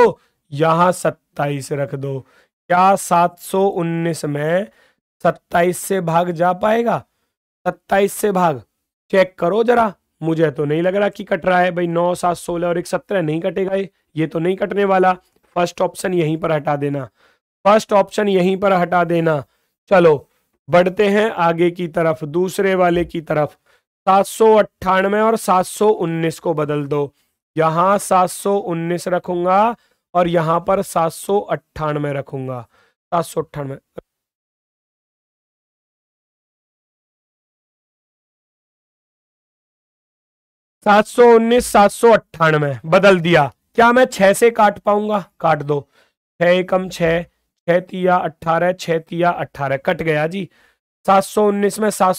यहाँ सत्ताईस रख दो क्या सात सौ उन्नीस में सत्ताईस से भाग जा पाएगा सत्ताईस से भाग चेक करो जरा मुझे तो नहीं लग रहा कि कट रहा है भाई नौ सात सोलह और एक सत्रह नहीं कटेगा ये तो नहीं कटने वाला फर्स्ट ऑप्शन यहीं पर हटा देना फर्स्ट ऑप्शन यहीं पर हटा देना चलो बढ़ते हैं आगे की तरफ दूसरे वाले की तरफ सात सौ अट्ठानवे और सात सौ उन्नीस को बदल दो यहां सात सौ उन्नीस रखूंगा और यहां पर सात सौ अट्ठानवे रखूंगा सात सौ अट्ठानवे सात सौ उन्नीस सात सौ अट्ठानवे बदल दिया क्या मैं छह से काट पाऊंगा काट दो छह एकम छह छह तिया अट्ठारह छह तिया अट्ठारह कट गया जी सात सौ उन्नीस में सात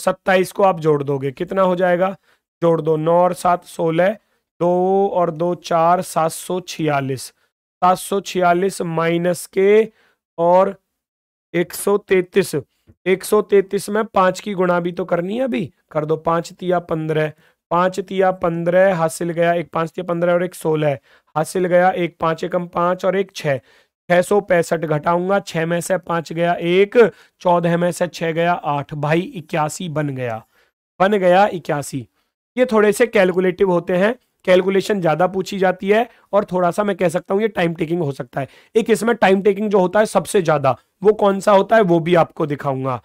सत्ताईस को आप जोड़ दोगे कितना हो जाएगा जोड़ दो नौ और सात सोलह दो और दो चार सात सौ छियालीस सात सौ छियालीस माइनस के और एक सौ तैतीस एक सौ तैतीस में पांच की गुणा भी तो करनी है अभी कर दो पांच तिया पंद्रह पांच तिया पंद्रह हासिल गया एक पांच तिया पंद्रह और एक सोलह हासिल गया एक पांच एकम पांच और एक छह छह सौ पैंसठ घटाऊंगा छह में से पांच गया एक चौदह में से छह गया आठ भाई इक्यासी बन गया बन गया इक्यासी ये थोड़े से कैलकुलेटिव होते हैं कैलकुलेशन ज्यादा पूछी जाती है और थोड़ा सा मैं कह सकता हूँ ये टाइम टेकिंग हो सकता है एक इसमें टाइम टेकिंग जो होता है सबसे ज्यादा वो कौन सा होता है वो भी आपको दिखाऊंगा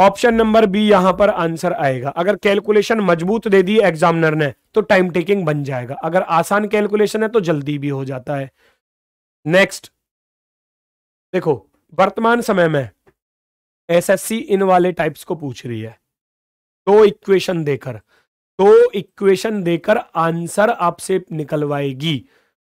ऑप्शन नंबर बी यहां पर आंसर आएगा अगर कैलकुलेशन मजबूत दे दी एग्जामिनर ने तो टाइम टेकिंग बन जाएगा अगर आसान कैलकुलेशन है तो जल्दी भी हो जाता है नेक्स्ट देखो वर्तमान समय में एसएससी इन वाले टाइप्स को पूछ रही है दो इक्वेशन देकर दो इक्वेशन देकर आंसर आपसे निकलवाएगी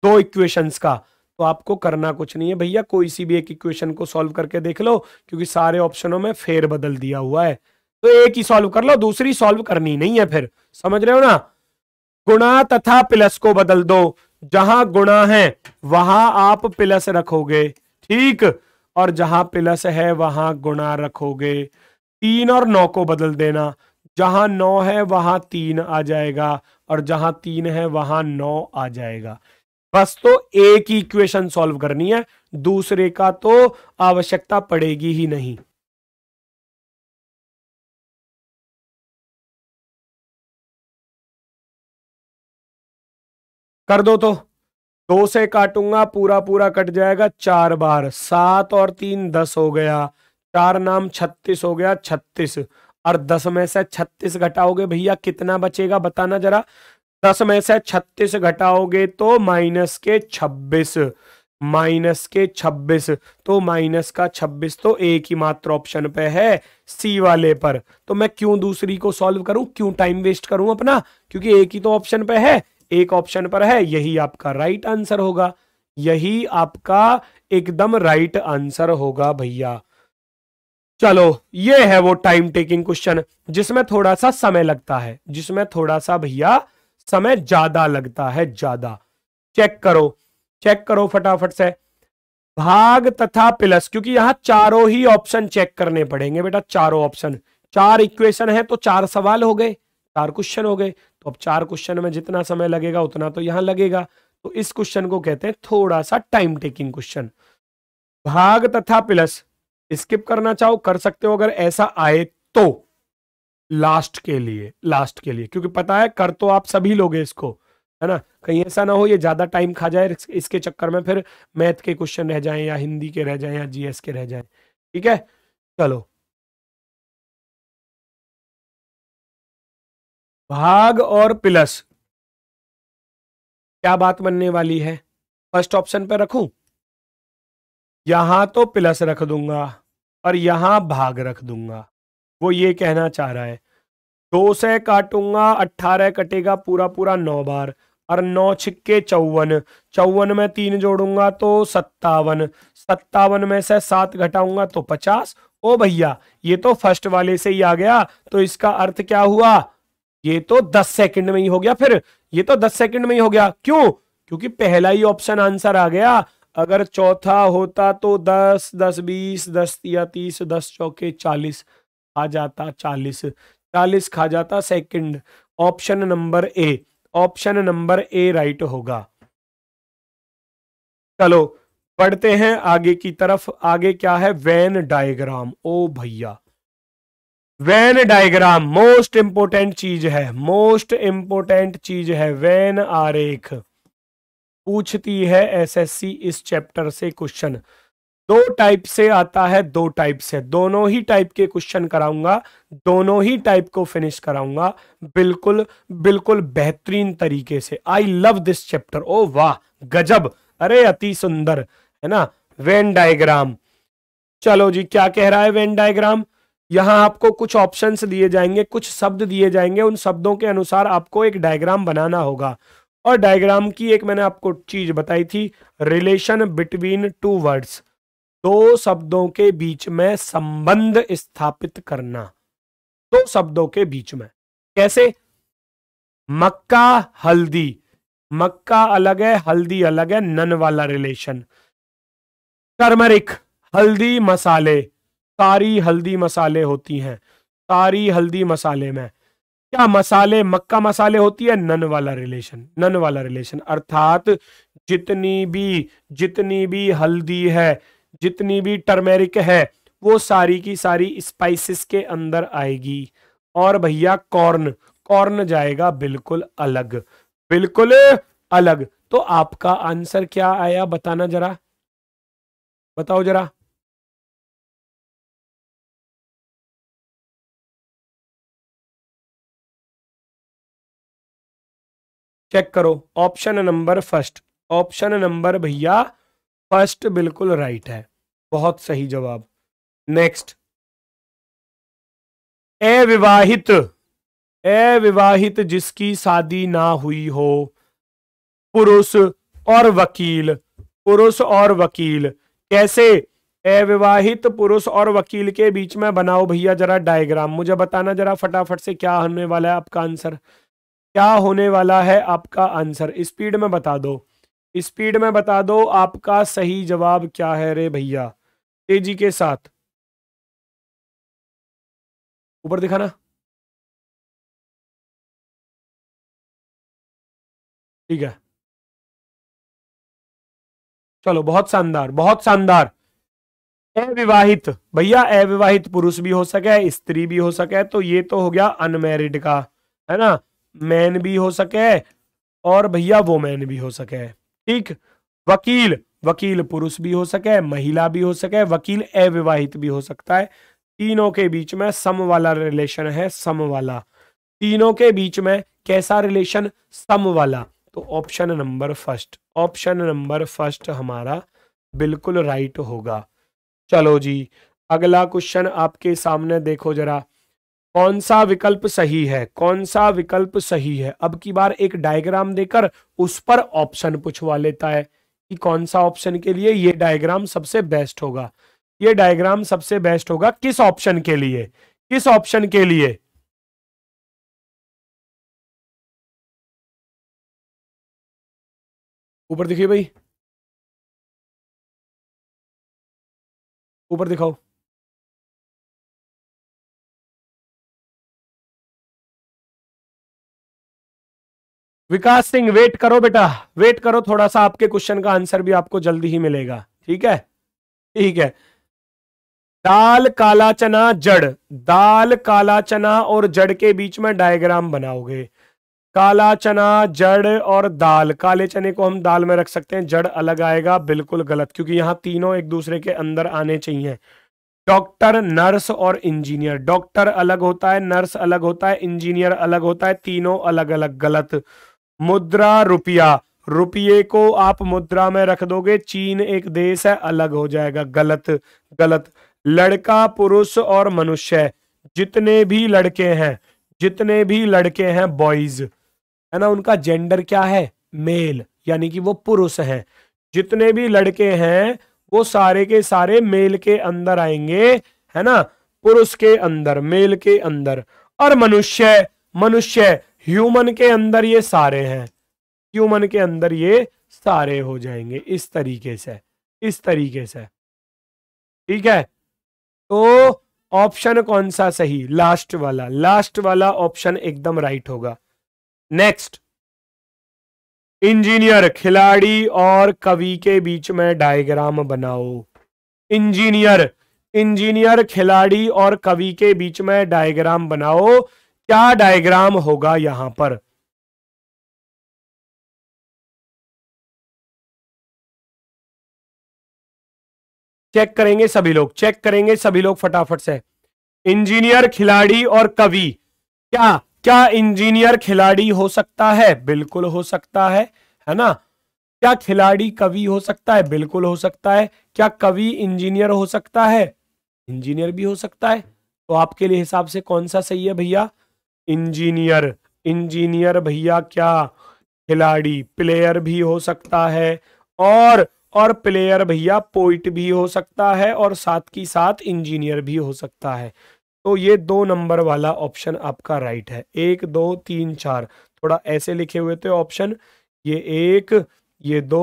दो इक्वेशंस का तो आपको करना कुछ नहीं है भैया कोई सी भी एक इक्वेशन को सॉल्व करके देख लो क्योंकि सारे ऑप्शनों में फेर बदल दिया हुआ है तो एक ही सॉल्व कर लो दूसरी सॉल्व करनी नहीं है फिर समझ रहे हो ना गुणा तथा प्लस को बदल दो जहां गुणा है वहां आप प्लस रखोगे ठीक और जहां प्लस है वहां गुणा रखोगे तीन और नौ को बदल देना जहां नौ है वहां तीन आ जाएगा और जहां तीन है वहां नौ आ जाएगा बस तो एक ही इक्वेशन सॉल्व करनी है दूसरे का तो आवश्यकता पड़ेगी ही नहीं कर दो तो दो से काटूंगा पूरा पूरा कट जाएगा चार बार सात और तीन दस हो गया चार नाम छत्तीस हो गया छत्तीस और दस में से छत्तीस घटाओगे भैया कितना बचेगा बताना जरा दस में से छत्तीस घटाओगे तो माइनस के छब्बीस माइनस के छब्बीस तो माइनस का छब्बीस तो एक ही मात्र ऑप्शन पे है सी वाले पर तो मैं क्यों दूसरी को सॉल्व करूं क्यों टाइम वेस्ट करूं अपना क्योंकि एक ही तो ऑप्शन पे है एक ऑप्शन पर है यही आपका राइट आंसर होगा यही आपका एकदम राइट आंसर होगा भैया चलो ये है वो टाइम टेकिंग क्वेश्चन जिसमें थोड़ा सा समय लगता है जिसमें थोड़ा सा भैया समय ज्यादा लगता है ज्यादा चेक करो चेक करो फटाफट से भाग तथा प्लस क्योंकि यहां चारों ही ऑप्शन चेक करने पड़ेंगे बेटा चारों ऑप्शन चार इक्वेशन है तो चार सवाल हो गए चार क्वेश्चन हो गए तो अब चार क्वेश्चन में जितना समय लगेगा उतना तो यहां लगेगा तो इस क्वेश्चन को कहते हैं थोड़ा सा टाइम टेकिंग क्वेश्चन भाग तथा प्लस स्किप करना चाहो कर सकते हो अगर ऐसा आए तो लास्ट के लिए लास्ट के लिए क्योंकि पता है कर तो आप सभी लोग इसको है ना कहीं ऐसा ना हो ये ज्यादा टाइम खा जाए इसके चक्कर में फिर मैथ के क्वेश्चन रह जाएं या हिंदी के रह जाएं या जीएस के रह जाएं ठीक है चलो भाग और प्लस क्या बात बनने वाली है फर्स्ट ऑप्शन पे रखूं यहां तो प्लस रख दूंगा और यहां भाग रख दूंगा वो ये कहना चाह रहा है दो से काटूंगा अट्ठारह कटेगा पूरा पूरा नौ बार और नौ छिक्के चौवन चौवन में तीन जोड़ूंगा तो सत्तावन सत्तावन में से सात घटाऊंगा तो पचास ओ भैया ये तो फर्स्ट वाले से ही आ गया तो इसका अर्थ क्या हुआ ये तो दस सेकंड में ही हो गया फिर ये तो दस सेकंड में ही हो गया क्यों क्योंकि पहला ही ऑप्शन आंसर आ गया अगर चौथा होता तो दस दस बीस दस या तीस दस चौके चालीस खा जाता चालीस चालीस खा जाता second option number A option number A right होगा चलो बढ़ते हैं आगे की तरफ आगे क्या है वैन डायग्राम ओ भैया वैन डायग्राम मोस्ट इंपोर्टेंट चीज है मोस्ट इंपोर्टेंट चीज है वैन आरेख पूछती है एसएससी इस चैप्टर से क्वेश्चन दो टाइप से आता है दो टाइप से दोनों ही टाइप के क्वेश्चन कराऊंगा दोनों ही टाइप को फिनिश कराऊंगा बिल्कुल बिल्कुल बेहतरीन तरीके से आई लव दिस चैप्टर ओ वाह गजब अरे अति सुंदर है ना वेन डायग्राम चलो जी क्या कह रहा है वेन डायग्राम यहां आपको कुछ ऑप्शंस दिए जाएंगे कुछ शब्द दिए जाएंगे उन शब्दों के अनुसार आपको एक डायग्राम बनाना होगा और डायग्राम की एक मैंने आपको चीज बताई थी रिलेशन बिटवीन टू वर्ड्स दो शब्दों के बीच में संबंध स्थापित करना दो शब्दों के बीच में कैसे मक्का हल्दी मक्का अलग है हल्दी अलग है नन वाला रिलेशन टर्मरिक हल्दी मसाले सारी हल्दी मसाले होती हैं सारी हल्दी मसाले में क्या मसाले मक्का मसाले होती है नन वाला रिलेशन नन वाला रिलेशन अर्थात जितनी भी जितनी भी हल्दी है जितनी भी टर्मेरिक है वो सारी की सारी स्पाइसेस के अंदर आएगी और भैया कॉर्न कॉर्न जाएगा बिल्कुल अलग बिल्कुल अलग तो आपका आंसर क्या आया बताना जरा बताओ जरा चेक करो option number first option number भैया फर्स्ट बिल्कुल राइट है बहुत सही जवाब नेक्स्ट अविवाहित अविवाहित जिसकी शादी ना हुई हो पुरुष और वकील पुरुष और वकील कैसे अविवाहित पुरुष और वकील के बीच में बनाओ भैया जरा डायग्राम मुझे बताना जरा फटाफट से क्या होने वाला है आपका आंसर क्या होने वाला है आपका आंसर स्पीड में बता दो स्पीड में बता दो आपका सही जवाब क्या है रे भैया तेजी के साथ ऊपर दिखाना ठीक है चलो बहुत शानदार बहुत शानदार अविवाहित भैया अविवाहित पुरुष भी हो सके स्त्री भी हो सके तो ये तो हो गया अनमेरिड का है ना मैन भी हो सके और भैया वोमैन भी हो सके ठीक वकील वकील पुरुष भी हो सके महिला भी हो सके वकील अविवाहित भी हो सकता है तीनों के बीच में सम वाला रिलेशन है सम वाला तीनों के बीच में कैसा रिलेशन सम वाला तो option number first option number first हमारा बिल्कुल राइट होगा चलो जी अगला क्वेश्चन आपके सामने देखो जरा कौन सा विकल्प सही है कौन सा विकल्प सही है अब की बार एक डायग्राम देकर उस पर ऑप्शन पूछवा लेता है कि कौन सा ऑप्शन के लिए ये डायग्राम सबसे बेस्ट होगा ये डायग्राम सबसे बेस्ट होगा किस ऑप्शन के लिए किस ऑप्शन के लिए ऊपर दिखिए भाई ऊपर दिखाओ विकास सिंह वेट करो बेटा वेट करो थोड़ा सा आपके क्वेश्चन का आंसर भी आपको जल्दी ही मिलेगा ठीक है ठीक है दाल काला चना जड़ दाल काला चना और जड़ के बीच में डायग्राम बनाओगे काला चना जड़ और दाल काले चने को हम दाल में रख सकते हैं जड़ अलग आएगा बिल्कुल गलत क्योंकि यहां तीनों एक दूसरे के अंदर आने चाहिए डॉक्टर नर्स और इंजीनियर डॉक्टर अलग होता है नर्स अलग होता है इंजीनियर अलग होता है तीनों अलग अलग गलत मुद्रा रुपया रुपये को आप मुद्रा में रख दोगे चीन एक देश है अलग हो जाएगा गलत गलत लड़का पुरुष और मनुष्य जितने भी लड़के हैं जितने भी लड़के हैं बॉयज है ना उनका जेंडर क्या है मेल यानी कि वो पुरुष हैं जितने भी लड़के हैं वो सारे के सारे मेल के अंदर आएंगे है ना पुरुष के अंदर मेल के अंदर और मनुष्य मनुष्य ह्यूमन के अंदर ये सारे हैं ह्यूमन के अंदर ये सारे हो जाएंगे इस तरीके से इस तरीके से ठीक है तो ऑप्शन कौन सा सही लास्ट वाला लास्ट वाला ऑप्शन एकदम राइट होगा नेक्स्ट इंजीनियर खिलाड़ी और कवि के बीच में डायग्राम बनाओ इंजीनियर इंजीनियर खिलाड़ी और कवि के बीच में डायग्राम बनाओ क्या डायग्राम होगा यहां पर चेक करेंगे सभी लोग चेक करेंगे सभी लोग फटाफट से इंजीनियर खिलाड़ी और कवि क्या क्या इंजीनियर खिलाड़ी हो सकता है बिल्कुल हो सकता है है ना क्या खिलाड़ी कवि हो सकता है बिल्कुल हो सकता है क्या कवि इंजीनियर हो सकता है इंजीनियर भी हो सकता है तो आपके लिए हिसाब से कौन सा सही है भैया इंजीनियर इंजीनियर भैया क्या खिलाड़ी प्लेयर भी हो सकता है और और प्लेयर भैया पोइट भी हो सकता है और साथ ही साथ इंजीनियर भी हो सकता है तो ये दो नंबर वाला ऑप्शन आपका राइट है एक दो तीन चार थोड़ा ऐसे लिखे हुए थे ऑप्शन ये एक ये दो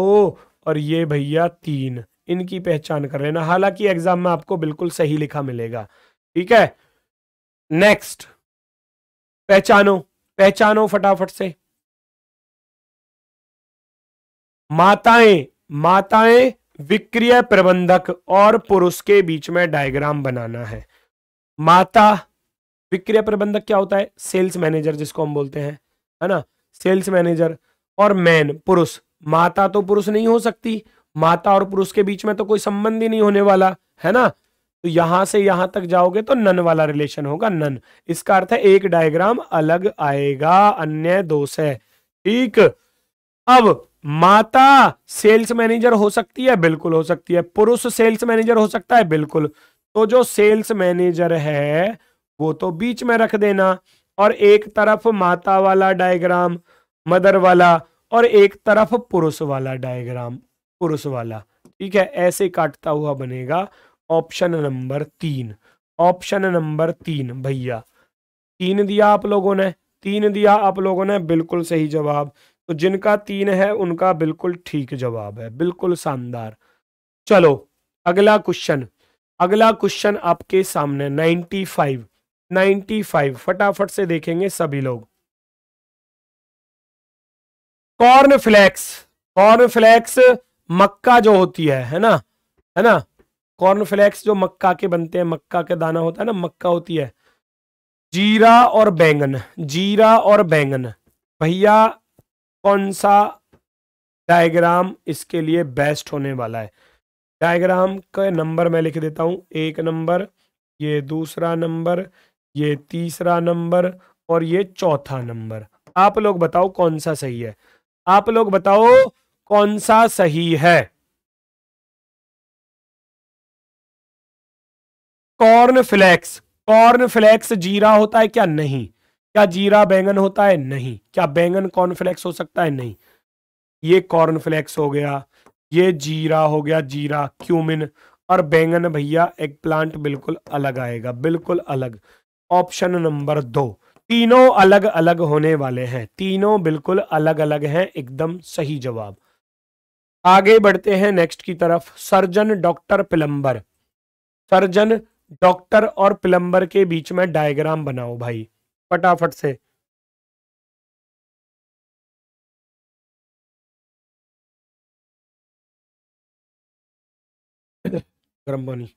और ये भैया तीन इनकी पहचान कर लेना हालांकि एग्जाम में आपको बिल्कुल सही लिखा मिलेगा ठीक है नेक्स्ट पहचानो पहचानो फटाफट से माताएं माताएं विक्रिय प्रबंधक और पुरुष के बीच में डायग्राम बनाना है माता विक्रिय प्रबंधक क्या होता है सेल्स मैनेजर जिसको हम बोलते हैं है ना सेल्स मैनेजर और मैन पुरुष माता तो पुरुष नहीं हो सकती माता और पुरुष के बीच में तो कोई संबंध ही नहीं होने वाला है ना तो यहां से यहां तक जाओगे तो नन वाला रिलेशन होगा नन इसका अर्थ है एक डायग्राम अलग आएगा अन्य दो से ठीक अब माता सेल्स मैनेजर हो सकती है बिल्कुल हो सकती है पुरुष सेल्स मैनेजर हो सकता है बिल्कुल तो जो सेल्स मैनेजर है वो तो बीच में रख देना और एक तरफ माता वाला डायग्राम मदर वाला और एक तरफ पुरुष वाला डायग्राम पुरुष वाला ठीक है ऐसे काटता हुआ बनेगा ऑप्शन नंबर तीन ऑप्शन नंबर तीन भैया तीन दिया आप लोगों ने तीन दिया आप लोगों ने बिल्कुल सही जवाब तो जिनका तीन है उनका बिल्कुल ठीक जवाब है बिल्कुल शानदार चलो अगला क्वेश्चन अगला क्वेश्चन आपके सामने 95 95 फटाफट से देखेंगे सभी लोग कॉर्न फ्लैक्स मक्का जो होती है है ना है ना कॉर्नफ्लेक्स जो मक्का के बनते हैं मक्का का दाना होता है ना मक्का होती है जीरा और बैंगन जीरा और बैंगन भैया कौन सा डायग्राम इसके लिए बेस्ट होने वाला है डायग्राम का नंबर मैं लिख देता हूं एक नंबर ये दूसरा नंबर ये तीसरा नंबर और ये चौथा नंबर आप लोग बताओ कौन सा सही है आप लोग बताओ कौन सा सही है कॉर्न फ्लैक्स कॉर्न जीरा होता है क्या नहीं क्या जीरा बैंगन होता है नहीं क्या बैंगन कॉर्नफ्लेक्स हो सकता है नहीं ये कॉर्नफ्लैक्स हो गया ये जीरा हो गया जीरा क्यूमिन और बैंगन भैया एक प्लांट बिल्कुल अलग आएगा बिल्कुल अलग ऑप्शन नंबर दो तीनों अलग अलग होने वाले हैं तीनों बिल्कुल अलग अलग हैं एकदम सही जवाब आगे बढ़ते हैं नेक्स्ट की तरफ surgeon doctor plumber surgeon doctor और प्लम्बर के बीच में डायग्राम बनाओ भाई फटाफट से गर्म पानी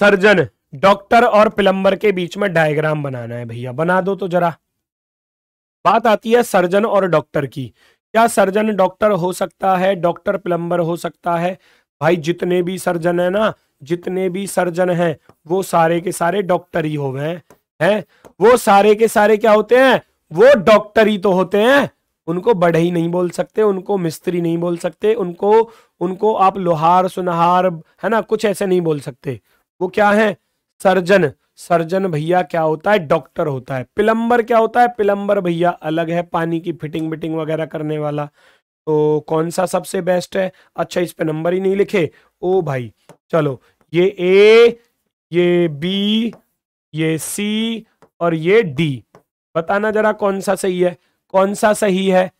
सर्जन डॉक्टर और प्लम्बर के बीच में डायग्राम बनाना है भैया बना दो तो जरा बात आती है सर्जन और डॉक्टर की क्या सर्जन डॉक्टर हो सकता है डॉक्टर प्लम्बर हो सकता है भाई जितने भी सर्जन है ना जितने भी सर्जन हैं वो सारे के सारे डॉक्टर ही हो गए हैं वो सारे के सारे क्या होते हैं वो डॉक्टर ही तो होते हैं उनको ही नहीं बोल सकते उनको मिस्त्री नहीं बोल सकते उनको उनको आप लोहार सुनहार है ना कुछ ऐसे नहीं बोल सकते वो क्या है सर्जन सर्जन भैया क्या होता है डॉक्टर होता है पिलंबर क्या होता है पिलम्बर भैया अलग है पानी की फिटिंग विटिंग वगैरह करने वाला तो कौन सा सबसे बेस्ट है अच्छा इस पे नंबर ही नहीं लिखे ओ भाई चलो ये ए ये बी ये सी और ये डी बताना जरा कौन सा सही है कौन सा सही है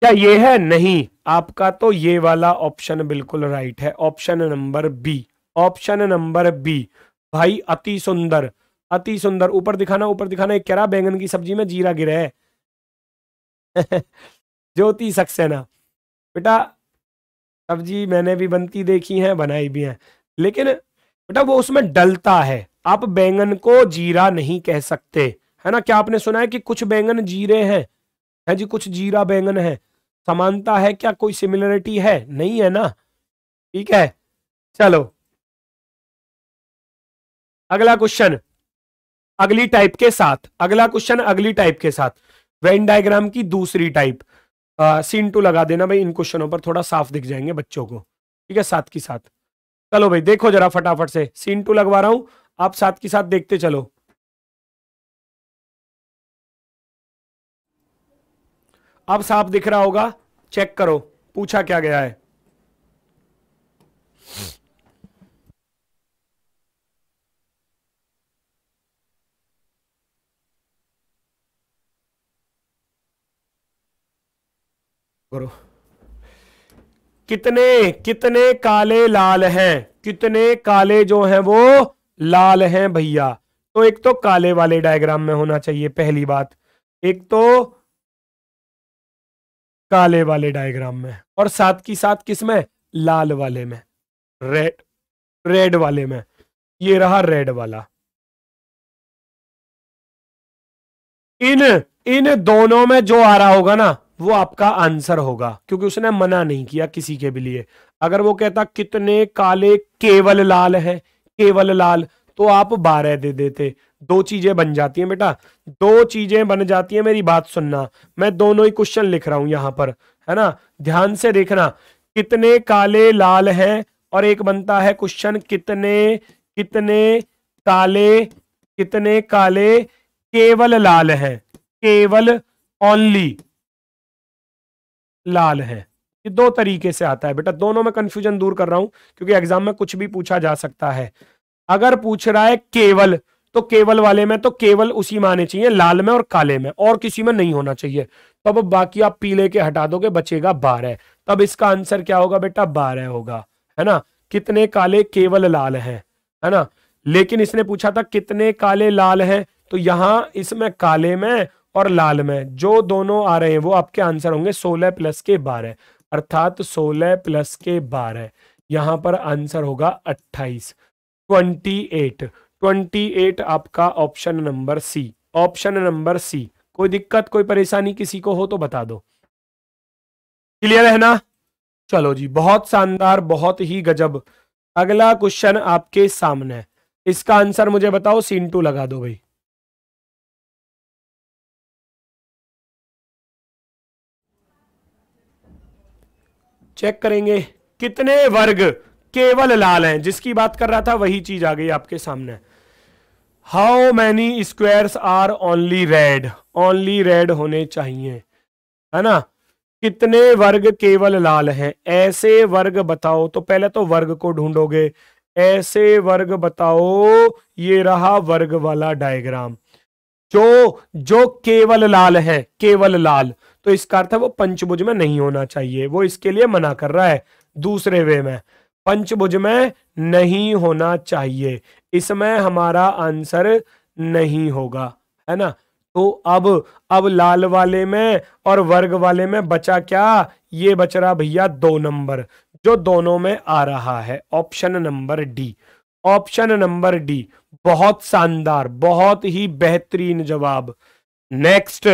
क्या ये है नहीं आपका तो ये वाला ऑप्शन बिल्कुल राइट है option number B option number B भाई अति सुंदर अति सुंदर ऊपर दिखाना ऊपर दिखाना एक कह रहा बैंगन की सब्जी में जीरा गिरा है ज्योति सक्सेना बेटा सब्जी मैंने भी बनती देखी है बनाई भी है लेकिन बेटा वो उसमें डलता है आप बैंगन को जीरा नहीं कह सकते है ना क्या आपने सुना है कि कुछ बैंगन जीरे हैं है जी कुछ जीरा बैंगन है समानता है क्या कोई सिमिलरिटी है नहीं है ना ठीक है चलो अगला क्वेश्चन अगली टाइप के साथ अगला क्वेश्चन अगली टाइप के साथ वेन डायग्राम की दूसरी टाइप सीन टू लगा देना भाई इन क्वेश्चनों पर थोड़ा साफ दिख जाएंगे बच्चों को ठीक है साथ की साथ चलो भाई देखो जरा फटाफट से सीन टू लगवा रहा हूं आप साथ की साथ देखते चलो अब साफ दिख रहा होगा चेक करो पूछा क्या गया है करो कितने कितने काले लाल हैं कितने काले जो हैं वो लाल हैं भैया तो एक तो काले वाले डायग्राम में होना चाहिए पहली बात एक तो काले वाले डायग्राम में और साथ की साथ किस में लाल वाले में रेड रेड वाले में ये रहा रेड वाला इन इन दोनों में जो आ रहा होगा ना वो आपका आंसर होगा क्योंकि उसने मना नहीं किया किसी के भी लिए अगर वो कहता कितने काले केवल लाल है केवल लाल तो आप बारह दे देते दो चीजें बन जाती हैं बेटा दो चीजें बन जाती हैं मेरी बात सुनना मैं दोनों ही क्वेश्चन लिख रहा हूं यहां पर है ना ध्यान से देखना कितने काले लाल हैं और एक बनता है क्वेश्चन कितने कितने काले कितने काले केवल लाल हैं केवल ओनली लाल है ये दो तरीके से आता है बेटा दोनों में कंफ्यूजन दूर कर रहा हूं क्योंकि एग्जाम में कुछ भी पूछा जा सकता है अगर पूछ रहा है केवल तो केवल वाले में तो केवल उसी में आने चाहिए लाल में और काले में और किसी में नहीं होना चाहिए तो अब बाकी आप पीले के हटा दोगे बचेगा बारह तब इसका आंसर क्या होगा बेटा बारह होगा है ना कितने काले केवल लाल हैं है ना लेकिन इसने पूछा था कितने काले लाल हैं तो यहां इसमें काले में और लाल में जो दोनों आ रहे हैं वो आपके आंसर होंगे सोलह प्लस के बारह अर्थात सोलह प्लस के बारह यहां पर आंसर होगा अट्ठाईस ट्वेंटी एट ट्वेंटी एट आपका option number C option number C कोई दिक्कत कोई परेशानी किसी को हो तो बता दो क्लियर है ना चलो जी बहुत शानदार बहुत ही गजब अगला क्वेश्चन आपके सामने है इसका आंसर मुझे बताओ सीन टू लगा दो भाई चेक करेंगे कितने वर्ग केवल लाल हैं जिसकी बात कर रहा था वही चीज आ गई आपके सामने how many squares are only red only red होने चाहिए है ना कितने वर्ग केवल लाल हैं ऐसे वर्ग बताओ तो पहले तो वर्ग को ढूंढोगे ऐसे वर्ग बताओ ये रहा वर्ग वाला डायग्राम जो जो केवल लाल है केवल लाल तो इसका अर्थ है वो पंचभुज में नहीं होना चाहिए वो इसके लिए मना कर रहा है दूसरे वे में पंचभुज में नहीं होना चाहिए इसमें हमारा आंसर नहीं होगा है ना तो अब अब लाल वाले में और वर्ग वाले में बचा क्या ये बच रहा भैया दो नंबर जो दोनों में आ रहा है option number D option number D बहुत शानदार बहुत ही बेहतरीन जवाब नेक्स्ट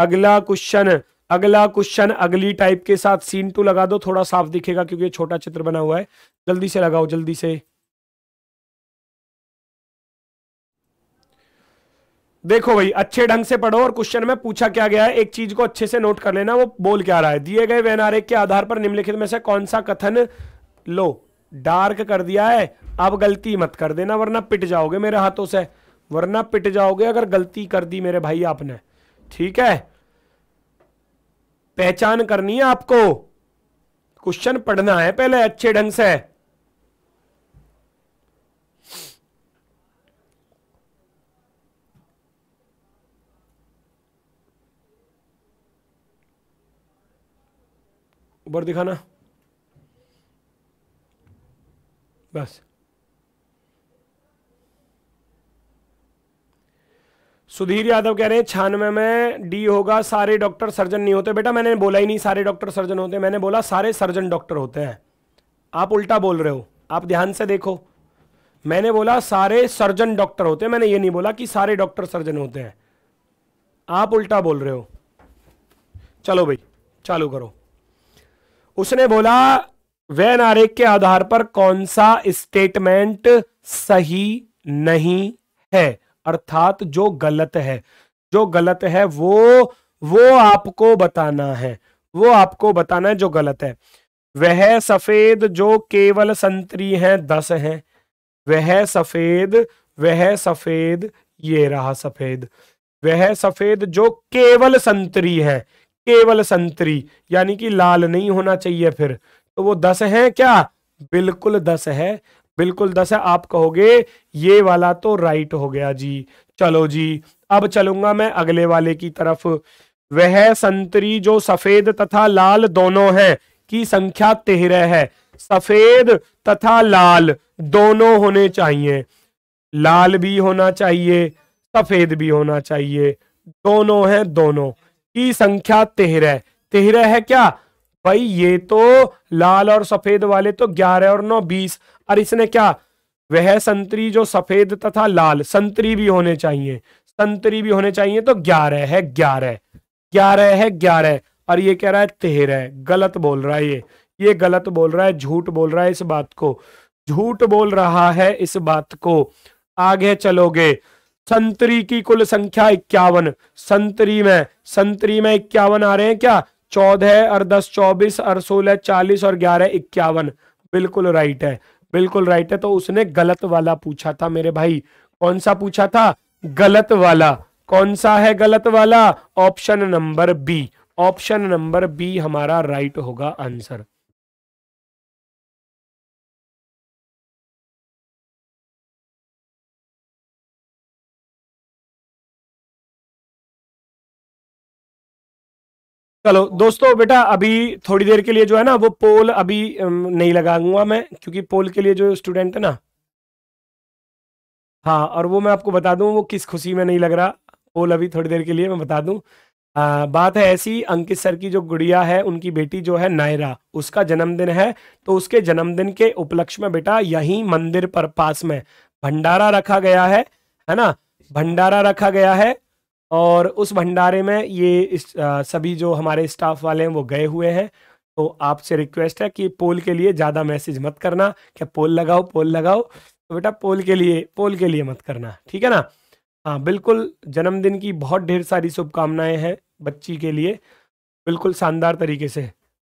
अगला क्वेश्चन अगला क्वेश्चन अगली टाइप के साथ सीन टू लगा दो थोड़ा साफ दिखेगा क्योंकि छोटा चित्र बना हुआ है जल्दी से लगाओ जल्दी से देखो भाई अच्छे ढंग से पढ़ो और क्वेश्चन में पूछा क्या गया है एक चीज को अच्छे से नोट कर लेना वो बोल क्या रहा है दिए गए वैनारेक के आधार पर निम्नलिखित में से कौन सा कथन लो डार्क कर दिया है अब गलती मत कर देना वरना पिट जाओगे मेरे हाथों से वरना पिट जाओगे अगर गलती कर दी मेरे भाई आपने ठीक है पहचान करनी है आपको क्वेश्चन पढ़ना है पहले अच्छे ढंग से ऊपर दिखाना बस सुधीर यादव कह रहे हैं छानवे में डी होगा सारे डॉक्टर सर्जन नहीं होते बेटा मैंने बोला ही नहीं सारे डॉक्टर सर्जन होते मैंने बोला सारे सर्जन डॉक्टर होते हैं आप उल्टा बोल रहे हो आप ध्यान से देखो मैंने बोला सारे सर्जन डॉक्टर होते हैं मैंने ये नहीं बोला कि सारे डॉक्टर सर्जन होते हैं आप उल्टा बोल रहे हो चलो भाई चालू करो उसने बोला वे नारे के आधार पर कौन सा स्टेटमेंट सही नहीं है अर्थात जो गलत है जो गलत है वो वो आपको बताना है वो आपको बताना है जो गलत है वह सफेद जो केवल संतरी हैं दस हैं वह सफेद वह सफेद ये रहा सफेद वह सफेद जो केवल संतरी है केवल संतरी यानी कि लाल नहीं होना चाहिए फिर तो वो दस है क्या बिल्कुल दस है बिल्कुल दस है आप कहोगे ये वाला तो राइट हो गया जी चलो जी अब चलूंगा मैं अगले वाले की तरफ वह संतरी जो सफेद तथा लाल दोनों है की संख्या तेरह है सफेद तथा लाल दोनों होने चाहिए लाल भी होना चाहिए सफेद भी होना चाहिए दोनों है दोनों की संख्या तेरह तेरह है क्या भाई ये तो लाल और सफेद वाले तो ग्यारह और नौ बीस और इसने क्या वह संतरी जो सफेद तथा लाल संतरी भी होने चाहिए संतरी भी होने चाहिए तो ग्यारह है ग्यारह ग्यारह है ग्यारह और ये कह रहा है तेरह गलत बोल रहा है ये ये गलत बोल रहा है झूठ बोल रहा है इस बात को झूठ बोल रहा है इस बात को आगे चलोगे संतरी की कुल संख्या इक्यावन संतरी में संतरी में इक्यावन आ रहे हैं क्या चौदह और दस चौबीस और सोलह चालीस और ग्यारह इक्यावन बिल्कुल राइट है बिल्कुल राइट है तो उसने गलत वाला पूछा था मेरे भाई कौन सा पूछा था गलत वाला कौन सा है गलत वाला option number B option number B हमारा राइट होगा आंसर चलो दोस्तों बेटा अभी थोड़ी देर के लिए जो है ना वो पोल अभी नहीं लगाऊंगा मैं क्योंकि पोल के लिए जो स्टूडेंट है ना हाँ और वो मैं आपको बता दूं वो किस खुशी में नहीं लग रहा पोल अभी थोड़ी देर के लिए मैं बता दूं आ, बात है ऐसी अंकित सर की जो गुड़िया है उनकी बेटी जो है नायरा उसका जन्मदिन है तो उसके जन्मदिन के उपलक्ष्य में बेटा यहीं मंदिर पर पास में भंडारा रखा गया है है ना भंडारा रखा गया है और उस भंडारे में ये इस, आ, सभी जो हमारे स्टाफ वाले हैं वो गए हुए हैं तो आपसे रिक्वेस्ट है कि पोल के लिए ज़्यादा मैसेज मत करना क्या पोल लगाओ पोल लगाओ तो बेटा पोल के लिए पोल के लिए मत करना ठीक है ना हाँ बिल्कुल जन्मदिन की बहुत ढेर सारी शुभकामनाएं हैं बच्ची के लिए बिल्कुल शानदार तरीके से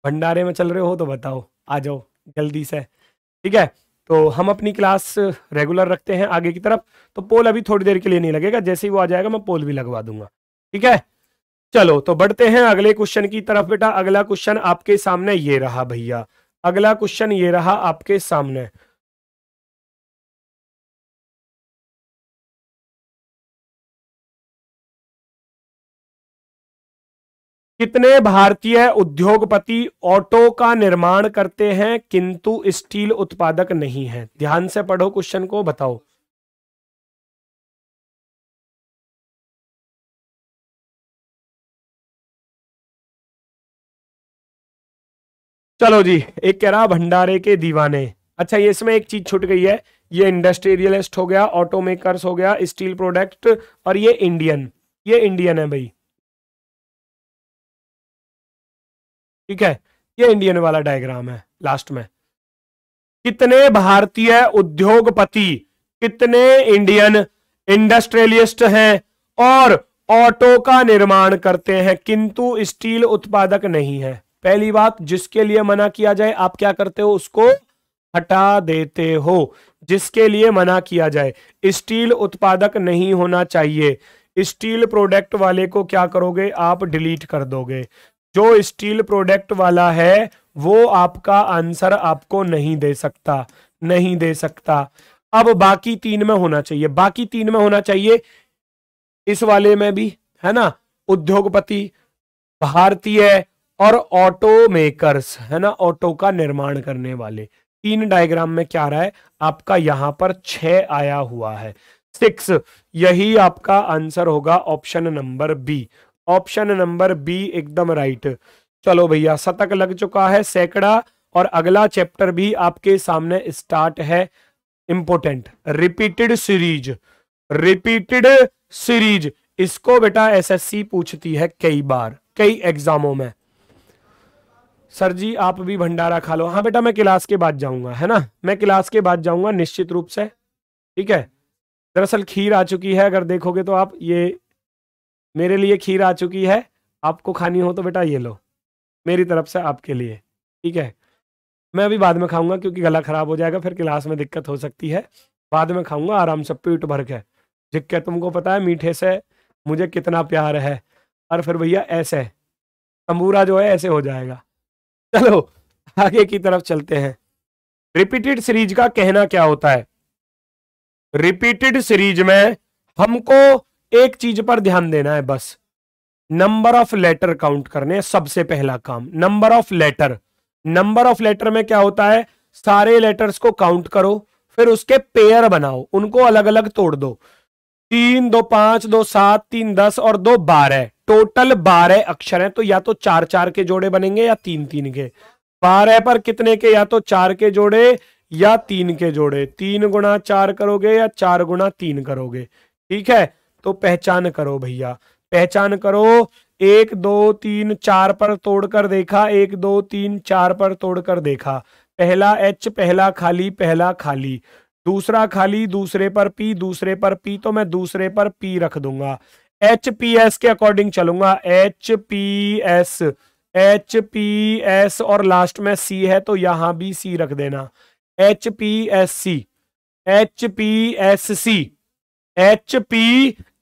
भंडारे में चल रहे हो तो बताओ आ जाओ जल्दी से ठीक है तो हम अपनी क्लास रेगुलर रखते हैं आगे की तरफ तो पोल अभी थोड़ी देर के लिए नहीं लगेगा जैसे ही वो आ जाएगा मैं पोल भी लगवा दूंगा ठीक है चलो तो बढ़ते हैं अगले क्वेश्चन की तरफ बेटा अगला क्वेश्चन आपके सामने ये रहा भैया अगला क्वेश्चन ये रहा आपके सामने कितने भारतीय उद्योगपति ऑटो का निर्माण करते हैं किंतु स्टील उत्पादक नहीं है ध्यान से पढ़ो क्वेश्चन को बताओ चलो जी एक कह रहा भंडारे के दीवाने अच्छा ये इसमें एक चीज छूट गई है ये इंडस्ट्रियलिस्ट हो गया ऑटोमेकर्स हो गया स्टील प्रोडक्ट और ये इंडियन ये इंडियन है भाई ठीक है ये इंडियन वाला डायग्राम है लास्ट में कितने भारतीय उद्योगपति कितने इंडियन इंडस्ट्रियलिस्ट हैं और ऑटो का निर्माण करते हैं किंतु स्टील उत्पादक नहीं है पहली बात जिसके लिए मना किया जाए आप क्या करते हो उसको हटा देते हो जिसके लिए मना किया जाए स्टील उत्पादक नहीं होना चाहिए स्टील प्रोडक्ट वाले को क्या करोगे आप डिलीट कर दोगे जो स्टील प्रोडक्ट वाला है वो आपका आंसर आपको नहीं दे सकता नहीं दे सकता अब बाकी तीन में होना चाहिए बाकी तीन में होना चाहिए इस वाले में भी है ना उद्योगपति भारतीय और ऑटो मेकर्स है ना ऑटो का निर्माण करने वाले तीन डायग्राम में क्या रहा है आपका यहां पर छ आया हुआ है सिक्स यही आपका आंसर होगा option number B option number B एकदम राइट चलो भैया शतक लग चुका है सैकड़ा और अगला चैप्टर भी आपके सामने स्टार्ट है important repeated series repeated series इसको बेटा एसएससी पूछती है कई बार कई एग्जामों में सर जी आप भी भंडारा खा लो हाँ बेटा मैं क्लास के बाद जाऊंगा है ना मैं क्लास के बाद जाऊंगा निश्चित रूप से ठीक है दरअसल खीर आ चुकी है अगर देखोगे तो आप ये मेरे लिए खीर आ चुकी है आपको खानी हो तो बेटा ये लो मेरी तरफ से आपके लिए ठीक है मैं अभी बाद में खाऊंगा क्योंकि गला ख़राब हो जाएगा फिर क्लास में दिक्कत हो सकती है बाद में खाऊंगा आराम से पेट भर के जिक्के तुमको पता है मीठे से मुझे कितना प्यार है और फिर भैया ऐसे तंबूरा जो है ऐसे हो जाएगा चलो आगे की तरफ चलते हैं रिपीटेड सीरीज का कहना क्या होता है रिपीटेड सीरीज में हमको एक चीज पर ध्यान देना है बस नंबर ऑफ लेटर काउंट करने सबसे पहला काम number of letter number of letter में क्या होता है सारे लेटर्स को काउंट करो फिर उसके पेयर बनाओ उनको अलग अलग तोड़ दो तीन दो पांच दो सात तीन दस और दो बारह टोटल बारह अक्षर हैं तो या तो चार चार के जोड़े बनेंगे या तीन तीन के बारह पर कितने के या तो चार के जोड़े या तीन के जोड़े तीन गुणा चार करोगे या चार गुणा तीन करोगे ठीक है तो पहचान करो भैया पहचान करो एक दो तीन चार पर तोड़कर देखा एक दो तीन चार पर तोड़कर देखा पहला एच पहला खाली पहला खाली दूसरा खाली दूसरे पर पी दूसरे पर पी तो मैं दूसरे पर पी रख दूंगा एच पी एस के अकॉर्डिंग चलूंगा H P S H P S और लास्ट में सी है तो यहां भी सी रख देना H P S C H P S C H P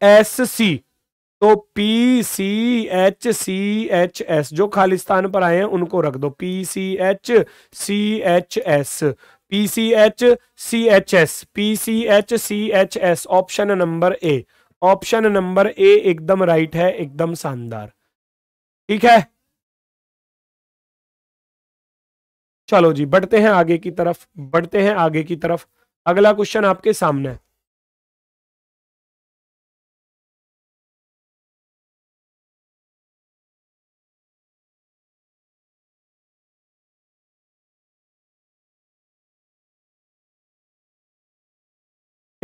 S C तो P C H C H S जो खालिस्तान पर आए हैं उनको रख दो P C H C H S P C H C H S P C H C H S option number A option number A एकदम राइट है एकदम शानदार ठीक है चलो जी बढ़ते हैं आगे की तरफ बढ़ते हैं आगे की तरफ अगला क्वेश्चन आपके सामने है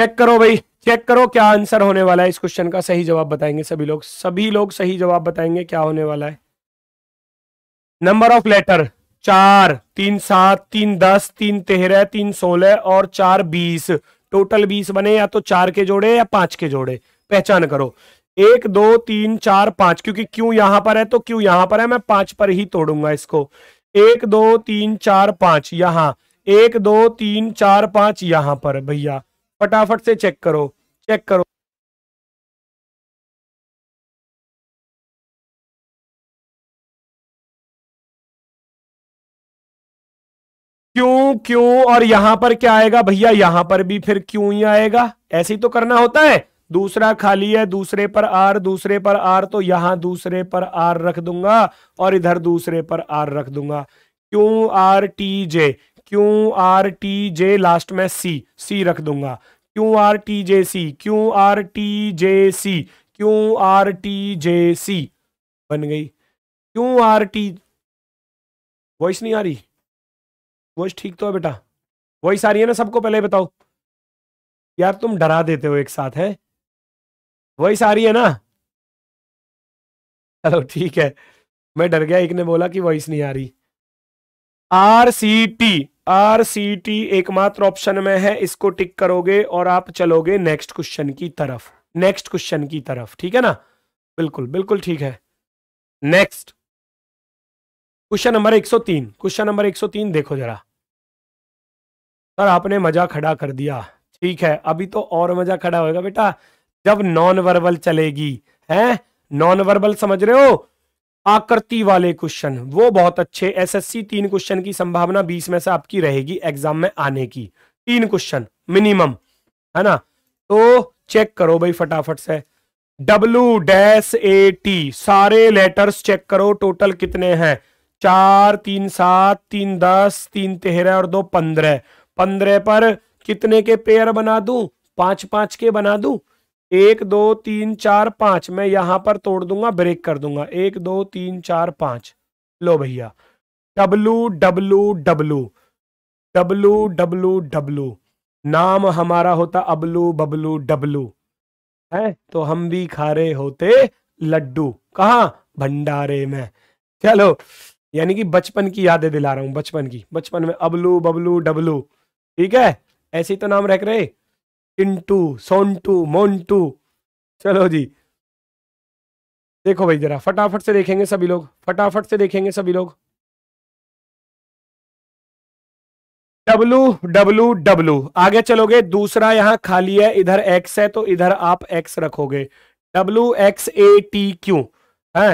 चेक करो भाई चेक करो क्या आंसर होने वाला है इस क्वेश्चन का सही जवाब बताएंगे सभी लोग सभी लोग सही जवाब बताएंगे क्या होने वाला है नंबर ऑफ लेटर चार तीन सात तीन दस तीन तेरह तीन सोलह और चार बीस टोटल बीस बने या तो चार के जोड़े या पांच के जोड़े पहचान करो एक दो तीन चार पांच क्योंकि क्यों यहां पर है तो क्यों यहां पर है मैं पांच पर ही तोड़ूंगा इसको एक दो तीन चार पांच यहां एक दो तीन चार पांच यहां पर भैया फटाफट से चेक करो चेक करो क्यों क्यों और यहां पर क्या आएगा भैया यहां पर भी फिर क्यों ही आएगा ऐसे ही तो करना होता है दूसरा खाली है दूसरे पर आर दूसरे पर आर तो यहां दूसरे पर आर रख दूंगा और इधर दूसरे पर आर रख दूंगा क्यों R T J Q R T J last में सी सी रख दूंगा Q R T J C Q R T J C Q R T J C बन गई क्यू आर टी वॉइस नहीं आ रही वॉइस ठीक तो है बेटा वॉइस आ रही है ना सबको पहले बताओ यार तुम डरा देते हो एक साथ है वॉइस आ रही है ना चलो ठीक है मैं डर गया एक ने बोला कि वॉइस नहीं आ रही R C T R C T एकमात्र ऑप्शन में है इसको टिक करोगे और आप चलोगे नेक्स्ट क्वेश्चन की तरफ नेक्स्ट क्वेश्चन की तरफ ठीक है ना बिल्कुल बिल्कुल ठीक है next question number 103 question number 103 देखो जरा सर आपने मजा खड़ा कर दिया ठीक है अभी तो और मजा खड़ा होगा बेटा जब नॉन वर्बल चलेगी है नॉन वर्बल समझ रहे हो आकृति वाले क्वेश्चन वो बहुत अच्छे एसएससी तीन क्वेश्चन की संभावना बीस में से आपकी रहेगी एग्जाम में आने की तीन क्वेश्चन मिनिमम है ना तो चेक करो भाई फटाफट से डब्लू डैश ए टी सारे लेटर्स चेक करो टोटल कितने हैं चार तीन सात तीन दस तीन तेरह और दो पंद्रह पंद्रह पर कितने के पेयर बना दू पांच पांच के बना दू एक दो तीन चार पांच मैं यहां पर तोड़ दूंगा ब्रेक कर दूंगा एक दो तीन चार पांच लो भैया W W W W W W नाम हमारा होता अबलू बबलू डब्लू है तो हम भी खा रहे होते लड्डू कहा भंडारे में चलो यानी कि बचपन की यादें दिला रहा हूं बचपन की बचपन में अबलू बबलू डब्लू ठीक है ऐसे ही तो नाम रख रहे टिंटू सोंटू मोन्टू चलो जी देखो भाई जरा फटाफट से देखेंगे सभी लोग फटाफट से देखेंगे सभी लोग डब्लू डब्लू डब्लू आगे चलोगे दूसरा यहाँ खाली है इधर एक्स है तो इधर आप एक्स रखोगे W X A T Q है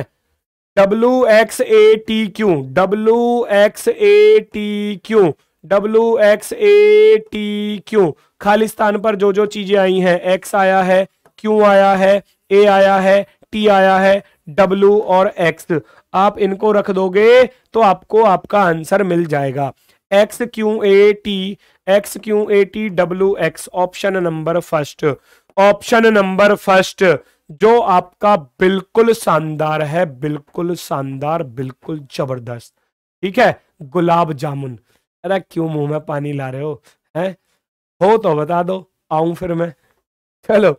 W X A T Q W X A T Q W X A T Q खालिस्तान पर जो जो चीजें आई हैं एक्स आया है क्यू आया है ए आया है टी आया है डब्ल्यू और एक्स आप इनको रख दोगे तो आपको आपका आंसर मिल जाएगा X Q A T X Q A T W X option number first option number first जो आपका बिल्कुल शानदार है बिल्कुल शानदार बिल्कुल जबरदस्त ठीक है गुलाब जामुन अरे क्यों मुंह में पानी ला रहे हो हैं हो तो बता दो आऊं फिर मैं चलो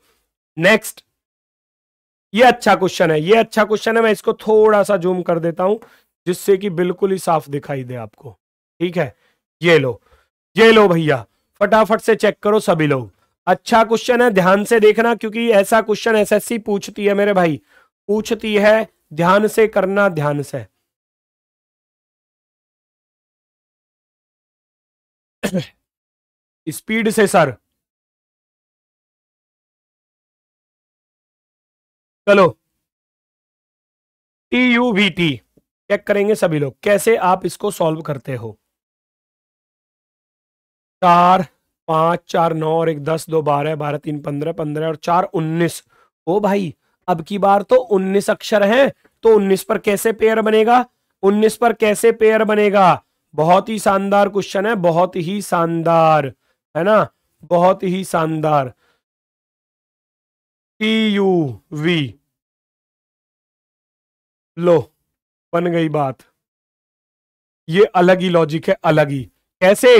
नेक्स्ट ये अच्छा क्वेश्चन है ये अच्छा क्वेश्चन है मैं इसको थोड़ा सा जूम कर देता हूं जिससे कि बिल्कुल ही साफ दिखाई दे आपको ठीक है ये लो ये लो भैया फटाफट से चेक करो सभी लोग अच्छा क्वेश्चन है ध्यान से देखना क्योंकि ऐसा क्वेश्चन एसएससी पूछती है मेरे भाई पूछती है ध्यान से करना ध्यान से स्पीड से सर चलो T U V T check करेंगे सभी लोग कैसे आप इसको सॉल्व करते हो चार पांच चार नौ और एक दस दो बारह बारह तीन पंद्रह पंद्रह और चार उन्नीस ओ भाई अब की बार तो उन्नीस अक्षर हैं तो उन्नीस पर कैसे पेयर बनेगा उन्नीस पर कैसे पेयर बनेगा बहुत ही शानदार क्वेश्चन है बहुत ही शानदार है ना बहुत ही शानदार टी यू वी लो बन गई बात ये अलग ही लॉजिक है अलग ही कैसे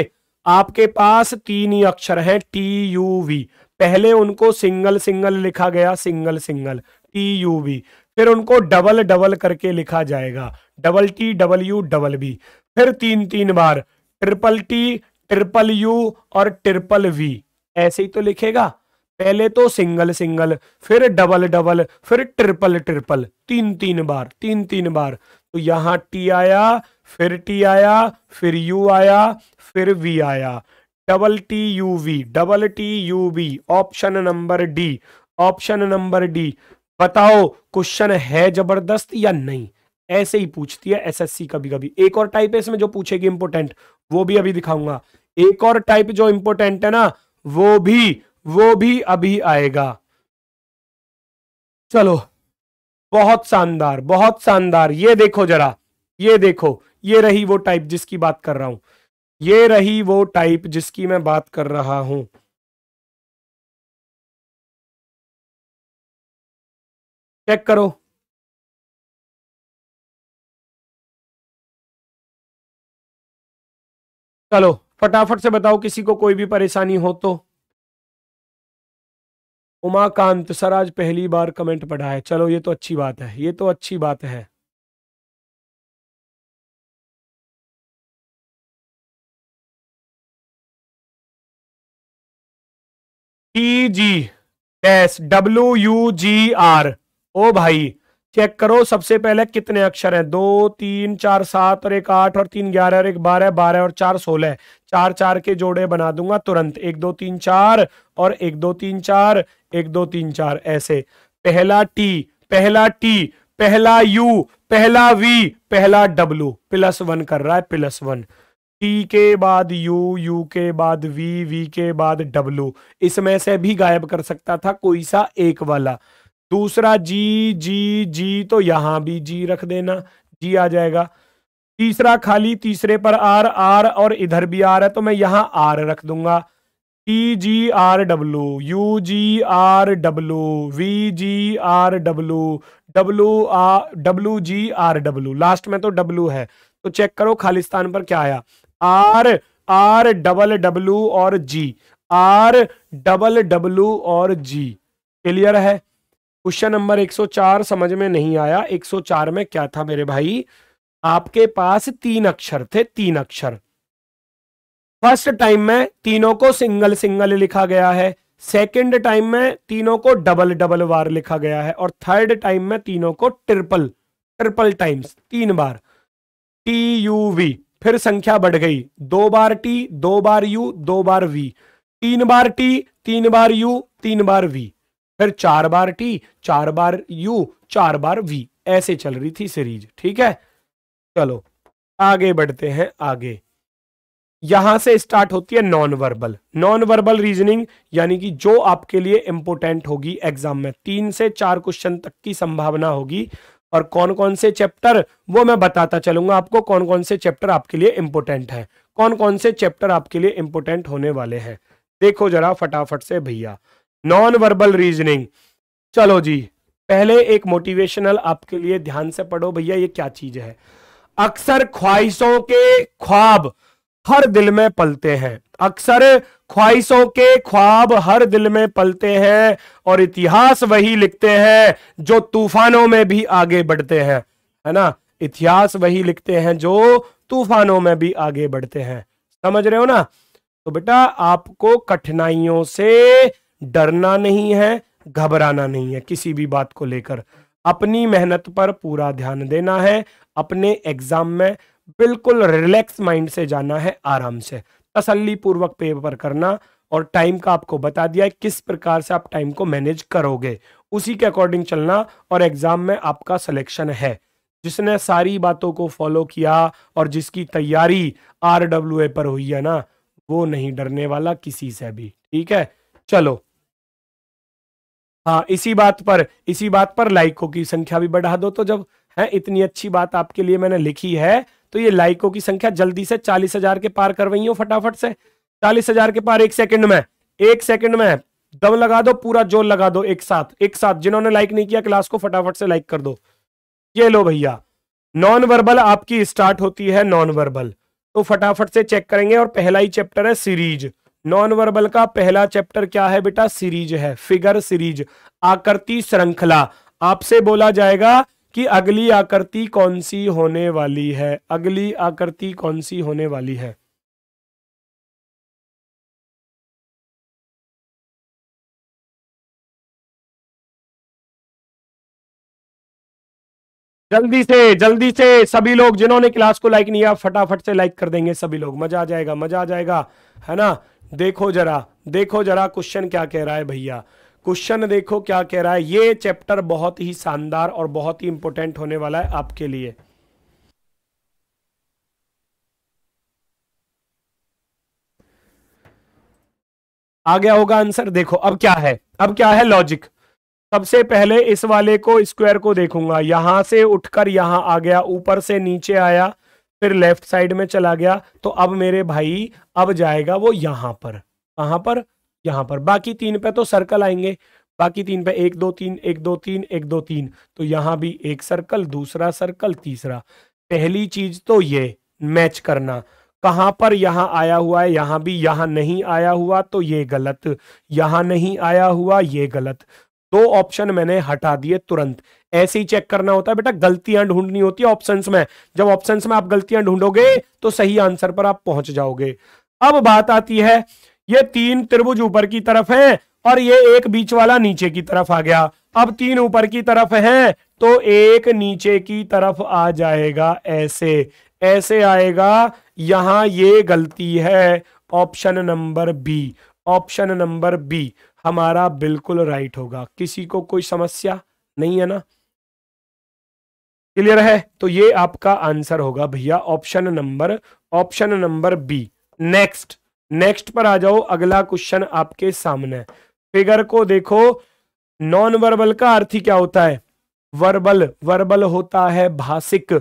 आपके पास तीन ही अक्षर हैं टी यू वी पहले उनको सिंगल सिंगल लिखा गया single single T U V फिर उनको डबल डबल करके लिखा जाएगा double T double U double B फिर तीन तीन बार ट्रिपल टी ट्रिपल यू और ट्रिपल वी ऐसे ही तो लिखेगा पहले तो सिंगल सिंगल फिर डबल डबल फिर ट्रिपल ट्रिपल तीन तीन बार तीन तीन बार तो यहां टी आया फिर टी आया फिर यू आया फिर वी आया double T U V double T U V option number D option number D बताओ क्वेश्चन है जबरदस्त या नहीं ऐसे ही पूछती है एसएससी कभी कभी एक और टाइप है इसमें जो पूछेगी इंपोर्टेंट वो भी अभी दिखाऊंगा एक और टाइप जो इंपोर्टेंट है ना वो भी वो भी अभी आएगा चलो बहुत शानदार बहुत शानदार ये देखो जरा ये देखो ये रही वो टाइप जिसकी बात कर रहा हूं ये रही वो टाइप जिसकी मैं बात कर रहा हूं चेक करो चलो फटाफट से बताओ किसी को कोई भी परेशानी हो तो उमाकांत सर आज पहली बार कमेंट पढ़ा है चलो ये तो अच्छी बात है ये तो अच्छी बात है T G S W U G R O भाई चेक करो सबसे पहले कितने अक्षर हैं दो तीन चार सात और एक आठ और तीन ग्यारह और एक बारह बारह और चार सोलह चार चार के जोड़े बना दूंगा तुरंत एक दो तीन चार और एक दो तीन चार एक दो तीन चार ऐसे पहला टी पहला टी पहला यू पहला वी पहला डब्लू प्लस वन कर रहा है प्लस वन टी के बाद यू यू के बाद वी वी के बाद डब्लू इसमें से भी गायब कर सकता था कोई सा एक वाला दूसरा जी जी जी तो यहां भी जी रख देना जी आ जाएगा तीसरा खाली तीसरे पर आर आर और इधर भी आर है तो मैं यहां आर रख दूंगा T G R W U G R W V G R W W R W G R W last में तो डब्लू है तो चेक करो खालिस्तान पर क्या आया आर आर डबल डब्लू और जी आर डबल डब्लू और जी क्लियर है क्वेश्चन नंबर 104 समझ में नहीं आया 104 में क्या था मेरे भाई आपके पास तीन अक्षर थे तीन अक्षर फर्स्ट टाइम में तीनों को सिंगल सिंगल लिखा गया है सेकंड टाइम में तीनों को डबल डबल बार लिखा गया है और थर्ड टाइम में तीनों को ट्रिपल ट्रिपल टाइम्स तीन बार टी यू वी फिर संख्या बढ़ गई दो बार टी दो बार यू दो बार वी तीन बार टी तीन बार यू तीन बार वी फिर चार बार टी चार बार यू चार बार वी ऐसे चल रही थी सीरीज ठीक है चलो आगे बढ़ते हैं आगे यहां से स्टार्ट होती है non verbal non verbal reasoning यानी कि जो आपके लिए इंपोर्टेंट होगी एग्जाम में तीन से चार क्वेश्चन तक की संभावना होगी और कौन कौन से चैप्टर वो मैं बताता चलूंगा आपको कौन कौन से चैप्टर आपके लिए इंपोर्टेंट है कौन कौन से चैप्टर आपके लिए इंपोर्टेंट होने वाले हैं देखो जरा फटाफट से भैया नॉन वर्बल रीजनिंग चलो जी पहले एक मोटिवेशनल आपके लिए ध्यान से पढ़ो भैया ये क्या चीज है अक्सर ख्वाहिशों के ख्वाब हर दिल में पलते हैं अक्सर ख्वाहिशों के ख्वाब हर दिल में पलते हैं और इतिहास वही लिखते हैं जो तूफानों में भी आगे बढ़ते हैं है ना इतिहास वही लिखते हैं जो तूफानों में भी आगे बढ़ते हैं समझ रहे हो ना तो बेटा आपको कठिनाइयों से डरना नहीं है घबराना नहीं है किसी भी बात को लेकर अपनी मेहनत पर पूरा ध्यान देना है अपने एग्जाम में बिल्कुल रिलैक्स माइंड से जाना है आराम से तसल्ली पूर्वक पेपर करना और टाइम का आपको बता दिया है किस प्रकार से आप टाइम को मैनेज करोगे उसी के अकॉर्डिंग चलना और एग्जाम में आपका सिलेक्शन है जिसने सारी बातों को फॉलो किया और जिसकी तैयारी आर पर हुई है ना वो नहीं डरने वाला किसी से भी ठीक है चलो हाँ इसी बात पर इसी बात पर लाइकों की संख्या भी बढ़ा दो तो जब है इतनी अच्छी बात आपके लिए मैंने लिखी है तो ये लाइकों की संख्या जल्दी से चालीस हजार के पार करवाइयो फटाफट से चालीस हजार के पार एक सेकंड में एक सेकंड में दम लगा दो पूरा जोर लगा दो एक साथ एक साथ जिन्होंने लाइक नहीं किया क्लास को फटाफट से लाइक कर दो ये लो भैया नॉन वर्बल आपकी स्टार्ट होती है नॉन वर्बल तो फटाफट से चेक करेंगे और पहला ही चैप्टर है सीरीज नॉन वर्बल का पहला चैप्टर क्या है बेटा सीरीज है फिगर सीरीज आकृति श्रृंखला आपसे बोला जाएगा कि अगली आकृति कौन सी होने वाली है अगली आकृति कौन सी होने वाली है जल्दी से जल्दी से सभी लोग जिन्होंने क्लास को लाइक नहीं किया फटाफट से लाइक कर देंगे सभी लोग मजा आ जाएगा मजा आ जाएगा है ना देखो जरा देखो जरा क्वेश्चन क्या कह रहा है भैया क्वेश्चन देखो क्या कह रहा है ये चैप्टर बहुत ही शानदार और बहुत ही इंपॉर्टेंट होने वाला है आपके लिए आ गया होगा आंसर देखो अब क्या है अब क्या है लॉजिक सबसे पहले इस वाले को स्क्वायर को देखूंगा यहां से उठकर यहां आ गया ऊपर से नीचे आया फिर लेफ्ट साइड में चला गया तो अब मेरे भाई अब जाएगा वो यहां पर कहां पर यहां पर बाकी तीन पे तो सर्कल आएंगे बाकी तीन पे एक दो तीन एक दो तीन एक दो तीन तो यहां भी एक सर्कल दूसरा सर्कल तीसरा पहली चीज तो ये मैच करना कहां पर यहां आया हुआ है यहां भी यहां नहीं आया हुआ तो ये गलत यहां नहीं आया हुआ ये गलत दो ऑप्शन मैंने हटा दिए तुरंत ऐसे ही चेक करना होता है बेटा गलतियां ढूंढनी होती है ऑप्शन में जब ऑप्शन में आप गलतियां ढूंढोगे तो सही आंसर पर आप पहुंच जाओगे अब बात आती है ये तीन त्रिभुज ऊपर की तरफ है और ये एक बीच वाला नीचे की तरफ आ गया अब तीन ऊपर की तरफ है तो एक नीचे की तरफ आ जाएगा ऐसे ऐसे आएगा यहां ये गलती है option number B option number B हमारा बिल्कुल राइट होगा किसी को कोई समस्या नहीं है ना क्लियर है तो ये आपका आंसर होगा भैया option number option number B next next पर आ जाओ अगला क्वेश्चन आपके सामने फिगर को देखो नॉन वर्बल का अर्थ ही क्या होता है वर्बल वर्बल होता है भाषिक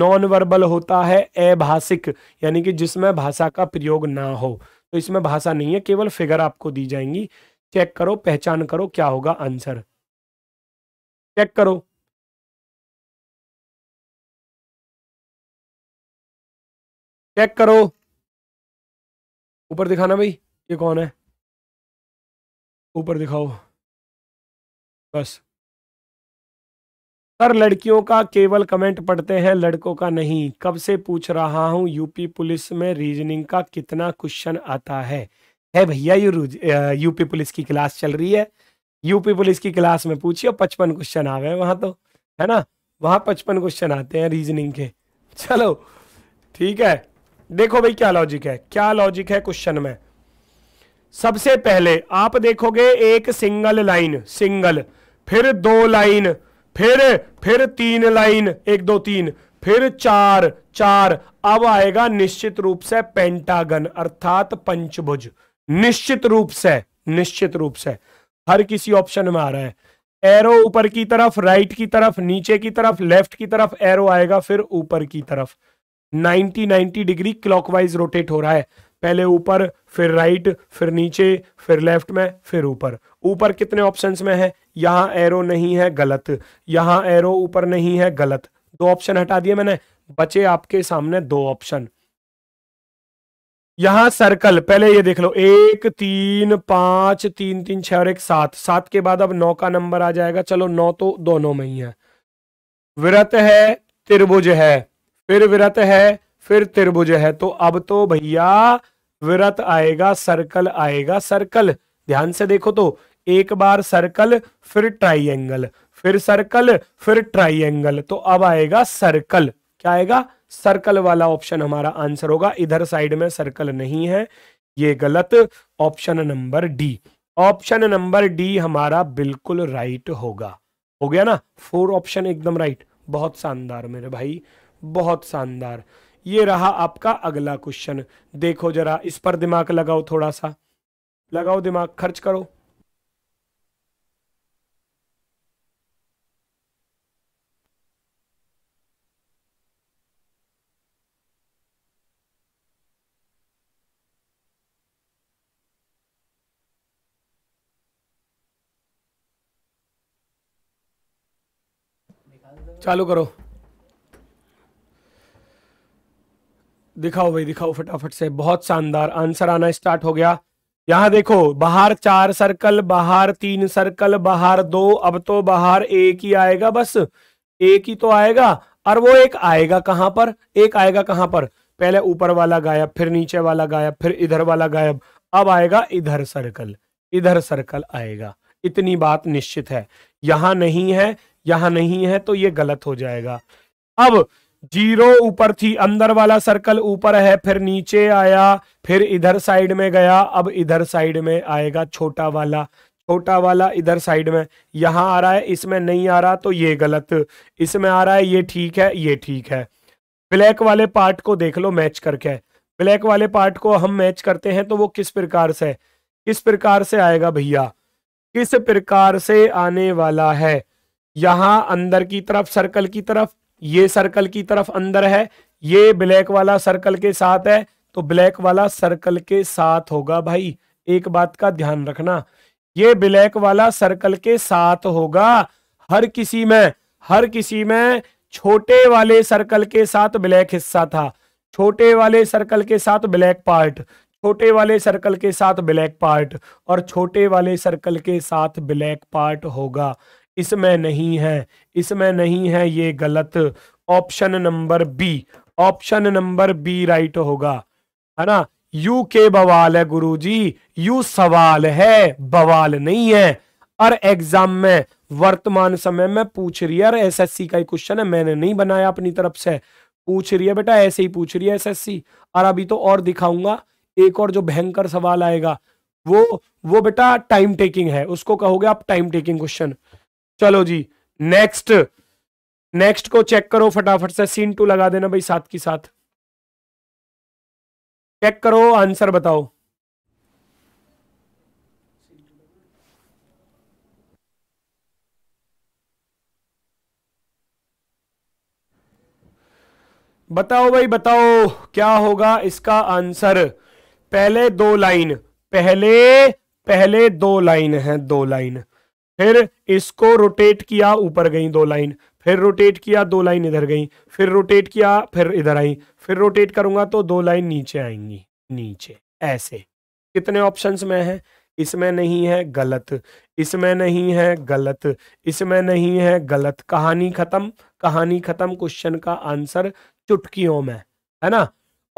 नॉन वर्बल होता है अभाषिक यानी कि जिसमें भाषा का प्रयोग ना हो तो इसमें भाषा नहीं है केवल फिगर आपको दी जाएंगी चेक करो पहचान करो क्या होगा आंसर चेक करो चेक करो ऊपर दिखाना भाई ये कौन है ऊपर दिखाओ बस सर लड़कियों का केवल कमेंट पढ़ते हैं लड़कों का नहीं कब से पूछ रहा हूं यूपी पुलिस में रीजनिंग का कितना क्वेश्चन आता है है भैया ये यूपी पुलिस की क्लास चल रही है यूपी पुलिस की क्लास में पूछिए पचपन क्वेश्चन आ गए वहां तो है ना वहां पचपन क्वेश्चन आते हैं रीजनिंग के चलो ठीक है देखो भाई क्या लॉजिक है क्या लॉजिक है क्वेश्चन में सबसे पहले आप देखोगे एक सिंगल लाइन सिंगल फिर दो लाइन फिर फिर तीन लाइन एक दो तीन फिर चार चार अब आएगा निश्चित रूप से पेंटागन अर्थात पंचभुज निश्चित रूप से निश्चित रूप से हर किसी ऑप्शन में आ रहा है एरो ऊपर की तरफ राइट की तरफ नीचे की तरफ लेफ्ट की तरफ एरो आएगा फिर ऊपर की तरफ 90 90 डिग्री क्लॉकवाइज रोटेट हो रहा है पहले ऊपर फिर राइट फिर नीचे फिर लेफ्ट में फिर ऊपर ऊपर कितने ऑप्शंस में है यहाँ एरो नहीं है गलत यहाँ एरो ऊपर नहीं है गलत दो ऑप्शन हटा दिए मैंने बचे आपके सामने दो ऑप्शन यहां सर्कल पहले ये देख लो एक तीन पांच तीन तीन छह और एक सात सात के बाद अब नौ का नंबर आ जाएगा चलो नौ तो दोनों में ही है व्रत है त्रिभुज है फिर विरत है फिर त्रिभुज है तो अब तो भैया विरत आएगा सर्कल आएगा सर्कल ध्यान से देखो तो एक बार सर्कल फिर ट्राइंगल फिर सर्कल फिर ट्राइंगल तो अब आएगा सर्कल क्या आएगा सर्कल वाला ऑप्शन हमारा आंसर होगा इधर साइड में सर्कल नहीं है ये गलत option number D option number D हमारा बिल्कुल राइट होगा हो गया ना फोर ऑप्शन एकदम राइट बहुत शानदार मेरे भाई बहुत शानदार ये रहा आपका अगला क्वेश्चन देखो जरा इस पर दिमाग लगाओ थोड़ा सा लगाओ दिमाग खर्च करो चालू करो दिखाओ भाई दिखाओ फटाफट से बहुत शानदार आंसर आना स्टार्ट हो गया यहां देखो बाहर चार सर्कल बाहर तीन सर्कल बाहर दो अब तो बाहर एक ही आएगा बस एक ही तो आएगा और वो एक आएगा कहां पर एक आएगा कहां पर पहले ऊपर वाला गायब फिर नीचे वाला गायब फिर इधर वाला गायब अब आएगा इधर सर्कल इधर सर्कल आएगा इतनी बात निश्चित है यहां नहीं है यहां नहीं है तो ये गलत हो जाएगा अब जीरो ऊपर थी अंदर वाला सर्कल ऊपर है फिर नीचे आया फिर इधर साइड में गया अब इधर साइड में आएगा छोटा वाला छोटा वाला इधर साइड में यहां आ रहा है इसमें नहीं आ रहा तो ये गलत इसमें आ रहा है ये ठीक है ये ठीक है ब्लैक वाले पार्ट को देख लो मैच करके ब्लैक वाले पार्ट को हम मैच करते हैं तो वो किस प्रकार से किस प्रकार से आएगा भैया किस प्रकार से आने वाला है यहां अंदर की तरफ सर्कल की तरफ ये सर्कल की तरफ अंदर है ये ब्लैक वाला सर्कल के साथ है तो ब्लैक वाला सर्कल के साथ होगा भाई एक बात का ध्यान रखना ये ब्लैक वाला सर्कल के साथ होगा हर किसी में हर किसी में छोटे वाले सर्कल के साथ ब्लैक हिस्सा था छोटे वाले सर्कल के साथ ब्लैक पार्ट छोटे वाले सर्कल के साथ ब्लैक पार्ट और छोटे वाले सर्कल के साथ ब्लैक पार्ट होगा इसमें नहीं है इसमें नहीं है ये गलत option number B option number B right होगा है ना यू के बवाल है गुरुजी यू सवाल है बवाल नहीं है और एग्जाम में वर्तमान समय में पूछ रही है अरे एसएससी का ही क्वेश्चन है मैंने नहीं बनाया अपनी तरफ से पूछ रही है बेटा ऐसे ही पूछ रही है एसएससी और अभी तो और दिखाऊंगा एक और जो भयंकर सवाल आएगा वो वो बेटा टाइम टेकिंग है उसको कहोगे आप टाइम टेकिंग क्वेश्चन चलो जी नेक्स्ट नेक्स्ट को चेक करो फटाफट से सीन टू लगा देना भाई साथ की साथ चेक करो आंसर बताओ बताओ भाई बताओ क्या होगा इसका आंसर पहले दो लाइन पहले पहले दो लाइन है दो लाइन फिर इसको रोटेट किया ऊपर गई दो लाइन फिर रोटेट किया दो लाइन इधर गई फिर रोटेट किया फिर इधर आई फिर रोटेट करूंगा तो दो लाइन नीचे आएंगी नीचे ऐसे कितने ऑप्शंस में है इसमें नहीं है गलत इसमें नहीं है गलत इसमें नहीं है गलत कहानी खत्म कहानी खत्म क्वेश्चन का आंसर चुटकियों में है ना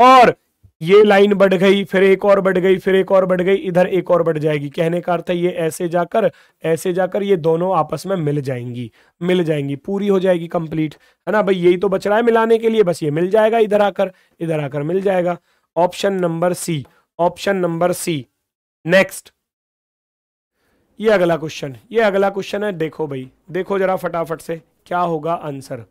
और ये लाइन बढ़ गई फिर एक और बढ़ गई फिर एक और बढ़ गई इधर एक और बढ़ जाएगी कहने का अर्थ है ये ऐसे जाकर ऐसे जाकर ये दोनों आपस में मिल जाएंगी मिल जाएंगी पूरी हो जाएगी कंप्लीट है ना भाई यही तो बच रहा है मिलाने के लिए बस ये मिल जाएगा इधर आकर इधर आकर मिल जाएगा option number C option number C next ये अगला क्वेश्चन ये अगला क्वेश्चन है देखो भाई देखो जरा फटाफट से क्या होगा आंसर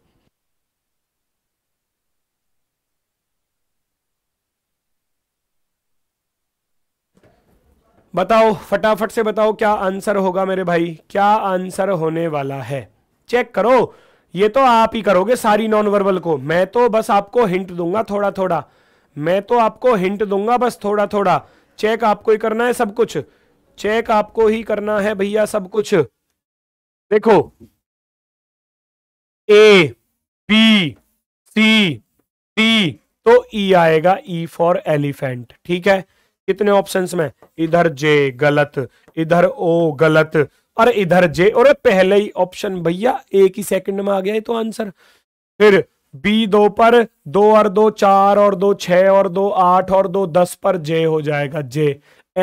बताओ फटाफट से बताओ क्या आंसर होगा मेरे भाई क्या आंसर होने वाला है चेक करो ये तो आप ही करोगे सारी नॉन वर्बल को मैं तो बस आपको हिंट दूंगा थोड़ा थोड़ा मैं तो आपको हिंट दूंगा बस थोड़ा थोड़ा चेक आपको ही करना है सब कुछ चेक आपको ही करना है भैया सब कुछ देखो ए बी सी डी तो ई e आएगा ई फॉर एलिफेंट ठीक है कितने ऑप्शन में इधर जे गलत इधर ओ गलत और इधर जे और पहले ही ऑप्शन भैया एक ही सेकंड में आ गया है तो आंसर फिर बी दो पर दो और दो चार और दो छह और दो आठ और दो दस पर जे हो जाएगा जे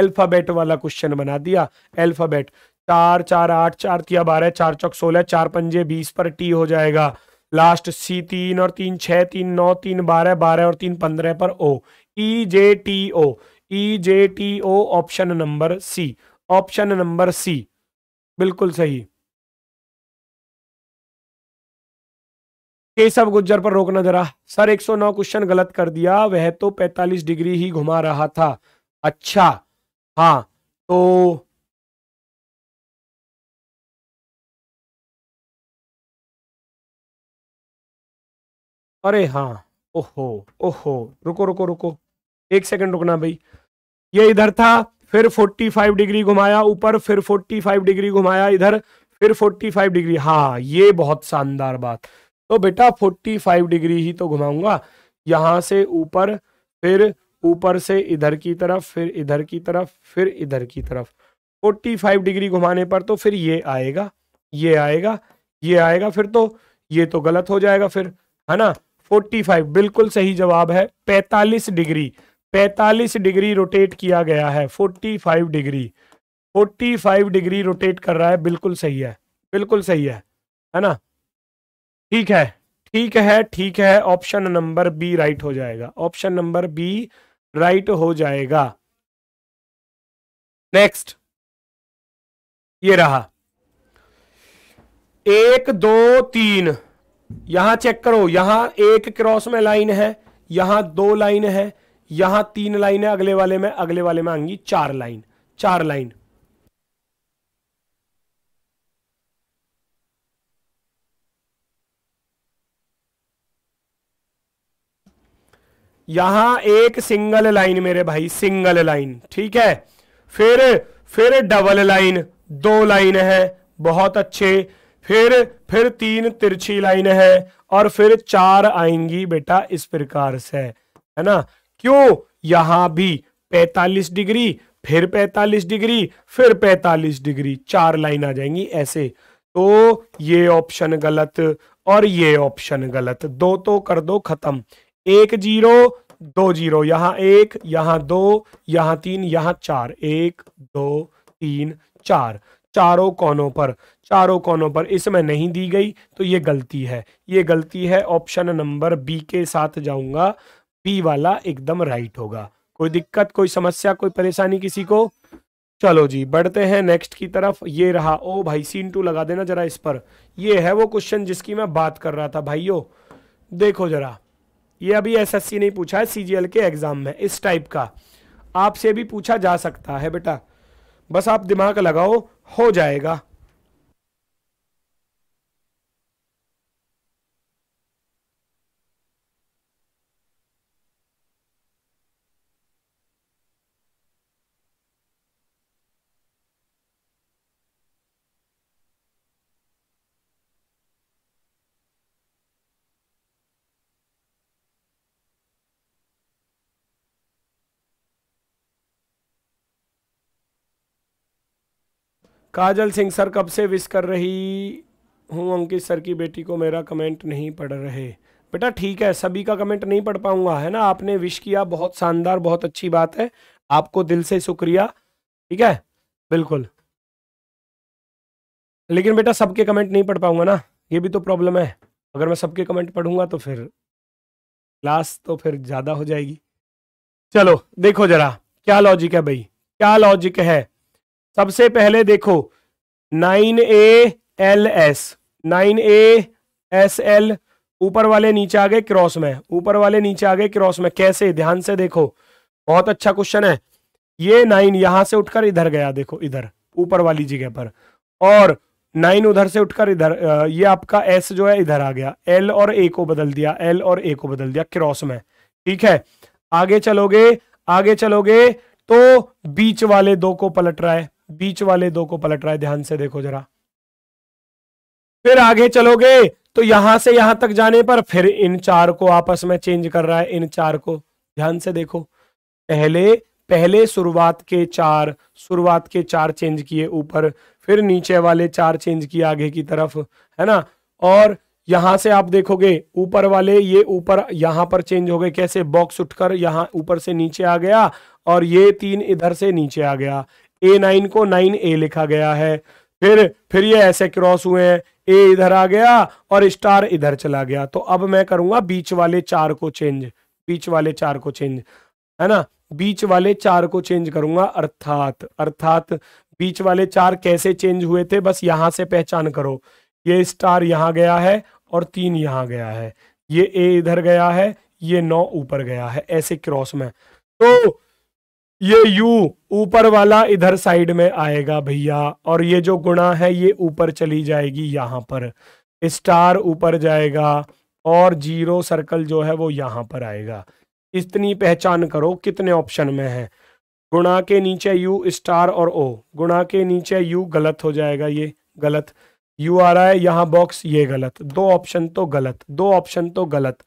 अल्फाबेट वाला क्वेश्चन बना दिया अल्फाबेट चार चार आठ चार तिया बारह चार चौक सोलह चार पंजे बीस पर टी हो जाएगा लास्ट सी तीन और तीन छह तीन नौ तीन बारह बारह और तीन पंद्रह पर O E J T O E J T O option number C option number C बिल्कुल सही केशव गुज्जर पर रोकना जरा सर 109 क्वेश्चन गलत कर दिया वह तो 45 डिग्री ही घुमा रहा था अच्छा हाँ तो अरे हाँ ओहो ओहो रुको रुको रुको एक सेकंड रुकना भाई ये इधर था फिर 45 डिग्री घुमाया ऊपर फिर 45 डिग्री घुमाया इधर फिर 45 डिग्री हाँ ये बहुत शानदार बात तो बेटा 45 डिग्री ही तो घुमाऊंगा यहाँ से ऊपर फिर ऊपर से इधर की तरफ फिर इधर की तरफ फिर इधर की तरफ 45 डिग्री घुमाने पर तो फिर ये आएगा ये आएगा ये आएगा फिर तो ये तो गलत हो जाएगा फिर है ना 45 बिल्कुल सही जवाब है 45 डिग्री 45 डिग्री रोटेट किया गया है 45 डिग्री 45 डिग्री रोटेट कर रहा है बिल्कुल सही है बिल्कुल सही है है ना ठीक है ठीक है ठीक है ऑप्शन नंबर बी राइट हो जाएगा ऑप्शन नंबर बी राइट हो जाएगा नेक्स्ट ये रहा एक दो तीन यहां चेक करो यहां एक क्रॉस में लाइन है यहां दो लाइन है यहां तीन लाइन है अगले वाले में अगले वाले में आएंगी चार लाइन चार लाइन यहां एक सिंगल लाइन मेरे भाई सिंगल लाइन ठीक है फिर फिर डबल लाइन दो लाइन है बहुत अच्छे फिर फिर तीन तिरछी लाइन है और फिर चार आएंगी बेटा इस प्रकार से है ना क्यों यहां भी 45 डिग्री फिर 45 डिग्री फिर 45 डिग्री चार लाइन आ जाएंगी ऐसे तो ये ऑप्शन गलत और ये ऑप्शन गलत दो तो कर दो खत्म एक जीरो दो जीरो यहां एक यहां दो यहां तीन यहां चार एक दो तीन चार चारों कोनों पर चारों कोनों पर इसमें नहीं दी गई तो ये गलती है ये गलती है ऑप्शन नंबर बी के साथ जाऊंगा पी वाला एकदम राइट होगा कोई दिक्कत कोई समस्या कोई परेशानी किसी को चलो जी बढ़ते हैं नेक्स्ट की तरफ ये रहा ओ भाई सीन टू लगा देना जरा इस पर ये है वो क्वेश्चन जिसकी मैं बात कर रहा था भाइयों देखो जरा ये अभी एसएससी नहीं पूछा है सीजीएल के एग्जाम में इस टाइप का आपसे भी पूछा जा सकता है बेटा बस आप दिमाग लगाओ हो जाएगा काजल सिंह सर कब से विश कर रही हूँ अंकित सर की बेटी को मेरा कमेंट नहीं पढ़ रहे बेटा ठीक है सभी का कमेंट नहीं पढ़ पाऊंगा है ना आपने विश किया बहुत शानदार बहुत अच्छी बात है आपको दिल से शुक्रिया ठीक है बिल्कुल लेकिन बेटा सबके कमेंट नहीं पढ़ पाऊंगा ना ये भी तो प्रॉब्लम है अगर मैं सबके कमेंट पढ़ूंगा तो फिर क्लास तो फिर ज़्यादा हो जाएगी चलो देखो जरा क्या लॉजिक है भाई क्या लॉजिक है सबसे पहले देखो nine A L S nine A S L ऊपर वाले नीचे आ गए क्रॉस में ऊपर वाले नीचे आ गए क्रॉस में कैसे ध्यान से देखो बहुत अच्छा क्वेश्चन है ये नाइन यहां से उठकर इधर गया देखो इधर ऊपर वाली जगह पर और नाइन उधर से उठकर इधर ये आपका एस जो है इधर आ गया एल और ए को बदल दिया एल और ए को बदल दिया क्रॉस में ठीक है आगे चलोगे आगे चलोगे तो बीच वाले दो को पलट रहा है बीच वाले दो को पलट रहा है ध्यान से देखो जरा फिर आगे चलोगे तो यहां से यहां तक जाने पर फिर इन चार को आपस में चेंज कर रहा है इन चार को ध्यान से देखो पहले पहले शुरुआत के चार शुरुआत के चार चेंज किए ऊपर फिर नीचे वाले चार चेंज किए आगे की तरफ है ना और यहां से आप देखोगे ऊपर वाले ये ऊपर यहां पर चेंज हो गए कैसे बॉक्स उठकर यहां ऊपर से नीचे आ गया और ये तीन इधर से नीचे आ गया ए नाइन को नाइन ए लिखा गया है फिर फिर ये ऐसे क्रॉस हुए हैं ए इधर आ गया और स्टार इधर चला गया तो अब मैं करूंगा बीच वाले चार को चेंज बीच वाले चार को चेंज है ना बीच वाले चार को चेंज करूंगा अर्थात अर्थात बीच वाले चार कैसे चेंज हुए थे बस यहां से पहचान करो ये स्टार यहां गया है और तीन यहां गया है ये ए इधर गया है ये नौ ऊपर गया है ऐसे क्रॉस में तो ये यू ऊपर वाला इधर साइड में आएगा भैया और ये जो गुणा है ये ऊपर चली जाएगी यहाँ पर स्टार ऊपर जाएगा और जीरो सर्कल जो है वो यहां पर आएगा इतनी पहचान करो कितने ऑप्शन में है गुणा के नीचे यू स्टार और ओ गुणा के नीचे यू गलत हो जाएगा ये गलत यू आ रहा है यहाँ बॉक्स ये गलत दो ऑप्शन तो गलत दो ऑप्शन तो गलत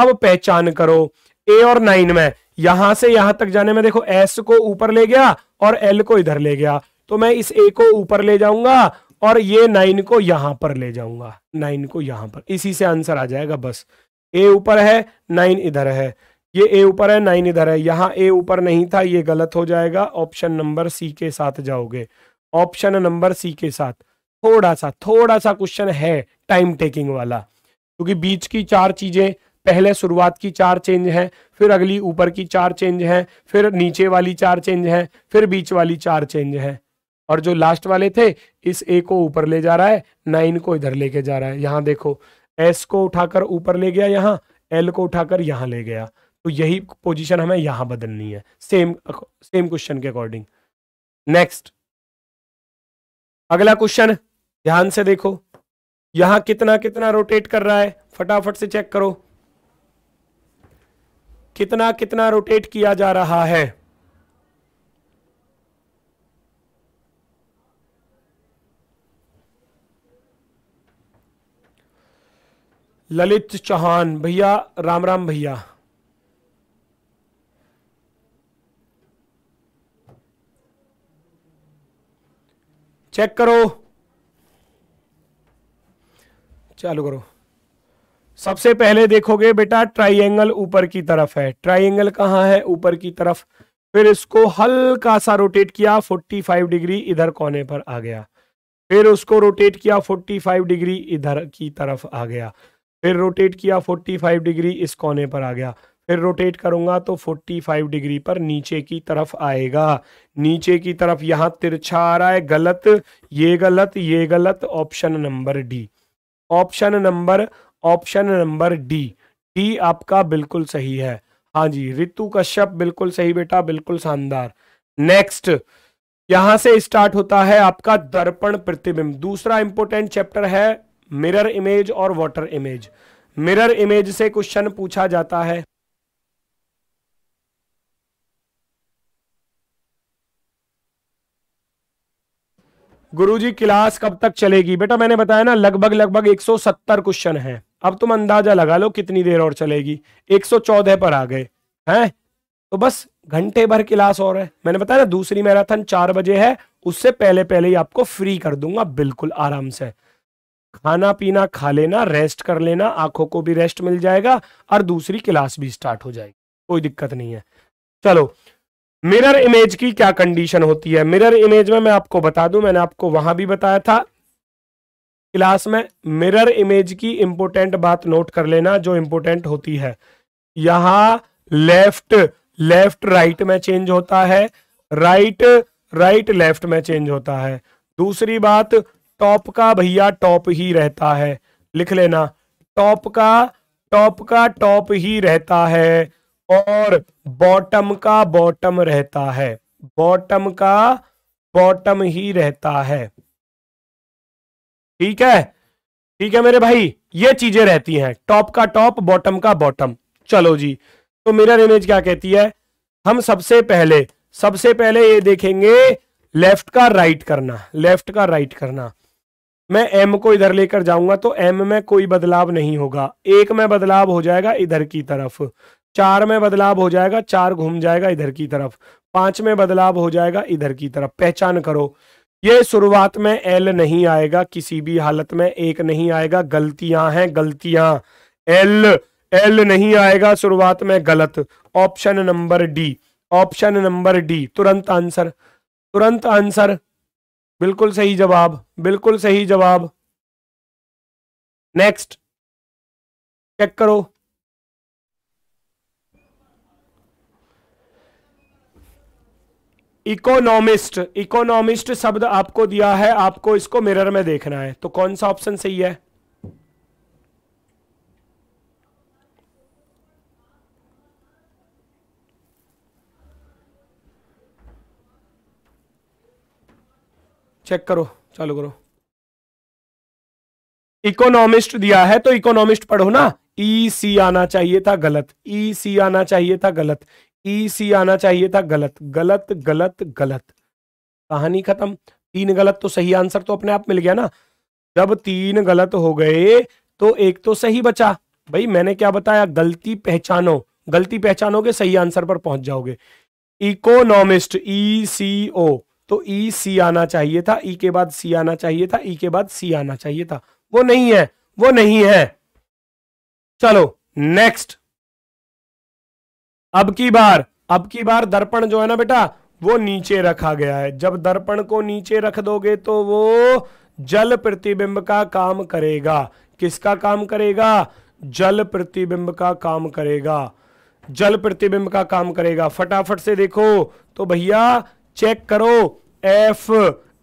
अब पहचान करो ए और नाइन में यहां से यहां तक जाने में देखो एस को ऊपर ले गया और एल को इधर ले गया तो मैं इस ए को ऊपर ले जाऊंगा और ये नाइन को यहां पर ले जाऊंगा नाइन को यहां पर इसी से आंसर आ जाएगा बस ए ऊपर है नाइन इधर है ये ए ऊपर है नाइन इधर है यहां ए ऊपर नहीं था ये गलत हो जाएगा ऑप्शन नंबर सी के साथ जाओगे ऑप्शन नंबर सी के साथ थोड़ा सा थोड़ा सा क्वेश्चन है टाइम टेकिंग वाला क्योंकि बीच की चार चीजें पहले शुरुआत की चार चेंज है फिर अगली ऊपर की चार चेंज है फिर नीचे वाली चार चेंज है फिर बीच वाली चार चेंज है और जो लास्ट वाले थे इस ए को ऊपर ले जा रहा है नाइन को इधर लेके जा रहा है यहाँ देखो एस को उठाकर ऊपर ले गया यहाँ एल को उठाकर यहाँ ले गया तो यही पोजिशन हमें यहाँ बदलनी है सेम सेम क्वेश्चन के अकॉर्डिंग नेक्स्ट अगला क्वेश्चन ध्यान से देखो यहां कितना कितना रोटेट कर रहा है फटाफट से चेक करो कितना कितना रोटेट किया जा रहा है ललित चौहान भैया राम राम भैया चेक करो चालू करो सबसे पहले देखोगे बेटा ट्राइंगल ऊपर की तरफ है ट्राइंगल कहाँ है ऊपर की तरफ फिर इसको हल्का सा रोटेट किया 45 डिग्री इधर कोने पर आ गया फिर उसको रोटेट किया 45 डिग्री इधर की तरफ आ गया फिर रोटेट किया 45 डिग्री इस कोने पर आ गया फिर रोटेट करूंगा तो 45 डिग्री पर नीचे की तरफ आएगा नीचे की तरफ यहाँ तिरछा आ रहा है गलत ये गलत ये गलत option number D option number option number D D आपका बिल्कुल सही है हाँ जी ऋतु कश्यप बिल्कुल सही बेटा बिल्कुल शानदार नेक्स्ट यहां से स्टार्ट होता है आपका दर्पण प्रतिबिंब दूसरा इंपोर्टेंट चैप्टर है मिरर इमेज और वाटर इमेज मिरर इमेज से क्वेश्चन पूछा जाता है गुरुजी क्लास कब तक चलेगी बेटा मैंने बताया ना लगभग लगभग 170 क्वेश्चन हैं अब तुम अंदाजा लगा लो कितनी देर और चलेगी 114 पर आ गए हैं तो बस घंटे भर क्लास और है मैंने बताया ना दूसरी मैराथन चार बजे है उससे पहले पहले ही आपको फ्री कर दूंगा बिल्कुल आराम से खाना पीना खा लेना रेस्ट कर लेना आंखों को भी रेस्ट मिल जाएगा और दूसरी क्लास भी स्टार्ट हो जाएगी कोई दिक्कत नहीं है चलो मिरर इमेज की क्या कंडीशन होती है मिरर इमेज में मैं आपको बता दूं मैंने आपको वहां भी बताया था क्लास में मिरर इमेज की इंपोर्टेंट बात नोट कर लेना जो इंपोर्टेंट होती है यहां लेफ्ट लेफ्ट राइट में चेंज होता है राइट राइट लेफ्ट में चेंज होता है दूसरी बात टॉप का भैया टॉप ही रहता है लिख लेना टॉप का टॉप का टॉप ही रहता है और बॉटम का बॉटम रहता है बॉटम का बॉटम ही रहता है ठीक है ठीक है मेरे भाई ये चीजें रहती हैं टॉप का टॉप बॉटम का बॉटम चलो जी तो मिरर इमेज क्या कहती है हम सबसे पहले सबसे पहले ये देखेंगे लेफ्ट का राइट करना लेफ्ट का राइट करना मैं एम को इधर लेकर जाऊंगा तो एम में कोई बदलाव नहीं होगा एक में बदलाव हो जाएगा इधर की तरफ चार में बदलाव हो जाएगा चार घूम जाएगा इधर की तरफ पांच में बदलाव हो जाएगा इधर की तरफ पहचान करो ये शुरुआत में एल नहीं आएगा किसी भी हालत में एक नहीं आएगा गलतियां हैं गलतियां एल एल नहीं आएगा शुरुआत में गलत option number D option number D तुरंत आंसर तुरंत आंसर बिल्कुल सही जवाब बिल्कुल सही जवाब नेक्स्ट चेक करो इकोनॉमिस्ट इकोनॉमिस्ट शब्द आपको दिया है आपको इसको मिरर में देखना है तो कौन सा ऑप्शन सही है चेक करो चालू करो इकोनॉमिस्ट दिया है तो इकोनॉमिस्ट पढ़ो ना ई सी आना चाहिए था गलत ई सी आना चाहिए था गलत ई e सी आना चाहिए था गलत गलत गलत गलत कहानी खत्म तीन गलत तो सही आंसर तो अपने आप मिल गया ना जब तीन गलत हो गए तो एक तो सही बचा भाई मैंने क्या बताया गलती पहचानो गलती पहचानोगे सही आंसर पर पहुंच जाओगे इकोनॉमिस्ट ई सी ओ तो ई e सी आना चाहिए था ई e के बाद सी आना चाहिए था ई के बाद सी आना चाहिए था वो नहीं है वो नहीं है चलो नेक्स्ट अब की बार अब की बार दर्पण जो है ना बेटा वो नीचे रखा गया है जब दर्पण को नीचे रख दोगे तो वो जल प्रतिबिंब का काम करेगा किसका काम करेगा जल प्रतिबिंब का काम करेगा जल प्रतिबिंब का काम करेगा फटाफट से देखो तो भैया चेक करो एफ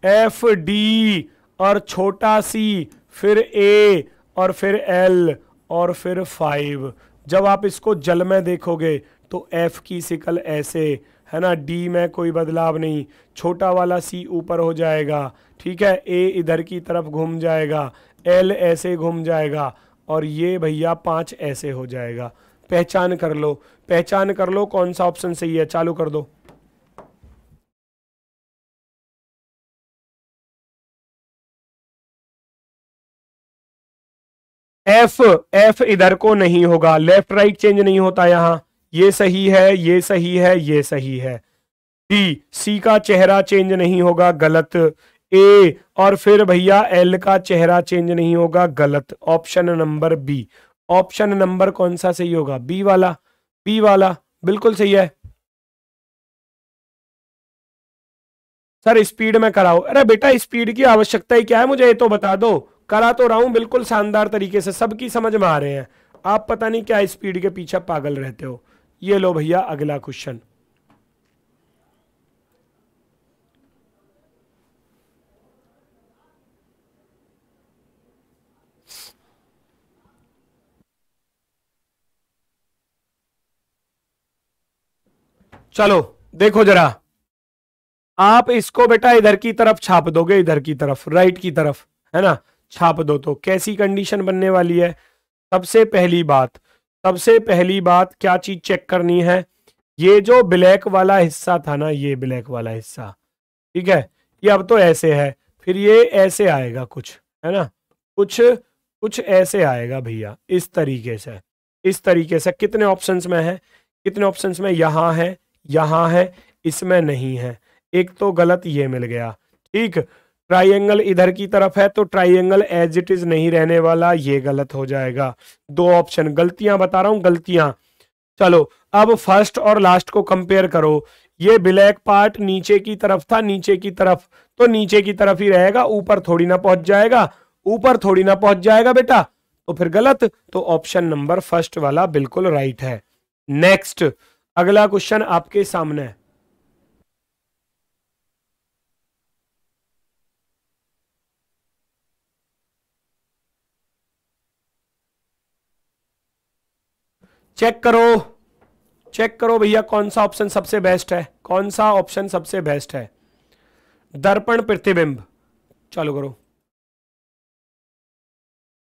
एफ डी और छोटा सी फिर ए और फिर एल और फिर फाइव जब आप इसको जल में देखोगे तो एफ की सिकल ऐसे है ना डी में कोई बदलाव नहीं छोटा वाला सी ऊपर हो जाएगा ठीक है ए इधर की तरफ घूम जाएगा एल ऐसे घूम जाएगा और ये भैया पाँच ऐसे हो जाएगा पहचान कर लो पहचान कर लो कौन सा ऑप्शन सही है चालू कर दो एफ एफ इधर को नहीं होगा लेफ्ट राइट चेंज नहीं होता यहाँ ये सही है ये सही है ये सही है डी सी का चेहरा चेंज नहीं होगा गलत ए और फिर भैया एल का चेहरा चेंज नहीं होगा गलत option number B option number कौन सा सही होगा बी वाला बी वाला बिल्कुल सही है सर स्पीड में कराओ अरे बेटा स्पीड की आवश्यकता ही क्या है मुझे ये तो बता दो करा तो रहा हूं बिल्कुल शानदार तरीके से सबकी समझ में आ रहे हैं आप पता नहीं क्या स्पीड के पीछे पागल रहते हो ये लो भैया अगला क्वेश्चन चलो देखो जरा आप इसको बेटा इधर की तरफ छाप दोगे इधर की तरफ राइट की तरफ है ना छाप दो तो कैसी कंडीशन बनने वाली है सबसे पहली बात सबसे पहली बात क्या चीज चेक करनी है ये जो ब्लैक वाला हिस्सा था ना ये ब्लैक वाला हिस्सा ठीक है ये अब तो ऐसे है फिर ये ऐसे आएगा कुछ है ना कुछ कुछ ऐसे आएगा भैया इस तरीके से इस तरीके से कितने ऑप्शंस में है कितने ऑप्शंस में यहाँ है यहाँ है इसमें नहीं है एक तो गलत ये मिल गया ठीक ट्राइंगल इधर की तरफ है तो ट्राइंगल एज इट इज नहीं रहने वाला ये गलत हो जाएगा दो ऑप्शन गलतियां बता रहा हूं गलतियां चलो अब फर्स्ट और लास्ट को कंपेयर करो ये ब्लैक पार्ट नीचे की तरफ था नीचे की तरफ तो नीचे की तरफ ही रहेगा ऊपर थोड़ी ना पहुंच जाएगा ऊपर थोड़ी ना पहुंच जाएगा बेटा तो फिर गलत तो ऑप्शन नंबर फर्स्ट वाला बिल्कुल राइट है नेक्स्ट अगला क्वेश्चन आपके सामने है चेक करो चेक करो भैया कौन सा ऑप्शन सबसे बेस्ट है कौन सा ऑप्शन सबसे बेस्ट है दर्पण प्रतिबिंब चालू करो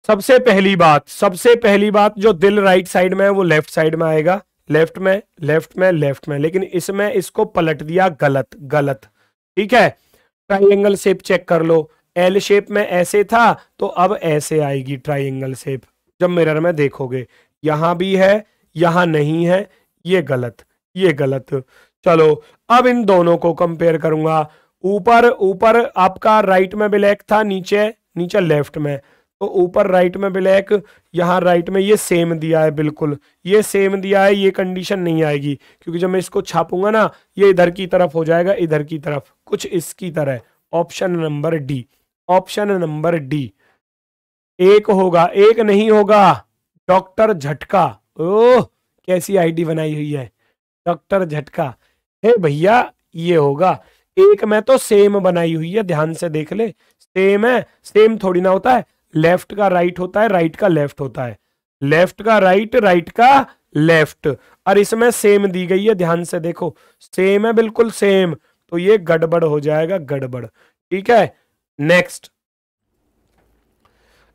सबसे पहली बात सबसे पहली बात जो दिल राइट साइड में है वो लेफ्ट साइड में आएगा लेफ्ट में लेफ्ट में लेफ्ट में लेकिन इसमें इसको पलट दिया गलत गलत ठीक है ट्राइंगल शेप चेक कर लो एल शेप में ऐसे था तो अब ऐसे आएगी ट्राइंगल शेप जब मिरर में देखोगे यहां भी है यहां नहीं है ये गलत ये गलत चलो अब इन दोनों को कंपेयर करूंगा ऊपर ऊपर आपका राइट में ब्लैक था नीचे नीचे लेफ्ट में तो ऊपर राइट में ब्लैक यहाँ राइट में ये सेम दिया है बिल्कुल ये सेम दिया है ये कंडीशन नहीं आएगी क्योंकि जब मैं इसको छापूंगा ना ये इधर की तरफ हो जाएगा इधर की तरफ कुछ इसकी तरह option number D option number D एक होगा एक नहीं होगा डॉक्टर झटका ओह कैसी आईडी बनाई हुई है डॉक्टर झटका हे भैया ये होगा एक में तो सेम बनाई हुई है ध्यान से देख ले सेम है सेम थोड़ी ना होता है लेफ्ट का राइट होता है राइट का लेफ्ट होता है लेफ्ट का राइट राइट का लेफ्ट और इसमें सेम दी गई है ध्यान से देखो सेम है बिल्कुल सेम तो ये गड़बड़ हो जाएगा गड़बड़ ठीक है नेक्स्ट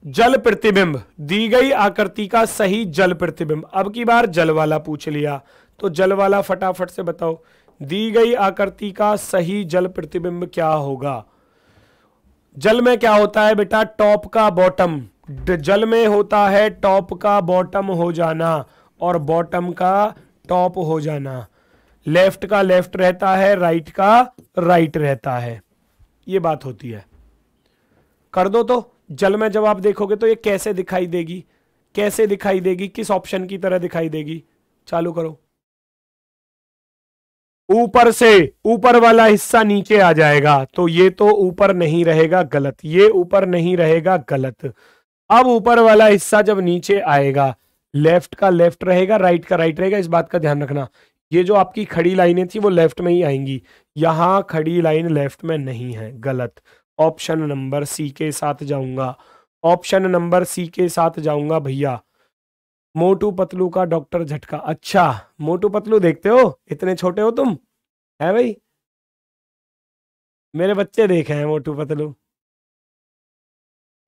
जल प्रतिबिंब दी गई आकृति का सही जल प्रतिबिंब अब की बार जल वाला पूछ लिया तो जल वाला फटाफट से बताओ दी गई आकृति का सही जल प्रतिबिंब क्या होगा जल में क्या होता है बेटा टॉप का बॉटम जल में होता है टॉप का बॉटम हो जाना और बॉटम का टॉप हो जाना लेफ्ट का लेफ्ट रहता है राइट का राइट रहता है ये बात होती है कर दो तो जल में जब आप देखोगे तो ये कैसे दिखाई देगी कैसे दिखाई देगी किस ऑप्शन की तरह दिखाई देगी चालू करो ऊपर से ऊपर वाला हिस्सा नीचे आ जाएगा तो ये तो ऊपर नहीं रहेगा गलत ये ऊपर नहीं रहेगा गलत अब ऊपर वाला हिस्सा जब नीचे आएगा लेफ्ट का लेफ्ट रहेगा राइट का राइट रहेगा इस बात का ध्यान रखना ये जो आपकी खड़ी लाइनें थी वो लेफ्ट में ही आएंगी यहां खड़ी लाइन लेफ्ट में नहीं है गलत ऑप्शन नंबर सी के साथ जाऊंगा ऑप्शन नंबर सी के साथ जाऊंगा भैया मोटू पतलू का डॉक्टर झटका अच्छा मोटू पतलू देखते हो इतने छोटे हो तुम है भाई मेरे बच्चे देखे हैं मोटू पतलू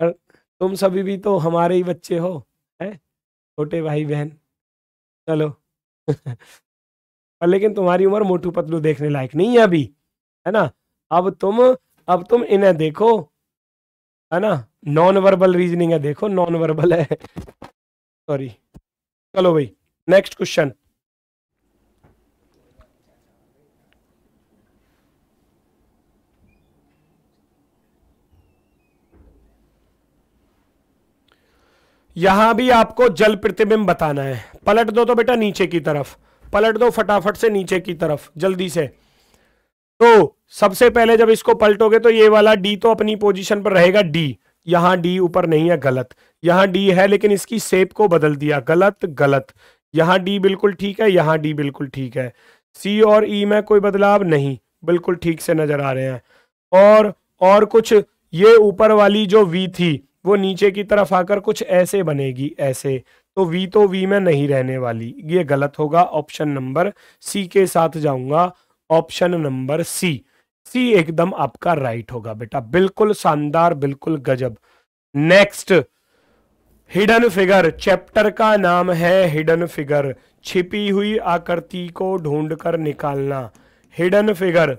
पर तुम सभी भी तो हमारे ही बच्चे हो है छोटे भाई बहन चलो पर लेकिन तुम्हारी उम्र मोटू पतलू देखने लायक नहीं है अभी है ना अब तुम अब तुम इन्हें देखो है ना नॉन वर्बल रीजनिंग है देखो नॉन वर्बल है सॉरी चलो भाई नेक्स्ट क्वेश्चन यहां भी आपको जल प्रतिबिंब बताना है पलट दो तो बेटा नीचे की तरफ पलट दो फटाफट से नीचे की तरफ जल्दी से तो सबसे पहले जब इसको पलटोगे तो ये वाला डी तो अपनी पोजिशन पर रहेगा डी यहां डी ऊपर नहीं है गलत यहां डी है लेकिन इसकी सेप को बदल दिया गलत गलत यहां डी बिल्कुल ठीक है यहां डी बिल्कुल ठीक है सी और ई e में कोई बदलाव नहीं बिल्कुल ठीक से नजर आ रहे हैं और और कुछ ये ऊपर वाली जो वी थी वो नीचे की तरफ आकर कुछ ऐसे बनेगी ऐसे तो वी तो वी में नहीं रहने वाली ये गलत होगा ऑप्शन नंबर सी के साथ जाऊंगा ऑप्शन नंबर सी सी एकदम आपका राइट होगा बेटा बिल्कुल शानदार बिल्कुल गजब नेक्स्ट हिडन फिगर चैप्टर का नाम है हिडन फिगर छिपी हुई आकृति को ढूंढकर निकालना हिडन फिगर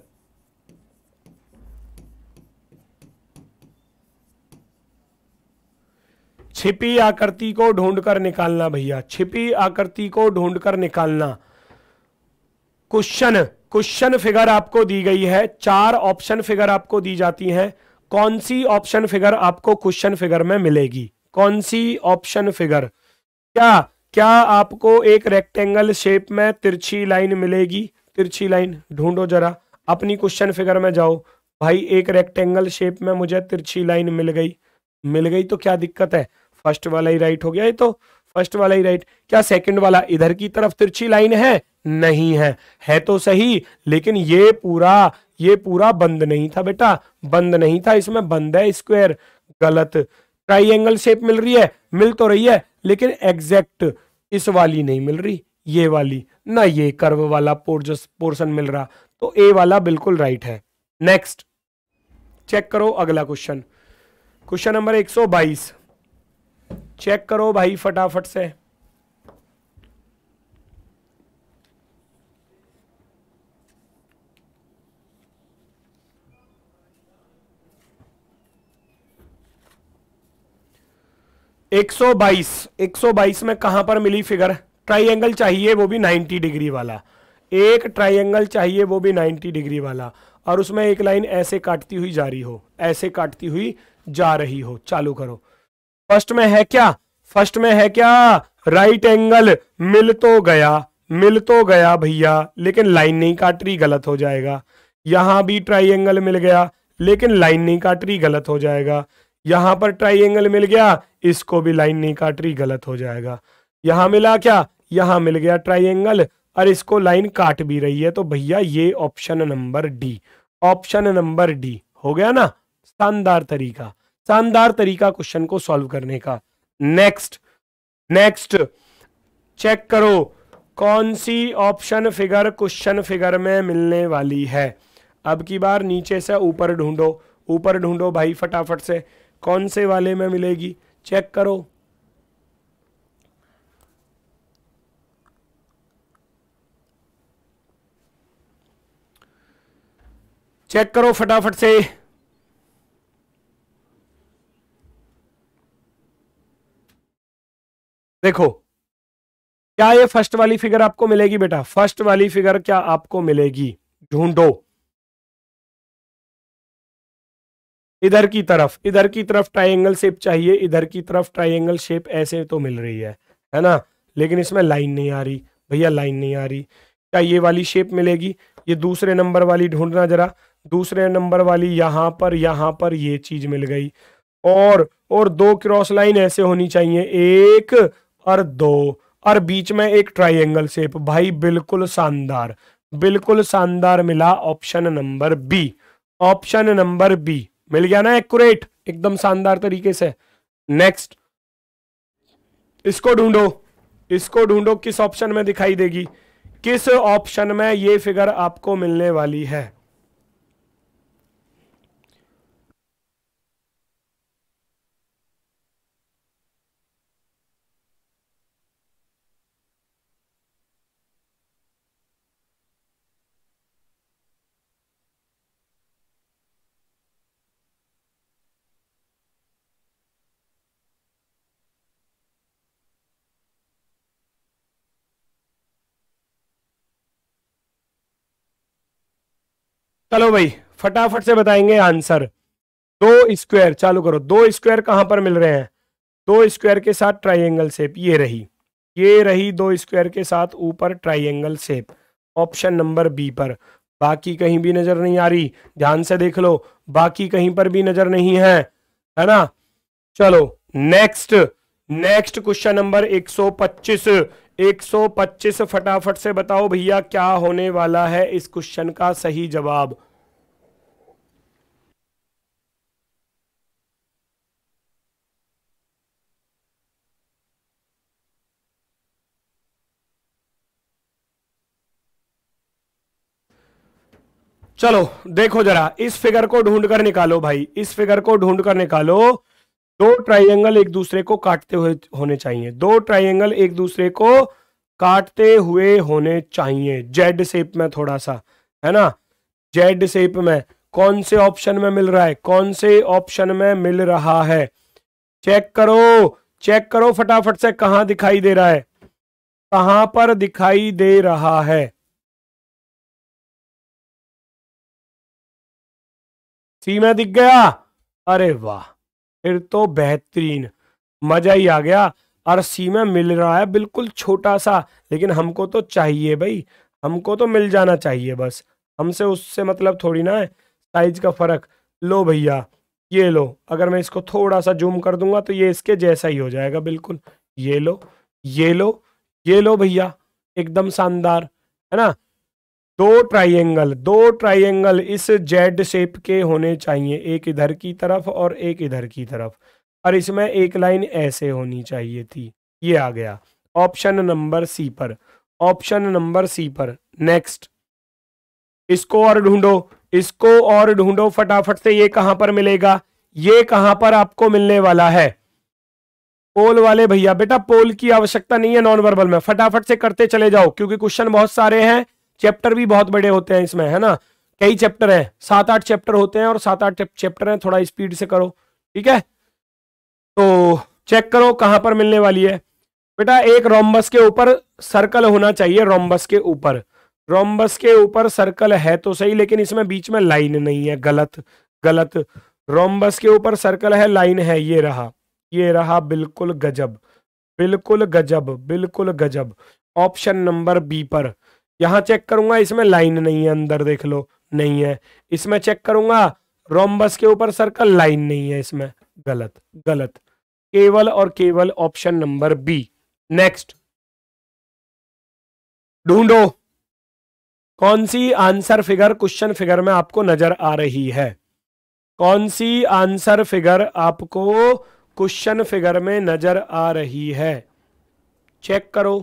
छिपी आकृति को ढूंढकर निकालना भैया छिपी आकृति को ढूंढकर निकालना क्वेश्चन क्वेश्चन फिगर आपको दी गई है चार ऑप्शन फिगर आपको दी जाती हैं कौन सी ऑप्शन फिगर आपको क्वेश्चन फिगर में मिलेगी कौन सी ऑप्शन फिगर क्या क्या आपको एक रेक्टेंगल शेप में तिरछी लाइन मिलेगी तिरछी लाइन ढूंढो जरा अपनी क्वेश्चन फिगर में जाओ भाई एक रेक्टेंगल शेप में मुझे तिरछी लाइन मिल गई मिल गई तो क्या दिक्कत है फर्स्ट वाला ही राइट हो गया ये तो फर्स्ट वाला ही राइट क्या सेकंड वाला इधर की तरफ तिरछी लाइन है नहीं है है तो सही लेकिन ये पूरा ये पूरा बंद नहीं था बेटा बंद नहीं था इसमें बंद है स्क्वायर गलत ट्राइंगल शेप मिल रही है मिल तो रही है लेकिन एग्जैक्ट इस वाली नहीं मिल रही ये वाली ना ये कर्व वाला पोर्शन मिल रहा तो ए वाला बिल्कुल राइट है नेक्स्ट चेक करो अगला क्वेश्चन क्वेश्चन नंबर 122 चेक करो भाई फटाफट से 122 122 में कहां पर मिली फिगर ट्राइंगल चाहिए वो भी 90 डिग्री वाला एक ट्राइंगल चाहिए वो भी 90 डिग्री वाला और उसमें एक लाइन ऐसे काटती हुई जा रही हो ऐसे काटती हुई जा रही हो चालू करो फर्स्ट में है क्या फर्स्ट में है क्या राइट एंगल मिल तो गया मिल तो गया भैया लेकिन लाइन नहीं काट रही गलत हो जाएगा यहां भी ट्राइंगल मिल गया लेकिन लाइन नहीं काट रही गलत हो जाएगा यहां पर ट्राइंगल मिल गया इसको भी लाइन नहीं काट रही गलत हो जाएगा यहां मिला क्या यहां मिल गया ट्राइंगल और इसको लाइन काट भी रही है तो भैया ये option number D option number D हो गया ना शानदार तरीका शानदार तरीका क्वेश्चन को सॉल्व करने का नेक्स्ट नेक्स्ट चेक करो कौन सी ऑप्शन फिगर क्वेश्चन फिगर में मिलने वाली है अब की बार नीचे से ऊपर ढूंढो ऊपर ढूंढो भाई फटाफट से कौन से वाले में मिलेगी चेक करो चेक करो फटाफट से देखो क्या ये फर्स्ट वाली फिगर आपको मिलेगी बेटा फर्स्ट वाली फिगर क्या आपको मिलेगी ढूंढो इधर की तरफ इधर की तरफ ट्राइंगल शेप चाहिए इधर की तरफ ट्राइंगल शेप ऐसे तो मिल रही है है ना लेकिन इसमें लाइन नहीं आ रही भैया लाइन नहीं आ रही क्या ये वाली शेप मिलेगी ये दूसरे नंबर वाली ढूंढना जरा दूसरे नंबर वाली यहाँ पर यहाँ पर ये चीज मिल गई और और दो क्रॉस लाइन ऐसे होनी चाहिए एक और दो और बीच में एक ट्राइंगल शेप भाई बिल्कुल शानदार बिल्कुल शानदार मिला option number B option number B मिल गया ना एक्यूरेट एकदम शानदार तरीके से नेक्स्ट इसको ढूंढो इसको ढूंढो किस ऑप्शन में दिखाई देगी किस ऑप्शन में ये फिगर आपको मिलने वाली है चलो भाई फटाफट से बताएंगे आंसर दो स्क्वायर चालू करो दो स्क्वायर कहां पर मिल रहे हैं दो स्क्वायर के साथ ट्राइंगल शेप ये रही ये रही दो स्क्वायर के साथ ऊपर triangle shape option number B पर बाकी कहीं भी नजर नहीं आ रही ध्यान से देख लो बाकी कहीं पर भी नजर नहीं है है ना चलो नेक्स्ट नेक्स्ट क्वेश्चन नंबर 125 125 फटाफट से बताओ भैया क्या होने वाला है इस क्वेश्चन का सही जवाब चलो देखो जरा इस फिगर को ढूंढकर निकालो भाई इस फिगर को ढूंढकर निकालो दो ट्राइंगल एक दूसरे को काटते हुए होने चाहिए दो ट्राइंगल एक दूसरे को काटते हुए होने चाहिए जेड शेप में थोड़ा सा है ना जेड शेप में कौन से ऑप्शन में मिल रहा है कौन से ऑप्शन में मिल रहा है चेक करो चेक करो फटाफट से कहा दिखाई दे रहा है कहां पर दिखाई दे रहा है सी में दिख गया अरे वाह फिर तो बेहतरीन मजा ही आ गया और सी में मिल रहा है बिल्कुल छोटा सा लेकिन हमको तो चाहिए भाई हमको तो मिल जाना चाहिए बस हमसे उससे मतलब थोड़ी ना है साइज का फर्क लो भैया ये लो अगर मैं इसको थोड़ा सा जूम कर दूंगा तो ये इसके जैसा ही हो जाएगा बिल्कुल ये लो ये लो ये लो भैया एकदम शानदार है ना दो ट्राइंगल दो ट्राइंगल इस जेड शेप के होने चाहिए एक इधर की तरफ और एक इधर की तरफ और इसमें एक लाइन ऐसे होनी चाहिए थी ये आ गया ऑप्शन नंबर सी पर ऑप्शन नंबर सी पर नेक्स्ट इसको और ढूंढो इसको और ढूंढो फटाफट से ये कहां पर मिलेगा ये कहां पर आपको मिलने वाला है पोल वाले भैया बेटा पोल की आवश्यकता नहीं है नॉन वर्बल में फटाफट से करते चले जाओ क्योंकि क्वेश्चन बहुत सारे हैं चैप्टर भी बहुत बड़े होते हैं इसमें है ना कई चैप्टर हैं सात आठ चैप्टर होते हैं और सात आठ चैप्टर हैं थोड़ा स्पीड से करो ठीक है तो चेक करो कहां पर मिलने वाली है बेटा एक रोम्बस के ऊपर सर्कल होना चाहिए रोम्बस के ऊपर रोम्बस के ऊपर सर्कल है तो सही लेकिन इसमें बीच में लाइन नहीं है गलत गलत रोम्बस के ऊपर सर्कल है लाइन है ये रहा ये रहा बिल्कुल गजब बिल्कुल गजब बिल्कुल गजब ऑप्शन नंबर बी पर यहां चेक करूंगा इसमें लाइन नहीं है अंदर देख लो नहीं है इसमें चेक करूंगा रोमबस के ऊपर सर्कल लाइन नहीं है इसमें गलत गलत केवल और केवल ऑप्शन नंबर बी नेक्स्ट ढूंढो कौन सी आंसर फिगर क्वेश्चन फिगर में आपको नजर आ रही है कौन सी आंसर फिगर आपको क्वेश्चन फिगर में नजर आ रही है चेक करो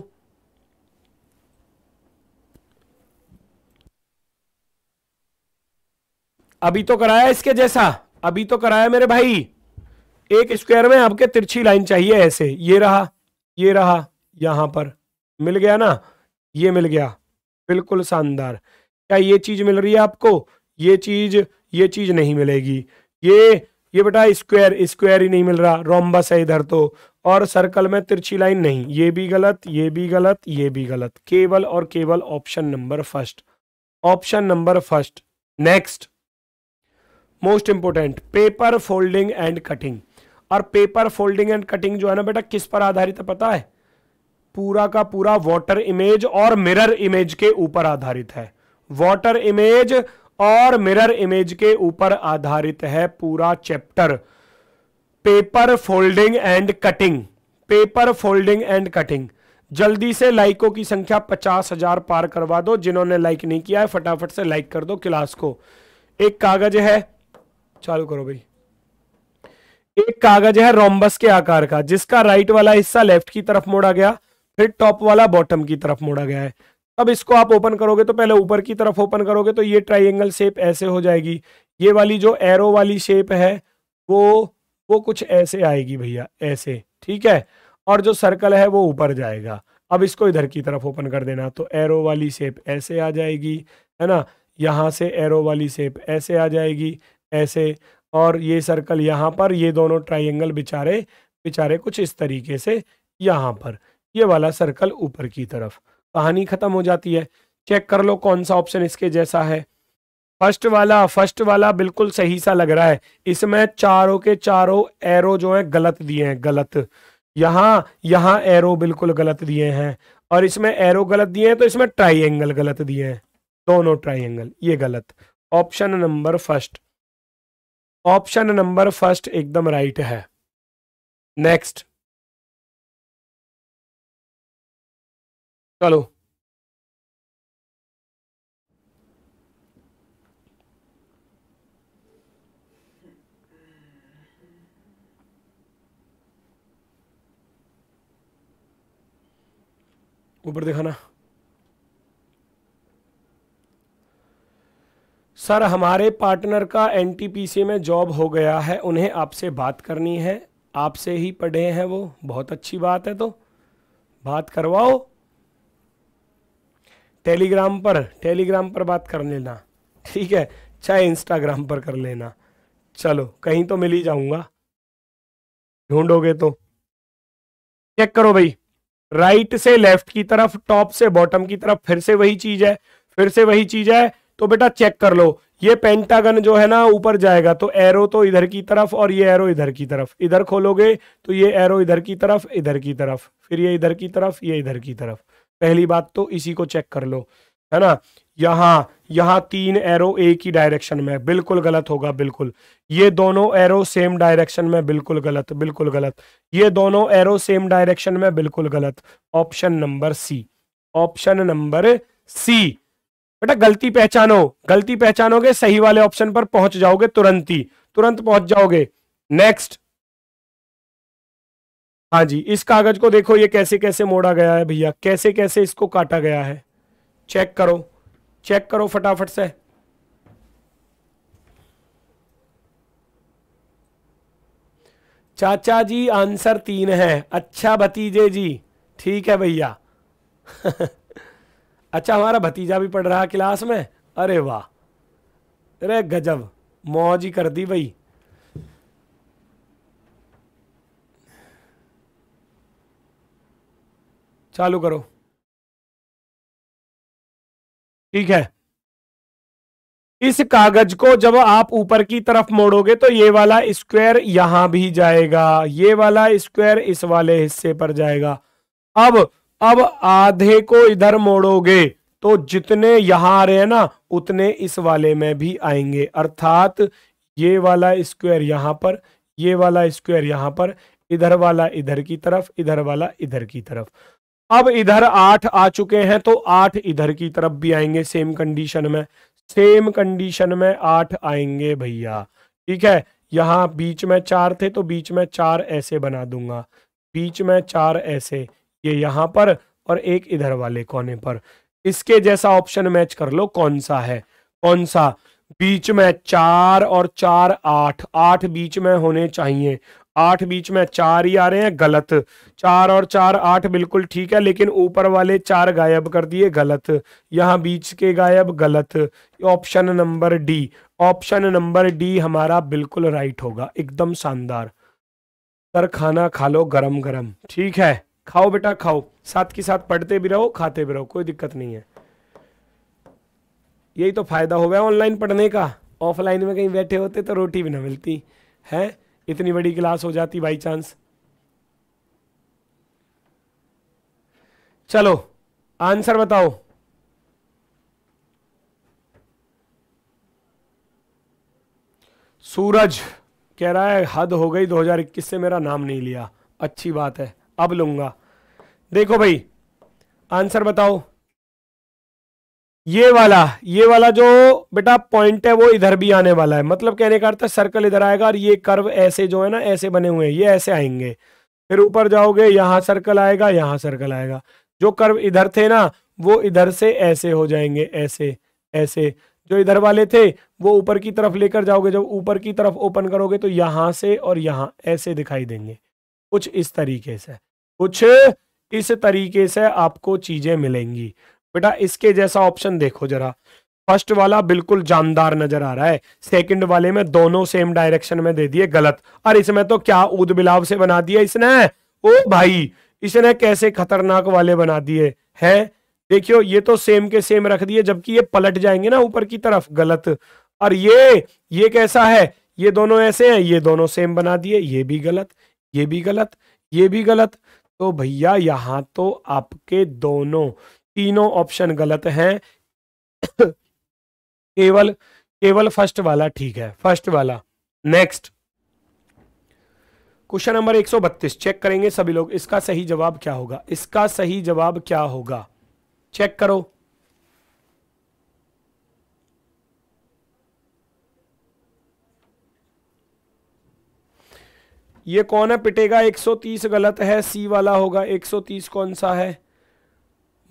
अभी तो कराया इसके जैसा अभी तो कराया मेरे भाई एक स्क्वायर में आपके तिरछी लाइन चाहिए ऐसे ये रहा ये रहा यहां पर मिल गया ना ये मिल गया बिल्कुल शानदार क्या ये चीज मिल रही है आपको ये चीज ये चीज नहीं मिलेगी ये ये बेटा स्क्वायर स्क्वायर ही नहीं मिल रहा रोमबस है इधर तो और सर्कल में तिरछी लाइन नहीं ये भी गलत ये भी गलत ये भी गलत केवल और केवल option number first option number first next most important paper folding and cutting और पेपर फोल्डिंग एंड कटिंग जो है ना बेटा किस पर आधारित है पता है पूरा का पूरा वाटर इमेज और मिरर इमेज के ऊपर आधारित है वाटर इमेज और मिरर इमेज के ऊपर आधारित है पूरा chapter paper folding and cutting paper folding and cutting जल्दी से लाइकों की संख्या पचास हजार पार करवा दो जिन्होंने लाइक नहीं किया है फटाफट से लाइक कर दो क्लास को एक कागज है चालू करो भाई एक कागज है रोमबस के आकार का जिसका राइट वाला हिस्सा लेफ्ट की तरफ मोड़ा गया फिर टॉप वाला बॉटम की तरफ मोड़ा गया है अब इसको आप ओपन करोगे तो पहले ऊपर की तरफ ओपन करोगे तो ये ट्राइंगल शेप ऐसे हो जाएगी ये वाली जो एरो वाली शेप है वो वो कुछ ऐसे आएगी भैया ऐसे ठीक है और जो सर्कल है वो ऊपर जाएगा अब इसको इधर की तरफ ओपन कर देना तो एरो वाली शेप ऐसे आ जाएगी है ना यहाँ से एरो वाली शेप ऐसे आ जाएगी ऐसे और ये सर्कल यहाँ पर ये दोनों ट्राइंगल बेचारे बेचारे कुछ इस तरीके से यहाँ पर ये वाला सर्कल ऊपर की तरफ कहानी ख़त्म हो जाती है चेक कर लो कौन सा ऑप्शन इसके जैसा है फर्स्ट वाला फर्स्ट वाला बिल्कुल सही सा लग रहा है इसमें चारों के चारों एरो जो है गलत दिए हैं गलत यहाँ यहाँ एरो बिल्कुल गलत दिए हैं और इसमें एरो गलत दिए हैं तो इसमें ट्राइंगल गलत दिए हैं दोनों ट्राइंगल ये गलत option number first option number first एकदम राइट है नेक्स्ट चलो ऊपर दिखाना सर हमारे पार्टनर का एनटीपीसी में जॉब हो गया है उन्हें आपसे बात करनी है आपसे ही पढ़े हैं वो बहुत अच्छी बात है तो बात करवाओ टेलीग्राम पर टेलीग्राम पर बात कर लेना ठीक है चाहे इंस्टाग्राम पर कर लेना चलो कहीं तो मिल ही जाऊंगा ढूंढोगे तो चेक करो भाई राइट से लेफ्ट की तरफ टॉप से बॉटम की तरफ फिर से वही चीज है फिर से वही चीज है तो बेटा चेक कर लो ये पेंटागन जो है ना ऊपर जाएगा तो एरो तो इधर की तरफ और ये एरो इधर की तरफ इधर खोलोगे तो ये एरो इधर की तरफ इधर की तरफ फिर ये इधर की तरफ ये इधर की तरफ पहली बात तो इसी को चेक कर लो है ना यहाँ यहाँ तीन एरो एक ही डायरेक्शन में बिल्कुल गलत होगा बिल्कुल ये दोनों एरो सेम डायरेक्शन में बिल्कुल गलत बिल्कुल गलत ये दोनों एरो सेम डायरेक्शन में बिल्कुल गलत option number C option number C बेटा गलती पहचानो गलती पहचानोगे सही वाले ऑप्शन पर पहुंच जाओगे तुरंत ही तुरंत पहुंच जाओगे नेक्स्ट हाँ जी इस कागज को देखो ये कैसे कैसे मोड़ा गया है भैया कैसे कैसे इसको काटा गया है चेक करो चेक करो फटाफट से चाचा जी आंसर तीन है अच्छा भतीजे जी ठीक है भैया अच्छा हमारा भतीजा भी पढ़ रहा क्लास में अरे वाह अरे गजब मौज ही कर दी भाई चालू करो ठीक है इस कागज को जब आप ऊपर की तरफ मोड़ोगे तो ये वाला स्क्वायर यहां भी जाएगा ये वाला स्क्वायर इस वाले हिस्से पर जाएगा अब अब आधे को इधर मोड़ोगे तो जितने यहां आ रहे हैं ना उतने इस वाले में भी आएंगे अर्थात ये वाला स्क्वायर यहां पर ये वाला स्क्वायर यहां पर इधर वाला इधर की तरफ इधर वाला इधर की तरफ अब इधर आठ आ चुके हैं तो आठ इधर की तरफ भी आएंगे सेम कंडीशन में सेम कंडीशन में आठ आएंगे भैया ठीक है यहां बीच में चार थे तो बीच में चार ऐसे बना दूंगा बीच में चार ऐसे ये यहाँ पर और एक इधर वाले कोने पर इसके जैसा ऑप्शन मैच कर लो कौन सा है कौन सा बीच में चार और चार आठ आठ बीच में होने चाहिए आठ बीच में चार ही आ रहे हैं गलत चार और चार आठ बिल्कुल ठीक है लेकिन ऊपर वाले चार गायब कर दिए गलत यहाँ बीच के गायब गलत option number D option number D हमारा बिल्कुल राइट होगा एकदम शानदार सर खाना खा लो गरम गरम ठीक है खाओ बेटा खाओ साथ के साथ पढ़ते भी रहो खाते भी रहो कोई दिक्कत नहीं है यही तो फायदा हो गया ऑनलाइन पढ़ने का ऑफलाइन में कहीं बैठे होते तो रोटी भी ना मिलती है इतनी बड़ी क्लास हो जाती बाई चांस चलो आंसर बताओ सूरज कह रहा है हद हो गई 2021 से मेरा नाम नहीं लिया अच्छी बात है अब लूंगा देखो भाई आंसर बताओ ये वाला ये वाला जो बेटा पॉइंट है वो इधर भी आने वाला है मतलब कहने का अर्थ है सर्कल इधर आएगा और ये कर्व ऐसे जो है ना ऐसे बने हुए हैं ये ऐसे आएंगे फिर ऊपर जाओगे यहां सर्कल आएगा यहां सर्कल आएगा जो कर्व इधर थे ना वो इधर से ऐसे हो जाएंगे ऐसे ऐसे जो इधर वाले थे वो ऊपर की तरफ लेकर जाओगे जब ऊपर की तरफ ओपन करोगे तो यहां से और यहां ऐसे दिखाई देंगे कुछ इस तरीके से कुछ इस तरीके से आपको चीजें मिलेंगी बेटा इसके जैसा ऑप्शन देखो जरा फर्स्ट वाला बिल्कुल जानदार नजर आ रहा है सेकंड वाले में दोनों सेम डायरेक्शन में दे दिए गलत और इसमें तो क्या ऊद बिलाव से बना दिया इसने ओ भाई इसने कैसे खतरनाक वाले बना दिए हैं देखियो ये तो सेम के सेम रख दिए जबकि ये पलट जाएंगे ना ऊपर की तरफ गलत और ये ये कैसा है ये दोनों ऐसे हैं ये दोनों सेम बना दिए ये भी गलत ये भी गलत ये भी गलत तो भैया यहाँ तो आपके दोनों तीनों ऑप्शन गलत हैं केवल केवल फर्स्ट वाला ठीक है फर्स्ट वाला नेक्स्ट क्वेश्चन नंबर 132 चेक करेंगे सभी लोग इसका सही जवाब क्या होगा इसका सही जवाब क्या होगा चेक करो ये कौन है पिटेगा 130 गलत है सी वाला होगा 130 कौन सा है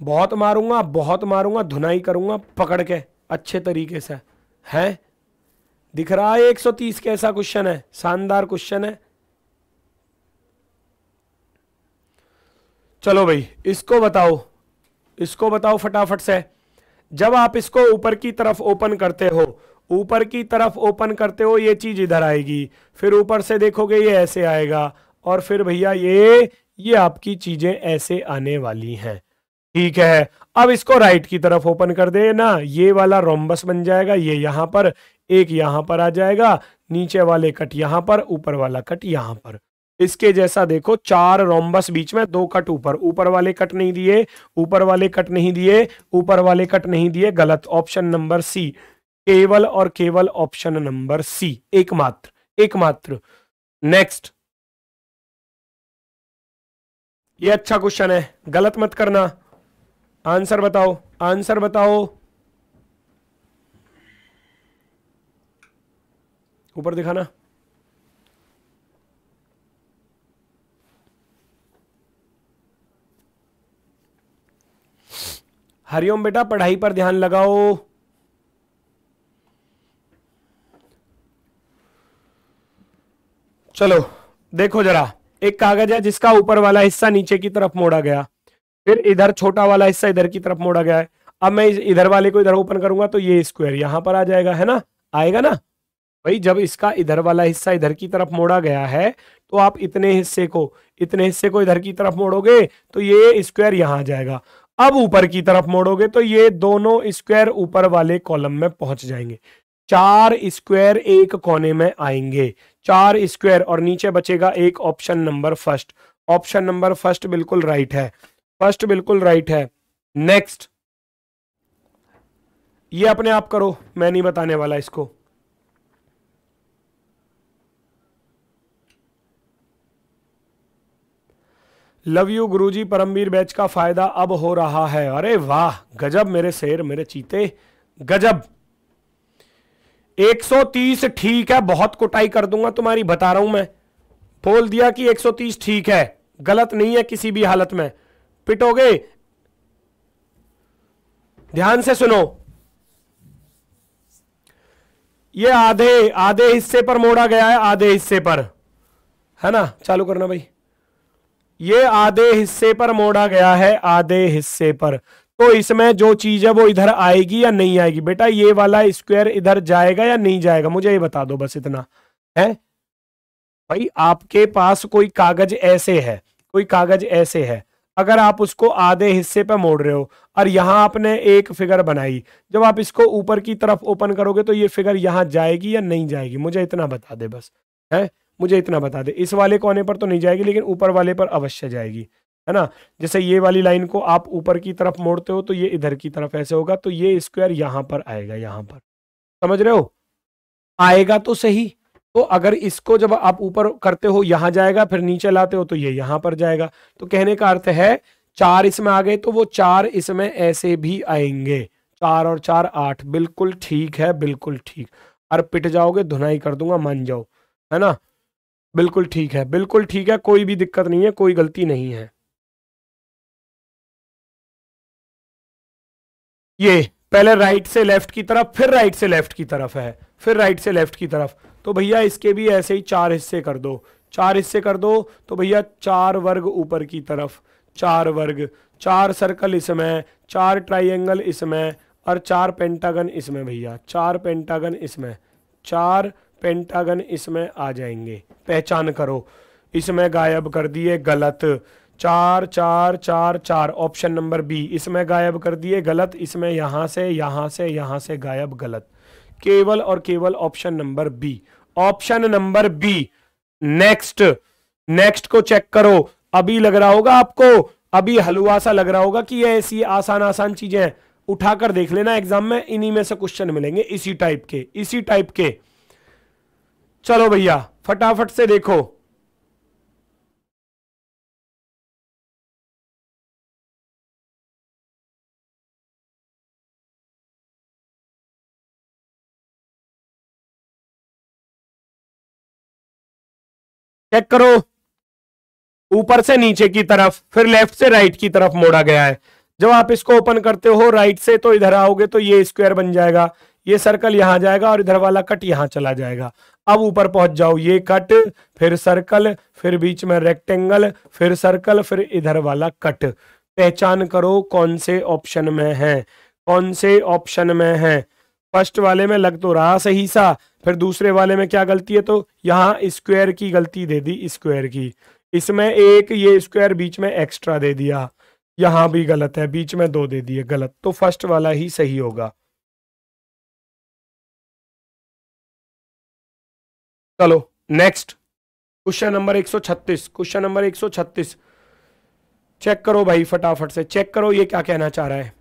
बहुत मारूंगा बहुत मारूंगा धुनाई करूंगा पकड़ के अच्छे तरीके से है दिख रहा है 130 कैसा क्वेश्चन है शानदार क्वेश्चन है चलो भाई इसको बताओ इसको बताओ फटाफट से जब आप इसको ऊपर की तरफ ओपन करते हो ऊपर की तरफ ओपन करते हो ये चीज़ इधर आएगी फिर ऊपर से देखोगे ये ऐसे आएगा और फिर भैया ये ये आपकी चीज़ें ऐसे आने वाली हैं ठीक है अब इसको राइट की तरफ ओपन कर दे ना ये वाला रोम्बस बन जाएगा ये यहां पर एक यहां पर आ जाएगा नीचे वाले कट यहां पर ऊपर वाला कट यहां पर इसके जैसा देखो चार रोम्बस बीच में दो कट ऊपर ऊपर वाले कट नहीं दिए ऊपर वाले कट नहीं दिए ऊपर वाले कट नहीं दिए गलत ऑप्शन नंबर सी केवल और केवल ऑप्शन नंबर सी एकमात्र एकमात्र नेक्स्ट ये अच्छा क्वेश्चन है गलत मत करना आंसर बताओ आंसर बताओ ऊपर दिखाना हरिओम बेटा पढ़ाई पर ध्यान लगाओ चलो देखो जरा एक कागज है जिसका ऊपर वाला हिस्सा नीचे की तरफ मोड़ा गया फिर इधर छोटा वाला हिस्सा इधर की तरफ मोड़ा गया है अब मैं इधर वाले को इधर ओपन करूंगा तो ये स्क्वायर यहां पर आ जाएगा है ना आएगा ना भाई जब इसका इधर वाला हिस्सा इधर की तरफ मोड़ा गया है तो आप इतने हिस्से को इतने हिस्से को इधर की तरफ मोड़ोगे तो ये स्क्वायर यहां आ जाएगा अब ऊपर की तरफ मोड़ोगे तो ये दोनों स्क्वायर ऊपर वाले कॉलम में पहुंच जाएंगे चार स्क्वायर एक कोने में आएंगे चार स्क्वायर और नीचे बचेगा एक option number first option number first बिल्कुल राइट है फर्स्ट बिल्कुल राइट है नेक्स्ट ये अपने आप करो मैं नहीं बताने वाला इसको लव यू गुरुजी परमवीर बैच का फायदा अब हो रहा है अरे वाह गजब मेरे शेर मेरे चीते गजब 130 ठीक है बहुत कोटाई कर दूंगा तुम्हारी बता रहा हूं मैं बोल दिया कि 130 ठीक है गलत नहीं है किसी भी हालत में पिटोगे ध्यान से सुनो ये आधे आधे हिस्से पर मोड़ा गया है आधे हिस्से पर है ना चालू करना भाई ये आधे हिस्से पर मोड़ा गया है आधे हिस्से पर तो इसमें जो चीज है वो इधर आएगी या नहीं आएगी बेटा ये वाला स्क्वायर इधर जाएगा या नहीं जाएगा मुझे ये बता दो बस इतना है भाई आपके पास कोई कागज ऐसे है कोई कागज ऐसे है अगर आप उसको आधे हिस्से पे मोड़ रहे हो और यहां आपने एक फिगर बनाई जब आप इसको ऊपर की तरफ ओपन करोगे तो ये फिगर यहां जाएगी या नहीं जाएगी मुझे इतना बता दे बस है मुझे इतना बता दे इस वाले कोने पर तो नहीं जाएगी लेकिन ऊपर वाले पर अवश्य जाएगी है ना जैसे ये वाली लाइन को आप ऊपर की तरफ मोड़ते हो तो ये इधर की तरफ ऐसे होगा तो ये स्क्वायर यहां पर आएगा यहाँ पर समझ रहे हो आएगा तो सही तो अगर इसको जब आप ऊपर करते हो यहां जाएगा फिर नीचे लाते हो तो ये यहाँ पर जाएगा तो कहने का अर्थ है चार इसमें आ गए तो वो चार इसमें ऐसे भी आएंगे चार और चार आठ बिल्कुल ठीक है बिल्कुल ठीक अरे पिट जाओगे धुनाई कर दूंगा मान जाओ है ना बिल्कुल ठीक है बिल्कुल ठीक है कोई भी दिक्कत नहीं है कोई गलती नहीं है ये पहले राइट से लेफ्ट की तरफ फिर राइट से लेफ्ट की तरफ है फिर राइट से लेफ्ट की तरफ तो भैया इसके भी ऐसे ही चार हिस्से कर दो चार हिस्से कर दो तो भैया चार वर्ग ऊपर की तरफ चार वर्ग चार सर्कल इसमें चार ट्राइंगल इसमें और चार पेंटागन इसमें भैया चार पेंटागन इसमें चार पेंटागन इसमें आ जाएंगे पहचान करो इसमें गायब कर दिए गलत चार चार चार चार ऑप्शन नंबर बी इसमें गायब कर दिए गलत इसमें यहां से यहां से यहां से गायब गलत केवल और केवल option number B option number B next next को चेक करो अभी लग रहा होगा आपको अभी हलवा सा लग रहा होगा कि ये ऐसी आसान आसान चीजें उठाकर देख लेना एग्जाम में इन्हीं में से क्वेश्चन मिलेंगे इसी टाइप के इसी टाइप के चलो भैया फटाफट से देखो चेक करो ऊपर से नीचे की तरफ फिर लेफ्ट से राइट की तरफ मोड़ा गया है जब आप इसको ओपन करते हो राइट से तो इधर आओगे तो ये स्क्वायर बन जाएगा ये सर्कल यहां जाएगा और इधर वाला कट यहां चला जाएगा अब ऊपर पहुंच जाओ ये कट फिर सर्कल फिर बीच में रेक्टेंगल फिर सर्कल फिर इधर वाला कट पहचान करो कौन से ऑप्शन में है कौन से ऑप्शन में है फर्स्ट वाले में लग तो रहा सही सा फिर दूसरे वाले में क्या गलती है तो यहाँ स्क्वायर की गलती दे दी स्क्वायर की इसमें एक ये स्क्वायर बीच में एक्स्ट्रा दे दिया यहाँ भी गलत है बीच में दो दे दिए गलत तो फर्स्ट वाला ही सही होगा चलो next question number 136 question number 136 check करो भाई फटाफट से चेक करो ये क्या कहना चाह रहा है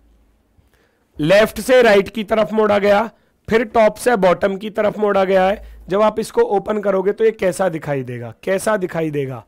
लेफ्ट से राइट right की तरफ मोड़ा गया फिर टॉप से बॉटम की तरफ मोड़ा गया है जब आप इसको ओपन करोगे तो ये कैसा दिखाई देगा कैसा दिखाई देगा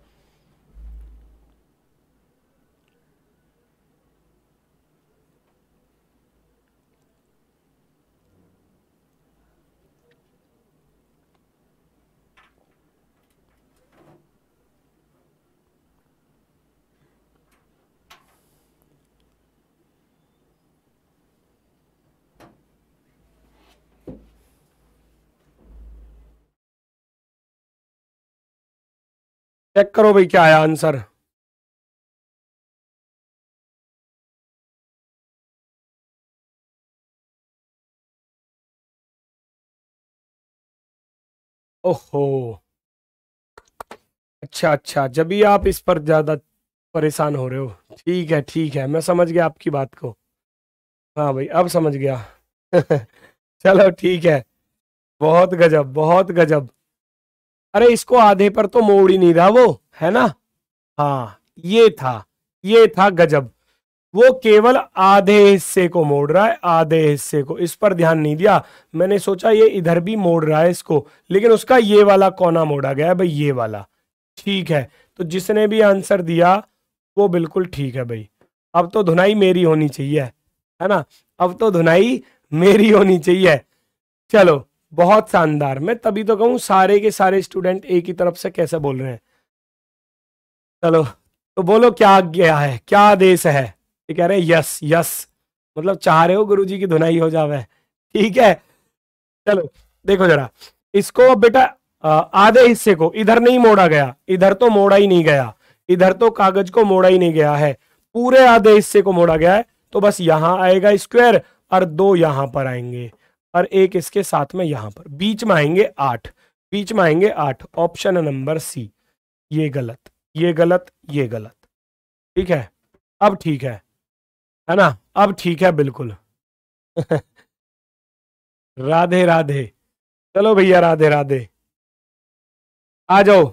चेक करो भाई क्या आया आंसर ओहो अच्छा अच्छा जब भी आप इस पर ज़्यादा परेशान हो रहे हो ठीक है ठीक है मैं समझ गया आपकी बात को हाँ भाई अब समझ गया चलो ठीक है बहुत गजब बहुत गजब अरे इसको आधे पर तो मोड़ ही नहीं रहा वो है ना हाँ ये था ये था गजब वो केवल आधे हिस्से को मोड़ रहा है आधे हिस्से को इस पर ध्यान नहीं दिया मैंने सोचा ये इधर भी मोड़ रहा है इसको लेकिन उसका ये वाला कोना मोड़ा गया है भाई ये वाला ठीक है तो जिसने भी आंसर दिया वो बिल्कुल ठीक है भाई अब तो धुनाई मेरी होनी चाहिए है ना अब तो धुनाई मेरी होनी चाहिए चलो बहुत शानदार मैं तभी तो कहूँ सारे के सारे स्टूडेंट एक ही तरफ से कैसे बोल रहे हैं चलो तो बोलो क्या गया है क्या आदेश है ये कह रहे यस यस मतलब चाह रहे हो गुरु जी की धुनाई हो जावे ठीक है चलो देखो जरा इसको बेटा आधे हिस्से को इधर नहीं मोड़ा गया इधर तो मोड़ा ही नहीं गया इधर तो कागज को मोड़ा ही नहीं गया है पूरे आधे हिस्से को मोड़ा गया है तो बस यहां आएगा स्क्वायर और दो यहां पर आएंगे और एक इसके साथ में यहां पर बीच में आएंगे आठ बीच में आएंगे आठ ऑप्शन नंबर सी ये गलत ये गलत ये गलत ठीक है अब ठीक है है ना अब ठीक है बिल्कुल राधे राधे चलो भैया राधे राधे आ जाओ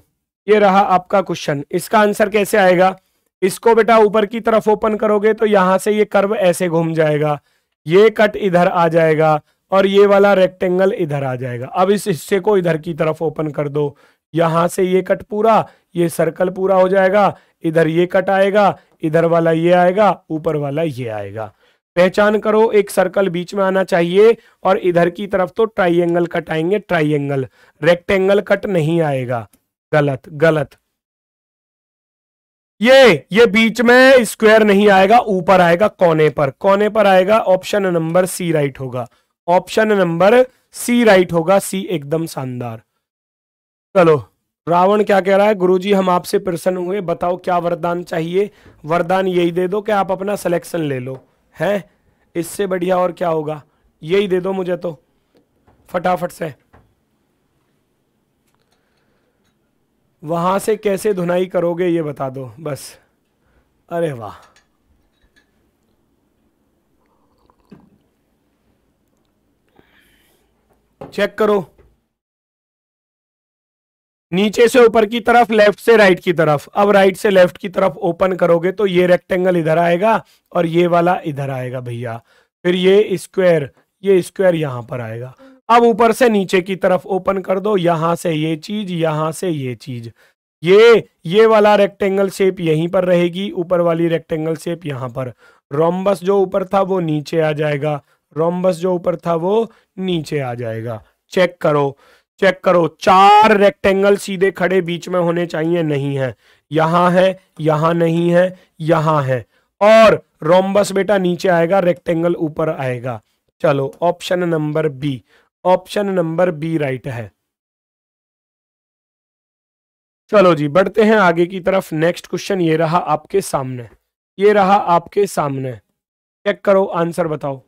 ये रहा आपका क्वेश्चन इसका आंसर कैसे आएगा इसको बेटा ऊपर की तरफ ओपन करोगे तो यहां से ये कर्व ऐसे घूम जाएगा ये कट इधर आ जाएगा और ये वाला रेक्टेंगल इधर आ जाएगा अब इस हिस्से को इधर की तरफ ओपन कर दो यहां से ये कट पूरा ये सर्कल पूरा हो जाएगा इधर ये कट आएगा इधर वाला ये आएगा ऊपर वाला ये आएगा पहचान करो एक सर्कल बीच में आना चाहिए और इधर की तरफ तो ट्राइंगल कट आएंगे ट्राइएंगल रेक्टेंगल कट नहीं आएगा गलत गलत ये ये बीच में स्क्वायर नहीं आएगा ऊपर आएगा कोने पर कोने पर आएगा ऑप्शन नंबर सी राइट होगा ऑप्शन नंबर सी राइट होगा सी एकदम शानदार चलो रावण क्या कह रहा है गुरुजी हम आपसे प्रसन्न हुए बताओ क्या वरदान चाहिए वरदान यही दे दो कि आप अपना सिलेक्शन ले लो हैं इससे बढ़िया और क्या होगा यही दे दो मुझे तो फटाफट से वहां से कैसे धुनाई करोगे ये बता दो बस अरे वाह चेक करो नीचे से ऊपर की तरफ लेफ्ट से राइट की तरफ अब राइट से लेफ्ट की तरफ ओपन करोगे तो ये रेक्टेंगल इधर आएगा और ये वाला इधर आएगा भैया फिर ये स्क्वायर ये स्क्वायर यहां पर आएगा अब ऊपर से नीचे की तरफ ओपन कर दो यहां से ये चीज यहां से ये चीज ये ये वाला रेक्टेंगल शेप यहीं पर रहेगी ऊपर वाली रेक्टेंगल शेप यहां पर रोमबस जो ऊपर था वो नीचे आ जाएगा रोम्बस जो ऊपर था वो नीचे आ जाएगा चेक करो चेक करो चार रेक्टेंगल सीधे खड़े बीच में होने चाहिए नहीं है यहां है यहां नहीं है यहां है और रोमबस बेटा नीचे आएगा रेक्टेंगल ऊपर आएगा चलो option number B option number B right है चलो जी बढ़ते हैं आगे की तरफ नेक्स्ट क्वेश्चन ये रहा आपके सामने ये रहा आपके सामने चेक करो आंसर बताओ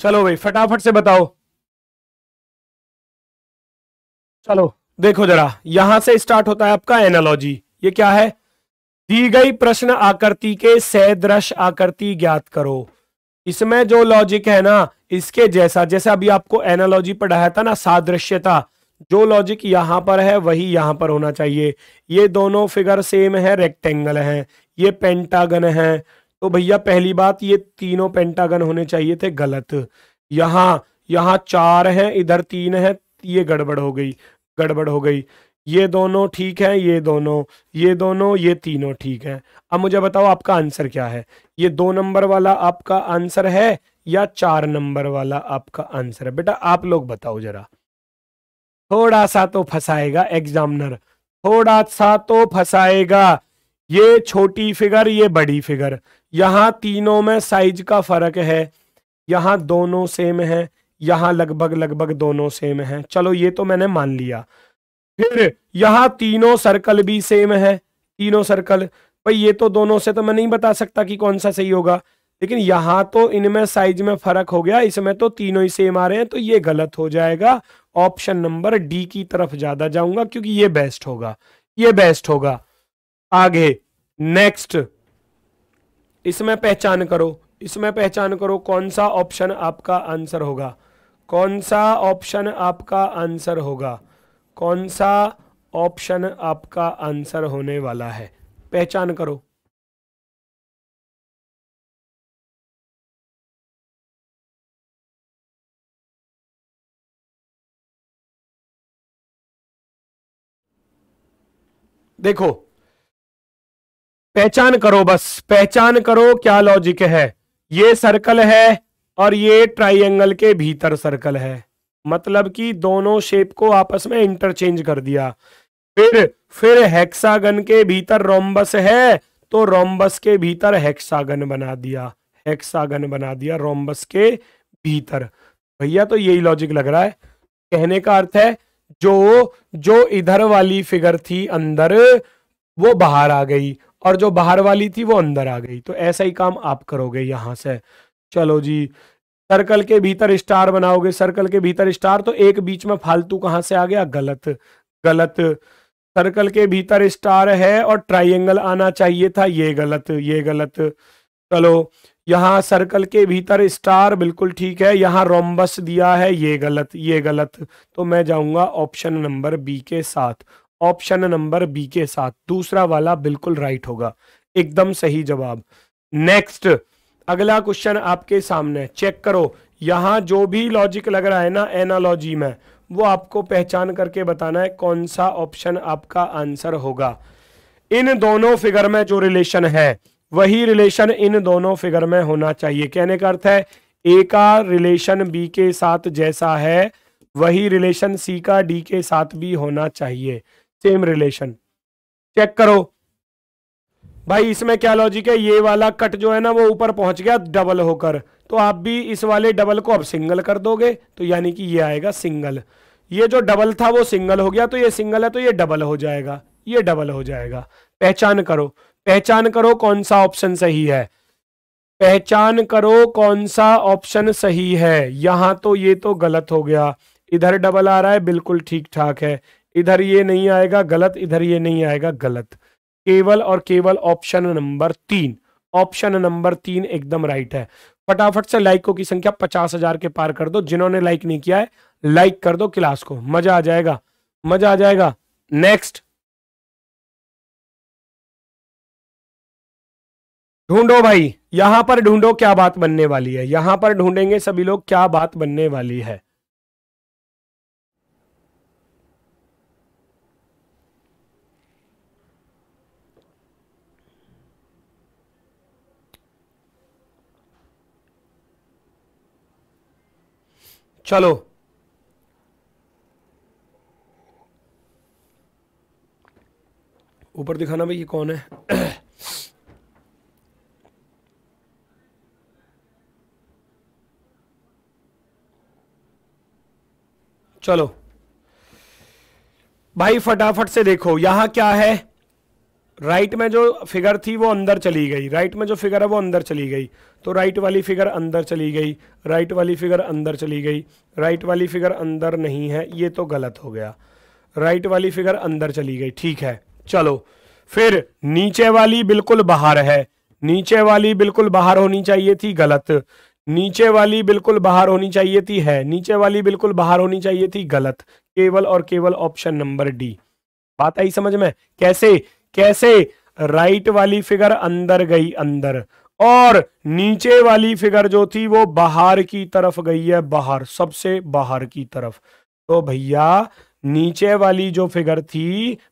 चलो भाई फटाफट से बताओ चलो देखो जरा यहां से स्टार्ट होता है आपका एनालॉजी ये क्या है दी गई प्रश्न आकृति के सदृश आकृति ज्ञात करो इसमें जो लॉजिक है ना इसके जैसा जैसे अभी आपको एनालॉजी पढ़ाया था ना सादृश्यता जो लॉजिक यहां पर है वही यहां पर होना चाहिए ये दोनों फिगर सेम है रेक्टेंगल है ये पेंटागन है तो भैया पहली बात ये तीनों पेंटागन होने चाहिए थे गलत यहाँ यहाँ चार हैं इधर तीन है ये गड़बड़ हो गई गड़बड़ हो गई ये दोनों ठीक है ये दोनों ये दोनों ये तीनों ठीक है अब मुझे बताओ आपका आंसर क्या है ये दो नंबर वाला आपका आंसर है या चार नंबर वाला आपका आंसर है बेटा आप लोग बताओ जरा थोड़ा सा तो फंसाएगा एग्जामिनर थोड़ा सा तो फंसाएगा ये छोटी फिगर ये बड़ी फिगर यहाँ तीनों में साइज का फर्क है यहाँ दोनों सेम है यहाँ लगभग लगभग दोनों सेम है चलो ये तो मैंने मान लिया फिर यहाँ तीनों सर्कल भी सेम है तीनों सर्कल भाई ये तो दोनों से तो मैं नहीं बता सकता कि कौन सा सही होगा लेकिन यहाँ तो इनमें साइज में फर्क हो गया इसमें तो तीनों ही सेम आ रहे हैं तो ये गलत हो जाएगा ऑप्शन नंबर डी की तरफ ज्यादा जाऊंगा क्योंकि ये बेस्ट होगा ये बेस्ट होगा आगे नेक्स्ट इसमें पहचान करो इसमें पहचान करो कौन सा ऑप्शन आपका आंसर होगा कौन सा ऑप्शन आपका आंसर होगा कौन सा ऑप्शन आपका आंसर होने वाला है पहचान करो देखो पहचान करो बस पहचान करो क्या लॉजिक है ये सर्कल है और ये ट्राइंगल के भीतर सर्कल है मतलब कि दोनों शेप को आपस में इंटरचेंज कर दिया फिर फिर हेक्सागन के भीतर रोम्बस है तो रोम्बस के भीतर हेक्सागन बना दिया हेक्सागन बना दिया रोम्बस के भीतर भैया तो यही लॉजिक लग रहा है कहने का अर्थ है जो जो इधर वाली फिगर थी अंदर वो बाहर आ गई और जो बाहर वाली थी वो अंदर आ गई तो ऐसा ही काम आप करोगे यहाँ से चलो जी सर्कल के भीतर स्टार बनाओगे सर्कल के भीतर स्टार तो एक बीच में फालतू कहां से आ गया गलत गलत सर्कल के भीतर स्टार है और ट्राइंगल आना चाहिए था ये गलत ये गलत चलो यहाँ सर्कल के भीतर स्टार बिल्कुल ठीक है यहाँ रोम्बस दिया है ये गलत ये गलत तो मैं जाऊँगा ऑप्शन नंबर बी के साथ ऑप्शन नंबर बी के साथ दूसरा वाला बिल्कुल राइट होगा एकदम सही जवाब नेक्स्ट अगला क्वेश्चन आपके सामने चेक करो यहां जो भी लॉजिक लग रहा है ना एनालॉजी में वो आपको पहचान करके बताना है कौन सा ऑप्शन आपका आंसर होगा इन दोनों फिगर में जो रिलेशन है वही रिलेशन इन दोनों फिगर में होना चाहिए कहने का अर्थ है ए का रिलेशन बी के साथ जैसा है वही रिलेशन सी का डी के साथ भी होना चाहिए सेम रिलेशन चेक करो भाई इसमें क्या लॉजिक है ये वाला कट जो है ना वो ऊपर पहुंच गया डबल होकर तो आप भी इस वाले डबल को अब सिंगल कर दोगे तो यानी कि ये आएगा सिंगल ये जो डबल था वो सिंगल हो गया तो ये सिंगल है तो ये डबल हो जाएगा ये डबल हो जाएगा पहचान करो पहचान करो कौन सा ऑप्शन सही है पहचान करो कौन सा ऑप्शन सही है यहां तो ये तो गलत हो गया इधर डबल आ रहा है बिल्कुल ठीक ठाक है इधर ये नहीं आएगा गलत इधर ये नहीं आएगा गलत केवल और केवल ऑप्शन नंबर तीन ऑप्शन नंबर तीन एकदम राइट है फटाफट से लाइकों की संख्या पचास हजार के पार कर दो जिन्होंने लाइक नहीं किया है लाइक कर दो क्लास को मजा आ जाएगा मजा आ जाएगा नेक्स्ट ढूंढो भाई यहां पर ढूंढो क्या बात बनने वाली है यहां पर ढूंढेंगे सभी लोग क्या बात बनने वाली है चलो ऊपर दिखाना भाई ये कौन है चलो भाई फटाफट से देखो यहां क्या है राइट में जो फिगर थी वो अंदर चली गई राइट में जो फिगर है वो अंदर चली गई तो राइट वाली फिगर अंदर चली गई राइट वाली फिगर अंदर चली गई राइट वाली फिगर अंदर नहीं है ये तो गलत हो गया राइट वाली फिगर अंदर चली गई ठीक है चलो फिर नीचे वाली बिल्कुल बाहर है नीचे वाली बिल्कुल बाहर होनी चाहिए थी गलत नीचे वाली बिल्कुल बाहर होनी चाहिए थी है नीचे वाली बिल्कुल बाहर होनी चाहिए थी गलत केवल और केवल ऑप्शन नंबर डी बात आई समझ में कैसे कैसे राइट वाली फिगर अंदर गई अंदर और नीचे वाली फिगर जो थी वो बाहर की तरफ गई है बाहर सबसे बाहर की तरफ तो भैया नीचे वाली जो फिगर थी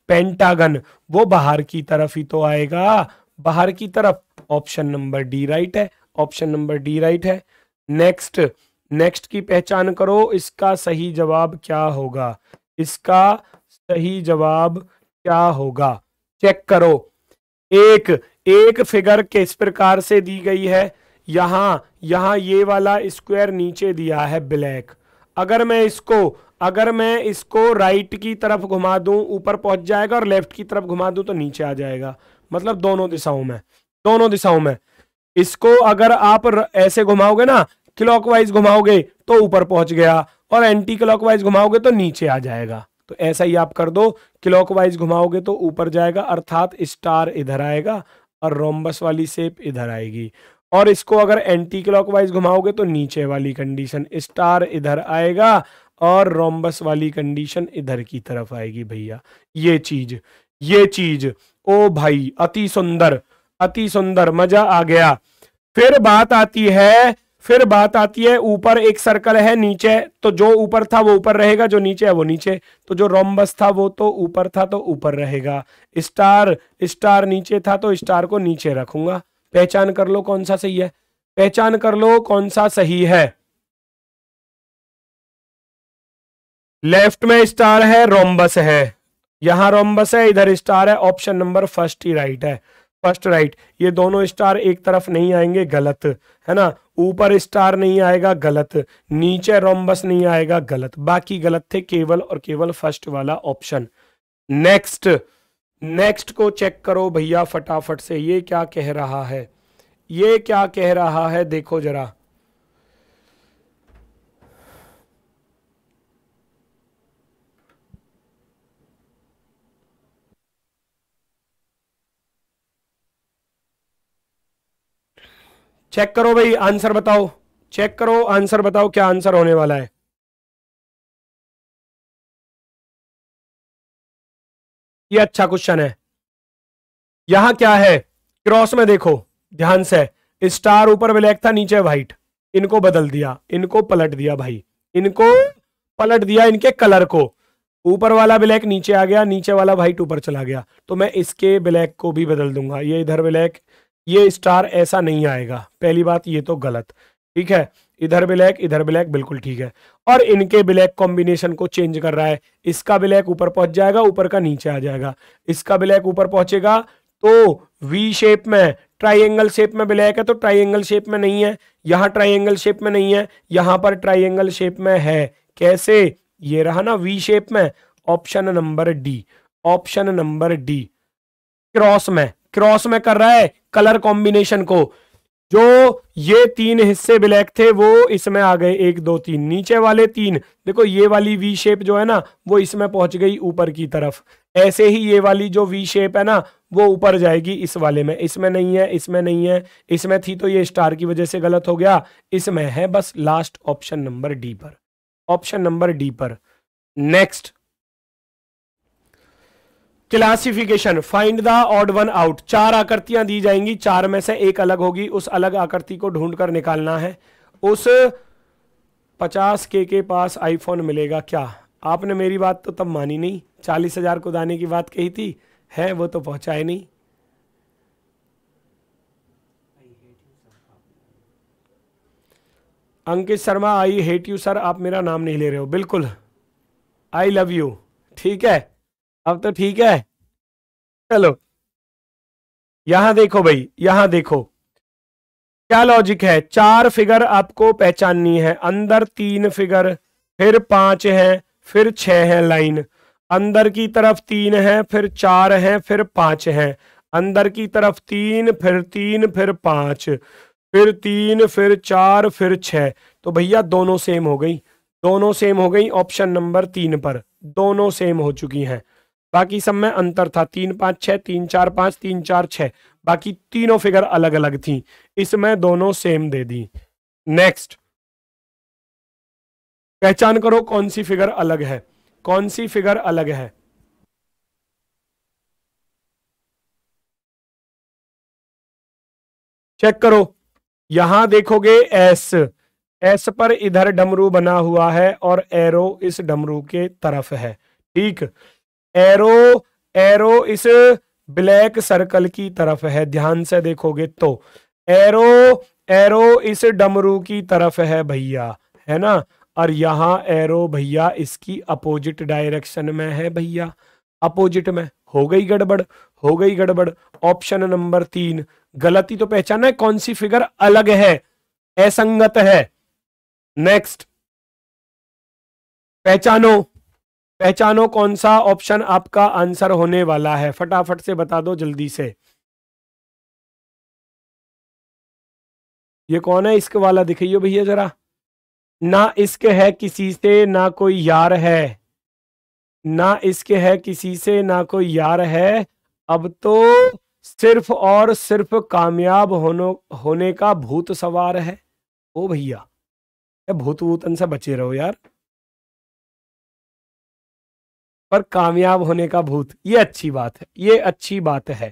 पेंटागन वो बाहर की तरफ ही तो आएगा बाहर की तरफ ऑप्शन नंबर डी राइट है ऑप्शन नंबर डी राइट है नेक्स्ट नेक्स्ट की पहचान करो इसका सही जवाब क्या होगा इसका सही जवाब क्या होगा चेक करो एक एक फिगर किस प्रकार से दी गई है यहां यहां ये वाला स्क्वायर नीचे दिया है ब्लैक अगर मैं इसको अगर मैं इसको राइट की तरफ घुमा दूं ऊपर पहुंच जाएगा और लेफ्ट की तरफ घुमा दूं तो नीचे आ जाएगा मतलब दोनों दिशाओं में दोनों दिशाओं में इसको अगर आप ऐसे घुमाओगे ना क्लॉकवाइज घुमाओगे तो ऊपर पहुंच गया और एंटी क्लॉकवाइज घुमाओगे तो नीचे आ जाएगा तो ऐसा ही आप कर दो क्लॉक वाइज घुमाओगे तो ऊपर जाएगा अर्थात स्टार इधर आएगा और रोम्बस वाली सेप इधर आएगी और इसको अगर एंटी क्लॉक घुमाओगे तो नीचे वाली कंडीशन स्टार इधर आएगा और रोम्बस वाली कंडीशन इधर की तरफ आएगी भैया ये चीज ये चीज ओ भाई अति सुंदर अति सुंदर मजा आ गया फिर बात आती है फिर बात आती है ऊपर एक सर्कल है नीचे तो जो ऊपर था वो ऊपर रहेगा जो नीचे है वो नीचे तो जो रोमबस था वो तो ऊपर था तो ऊपर रहेगा स्टार स्टार नीचे था तो स्टार को नीचे रखूंगा पहचान कर लो कौन सा सही है पहचान कर लो कौन सा सही है लेफ्ट में स्टार है रोमबस है यहां रोमबस है इधर स्टार है ऑप्शन नंबर फर्स्ट ही राइट है फर्स्ट राइट ये दोनों स्टार एक तरफ नहीं आएंगे गलत है ना ऊपर स्टार नहीं आएगा गलत नीचे रोम्बस नहीं आएगा गलत बाकी गलत थे केवल और केवल फर्स्ट वाला ऑप्शन नेक्स्ट नेक्स्ट को चेक करो भैया फटाफट से ये क्या कह रहा है ये क्या कह रहा है देखो जरा चेक करो भाई आंसर बताओ चेक करो आंसर बताओ क्या आंसर होने वाला है ये अच्छा क्वेश्चन है यहां क्या है क्रॉस में देखो ध्यान से स्टार ऊपर ब्लैक था नीचे व्हाइट इनको बदल दिया इनको पलट दिया भाई इनको पलट दिया इनके कलर को ऊपर वाला ब्लैक नीचे आ गया नीचे वाला व्हाइट ऊपर चला गया तो मैं इसके ब्लैक को भी बदल दूंगा ये इधर ब्लैक ये स्टार ऐसा नहीं आएगा पहली बात ये तो गलत ठीक है इधर ब्लैक इधर ब्लैक बिल्कुल ठीक है और इनके ब्लैक कॉम्बिनेशन को चेंज कर रहा है इसका ब्लैक ऊपर पहुंच जाएगा ऊपर का नीचे आ जाएगा इसका ब्लैक ऊपर पहुंचेगा तो वी शेप में ट्राइंगल शेप में ब्लैक है तो ट्राइंगल शेप में नहीं है यहां ट्राइंगल शेप में नहीं है यहां पर ट्राइंगल शेप में है कैसे ये रहा ना वी शेप में option number D option number D cross में क्रॉस में कर रहा है कलर कॉम्बिनेशन को जो ये तीन हिस्से ब्लैक थे वो इसमें आ गए एक दो तीन नीचे वाले तीन देखो ये वाली वी शेप जो है ना वो इसमें पहुंच गई ऊपर की तरफ ऐसे ही ये वाली जो वी शेप है ना वो ऊपर जाएगी इस वाले में इसमें नहीं है इसमें नहीं है इसमें थी तो ये स्टार की वजह से गलत हो गया इसमें है बस लास्ट ऑप्शन नंबर डी पर ऑप्शन नंबर डी पर next classification find the odd one out चार आकृतियां दी जाएंगी चार में से एक अलग होगी उस अलग आकृति को ढूंढकर निकालना है उस पचास के के पास आईफोन मिलेगा क्या आपने मेरी बात तो तब मानी नहीं चालीस हजार को दाने की बात कही थी है वो तो पहुंचाए नहीं Ankit Sharma I hate you sir आप मेरा नाम नहीं ले रहे हो बिल्कुल आई लव यू ठीक है अब तो ठीक है चलो यहां देखो भाई यहां देखो क्या लॉजिक है चार फिगर आपको पहचाननी है अंदर तीन फिगर फिर पांच है फिर छह है लाइन अंदर की तरफ तीन है फिर चार है फिर पांच है अंदर की तरफ तीन फिर तीन फिर पांच फिर तीन फिर चार फिर छह तो भैया दोनों सेम हो गई दोनों सेम हो गई ऑप्शन नंबर तीन पर दोनों सेम हो चुकी हैं बाकी सब में अंतर था तीन पाँच छः तीन चार पाँच तीन चार छः बाकी तीनों फिगर अलग अलग थी इसमें दोनों सेम दे दी नेक्स्ट पहचान करो कौन सी फिगर अलग है कौन सी फिगर अलग है चेक करो यहां देखोगे एस एस पर इधर डमरू बना हुआ है और एरो इस डमरू के तरफ है ठीक एरो एरो इस ब्लैक सर्कल की तरफ है ध्यान से देखोगे तो एरो एरो इस डमरू की तरफ है भैया है ना और यहाँ एरो भैया इसकी अपोजिट डायरेक्शन में है भैया अपोजिट में हो गई गड़बड़ हो गई गड़बड़ ऑप्शन नंबर तीन गलती तो पहचाना है कौन सी फिगर अलग है असंगत है नेक्स्ट पहचानो पहचानो कौन सा ऑप्शन आपका आंसर होने वाला है फटाफट से बता दो जल्दी से ये कौन है इश्क वाला दिखाइयो भैया जरा ना इश्क है किसी से ना कोई यार है ना इश्क है किसी से ना कोई यार है अब तो सिर्फ और सिर्फ कामयाब होने होने का भूत सवार है ओ भैया भूत भूतन से बचे रहो यार पर कामयाब होने का भूत ये अच्छी बात है ये अच्छी बात है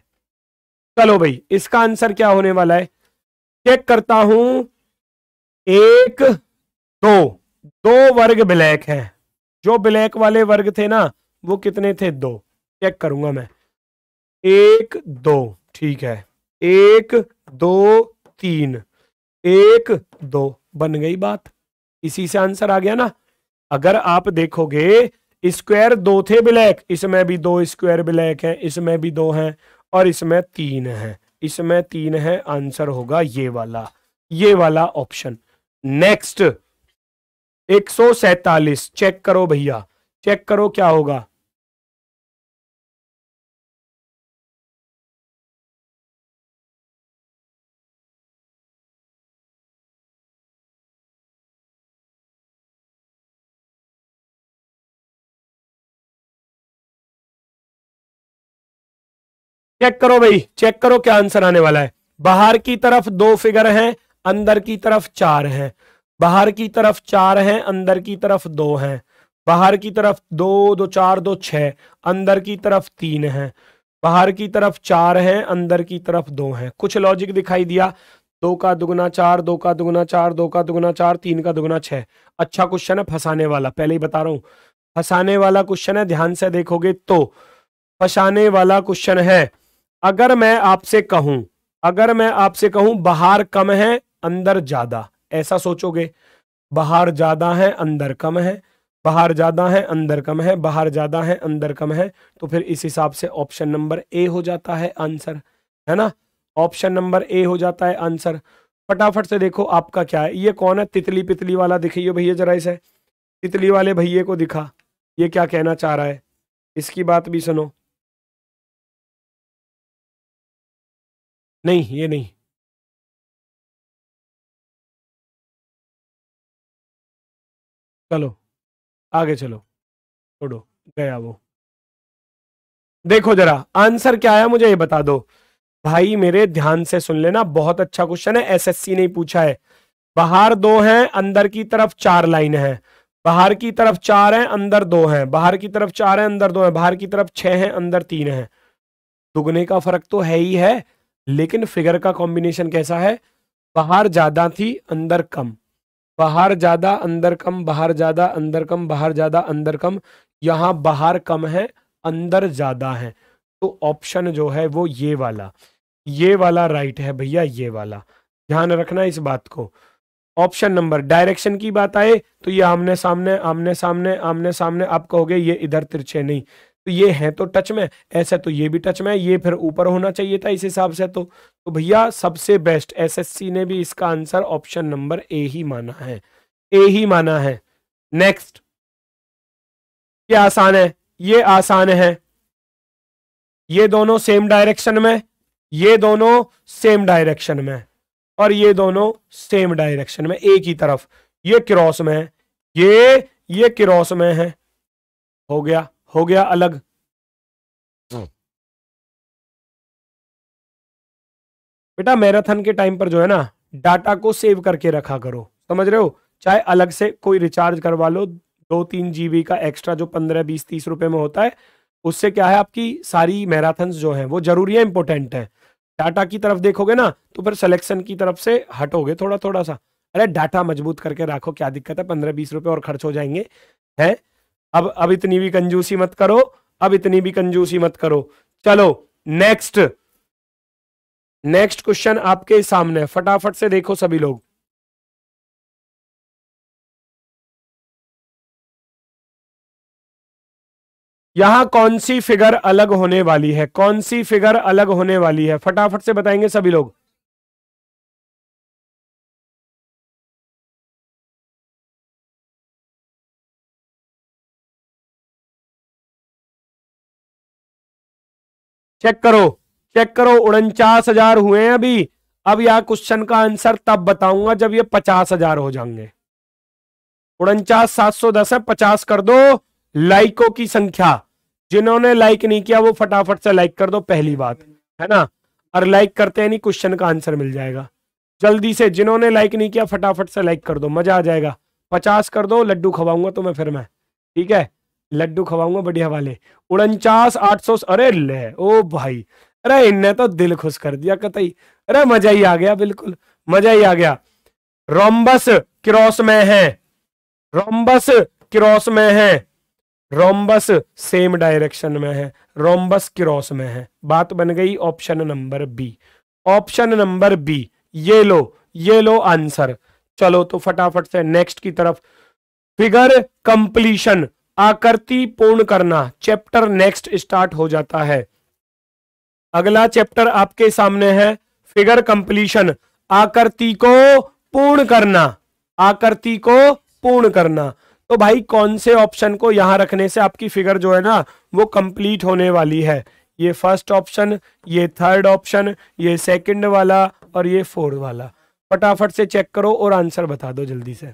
चलो भाई इसका आंसर क्या होने वाला है चेक करता हूं एक दो दो वर्ग ब्लैक हैं जो ब्लैक वाले वर्ग थे ना वो कितने थे दो चेक करूंगा मैं एक दो ठीक है एक दो तीन एक दो बन गई बात इसी से आंसर आ गया ना अगर आप देखोगे स्क्वायर दो थे ब्लैक इसमें भी दो स्क्वायर ब्लैक है इसमें भी दो हैं और इसमें तीन है इसमें तीन है आंसर होगा ये वाला ये वाला ऑप्शन नेक्स्ट एक सौ सैतालीस चेक करो भैया चेक करो क्या होगा चेक करो भाई चेक करो क्या आंसर आने वाला है बाहर की तरफ दो फिगर हैं अंदर की तरफ चार हैं बाहर की तरफ चार हैं अंदर की तरफ दो हैं बाहर की तरफ दो दो चार दो छ अंदर की तरफ तीन हैं बाहर की तरफ चार हैं अंदर की तरफ दो हैं कुछ लॉजिक दिखाई दिया दो का दुगना चार दो का दुगना चार दो का दुगना चार तीन का दुगना छः अच्छा क्वेश्चन है फंसाने वाला पहले ही बता रहा हूँ फंसाने वाला क्वेश्चन है ध्यान से देखोगे तो फंसाने वाला क्वेश्चन है अगर मैं आपसे कहूं अगर मैं आपसे कहूं बाहर कम है अंदर ज्यादा ऐसा सोचोगे बाहर ज्यादा है अंदर कम है बाहर ज्यादा है अंदर कम है बाहर ज्यादा है अंदर कम है तो फिर इस हिसाब से ऑप्शन नंबर ए हो जाता है आंसर है ना ऑप्शन नंबर ए हो जाता है आंसर फटाफट से देखो आपका क्या है ये कौन है तितली पितली वाला दिखाइए भैया जरा इसे तितली वाले भैया को दिखा ये क्या कहना चाह रहा है इसकी बात भी सुनो नहीं ये नहीं चलो आगे चलो छोड़ो गया वो देखो जरा आंसर क्या आया मुझे ये बता दो भाई मेरे ध्यान से सुन लेना बहुत अच्छा क्वेश्चन है एसएससी ने पूछा है बाहर दो हैं अंदर की तरफ चार लाइन है बाहर की तरफ चार हैं अंदर दो हैं बाहर की तरफ चार हैं अंदर दो हैं बाहर की तरफ छह हैं अंदर तीन हैं दुगने का फर्क तो है ही है लेकिन फिगर का कॉम्बिनेशन कैसा है बाहर ज़्यादा थी अंदर कम बाहर ज़्यादा अंदर कम बाहर ज़्यादा अंदर कम बाहर ज़्यादा अंदर कम यहां बाहर कम है अंदर ज़्यादा है तो ऑप्शन जो है वो ये वाला ये वाला राइट है भैया ये वाला ध्यान रखना इस बात को ऑप्शन नंबर डायरेक्शन की बात आए तो ये आमने सामने आमने सामने आमने सामने आप कहोगे ये इधर तिरछे नहीं तो ये है तो टच में ऐसा तो ये भी टच में ये फिर ऊपर होना चाहिए था इस हिसाब से तो तो भैया सबसे बेस्ट एसएससी ने भी इसका आंसर ऑप्शन नंबर ए ही माना है ए ही माना है नेक्स्ट ये आसान है ये आसान है ये दोनों सेम डायरेक्शन में ये दोनों सेम डायरेक्शन में और ये दोनों सेम डायरेक्शन में एक ही तरफ ये क्रॉस में है ये ये क्रॉस में है हो गया हो गया अलग हम्म। बेटा मैराथन के टाइम पर जो है ना डाटा को सेव करके रखा करो समझ रहे हो चाहे अलग से कोई रिचार्ज करवा लो दो तीन जीबी का एक्स्ट्रा जो पंद्रह बीस तीस रुपए में होता है उससे क्या है आपकी सारी मैराथन जो है वो जरूरी है इंपॉर्टेंट है डाटा की तरफ देखोगे ना तो फिर सिलेक्शन की तरफ से हटोगे थोड़ा थोड़ा सा अरे डाटा मजबूत करके रखो क्या दिक्कत है पंद्रह बीस रुपए और खर्च हो जाएंगे हैं अब अब इतनी भी कंजूसी मत करो अब इतनी भी कंजूसी मत करो चलो नेक्स्ट नेक्स्ट क्वेश्चन आपके सामने फटाफट से देखो सभी लोग यहां कौन सी फिगर अलग होने वाली है कौन सी फिगर अलग होने वाली है फटाफट से बताएंगे सभी लोग चेक करो चेक करो उनचास हजार हुए हैं अभी अब यह क्वेश्चन का आंसर तब बताऊंगा जब ये पचास हजार हो जाएंगे उनचास सात सौ दस है पचास कर दो लाइकों की संख्या जिन्होंने लाइक नहीं किया वो फटाफट से लाइक कर दो पहली बात है ना और लाइक करते हैं नहीं क्वेश्चन का आंसर मिल जाएगा जल्दी से जिन्होंने लाइक नहीं किया फटाफट से लाइक कर दो मजा आ जाएगा पचास कर दो लड्डू खवाऊंगा तुम्हें तो फिर मैं ठीक है लड्डू खवाऊंगा बढ़िया वाले उनचास आठ सौ अरे ले ओ भाई अरे इनने तो दिल खुश कर दिया कतई अरे मजा ही आ गया बिल्कुल मजा ही आ गया रोम्बस क्रॉस में है रोम्बस क्रॉस में है रोम्बस सेम डायरेक्शन में है रोम्बस क्रॉस में है बात बन गई option number B option number B ये लो ये लो आंसर चलो तो फटाफट से नेक्स्ट की तरफ फिगर कंप्लीशन आकृति पूर्ण करना चैप्टर नेक्स्ट स्टार्ट हो जाता है अगला चैप्टर आपके सामने है फिगर कंप्लीशन आकृति को पूर्ण करना आकृति को पूर्ण करना तो भाई कौन से ऑप्शन को यहां रखने से आपकी फिगर जो है ना वो कंप्लीट होने वाली है ये फर्स्ट ऑप्शन ये थर्ड ऑप्शन ये सेकंड वाला और ये फोर्थ वाला फटाफट से चेक करो और आंसर बता दो जल्दी से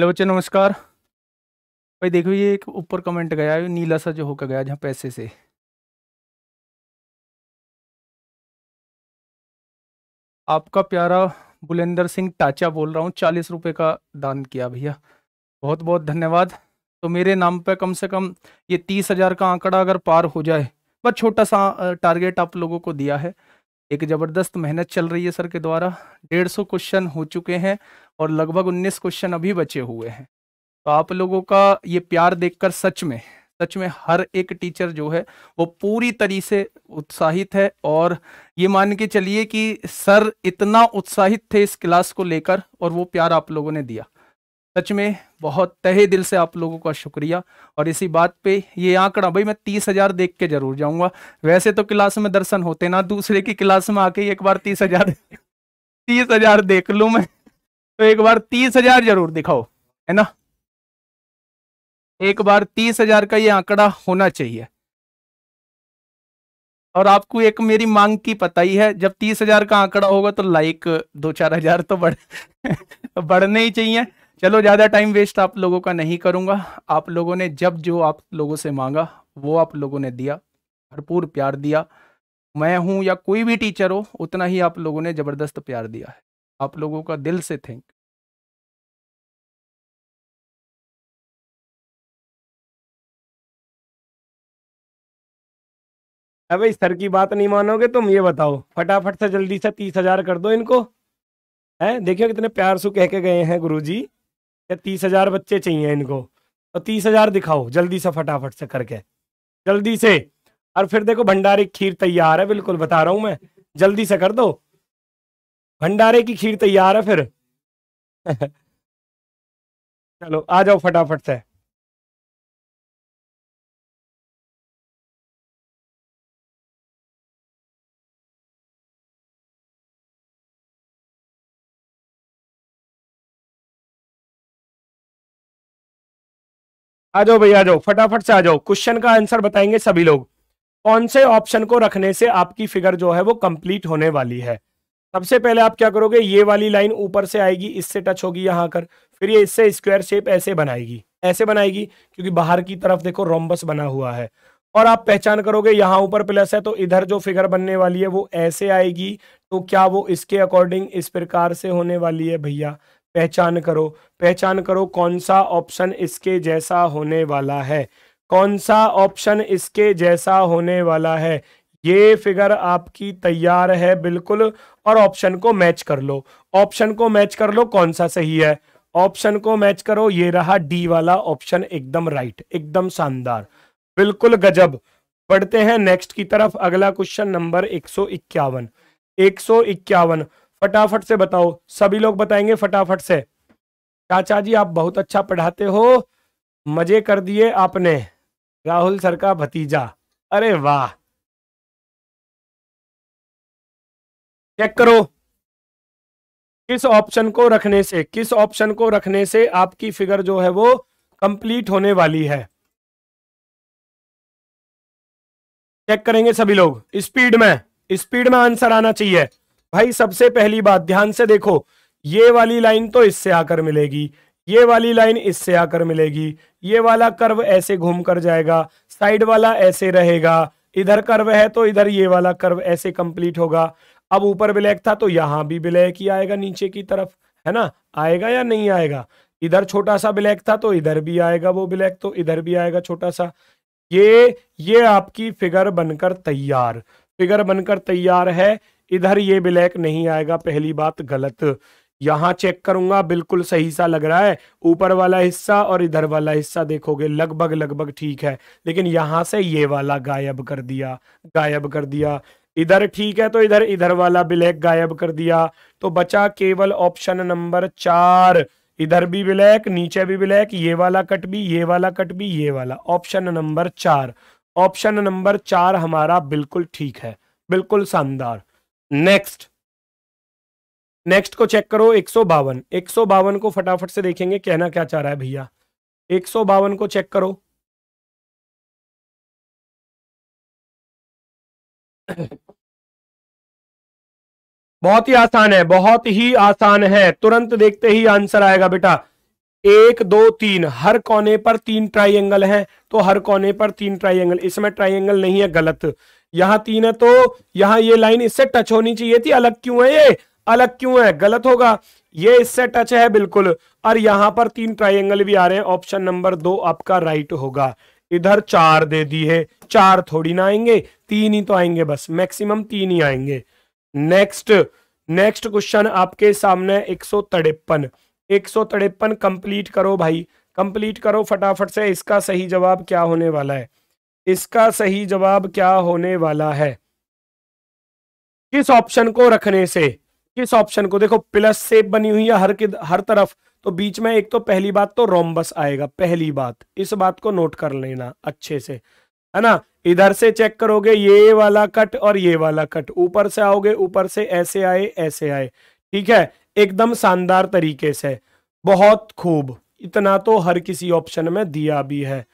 हेलो बच्चे नमस्कार भाई देखो ये एक ऊपर कमेंट गया है नीला सा जो होकर गया जहाँ पैसे से आपका प्यारा बुलेंदर सिंह टाचा बोल रहा हूँ चालीस रुपये का दान किया भैया बहुत बहुत धन्यवाद तो मेरे नाम पे कम से कम ये तीस हज़ार का आंकड़ा अगर पार हो जाए बस छोटा सा टारगेट आप लोगों को दिया है एक ज़बरदस्त मेहनत चल रही है सर के द्वारा डेढ़ सौ क्वेश्चन हो चुके हैं और लगभग उन्नीस क्वेश्चन अभी बचे हुए हैं तो आप लोगों का ये प्यार देखकर सच में सच में हर एक टीचर जो है वो पूरी तरीके से उत्साहित है और ये मान के चलिए कि सर इतना उत्साहित थे इस क्लास को लेकर और वो प्यार आप लोगों ने दिया सच में बहुत तहे दिल से आप लोगों का शुक्रिया और इसी बात पे ये आंकड़ा भाई मैं तीस हजार देख के जरूर जाऊंगा वैसे तो क्लास में दर्शन होते ना दूसरे की क्लास में आके एक बार तीस हजार तीस हजार देख लू मैं तो एक बार तीस हजार जरूर दिखाओ है ना एक बार तीस हजार का ये आंकड़ा होना चाहिए और आपको एक मेरी मांग की पता ही है जब तीस हजार का आंकड़ा होगा तो लाइक दो चार हजार तो बढ़ बढ़ने ही चाहिए चलो ज़्यादा टाइम वेस्ट आप लोगों का नहीं करूंगा आप लोगों ने जब जो आप लोगों से मांगा वो आप लोगों ने दिया भरपूर प्यार दिया मैं हूं या कोई भी टीचर हो उतना ही आप लोगों ने ज़बरदस्त प्यार दिया है आप लोगों का दिल से थैंक इस सर की बात नहीं मानोगे तुम ये बताओ फटाफट से जल्दी से तीस हजार कर दो इनको है देखियो कितने प्यार से कह के गए हैं गुरुजी या तीस हजार बच्चे चाहिए इनको तो तीस हजार दिखाओ जल्दी से फटाफट से करके जल्दी से और फिर देखो भंडारे की खीर तैयार है बिल्कुल बता रहा हूं मैं जल्दी से कर दो भंडारे की खीर तैयार है फिर चलो आ जाओ फटाफट से आ जाओ भैया आ जाओ फटाफट से आ जाओ क्वेश्चन का आंसर बताएंगे सभी लोग कौन से ऑप्शन को रखने से आपकी फिगर जो है वो कंप्लीट होने वाली है सबसे पहले आप क्या करोगे ये वाली लाइन ऊपर से आएगी इससे टच होगी यहाँ कर फिर ये इससे स्क्वायर शेप ऐसे बनाएगी ऐसे बनाएगी क्योंकि बाहर की तरफ देखो रोम्बस बना हुआ है और आप पहचान करोगे यहाँ ऊपर प्लस है तो इधर जो फिगर बनने वाली है वो ऐसे आएगी तो क्या वो इसके अकॉर्डिंग इस प्रकार से होने वाली है भैया पहचान करो पहचान करो कौन सा ऑप्शन इसके जैसा होने वाला है कौन सा ऑप्शन इसके जैसा होने वाला है ये फिगर आपकी तैयार है बिल्कुल और ऑप्शन को मैच कर लो ऑप्शन को मैच कर लो कौन सा सही है ऑप्शन को मैच करो ये रहा डी वाला ऑप्शन एकदम राइट एकदम शानदार बिल्कुल गजब बढ़ते हैं नेक्स्ट की तरफ अगला क्वेश्चन नंबर एक सौ इक्यावन एक सौ इक्यावन फटाफट से बताओ सभी लोग बताएंगे फटाफट से चाचा जी आप बहुत अच्छा पढ़ाते हो मजे कर दिए आपने राहुल सर का भतीजा अरे वाह चेक करो किस ऑप्शन को रखने से किस ऑप्शन को रखने से आपकी फिगर जो है वो कंप्लीट होने वाली है चेक करेंगे सभी लोग स्पीड में स्पीड में आंसर आना चाहिए भाई सबसे पहली बात ध्यान से देखो ये वाली लाइन तो इससे आकर मिलेगी ये वाली लाइन इससे आकर मिलेगी ये वाला कर्व ऐसे घूम कर जाएगा साइड वाला ऐसे रहेगा इधर कर्व है तो इधर ये वाला कर्व ऐसे कंप्लीट होगा अब ऊपर ब्लैक था तो यहां भी ब्लैक ही आएगा नीचे की तरफ है ना आएगा या नहीं आएगा इधर छोटा सा ब्लैक था तो इधर भी आएगा वो ब्लैक तो इधर भी आएगा छोटा सा ये ये आपकी फिगर बनकर तैयार फिगर बनकर तैयार है इधर ये ब्लैक नहीं आएगा पहली बात गलत यहाँ चेक करूंगा बिल्कुल सही सा लग रहा है ऊपर वाला हिस्सा और इधर वाला हिस्सा देखोगे लगभग लगभग ठीक है लेकिन यहाँ से ये वाला गायब कर दिया गायब कर दिया इधर ठीक है तो इधर इधर वाला ब्लैक गायब कर दिया तो बचा केवल ऑप्शन नंबर चार इधर भी ब्लैक नीचे भी ब्लैक ये वाला कट भी ये वाला कट भी ये वाला ऑप्शन नंबर चार ऑप्शन नंबर चार हमारा बिल्कुल ठीक है बिल्कुल शानदार नेक्स्ट नेक्स्ट को चेक करो एक सौ बावन एक सौ बावन को फटाफट से देखेंगे कहना क्या चाह रहा है भैया एक सौ बावन को चेक करो बहुत ही आसान है बहुत ही आसान है तुरंत देखते ही आंसर आएगा बेटा एक दो तीन हर कोने पर तीन ट्राइंगल हैं तो हर कोने पर तीन ट्राइंगल इसमें ट्राइंगल नहीं है गलत यहां तीन है तो यहां ये लाइन इससे टच होनी चाहिए थी अलग क्यों है ये अलग क्यों है गलत होगा ये इससे टच है बिल्कुल और यहां पर तीन ट्राइंगल भी आ रहे हैं ऑप्शन नंबर दो आपका राइट होगा इधर चार दे दी है चार थोड़ी ना आएंगे तीन ही तो आएंगे बस मैक्सिमम तीन ही आएंगे नेक्स्ट नेक्स्ट क्वेश्चन आपके सामने एक सौ तड़ेपन एक सौ तड़ेपन कंप्लीट करो भाई कंप्लीट करो फटाफट से इसका सही जवाब क्या होने वाला है इसका सही जवाब क्या होने वाला है किस ऑप्शन को रखने से किस ऑप्शन को देखो प्लस सेप बनी हुई है हर हर तरफ तो बीच में एक तो पहली बात तो रोमबस आएगा पहली बात इस बात को नोट कर लेना अच्छे से है ना इधर से चेक करोगे ये वाला कट और ये वाला कट ऊपर से आओगे ऊपर से ऐसे आए ऐसे आए ठीक है एकदम शानदार तरीके से बहुत खूब इतना तो हर किसी ऑप्शन में दिया भी है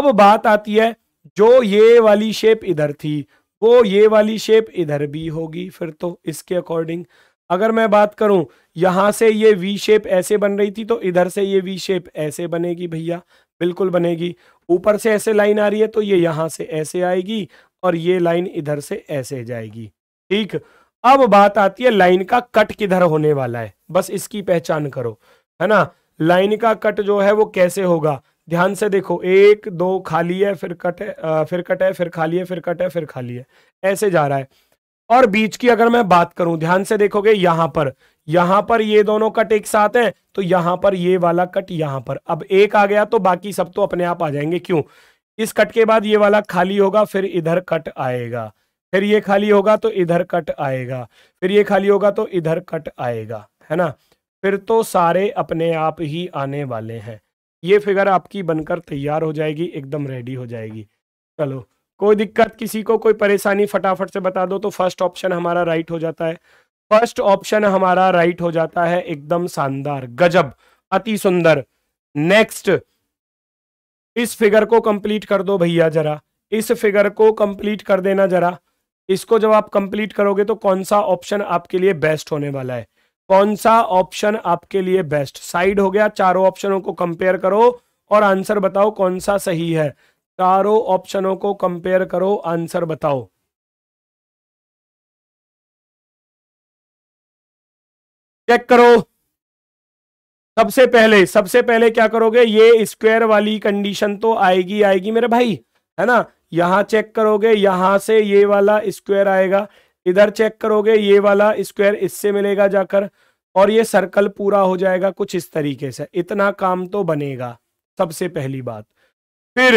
अब बात आती है जो ये वाली शेप इधर थी वो ये वाली शेप इधर भी होगी फिर तो इसके अकॉर्डिंग अगर मैं बात करूं यहां से ये वी शेप ऐसे बन रही थी तो इधर से ये वी शेप ऐसे बनेगी भैया बिल्कुल बनेगी ऊपर से ऐसे लाइन आ रही है तो ये यहां से ऐसे आएगी और ये लाइन इधर से ऐसे जाएगी ठीक अब बात आती है लाइन का कट किधर होने वाला है बस इसकी पहचान करो है ना लाइन का कट जो है वो कैसे होगा ध्यान से देखो एक दो खाली है फिर कट है फिर कट है फिर खाली है फिर कट है फिर खाली है ऐसे जा रहा है और बीच की अगर मैं बात करूं ध्यान से देखोगे यहां पर यहां पर ये दोनों कट एक साथ हैं तो यहां पर ये वाला कट यहां पर अब एक आ गया तो बाकी सब तो अपने आप आ जाएंगे क्यों इस कट के बाद ये वाला खाली होगा फिर इधर कट आएगा फिर ये खाली होगा तो इधर कट आएगा फिर ये खाली होगा तो इधर कट आएगा है ना फिर तो सारे अपने आप ही आने वाले हैं ये फिगर आपकी बनकर तैयार हो जाएगी एकदम रेडी हो जाएगी चलो कोई दिक्कत किसी को कोई परेशानी फटाफट से बता दो तो फर्स्ट ऑप्शन हमारा राइट हो जाता है फर्स्ट ऑप्शन हमारा राइट हो जाता है एकदम शानदार गजब अति सुंदर नेक्स्ट इस फिगर को कंप्लीट कर दो भैया जरा इस फिगर को कंप्लीट कर देना जरा इसको जब आप कंप्लीट करोगे तो कौन सा ऑप्शन आपके लिए बेस्ट होने वाला है कौन सा ऑप्शन आपके लिए बेस्ट साइड हो गया चारों ऑप्शनों को कंपेयर करो और आंसर बताओ कौन सा सही है चारों ऑप्शनों को कंपेयर करो आंसर बताओ चेक करो सबसे पहले सबसे पहले क्या करोगे ये स्क्वायर वाली कंडीशन तो आएगी आएगी मेरे भाई है ना यहां चेक करोगे यहां से ये वाला स्क्वायर आएगा इधर चेक करोगे ये वाला स्क्वायर इससे मिलेगा जाकर और ये सर्कल पूरा हो जाएगा कुछ इस तरीके से इतना काम तो बनेगा सबसे पहली बात फिर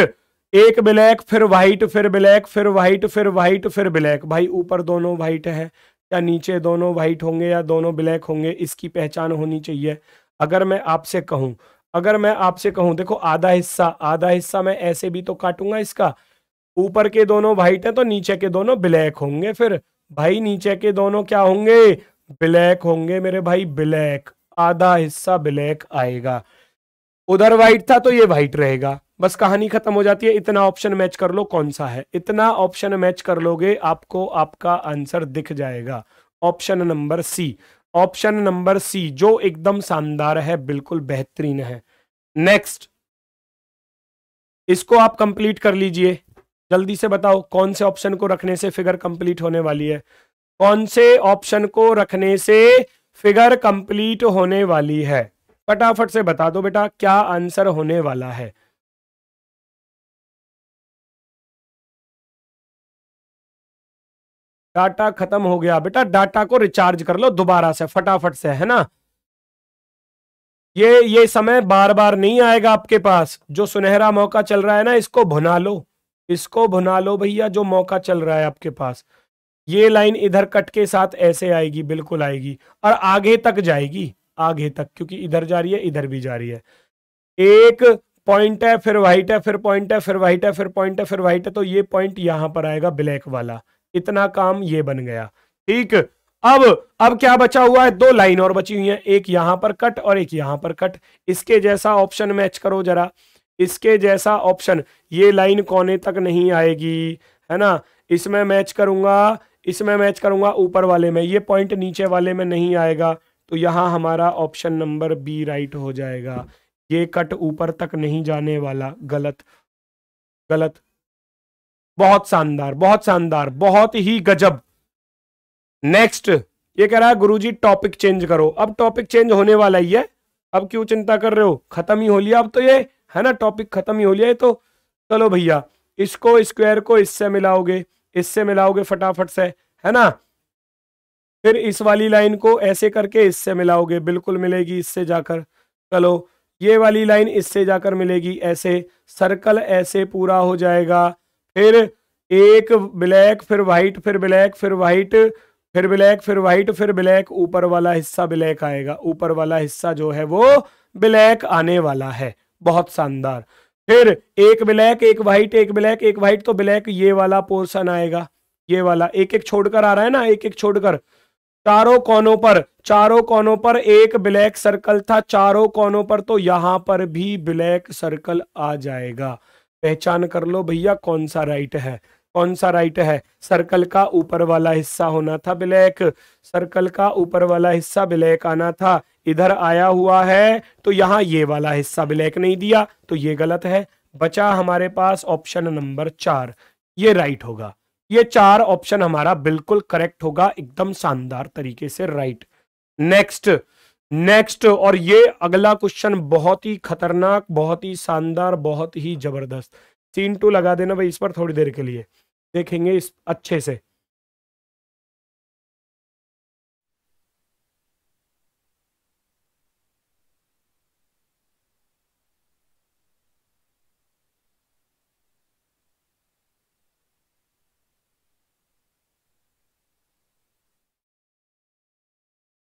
एक ब्लैक फिर व्हाइट फिर ब्लैक फिर व्हाइट फिर व्हाइट फिर ब्लैक भाई ऊपर दोनों वाइट है या नीचे दोनों वाइट होंगे या दोनों ब्लैक होंगे इसकी पहचान होनी चाहिए अगर मैं आपसे कहूं अगर मैं आपसे कहूं देखो आधा हिस्सा आधा हिस्सा मैं ऐसे भी तो काटूंगा इसका ऊपर के दोनों वाइट है तो नीचे के दोनों ब्लैक होंगे फिर भाई नीचे के दोनों क्या होंगे ब्लैक होंगे मेरे भाई ब्लैक आधा हिस्सा ब्लैक आएगा उधर व्हाइट था तो ये व्हाइट रहेगा बस कहानी खत्म हो जाती है इतना ऑप्शन मैच कर लो कौन सा है इतना ऑप्शन मैच कर लोगे आपको आपका आंसर दिख जाएगा option number C option number C जो एकदम शानदार है बिल्कुल बेहतरीन है नेक्स्ट इसको आप कंप्लीट कर लीजिए जल्दी से बताओ कौन से ऑप्शन को रखने से फिगर कंप्लीट होने वाली है कौन से ऑप्शन को रखने से फिगर कंप्लीट होने वाली है फटाफट से बता दो बेटा क्या आंसर होने वाला है डाटा खत्म हो गया बेटा डाटा को रिचार्ज कर लो दोबारा से फटाफट से है ना ये ये समय बार बार नहीं आएगा आपके पास जो सुनहरा मौका चल रहा है ना इसको भुना लो इसको भुना लो भैया जो मौका चल रहा है आपके पास ये लाइन इधर कट के साथ ऐसे आएगी बिल्कुल आएगी और आगे तक जाएगी आगे तक क्योंकि इधर जा रही है इधर भी जा रही है एक पॉइंट है फिर व्हाइट है फिर पॉइंट है फिर व्हाइट है फिर पॉइंट है फिर व्हाइट है तो ये पॉइंट यहां पर आएगा ब्लैक वाला इतना काम ये बन गया ठीक अब अब क्या बचा हुआ है दो लाइन और बची हुई है एक यहां पर कट और एक यहां पर कट इसके जैसा ऑप्शन मैच करो जरा इसके जैसा ऑप्शन ये लाइन कोने तक नहीं आएगी है ना इसमें मैच करूंगा इसमें मैच करूंगा ऊपर वाले में ये पॉइंट नीचे वाले में नहीं आएगा तो यहाँ हमारा ऑप्शन नंबर बी राइट हो जाएगा ये कट ऊपर तक नहीं जाने वाला गलत गलत बहुत शानदार बहुत शानदार बहुत ही गजब नेक्स्ट ये कह रहा है गुरुजी टॉपिक चेंज करो अब टॉपिक चेंज होने वाला ही है अब क्यों चिंता कर रहे हो खत्म ही हो लिया अब तो ये है ना टॉपिक खत्म ही हो लिया है तो चलो भैया इसको स्क्वायर को इससे मिलाओगे इससे मिलाओगे फटाफट से है ना फिर इस वाली लाइन को ऐसे करके इससे मिलाओगे बिल्कुल मिलेगी इससे जाकर चलो ये वाली लाइन इससे जाकर मिलेगी ऐसे सर्कल ऐसे पूरा हो जाएगा फिर एक ब्लैक फिर व्हाइट फिर ब्लैक फिर व्हाइट फिर ब्लैक फिर व्हाइट फिर ब्लैक ऊपर वाला हिस्सा ब्लैक आएगा ऊपर वाला हिस्सा जो है वो ब्लैक आने वाला है बहुत शानदार फिर एक ब्लैक एक व्हाइट एक ब्लैक एक व्हाइट तो ब्लैक ये वाला पोर्शन आएगा ये वाला एक एक छोड़कर आ रहा है ना एक एक छोड़कर चारों कोनों पर चारों कोनों पर एक ब्लैक सर्कल था चारों कोनों पर तो यहां पर भी ब्लैक सर्कल आ जाएगा पहचान कर लो भैया कौन सा राइट है कौन सा राइट है सर्कल का ऊपर वाला हिस्सा होना था ब्लैक सर्कल का ऊपर वाला हिस्सा ब्लैक आना था इधर आया हुआ है तो यहाँ ये वाला हिस्सा ब्लैक नहीं दिया तो ये गलत है बचा हमारे पास ऑप्शन नंबर चार ये राइट होगा ये चार ऑप्शन हमारा बिल्कुल करेक्ट होगा एकदम शानदार तरीके से राइट नेक्स्ट नेक्स्ट और ये अगला क्वेश्चन बहुत ही खतरनाक बहुत ही शानदार बहुत ही जबरदस्त सीन टू लगा देना भाई इस पर थोड़ी देर के लिए देखेंगे इस अच्छे से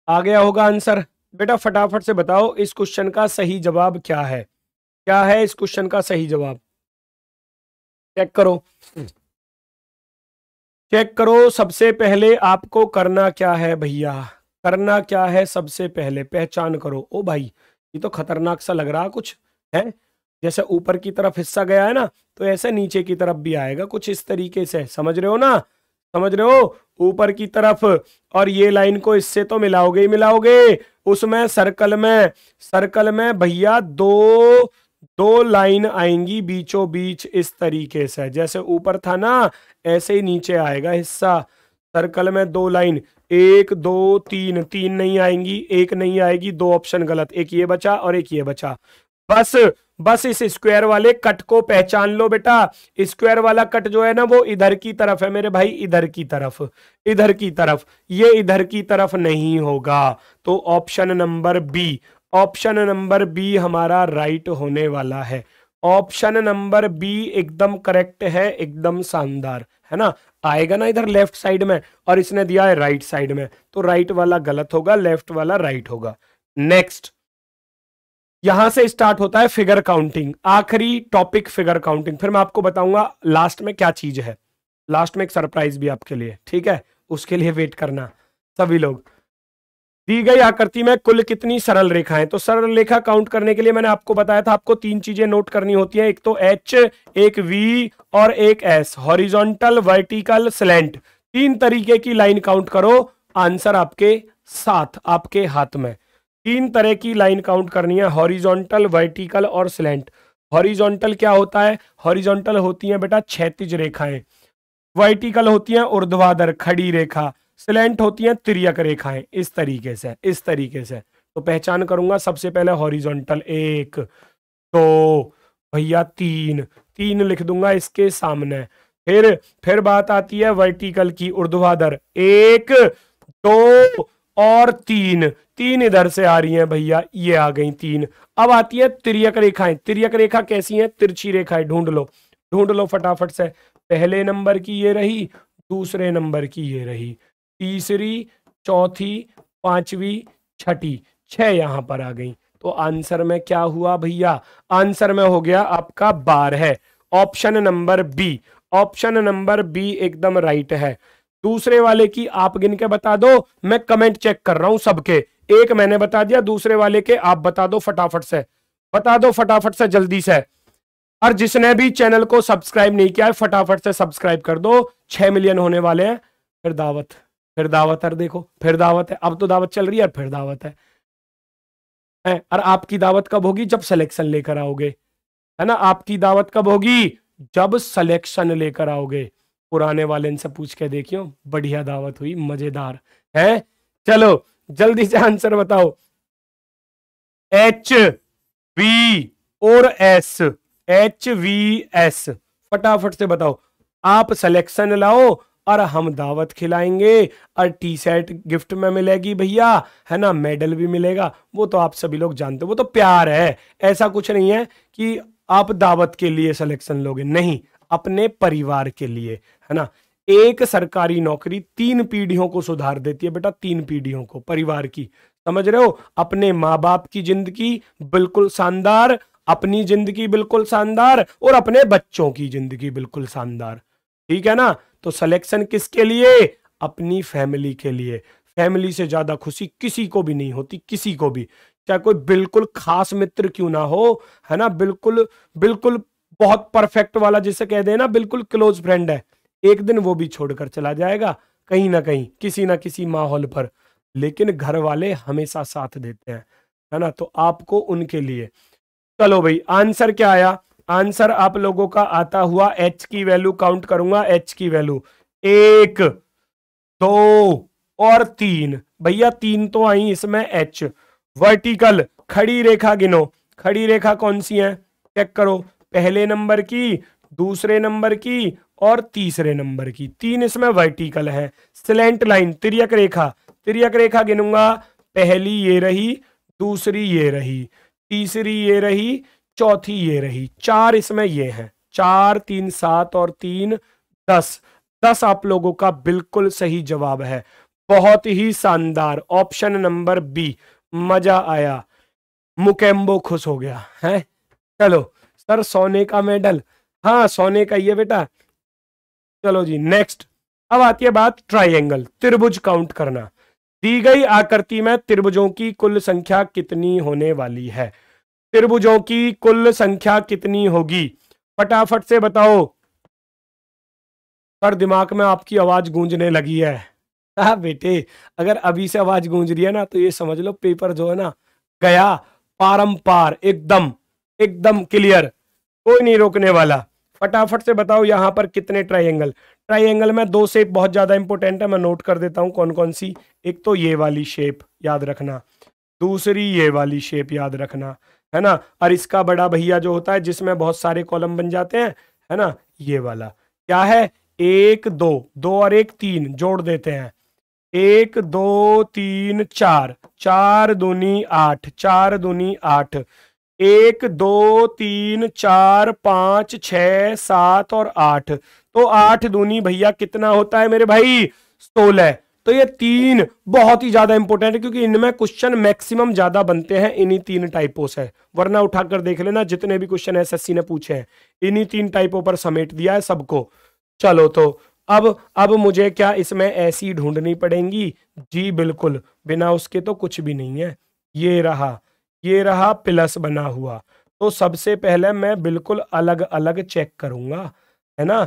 आ गया होगा आंसर बेटा फटाफट से बताओ इस क्वेश्चन का सही जवाब क्या है क्या है इस क्वेश्चन का सही जवाब चेक करो चेक करो सबसे पहले आपको करना क्या है भैया करना क्या है सबसे पहले पहचान करो ओ भाई ये तो खतरनाक सा लग रहा कुछ है जैसे ऊपर की तरफ हिस्सा गया है ना तो ऐसे नीचे की तरफ भी आएगा कुछ इस तरीके से समझ रहे हो ना समझ रहे हो ऊपर की तरफ और ये लाइन को इससे तो मिलाओगे ही मिलाओगे उसमें सर्कल में सर्कल में भैया दो दो लाइन आएंगी बीचों बीच इस तरीके से जैसे ऊपर था ना ऐसे ही नीचे आएगा हिस्सा सर्कल में दो लाइन एक दो तीन तीन नहीं आएंगी एक नहीं आएगी दो ऑप्शन गलत एक ये बचा और एक ये बचा बस बस इस स्क्वायर वाले कट को पहचान लो बेटा स्क्वायर वाला कट जो है ना वो इधर की तरफ है मेरे भाई इधर की तरफ इधर की तरफ ये इधर की तरफ नहीं होगा तो option number B option number B हमारा राइट होने वाला है ऑप्शन नंबर बी एकदम करेक्ट है एकदम शानदार है ना आएगा ना इधर लेफ्ट साइड में और इसने दिया है राइट साइड में तो राइट वाला गलत होगा लेफ्ट वाला राइट होगा नेक्स्ट यहां से स्टार्ट होता है फिगर काउंटिंग आखिरी टॉपिक फिगर काउंटिंग फिर मैं आपको बताऊंगा लास्ट में क्या चीज है लास्ट में एक सरप्राइज भी आपके लिए ठीक है उसके लिए वेट करना सभी लोग दी गई आकृति में कुल कितनी सरल रेखाएं तो सरल रेखा काउंट करने के लिए मैंने आपको बताया था आपको तीन चीजें नोट करनी होती है एक तो एच एक वी और एक एस हॉरिजॉन्टल वर्टिकल स्लेंट तीन तरीके की लाइन काउंट करो आंसर आपके साथ आपके हाथ में तीन तरह की लाइन काउंट करनी है हॉरिजॉन्टल वर्टिकल और स्लेंट हॉरिजॉन्टल क्या होता है हॉरिजॉन्टल होती है बेटा क्षैतिज रेखाएं वर्टिकल होती है ऊर्ध्वाधर खड़ी रेखा सिलेंट होती हैं त्रियक रेखाएं इस तरीके से इस तरीके से तो पहचान करूंगा सबसे पहले हॉरिजॉन्टल एक दो भैया तीन तीन लिख दूंगा इसके सामने फिर फिर बात आती है वर्टिकल की उर्ध्वाधर एक दो और तीन तीन इधर से आ रही हैं भैया ये आ गई तीन अब आती है त्रियक रेखाएं त्रियक रेखा कैसी है तिरछी रेखाएं ढूंढ लो ढूंढ लो फटाफट से पहले नंबर की ये रही दूसरे नंबर की ये रही तीसरी चौथी पांचवी छठी छह यहां पर आ गई तो आंसर में क्या हुआ भैया आंसर में हो गया आपका बार है option number B option number B एकदम राइट है दूसरे वाले की आप गिन के बता दो मैं कमेंट चेक कर रहा हूं सबके एक मैंने बता दिया दूसरे वाले के आप बता दो फटाफट से बता दो फटाफट से जल्दी से और जिसने भी चैनल को सब्सक्राइब नहीं किया है फटाफट से सब्सक्राइब कर दो छह मिलियन होने वाले हैं फिर दावत फिर दावत है देखो फिर दावत है अब तो दावत चल रही है फिर दावत है है और आपकी दावत कब होगी जब सिलेक्शन लेकर आओगे है ना आपकी दावत कब होगी जब सिलेक्शन लेकर आओगे पुराने वाले इनसे पूछ के देखियो बढ़िया दावत हुई मजेदार है चलो जल्दी से आंसर बताओ एच वी और एस एच वी एस फटाफट से बताओ आप सिलेक्शन लाओ और हम दावत खिलाएंगे और टी शर्ट गिफ्ट में मिलेगी भैया है ना मेडल भी मिलेगा वो तो आप सभी लोग जानते हो वो तो प्यार है ऐसा कुछ नहीं है कि आप दावत के लिए सिलेक्शन लोगे नहीं अपने परिवार के लिए है ना एक सरकारी नौकरी तीन पीढ़ियों को सुधार देती है बेटा तीन पीढ़ियों को परिवार की समझ रहे हो अपने माँ बाप की जिंदगी बिल्कुल शानदार अपनी जिंदगी बिल्कुल शानदार और अपने बच्चों की जिंदगी बिल्कुल शानदार ठीक है ना तो सिलेक्शन किसके लिए अपनी फैमिली के लिए फैमिली से ज्यादा खुशी किसी को भी नहीं होती किसी को भी चाहे कोई बिल्कुल खास मित्र क्यों ना हो है ना बिल्कुल बिल्कुल बहुत परफेक्ट वाला जिसे कह देना बिल्कुल क्लोज फ्रेंड है एक दिन वो भी छोड़कर चला जाएगा कहीं ना कहीं किसी ना किसी माहौल पर लेकिन घर वाले हमेशा साथ देते हैं है ना तो आपको उनके लिए चलो भाई आंसर क्या आया आंसर आप लोगों का आता हुआ एच की वैल्यू काउंट करूंगा एच की वैल्यू एक दो और तीन भैया तीन तो आई इसमें एच वर्टिकल खड़ी रेखा गिनो खड़ी रेखा कौन सी है चेक करो पहले नंबर की दूसरे नंबर की और तीसरे नंबर की तीन इसमें वर्टिकल है सिलेंट लाइन तिरक रेखा तिरक रेखा गिनूंगा पहली ये रही दूसरी ये रही तीसरी ये रही चौथी ये रही चार इसमें ये हैं चार तीन सात और तीन दस दस आप लोगों का बिल्कुल सही जवाब है बहुत ही शानदार ऑप्शन नंबर बी मजा आया मुकेम्बो खुश हो गया है चलो सर सोने का मेडल हाँ सोने का ये बेटा चलो जी नेक्स्ट अब आती है बात ट्राइंगल त्रिभुज काउंट करना दी गई आकृति में त्रिभुजों की कुल संख्या कितनी होने वाली है त्रिभुजों की कुल संख्या कितनी होगी फटाफट से बताओ पर दिमाग में आपकी आवाज गूंजने लगी है हाँ बेटे अगर अभी से आवाज गूंज रही है ना तो ये समझ लो पेपर जो है ना गया पारंपार एकदम एकदम क्लियर कोई नहीं रोकने वाला फटाफट से बताओ यहाँ पर कितने ट्राइंगल ट्राइंगल में दो शेप बहुत ज़्यादा इंपॉर्टेंट है मैं नोट कर देता हूं कौन कौन सी एक तो ये वाली शेप याद रखना दूसरी ये वाली शेप याद रखना है ना और इसका बड़ा भैया जो होता है जिसमें बहुत सारे कॉलम बन जाते हैं है ना ये वाला क्या है एक दो दो और एक तीन जोड़ देते हैं एक दो तीन चार चार दूनी आठ चार दूनी आठ एक दो तीन चार पांच छ सात और आठ तो आठ दूनी भैया कितना होता है मेरे भाई सोलह तो ये तीन बहुत ही ज्यादा इंपॉर्टेंट है क्योंकि इनमें क्वेश्चन मैक्सिमम ज्यादा बनते हैं इन्हीं तीन टाइपों से वरना उठाकर देख लेना जितने भी क्वेश्चन एसएससी ने पूछे हैं इन्हीं तीन टाइपों पर समेट दिया है सबको चलो तो अब अब मुझे क्या इसमें ऐसी ढूंढनी पड़ेगी जी बिल्कुल बिना उसके तो कुछ भी नहीं है ये रहा ये रहा प्लस बना हुआ तो सबसे पहले मैं बिल्कुल अलग अलग चेक करूंगा है ना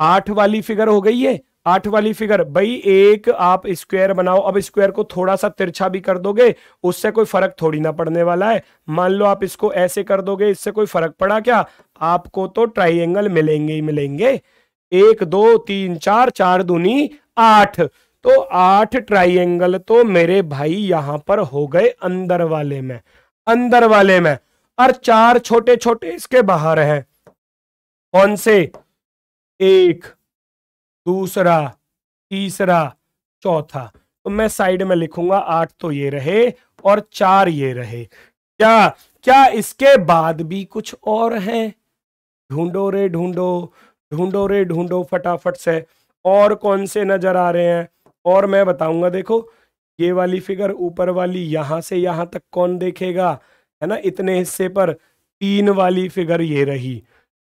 आठ वाली फिगर हो गई है आठ वाली फिगर भाई एक आप स्क्वायर बनाओ अब स्क्वायर को थोड़ा सा तिरछा भी कर दोगे उससे कोई फर्क थोड़ी ना पड़ने वाला है मान लो आप इसको ऐसे कर दोगे इससे कोई फर्क पड़ा क्या आपको तो ट्राइंगल मिलेंगे ही मिलेंगे एक दो तीन चार चार दूनी आठ तो आठ ट्राइंगल तो मेरे भाई यहां पर हो गए अंदर वाले में अंदर वाले में और चार छोटे छोटे इसके बाहर हैं कौन से एक दूसरा तीसरा चौथा तो मैं साइड में लिखूंगा आठ तो ये रहे और चार ये रहे क्या क्या इसके बाद भी कुछ और है ढूंढो रे ढूंढो ढूंढो रे ढूंढो फटाफट से और कौन से नजर आ रहे हैं और मैं बताऊंगा देखो ये वाली फिगर ऊपर वाली यहां से यहां तक कौन देखेगा है ना इतने हिस्से पर तीन वाली फिगर ये रही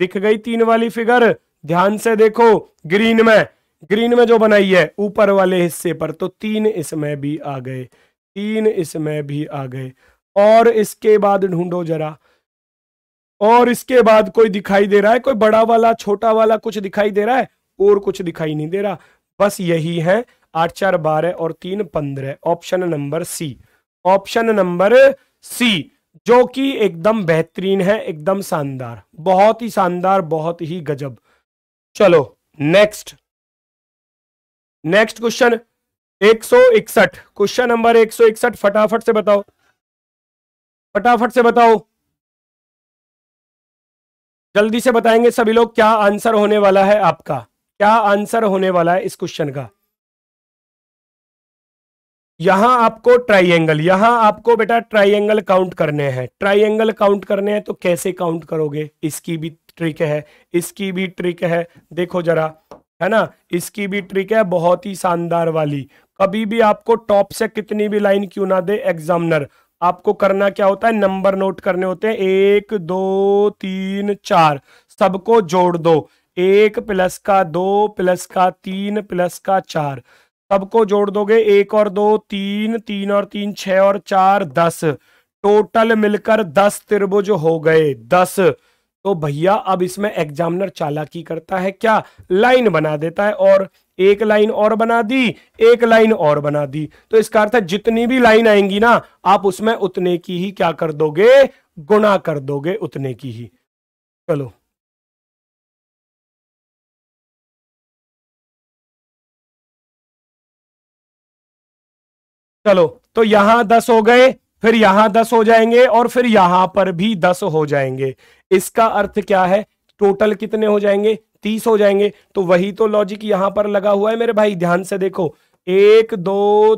दिख गई तीन वाली फिगर ध्यान से देखो ग्रीन में ग्रीन में जो बनाई है ऊपर वाले हिस्से पर तो तीन इसमें भी आ गए तीन इसमें भी आ गए और इसके बाद ढूंढो जरा और इसके बाद कोई दिखाई दे रहा है कोई बड़ा वाला छोटा वाला कुछ दिखाई दे रहा है और कुछ दिखाई नहीं दे रहा बस यही है आठ चार बारह और तीन पंद्रह option number C option number C जो कि एकदम बेहतरीन है एकदम शानदार बहुत ही शानदार बहुत ही गजब चलो नेक्स्ट नेक्स्ट क्वेश्चन एक सौ इकसठ क्वेश्चन नंबर एक सौ इकसठ फटाफट से बताओ फटाफट से बताओ जल्दी से बताएंगे सभी लोग क्या आंसर होने वाला है आपका क्या आंसर होने वाला है इस क्वेश्चन का यहां आपको ट्राइएंगल यहां आपको बेटा ट्राइंगल काउंट करने हैं ट्राइंगल काउंट करने हैं तो कैसे काउंट करोगे इसकी भी ट्रिक है इसकी भी ट्रिक है देखो जरा है ना इसकी भी ट्रिक है बहुत ही शानदार वाली कभी भी आपको टॉप से कितनी भी लाइन क्यों ना दे एग्जामिनर आपको करना क्या होता है नंबर नोट करने होते हैं एक दो तीन चार सबको जोड़ दो एक प्लस का दो प्लस का तीन प्लस का चार सबको जोड़ दोगे एक और दो तीन तीन और तीन छह और चार दस टोटल मिलकर दस त्रिभुज हो गए दस तो भैया अब इसमें एग्जामिनर चालाकी करता है क्या लाइन बना देता है और एक लाइन और बना दी एक लाइन और बना दी तो इसका अर्थ है जितनी भी लाइन आएंगी ना आप उसमें उतने की ही क्या कर दोगे गुणा कर दोगे उतने की ही चलो चलो तो यहां दस हो गए फिर यहां दस हो जाएंगे और फिर यहां पर भी दस हो जाएंगे इसका अर्थ क्या है टोटल कितने हो जाएंगे तीस हो जाएंगे तो वही तो लॉजिक यहां पर लगा हुआ है मेरे भाई ध्यान से देखो एक दो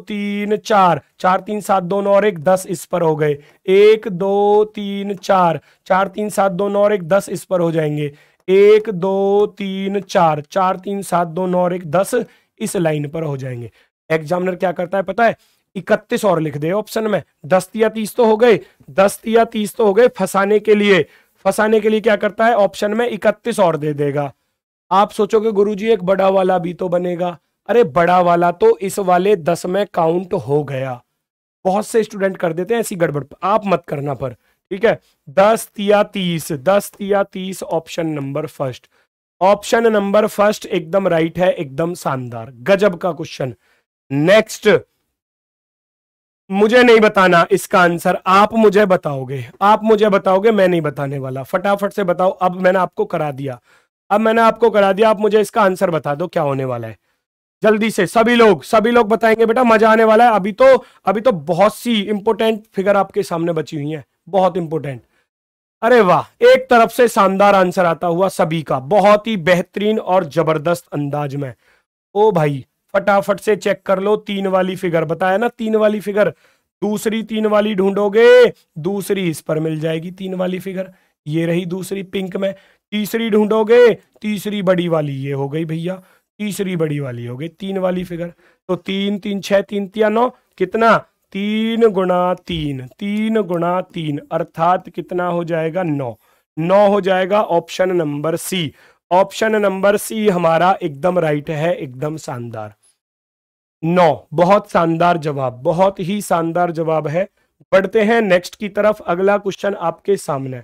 तीन चार चार तीन सात दो नौ और एक दस इस पर हो गए एक दो तीन चार चार तीन सात दो नौ और एक दस इस पर हो जाएंगे एक दो तीन चार चार तीन सात दो नौ और एक दस इस लाइन पर हो जाएंगे एग्जामिनर क्या करता है पता है इकतीस और लिख दे ऑप्शन में दस या तीस तो हो गए दस या तीस तो हो गए फंसाने के लिए फंसाने के लिए क्या करता है ऑप्शन में इकतीस और दे देगा आप सोचोगे गुरुजी एक बड़ा वाला भी तो बनेगा अरे बड़ा वाला तो इस वाले दस में काउंट हो गया बहुत से स्टूडेंट कर देते हैं ऐसी गड़बड़ आप मत करना पर ठीक है दस या तीस दस या तीस option number first option number first एकदम राइट है एकदम शानदार गजब का क्वेश्चन नेक्स्ट मुझे नहीं बताना इसका आंसर आप मुझे बताओगे आप मुझे बताओगे मैं नहीं बताने वाला फटाफट से बताओ अब मैंने आपको करा दिया अब मैंने आपको करा दिया आप मुझे इसका आंसर बता दो क्या होने वाला है जल्दी से सभी लोग सभी लोग बताएंगे बेटा मजा आने वाला है अभी तो अभी तो बहुत सी इंपोर्टेंट फिगर आपके सामने बची हुई है बहुत इंपोर्टेंट अरे वाह एक तरफ से शानदार आंसर आता हुआ सभी का बहुत ही बेहतरीन और जबरदस्त अंदाज में ओ भाई फटाफट से चेक कर लो तीन वाली फिगर बताया ना तीन वाली फिगर दूसरी तीन वाली ढूंढोगे दूसरी इस पर मिल जाएगी तीन वाली फिगर ये रही दूसरी पिंक में तीसरी ढूंढोगे तीसरी बड़ी वाली ये हो गई भैया तीसरी बड़ी वाली हो गई तीन वाली फिगर तो तीन तीन छह तीन तिया नौ कितना तीन गुणा तीन तीन गुणा तीन अर्थात कितना हो जाएगा नौ नौ हो जाएगा option number C option number C हमारा एकदम राइट है एकदम शानदार नौ बहुत शानदार जवाब बहुत ही शानदार जवाब है बढ़ते हैं नेक्स्ट की तरफ अगला क्वेश्चन आपके सामने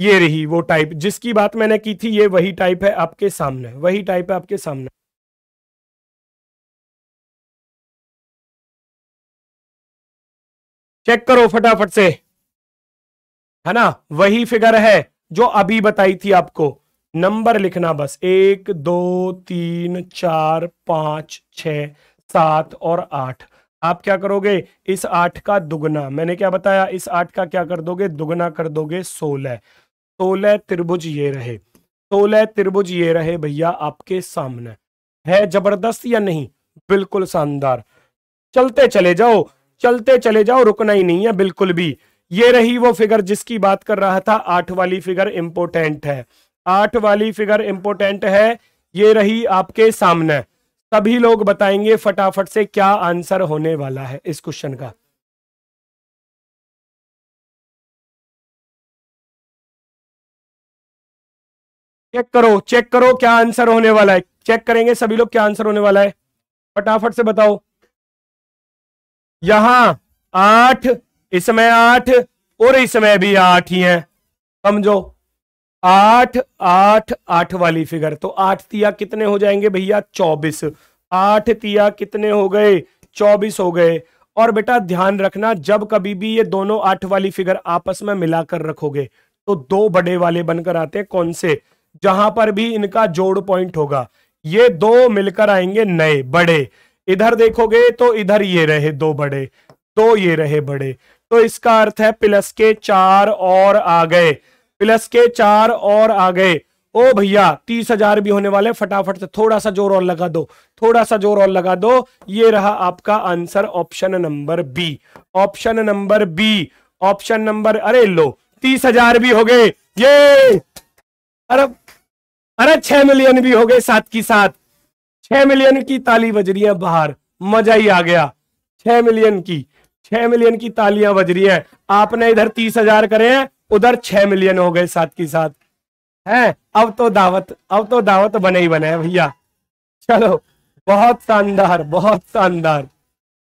ये रही वो टाइप जिसकी बात मैंने की थी ये वही टाइप है आपके सामने वही टाइप है आपके सामने चेक करो फटाफट से है ना वही फिगर है जो अभी बताई थी आपको नंबर लिखना बस एक दो तीन चार पांच छ सात और आठ आप क्या करोगे इस आठ का दुगना मैंने क्या बताया इस आठ का क्या कर दोगे दुगना कर दोगे सोलह सोलह त्रिभुज ये रहे सोलह त्रिभुज ये रहे भैया आपके सामने है जबरदस्त या नहीं बिल्कुल शानदार चलते चले जाओ चलते चले जाओ रुकना ही नहीं है बिल्कुल भी ये रही वो फिगर जिसकी बात कर रहा था आठ वाली फिगर इंपोर्टेंट है आठ वाली फिगर इंपोर्टेंट है ये रही आपके सामने सभी लोग बताएंगे फटाफट से क्या आंसर होने वाला है इस क्वेश्चन का चेक करो चेक करो क्या आंसर होने वाला है चेक करेंगे सभी लोग क्या आंसर होने वाला है फटाफट से बताओ यहां आठ इसमें आठ और इसमें भी आठ ही है समझो आठ आठ आठ वाली फिगर तो आठ तिया कितने हो जाएंगे भैया चौबीस आठ तिया कितने हो गए चौबीस हो गए और बेटा ध्यान रखना जब कभी भी ये दोनों आठ वाली फिगर आपस में मिलाकर रखोगे तो दो बड़े वाले बनकर आते हैं कौन से जहां पर भी इनका जोड़ पॉइंट होगा ये दो मिलकर आएंगे नए बड़े इधर देखोगे तो इधर ये रहे दो बड़े दो ये रहे बड़े तो इसका अर्थ है प्लस के चार और आ गए प्लस के चार और आ गए ओ भैया तीस हजार भी होने वाले फटाफट से थोड़ा सा जोर और लगा दो थोड़ा सा जोर और लगा दो ये रहा आपका answer option number B option number B option number अरे लो तीस हजार भी हो गए ये अरे अरे छह मिलियन भी हो गए साथ की साथ छह मिलियन की ताली बज रही है बाहर मजा ही आ गया छह मिलियन की छह मिलियन की तालियां बज रही है आपने इधर तीस हजार करे हैं उधर छह मिलियन हो गए साथ की साथ है अब तो दावत अब तो दावत बने ही बने भैया चलो बहुत शानदार बहुत शानदार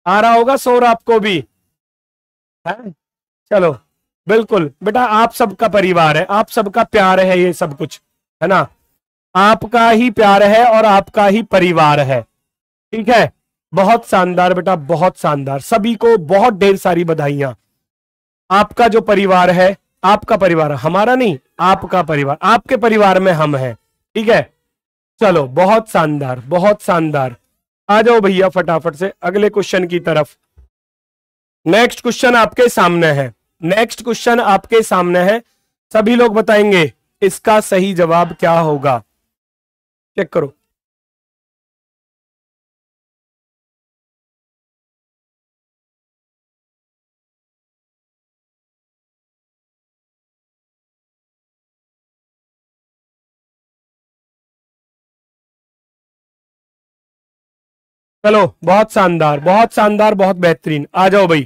आ रहा होगा शोर आपको भी है चलो बिल्कुल बेटा आप सबका परिवार है आप सबका प्यार है ये सब कुछ है ना आपका ही प्यार है और आपका ही परिवार है ठीक है बहुत शानदार बेटा बहुत शानदार सभी को बहुत ढेर सारी बधाइयां आपका जो परिवार है आपका परिवार हमारा नहीं आपका परिवार आपके परिवार में हम हैं ठीक है चलो बहुत शानदार बहुत शानदार आ जाओ भैया फटाफट से अगले क्वेश्चन की तरफ नेक्स्ट क्वेश्चन आपके सामने है नेक्स्ट क्वेश्चन आपके सामने है सभी लोग बताएंगे इसका सही जवाब क्या होगा चेक करो चलो बहुत शानदार बहुत शानदार बहुत बेहतरीन आ जाओ भाई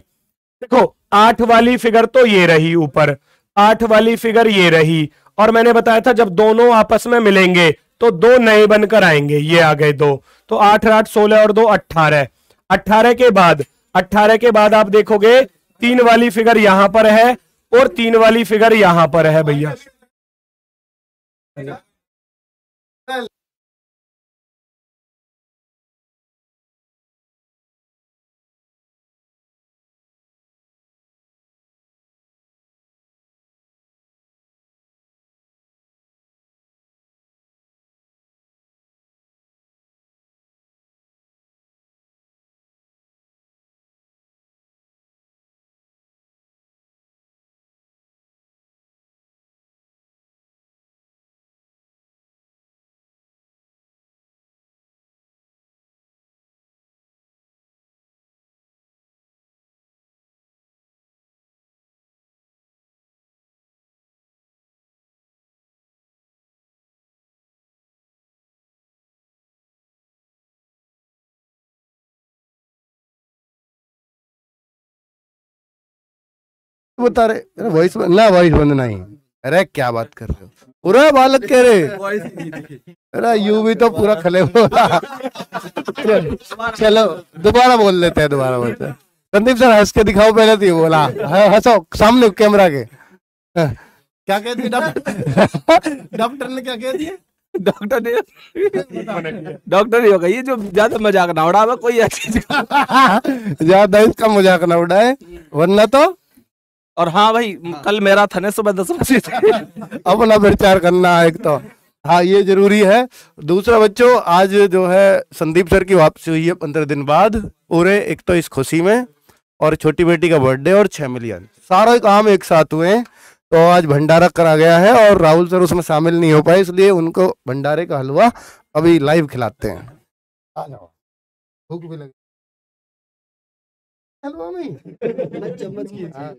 देखो आठ वाली फिगर तो ये रही ऊपर आठ वाली फिगर ये रही और मैंने बताया था जब दोनों आपस में मिलेंगे तो दो नए बनकर आएंगे ये आ गए दो तो आठ आठ सोलह और दो अट्ठारह अट्ठारह के बाद अट्ठारह के बाद आप देखोगे तीन वाली फिगर यहां पर है और तीन वाली फिगर यहां पर है भैया बता रहे वॉइस ना वॉइस बंद नहीं अरे क्या बात कर रहे हो पूरा बालक कह रहे अरे यू भी तो पूरा खले हुआ चलो दोबारा बोल लेते हैं दोबारा बोलते हैं संदीप सर हंस के दिखाओ पहले थी तो बोला हाँ, हंसो सामने कैमरा के हाँ। क्या कहती है डॉक्टर ने क्या कह दिया डॉक्टर ने डॉक्टर ही होगा ये जो ज्यादा मजाक ना उड़ा कोई चीज ज्यादा इसका मजाक ना उड़ाए वरना तो और हाँ भाई हाँ। कल मेरा था ना सुबह दस बजे अपना प्रचार करना एक तो हाँ ये जरूरी है दूसरा बच्चों आज जो है संदीप सर की वापसी हुई है पंद्रह दिन बाद पूरे एक तो इस खुशी में और छोटी बेटी का बर्थडे और छह मिलियन सारे काम एक साथ हुए तो आज भंडारा करा गया है और राहुल सर उसमें शामिल नहीं हो पाए इसलिए उनको भंडारे का हलवा अभी लाइव खिलाते हैं आ जाओ भूख भी लगी हलवा नहीं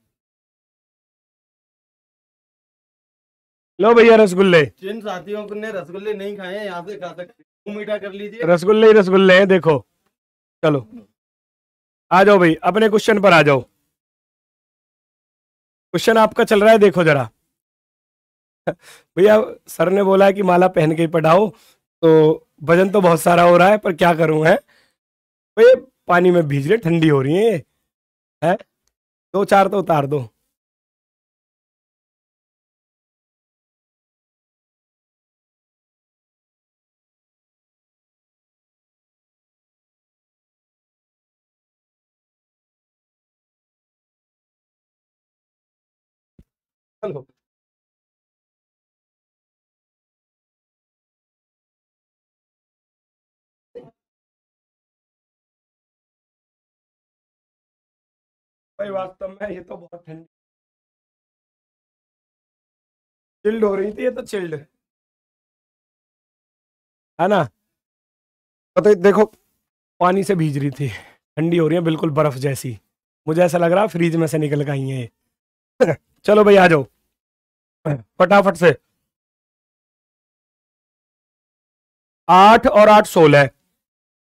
लो भैया रसगुल्ले जिन साथियों ने रसगुल्ले नहीं खाए हैं यहाँ से खा सकते मीठा कर लीजिए रसगुल्ले ही रसगुल्ले हैं देखो चलो आ जाओ भाई अपने क्वेश्चन पर आ जाओ क्वेश्चन आपका चल रहा है देखो जरा भैया सर ने बोला है कि माला पहन के पढ़ाओ तो वजन तो बहुत सारा हो रहा है पर क्या करूं है भैया पानी में भीज रहे ठंडी हो रही है, है? दो चार तो उतार दो हेलो भाई वास्तव में ये तो बहुत ठंडी चिल्ड हो रही थी ये तो चिल्ड है ना तो देखो पानी से भीज रही थी ठंडी हो रही है बिल्कुल बर्फ जैसी मुझे ऐसा लग रहा फ्रीज में से निकल गई है ये चलो भाई आ जाओ फटाफट से आठ और आठ सोलह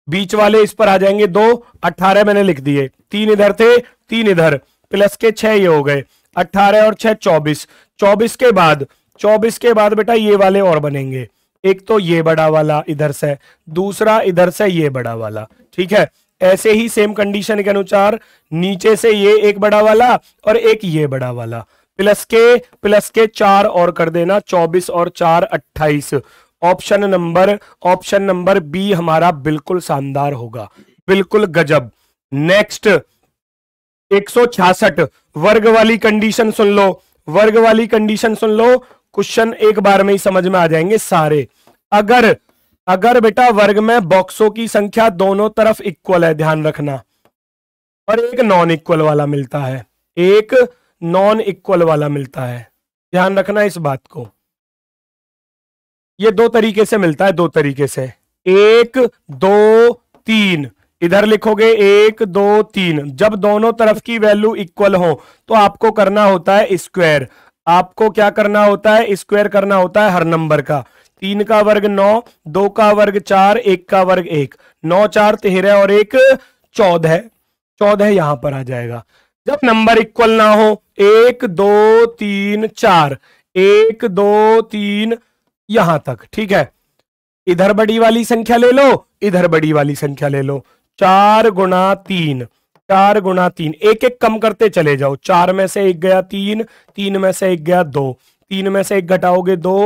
बीच वाले इस पर आ जाएंगे दो अट्ठारह मैंने लिख दिए तीन इधर थे तीन इधर प्लस के छह ये हो गए अट्ठारह और छह चौबीस चौबीस के बाद चौबीस के बाद बेटा ये वाले और बनेंगे एक तो ये बड़ा वाला इधर से दूसरा इधर से ये बड़ा वाला ठीक है ऐसे ही सेम कंडीशन के अनुसार नीचे से ये एक बड़ा वाला और एक ये बड़ा वाला प्लस के प्लस के चार और कर देना चौबीस और चार अट्ठाईस option number option number B हमारा बिल्कुल शानदार होगा बिल्कुल गजब नेक्स्ट एक वर्ग वाली कंडीशन सुन लो वर्ग वाली कंडीशन सुन लो क्वेश्चन एक बार में ही समझ में आ जाएंगे सारे अगर अगर बेटा वर्ग में बॉक्सों की संख्या दोनों तरफ इक्वल है ध्यान रखना और एक नॉन इक्वल वाला मिलता है एक नॉन इक्वल वाला मिलता है ध्यान रखना इस बात को ये दो तरीके से मिलता है दो तरीके से एक दो तीन इधर लिखोगे एक दो तीन जब दोनों तरफ की वैल्यू इक्वल हो तो आपको करना होता है स्क्वायर आपको क्या करना होता है स्क्वायर करना होता है हर नंबर का तीन का वर्ग नौ दो का वर्ग चार एक का वर्ग एक नौ चार तेरह और एक चौदह चौदह यहां पर आ जाएगा जब नंबर इक्वल ना हो एक दो तीन चार एक दो तीन यहां तक ठीक है इधर बड़ी वाली संख्या ले लो इधर बड़ी वाली संख्या ले लो चार गुना तीन चार गुना तीन एक एक कम करते चले जाओ चार में से एक गया तीन तीन में से एक गया दो तीन में से एक घटाओगे दो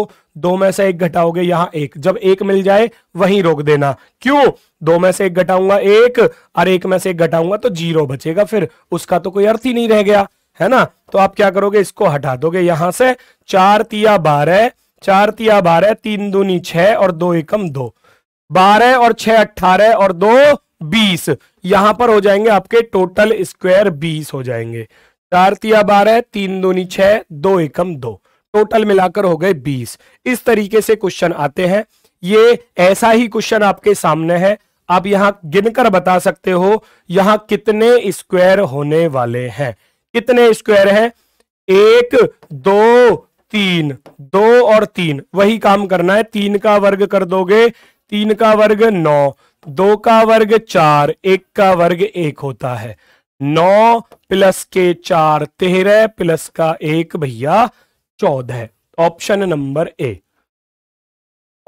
दो में से एक घटाओगे यहां एक जब एक मिल जाए वहीं रोक देना क्यों दो में से एक घटाऊंगा एक और एक में से एक घटाऊंगा तो जीरो बचेगा फिर उसका तो कोई अर्थ ही नहीं रह गया है ना तो आप क्या करोगे इसको हटा दोगे यहां से चार तिया बारह चार तिया बारह तीन दूनी छह और दो एकम दो बारह और छह अट्ठारह और दो बीस यहां पर हो जाएंगे आपके टोटल स्क्वायर बीस हो जाएंगे चार तिया बारह तीन दूनी छह दो एकम दो टोटल मिलाकर हो गए बीस इस तरीके से क्वेश्चन आते हैं ये ऐसा ही क्वेश्चन आपके सामने है आप यहां गिनकर बता सकते हो यहां कितने स्क्वायर होने वाले हैं कितने स्क्वायर हैं एक दो तीन दो और तीन वही काम करना है तीन का वर्ग कर दोगे तीन का वर्ग नौ दो का वर्ग चार एक का वर्ग एक होता है नौ प्लस के चार तेरह प्लस का एक भैया चौदह option number A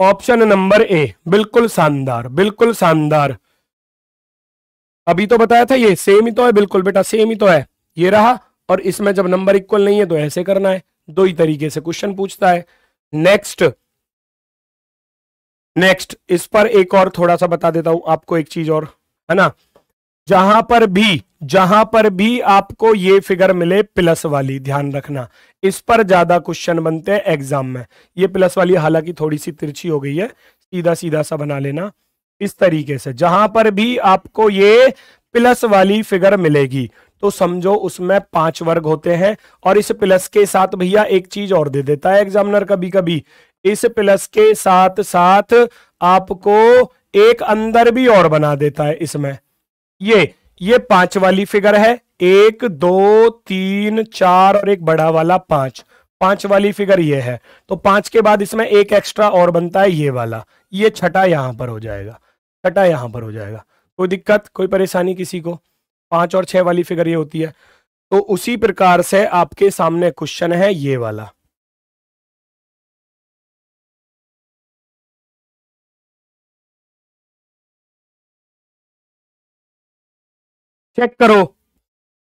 option number A बिल्कुल शानदार बिल्कुल शानदार अभी तो बताया था ये सेम ही तो है बिल्कुल बेटा सेम ही तो है ये रहा और इसमें जब नंबर इक्वल नहीं है तो ऐसे करना है दो ही तरीके से क्वेश्चन पूछता है नेक्स्ट नेक्स्ट इस पर एक और थोड़ा सा बता देता हूं आपको एक चीज और है ना जहां पर भी जहां पर भी आपको ये फिगर मिले प्लस वाली ध्यान रखना इस पर ज्यादा क्वेश्चन बनते हैं एग्जाम में ये प्लस वाली हालांकि थोड़ी सी तिरछी हो गई है सीधा सीधा सा बना लेना इस तरीके से जहां पर भी आपको ये प्लस वाली फिगर मिलेगी तो समझो उसमें पांच वर्ग होते हैं और इस प्लस के साथ भैया एक चीज और दे देता है एग्जामिनर कभी कभी इस प्लस के साथ साथ आपको एक अंदर भी और बना देता है इसमें ये ये पांच वाली फिगर है एक दो तीन चार और एक बड़ा वाला पांच पांच वाली फिगर ये है तो पांच के बाद इसमें एक एक्स्ट्रा और बनता है ये वाला ये छठा यहां पर हो जाएगा छठा यहां पर हो जाएगा कोई दिक्कत कोई परेशानी किसी को पांच और छह वाली फिगर ये होती है तो उसी प्रकार से आपके सामने क्वेश्चन है ये वाला चेक करो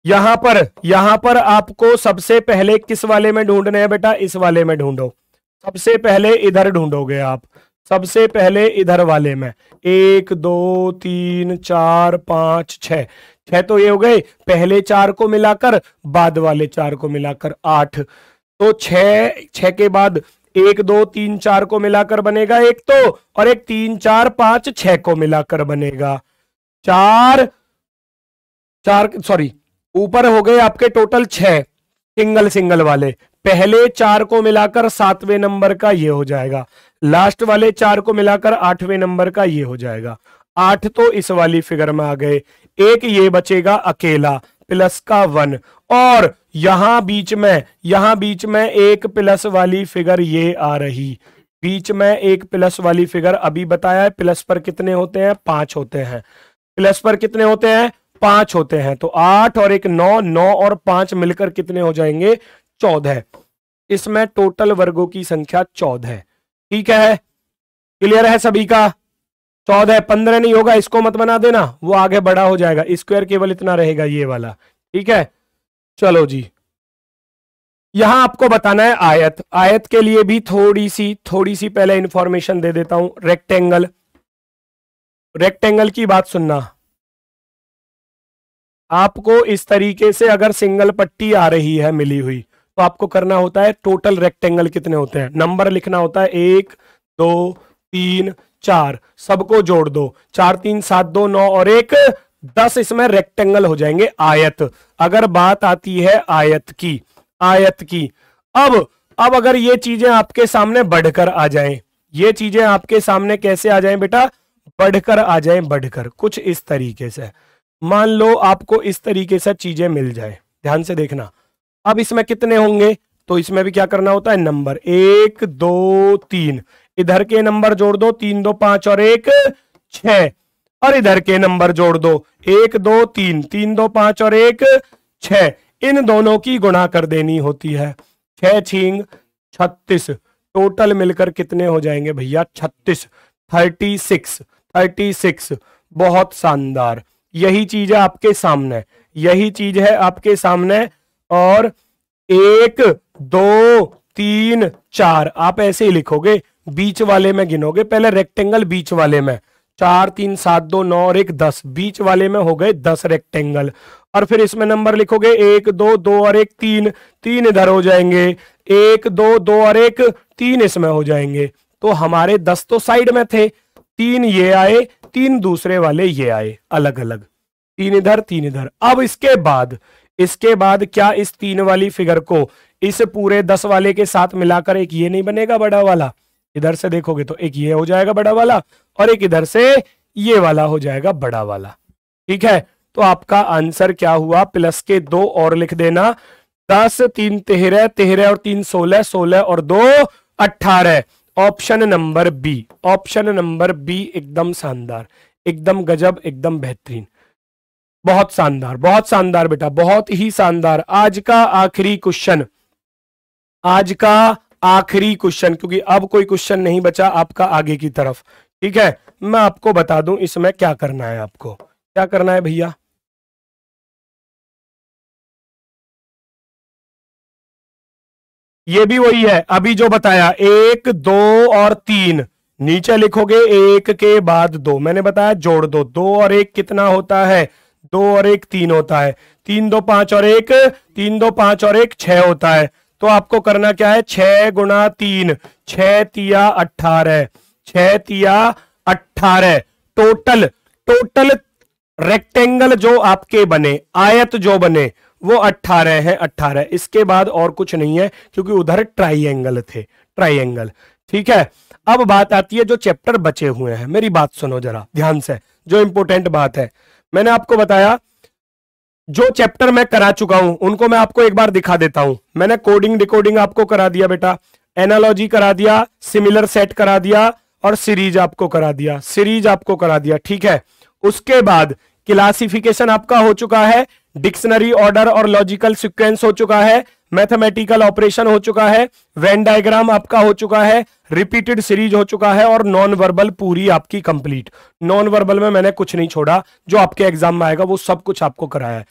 यहां पर यहां पर आपको सबसे पहले किस वाले में ढूंढने हैं बेटा इस वाले में ढूंढो सबसे पहले इधर ढूंढोगे आप सबसे पहले इधर वाले में एक दो तीन चार पांच छ छह तो ये हो गए पहले चार को मिलाकर बाद वाले चार को मिलाकर आठ तो छह छह के बाद एक दो तीन चार को मिलाकर बनेगा एक तो और एक तीन चार पांच छह को मिलाकर बनेगा चार चार सॉरी ऊपर हो गए आपके टोटल छह सिंगल सिंगल वाले पहले चार को मिलाकर सातवें नंबर का ये हो जाएगा लास्ट वाले चार को मिलाकर आठवें नंबर का ये हो जाएगा आठ तो इस वाली फिगर में आ गए एक ये बचेगा अकेला प्लस का वन और यहां बीच में यहां बीच में एक प्लस वाली फिगर ये आ रही बीच में एक प्लस वाली फिगर अभी बताया है प्लस पर कितने होते हैं पांच होते हैं प्लस पर कितने होते हैं पांच होते हैं तो आठ और एक नौ नौ और पांच मिलकर कितने हो जाएंगे चौदह इसमें टोटल वर्गों की संख्या चौदह है ठीक है क्लियर है सभी का चौदह पंद्रह नहीं होगा इसको मत बना देना वो आगे बड़ा हो जाएगा स्क्वायर केवल इतना रहेगा ये वाला ठीक है चलो जी यहां आपको बताना है आयत आयत के लिए भी थोड़ी सी थोड़ी सी पहले इंफॉर्मेशन दे देता हूं रेक्टेंगल रेक्टेंगल की बात सुनना आपको इस तरीके से अगर सिंगल पट्टी आ रही है मिली हुई तो आपको करना होता है टोटल रेक्टेंगल कितने होते हैं नंबर लिखना होता है एक दो तीन चार सबको जोड़ दो चार तीन सात दो नौ और एक दस इसमें रेक्टेंगल हो जाएंगे आयत अगर बात आती है आयत की आयत की अब अब अगर ये चीजें आपके सामने बढ़कर आ जाएं ये चीजें आपके सामने कैसे आ जाएं बेटा बढ़कर आ जाएं बढ़कर कुछ इस तरीके से मान लो आपको इस तरीके से चीजें मिल जाए ध्यान से देखना अब इसमें कितने होंगे तो इसमें भी क्या करना होता है नंबर एक दो तीन इधर के नंबर जोड़ दो तीन दो पांच और एक छ और इधर के नंबर जोड़ दो एक दो तीन तीन दो पांच और एक छ इन दोनों की गुणा कर देनी होती है छह छींग छत्तीस टोटल मिलकर कितने हो जाएंगे भैया छत्तीस थर्टी सिक्स थर्टी सिक्स बहुत शानदार यही चीज है आपके सामने यही चीज है आपके सामने और एक दो तीन चार आप ऐसे ही लिखोगे बीच वाले में गिनोगे पहले रेक्टेंगल बीच वाले में चार तीन सात दो नौ और एक दस बीच वाले में हो गए दस रेक्टेंगल और फिर इसमें नंबर लिखोगे एक दो दो और एक तीन तीन इधर हो जाएंगे एक दो दो और एक तीन इसमें हो जाएंगे तो हमारे दस तो साइड में थे तीन ये आए तीन दूसरे वाले ये आए अलग अलग तीन इधर तीन इधर अब इसके बाद इसके बाद क्या इस तीन वाली फिगर को इस पूरे दस वाले के साथ मिलाकर एक ये नहीं बनेगा बड़ा वाला इधर से देखोगे तो एक ये हो जाएगा बड़ा वाला और एक इधर से ये वाला हो जाएगा बड़ा वाला ठीक है तो आपका आंसर क्या हुआ प्लस के दो और लिख देना दस तीन तेहरे तेहरे और तीन सोलह सोलह और दो अट्ठारह option number B option number B एकदम शानदार एकदम गजब एकदम बेहतरीन बहुत शानदार बहुत शानदार बेटा बहुत ही शानदार आज का आखिरी क्वेश्चन आज का आखिरी क्वेश्चन क्योंकि अब कोई क्वेश्चन नहीं बचा आपका आगे की तरफ ठीक है मैं आपको बता दूं इसमें क्या करना है आपको क्या करना है भैया ये भी वही है अभी जो बताया एक दो और तीन नीचे लिखोगे एक के बाद दो मैंने बताया जोड़ दो दो और एक कितना होता है दो और एक तीन होता है तीन दो पांच और एक तीन दो पांच और एक छह होता है तो आपको करना क्या है छह गुणा तीन छह तिया अठारह छह तिया अठारह टोटल टोटल रेक्टेंगल जो आपके बने आयत जो बने वो अट्ठारह है अट्ठारह इसके बाद और कुछ नहीं है क्योंकि उधर ट्राइंगल थे ट्राइंगल ठीक है अब बात आती है जो चैप्टर बचे हुए हैं मेरी बात सुनो जरा ध्यान से जो इंपोर्टेंट बात है मैंने आपको बताया जो चैप्टर मैं करा चुका हूं उनको मैं आपको एक बार दिखा देता हूं मैंने कोडिंग डिकोडिंग आपको करा दिया बेटा एनालॉजी करा दिया सिमिलर सेट करा दिया और सीरीज आपको करा दिया सीरीज आपको करा दिया ठीक है उसके बाद क्लासिफिकेशन आपका हो चुका है डिक्शनरी ऑर्डर और लॉजिकल सिक्वेंस हो चुका है मैथमेटिकल ऑपरेशन हो चुका है वेन डायग्राम आपका हो चुका है रिपीटेड सीरीज हो चुका है और नॉन वर्बल पूरी आपकी कंप्लीट नॉन वर्बल में मैंने कुछ नहीं छोड़ा जो आपके एग्जाम में आएगा वो सब कुछ आपको कराया है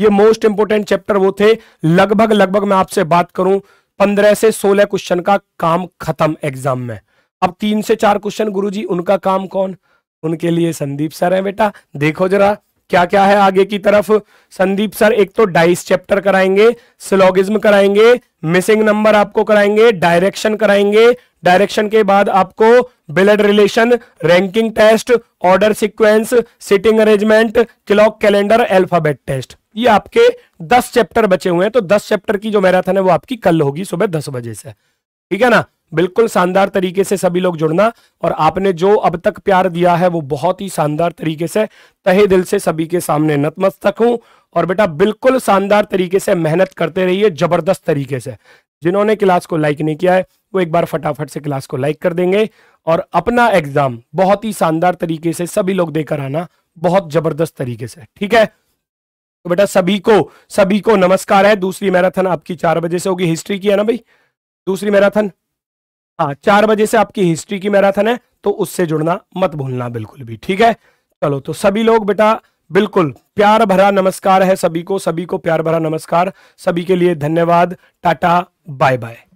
ये मोस्ट इंपोर्टेंट चैप्टर वो थे लगभग लगभग मैं आपसे बात करूं पंद्रह से सोलह क्वेश्चन का काम खत्म एग्जाम में अब तीन से चार क्वेश्चन गुरु उनका काम कौन उनके लिए संदीप सर है बेटा देखो जरा क्या क्या है आगे की तरफ संदीप सर एक तो डाइस चैप्टर कराएंगे सिलोगिज्म कराएंगे मिसिंग नंबर आपको कराएंगे डायरेक्शन कराएंगे डायरेक्शन के बाद आपको blood relation ranking test order sequence sitting arrangement clock calendar alphabet test ये आपके दस चैप्टर बचे हुए हैं तो दस चैप्टर की जो मैराथन है वो आपकी कल होगी सुबह दस बजे से ठीक है ना बिल्कुल शानदार तरीके से सभी लोग जुड़ना और आपने जो अब तक प्यार दिया है वो बहुत ही शानदार तरीके से तहे दिल से सभी के सामने नतमस्तक हूं और बेटा बिल्कुल शानदार तरीके से मेहनत करते रहिए जबरदस्त तरीके से जिन्होंने क्लास को लाइक नहीं किया है वो एक बार फटाफट से क्लास को लाइक कर देंगे और अपना एग्जाम बहुत ही शानदार तरीके से सभी लोग देकर आना बहुत जबरदस्त तरीके से ठीक है तो बेटा सभी को सभी को नमस्कार है दूसरी मैराथन आपकी चार बजे से होगी हिस्ट्री की है ना भाई दूसरी मैराथन हाँ चार बजे से आपकी हिस्ट्री की मैराथन है तो उससे जुड़ना मत भूलना बिल्कुल भी ठीक है चलो तो सभी लोग बेटा बिल्कुल प्यार भरा नमस्कार है सभी को सभी को प्यार भरा नमस्कार सभी के लिए धन्यवाद टाटा बाय बाय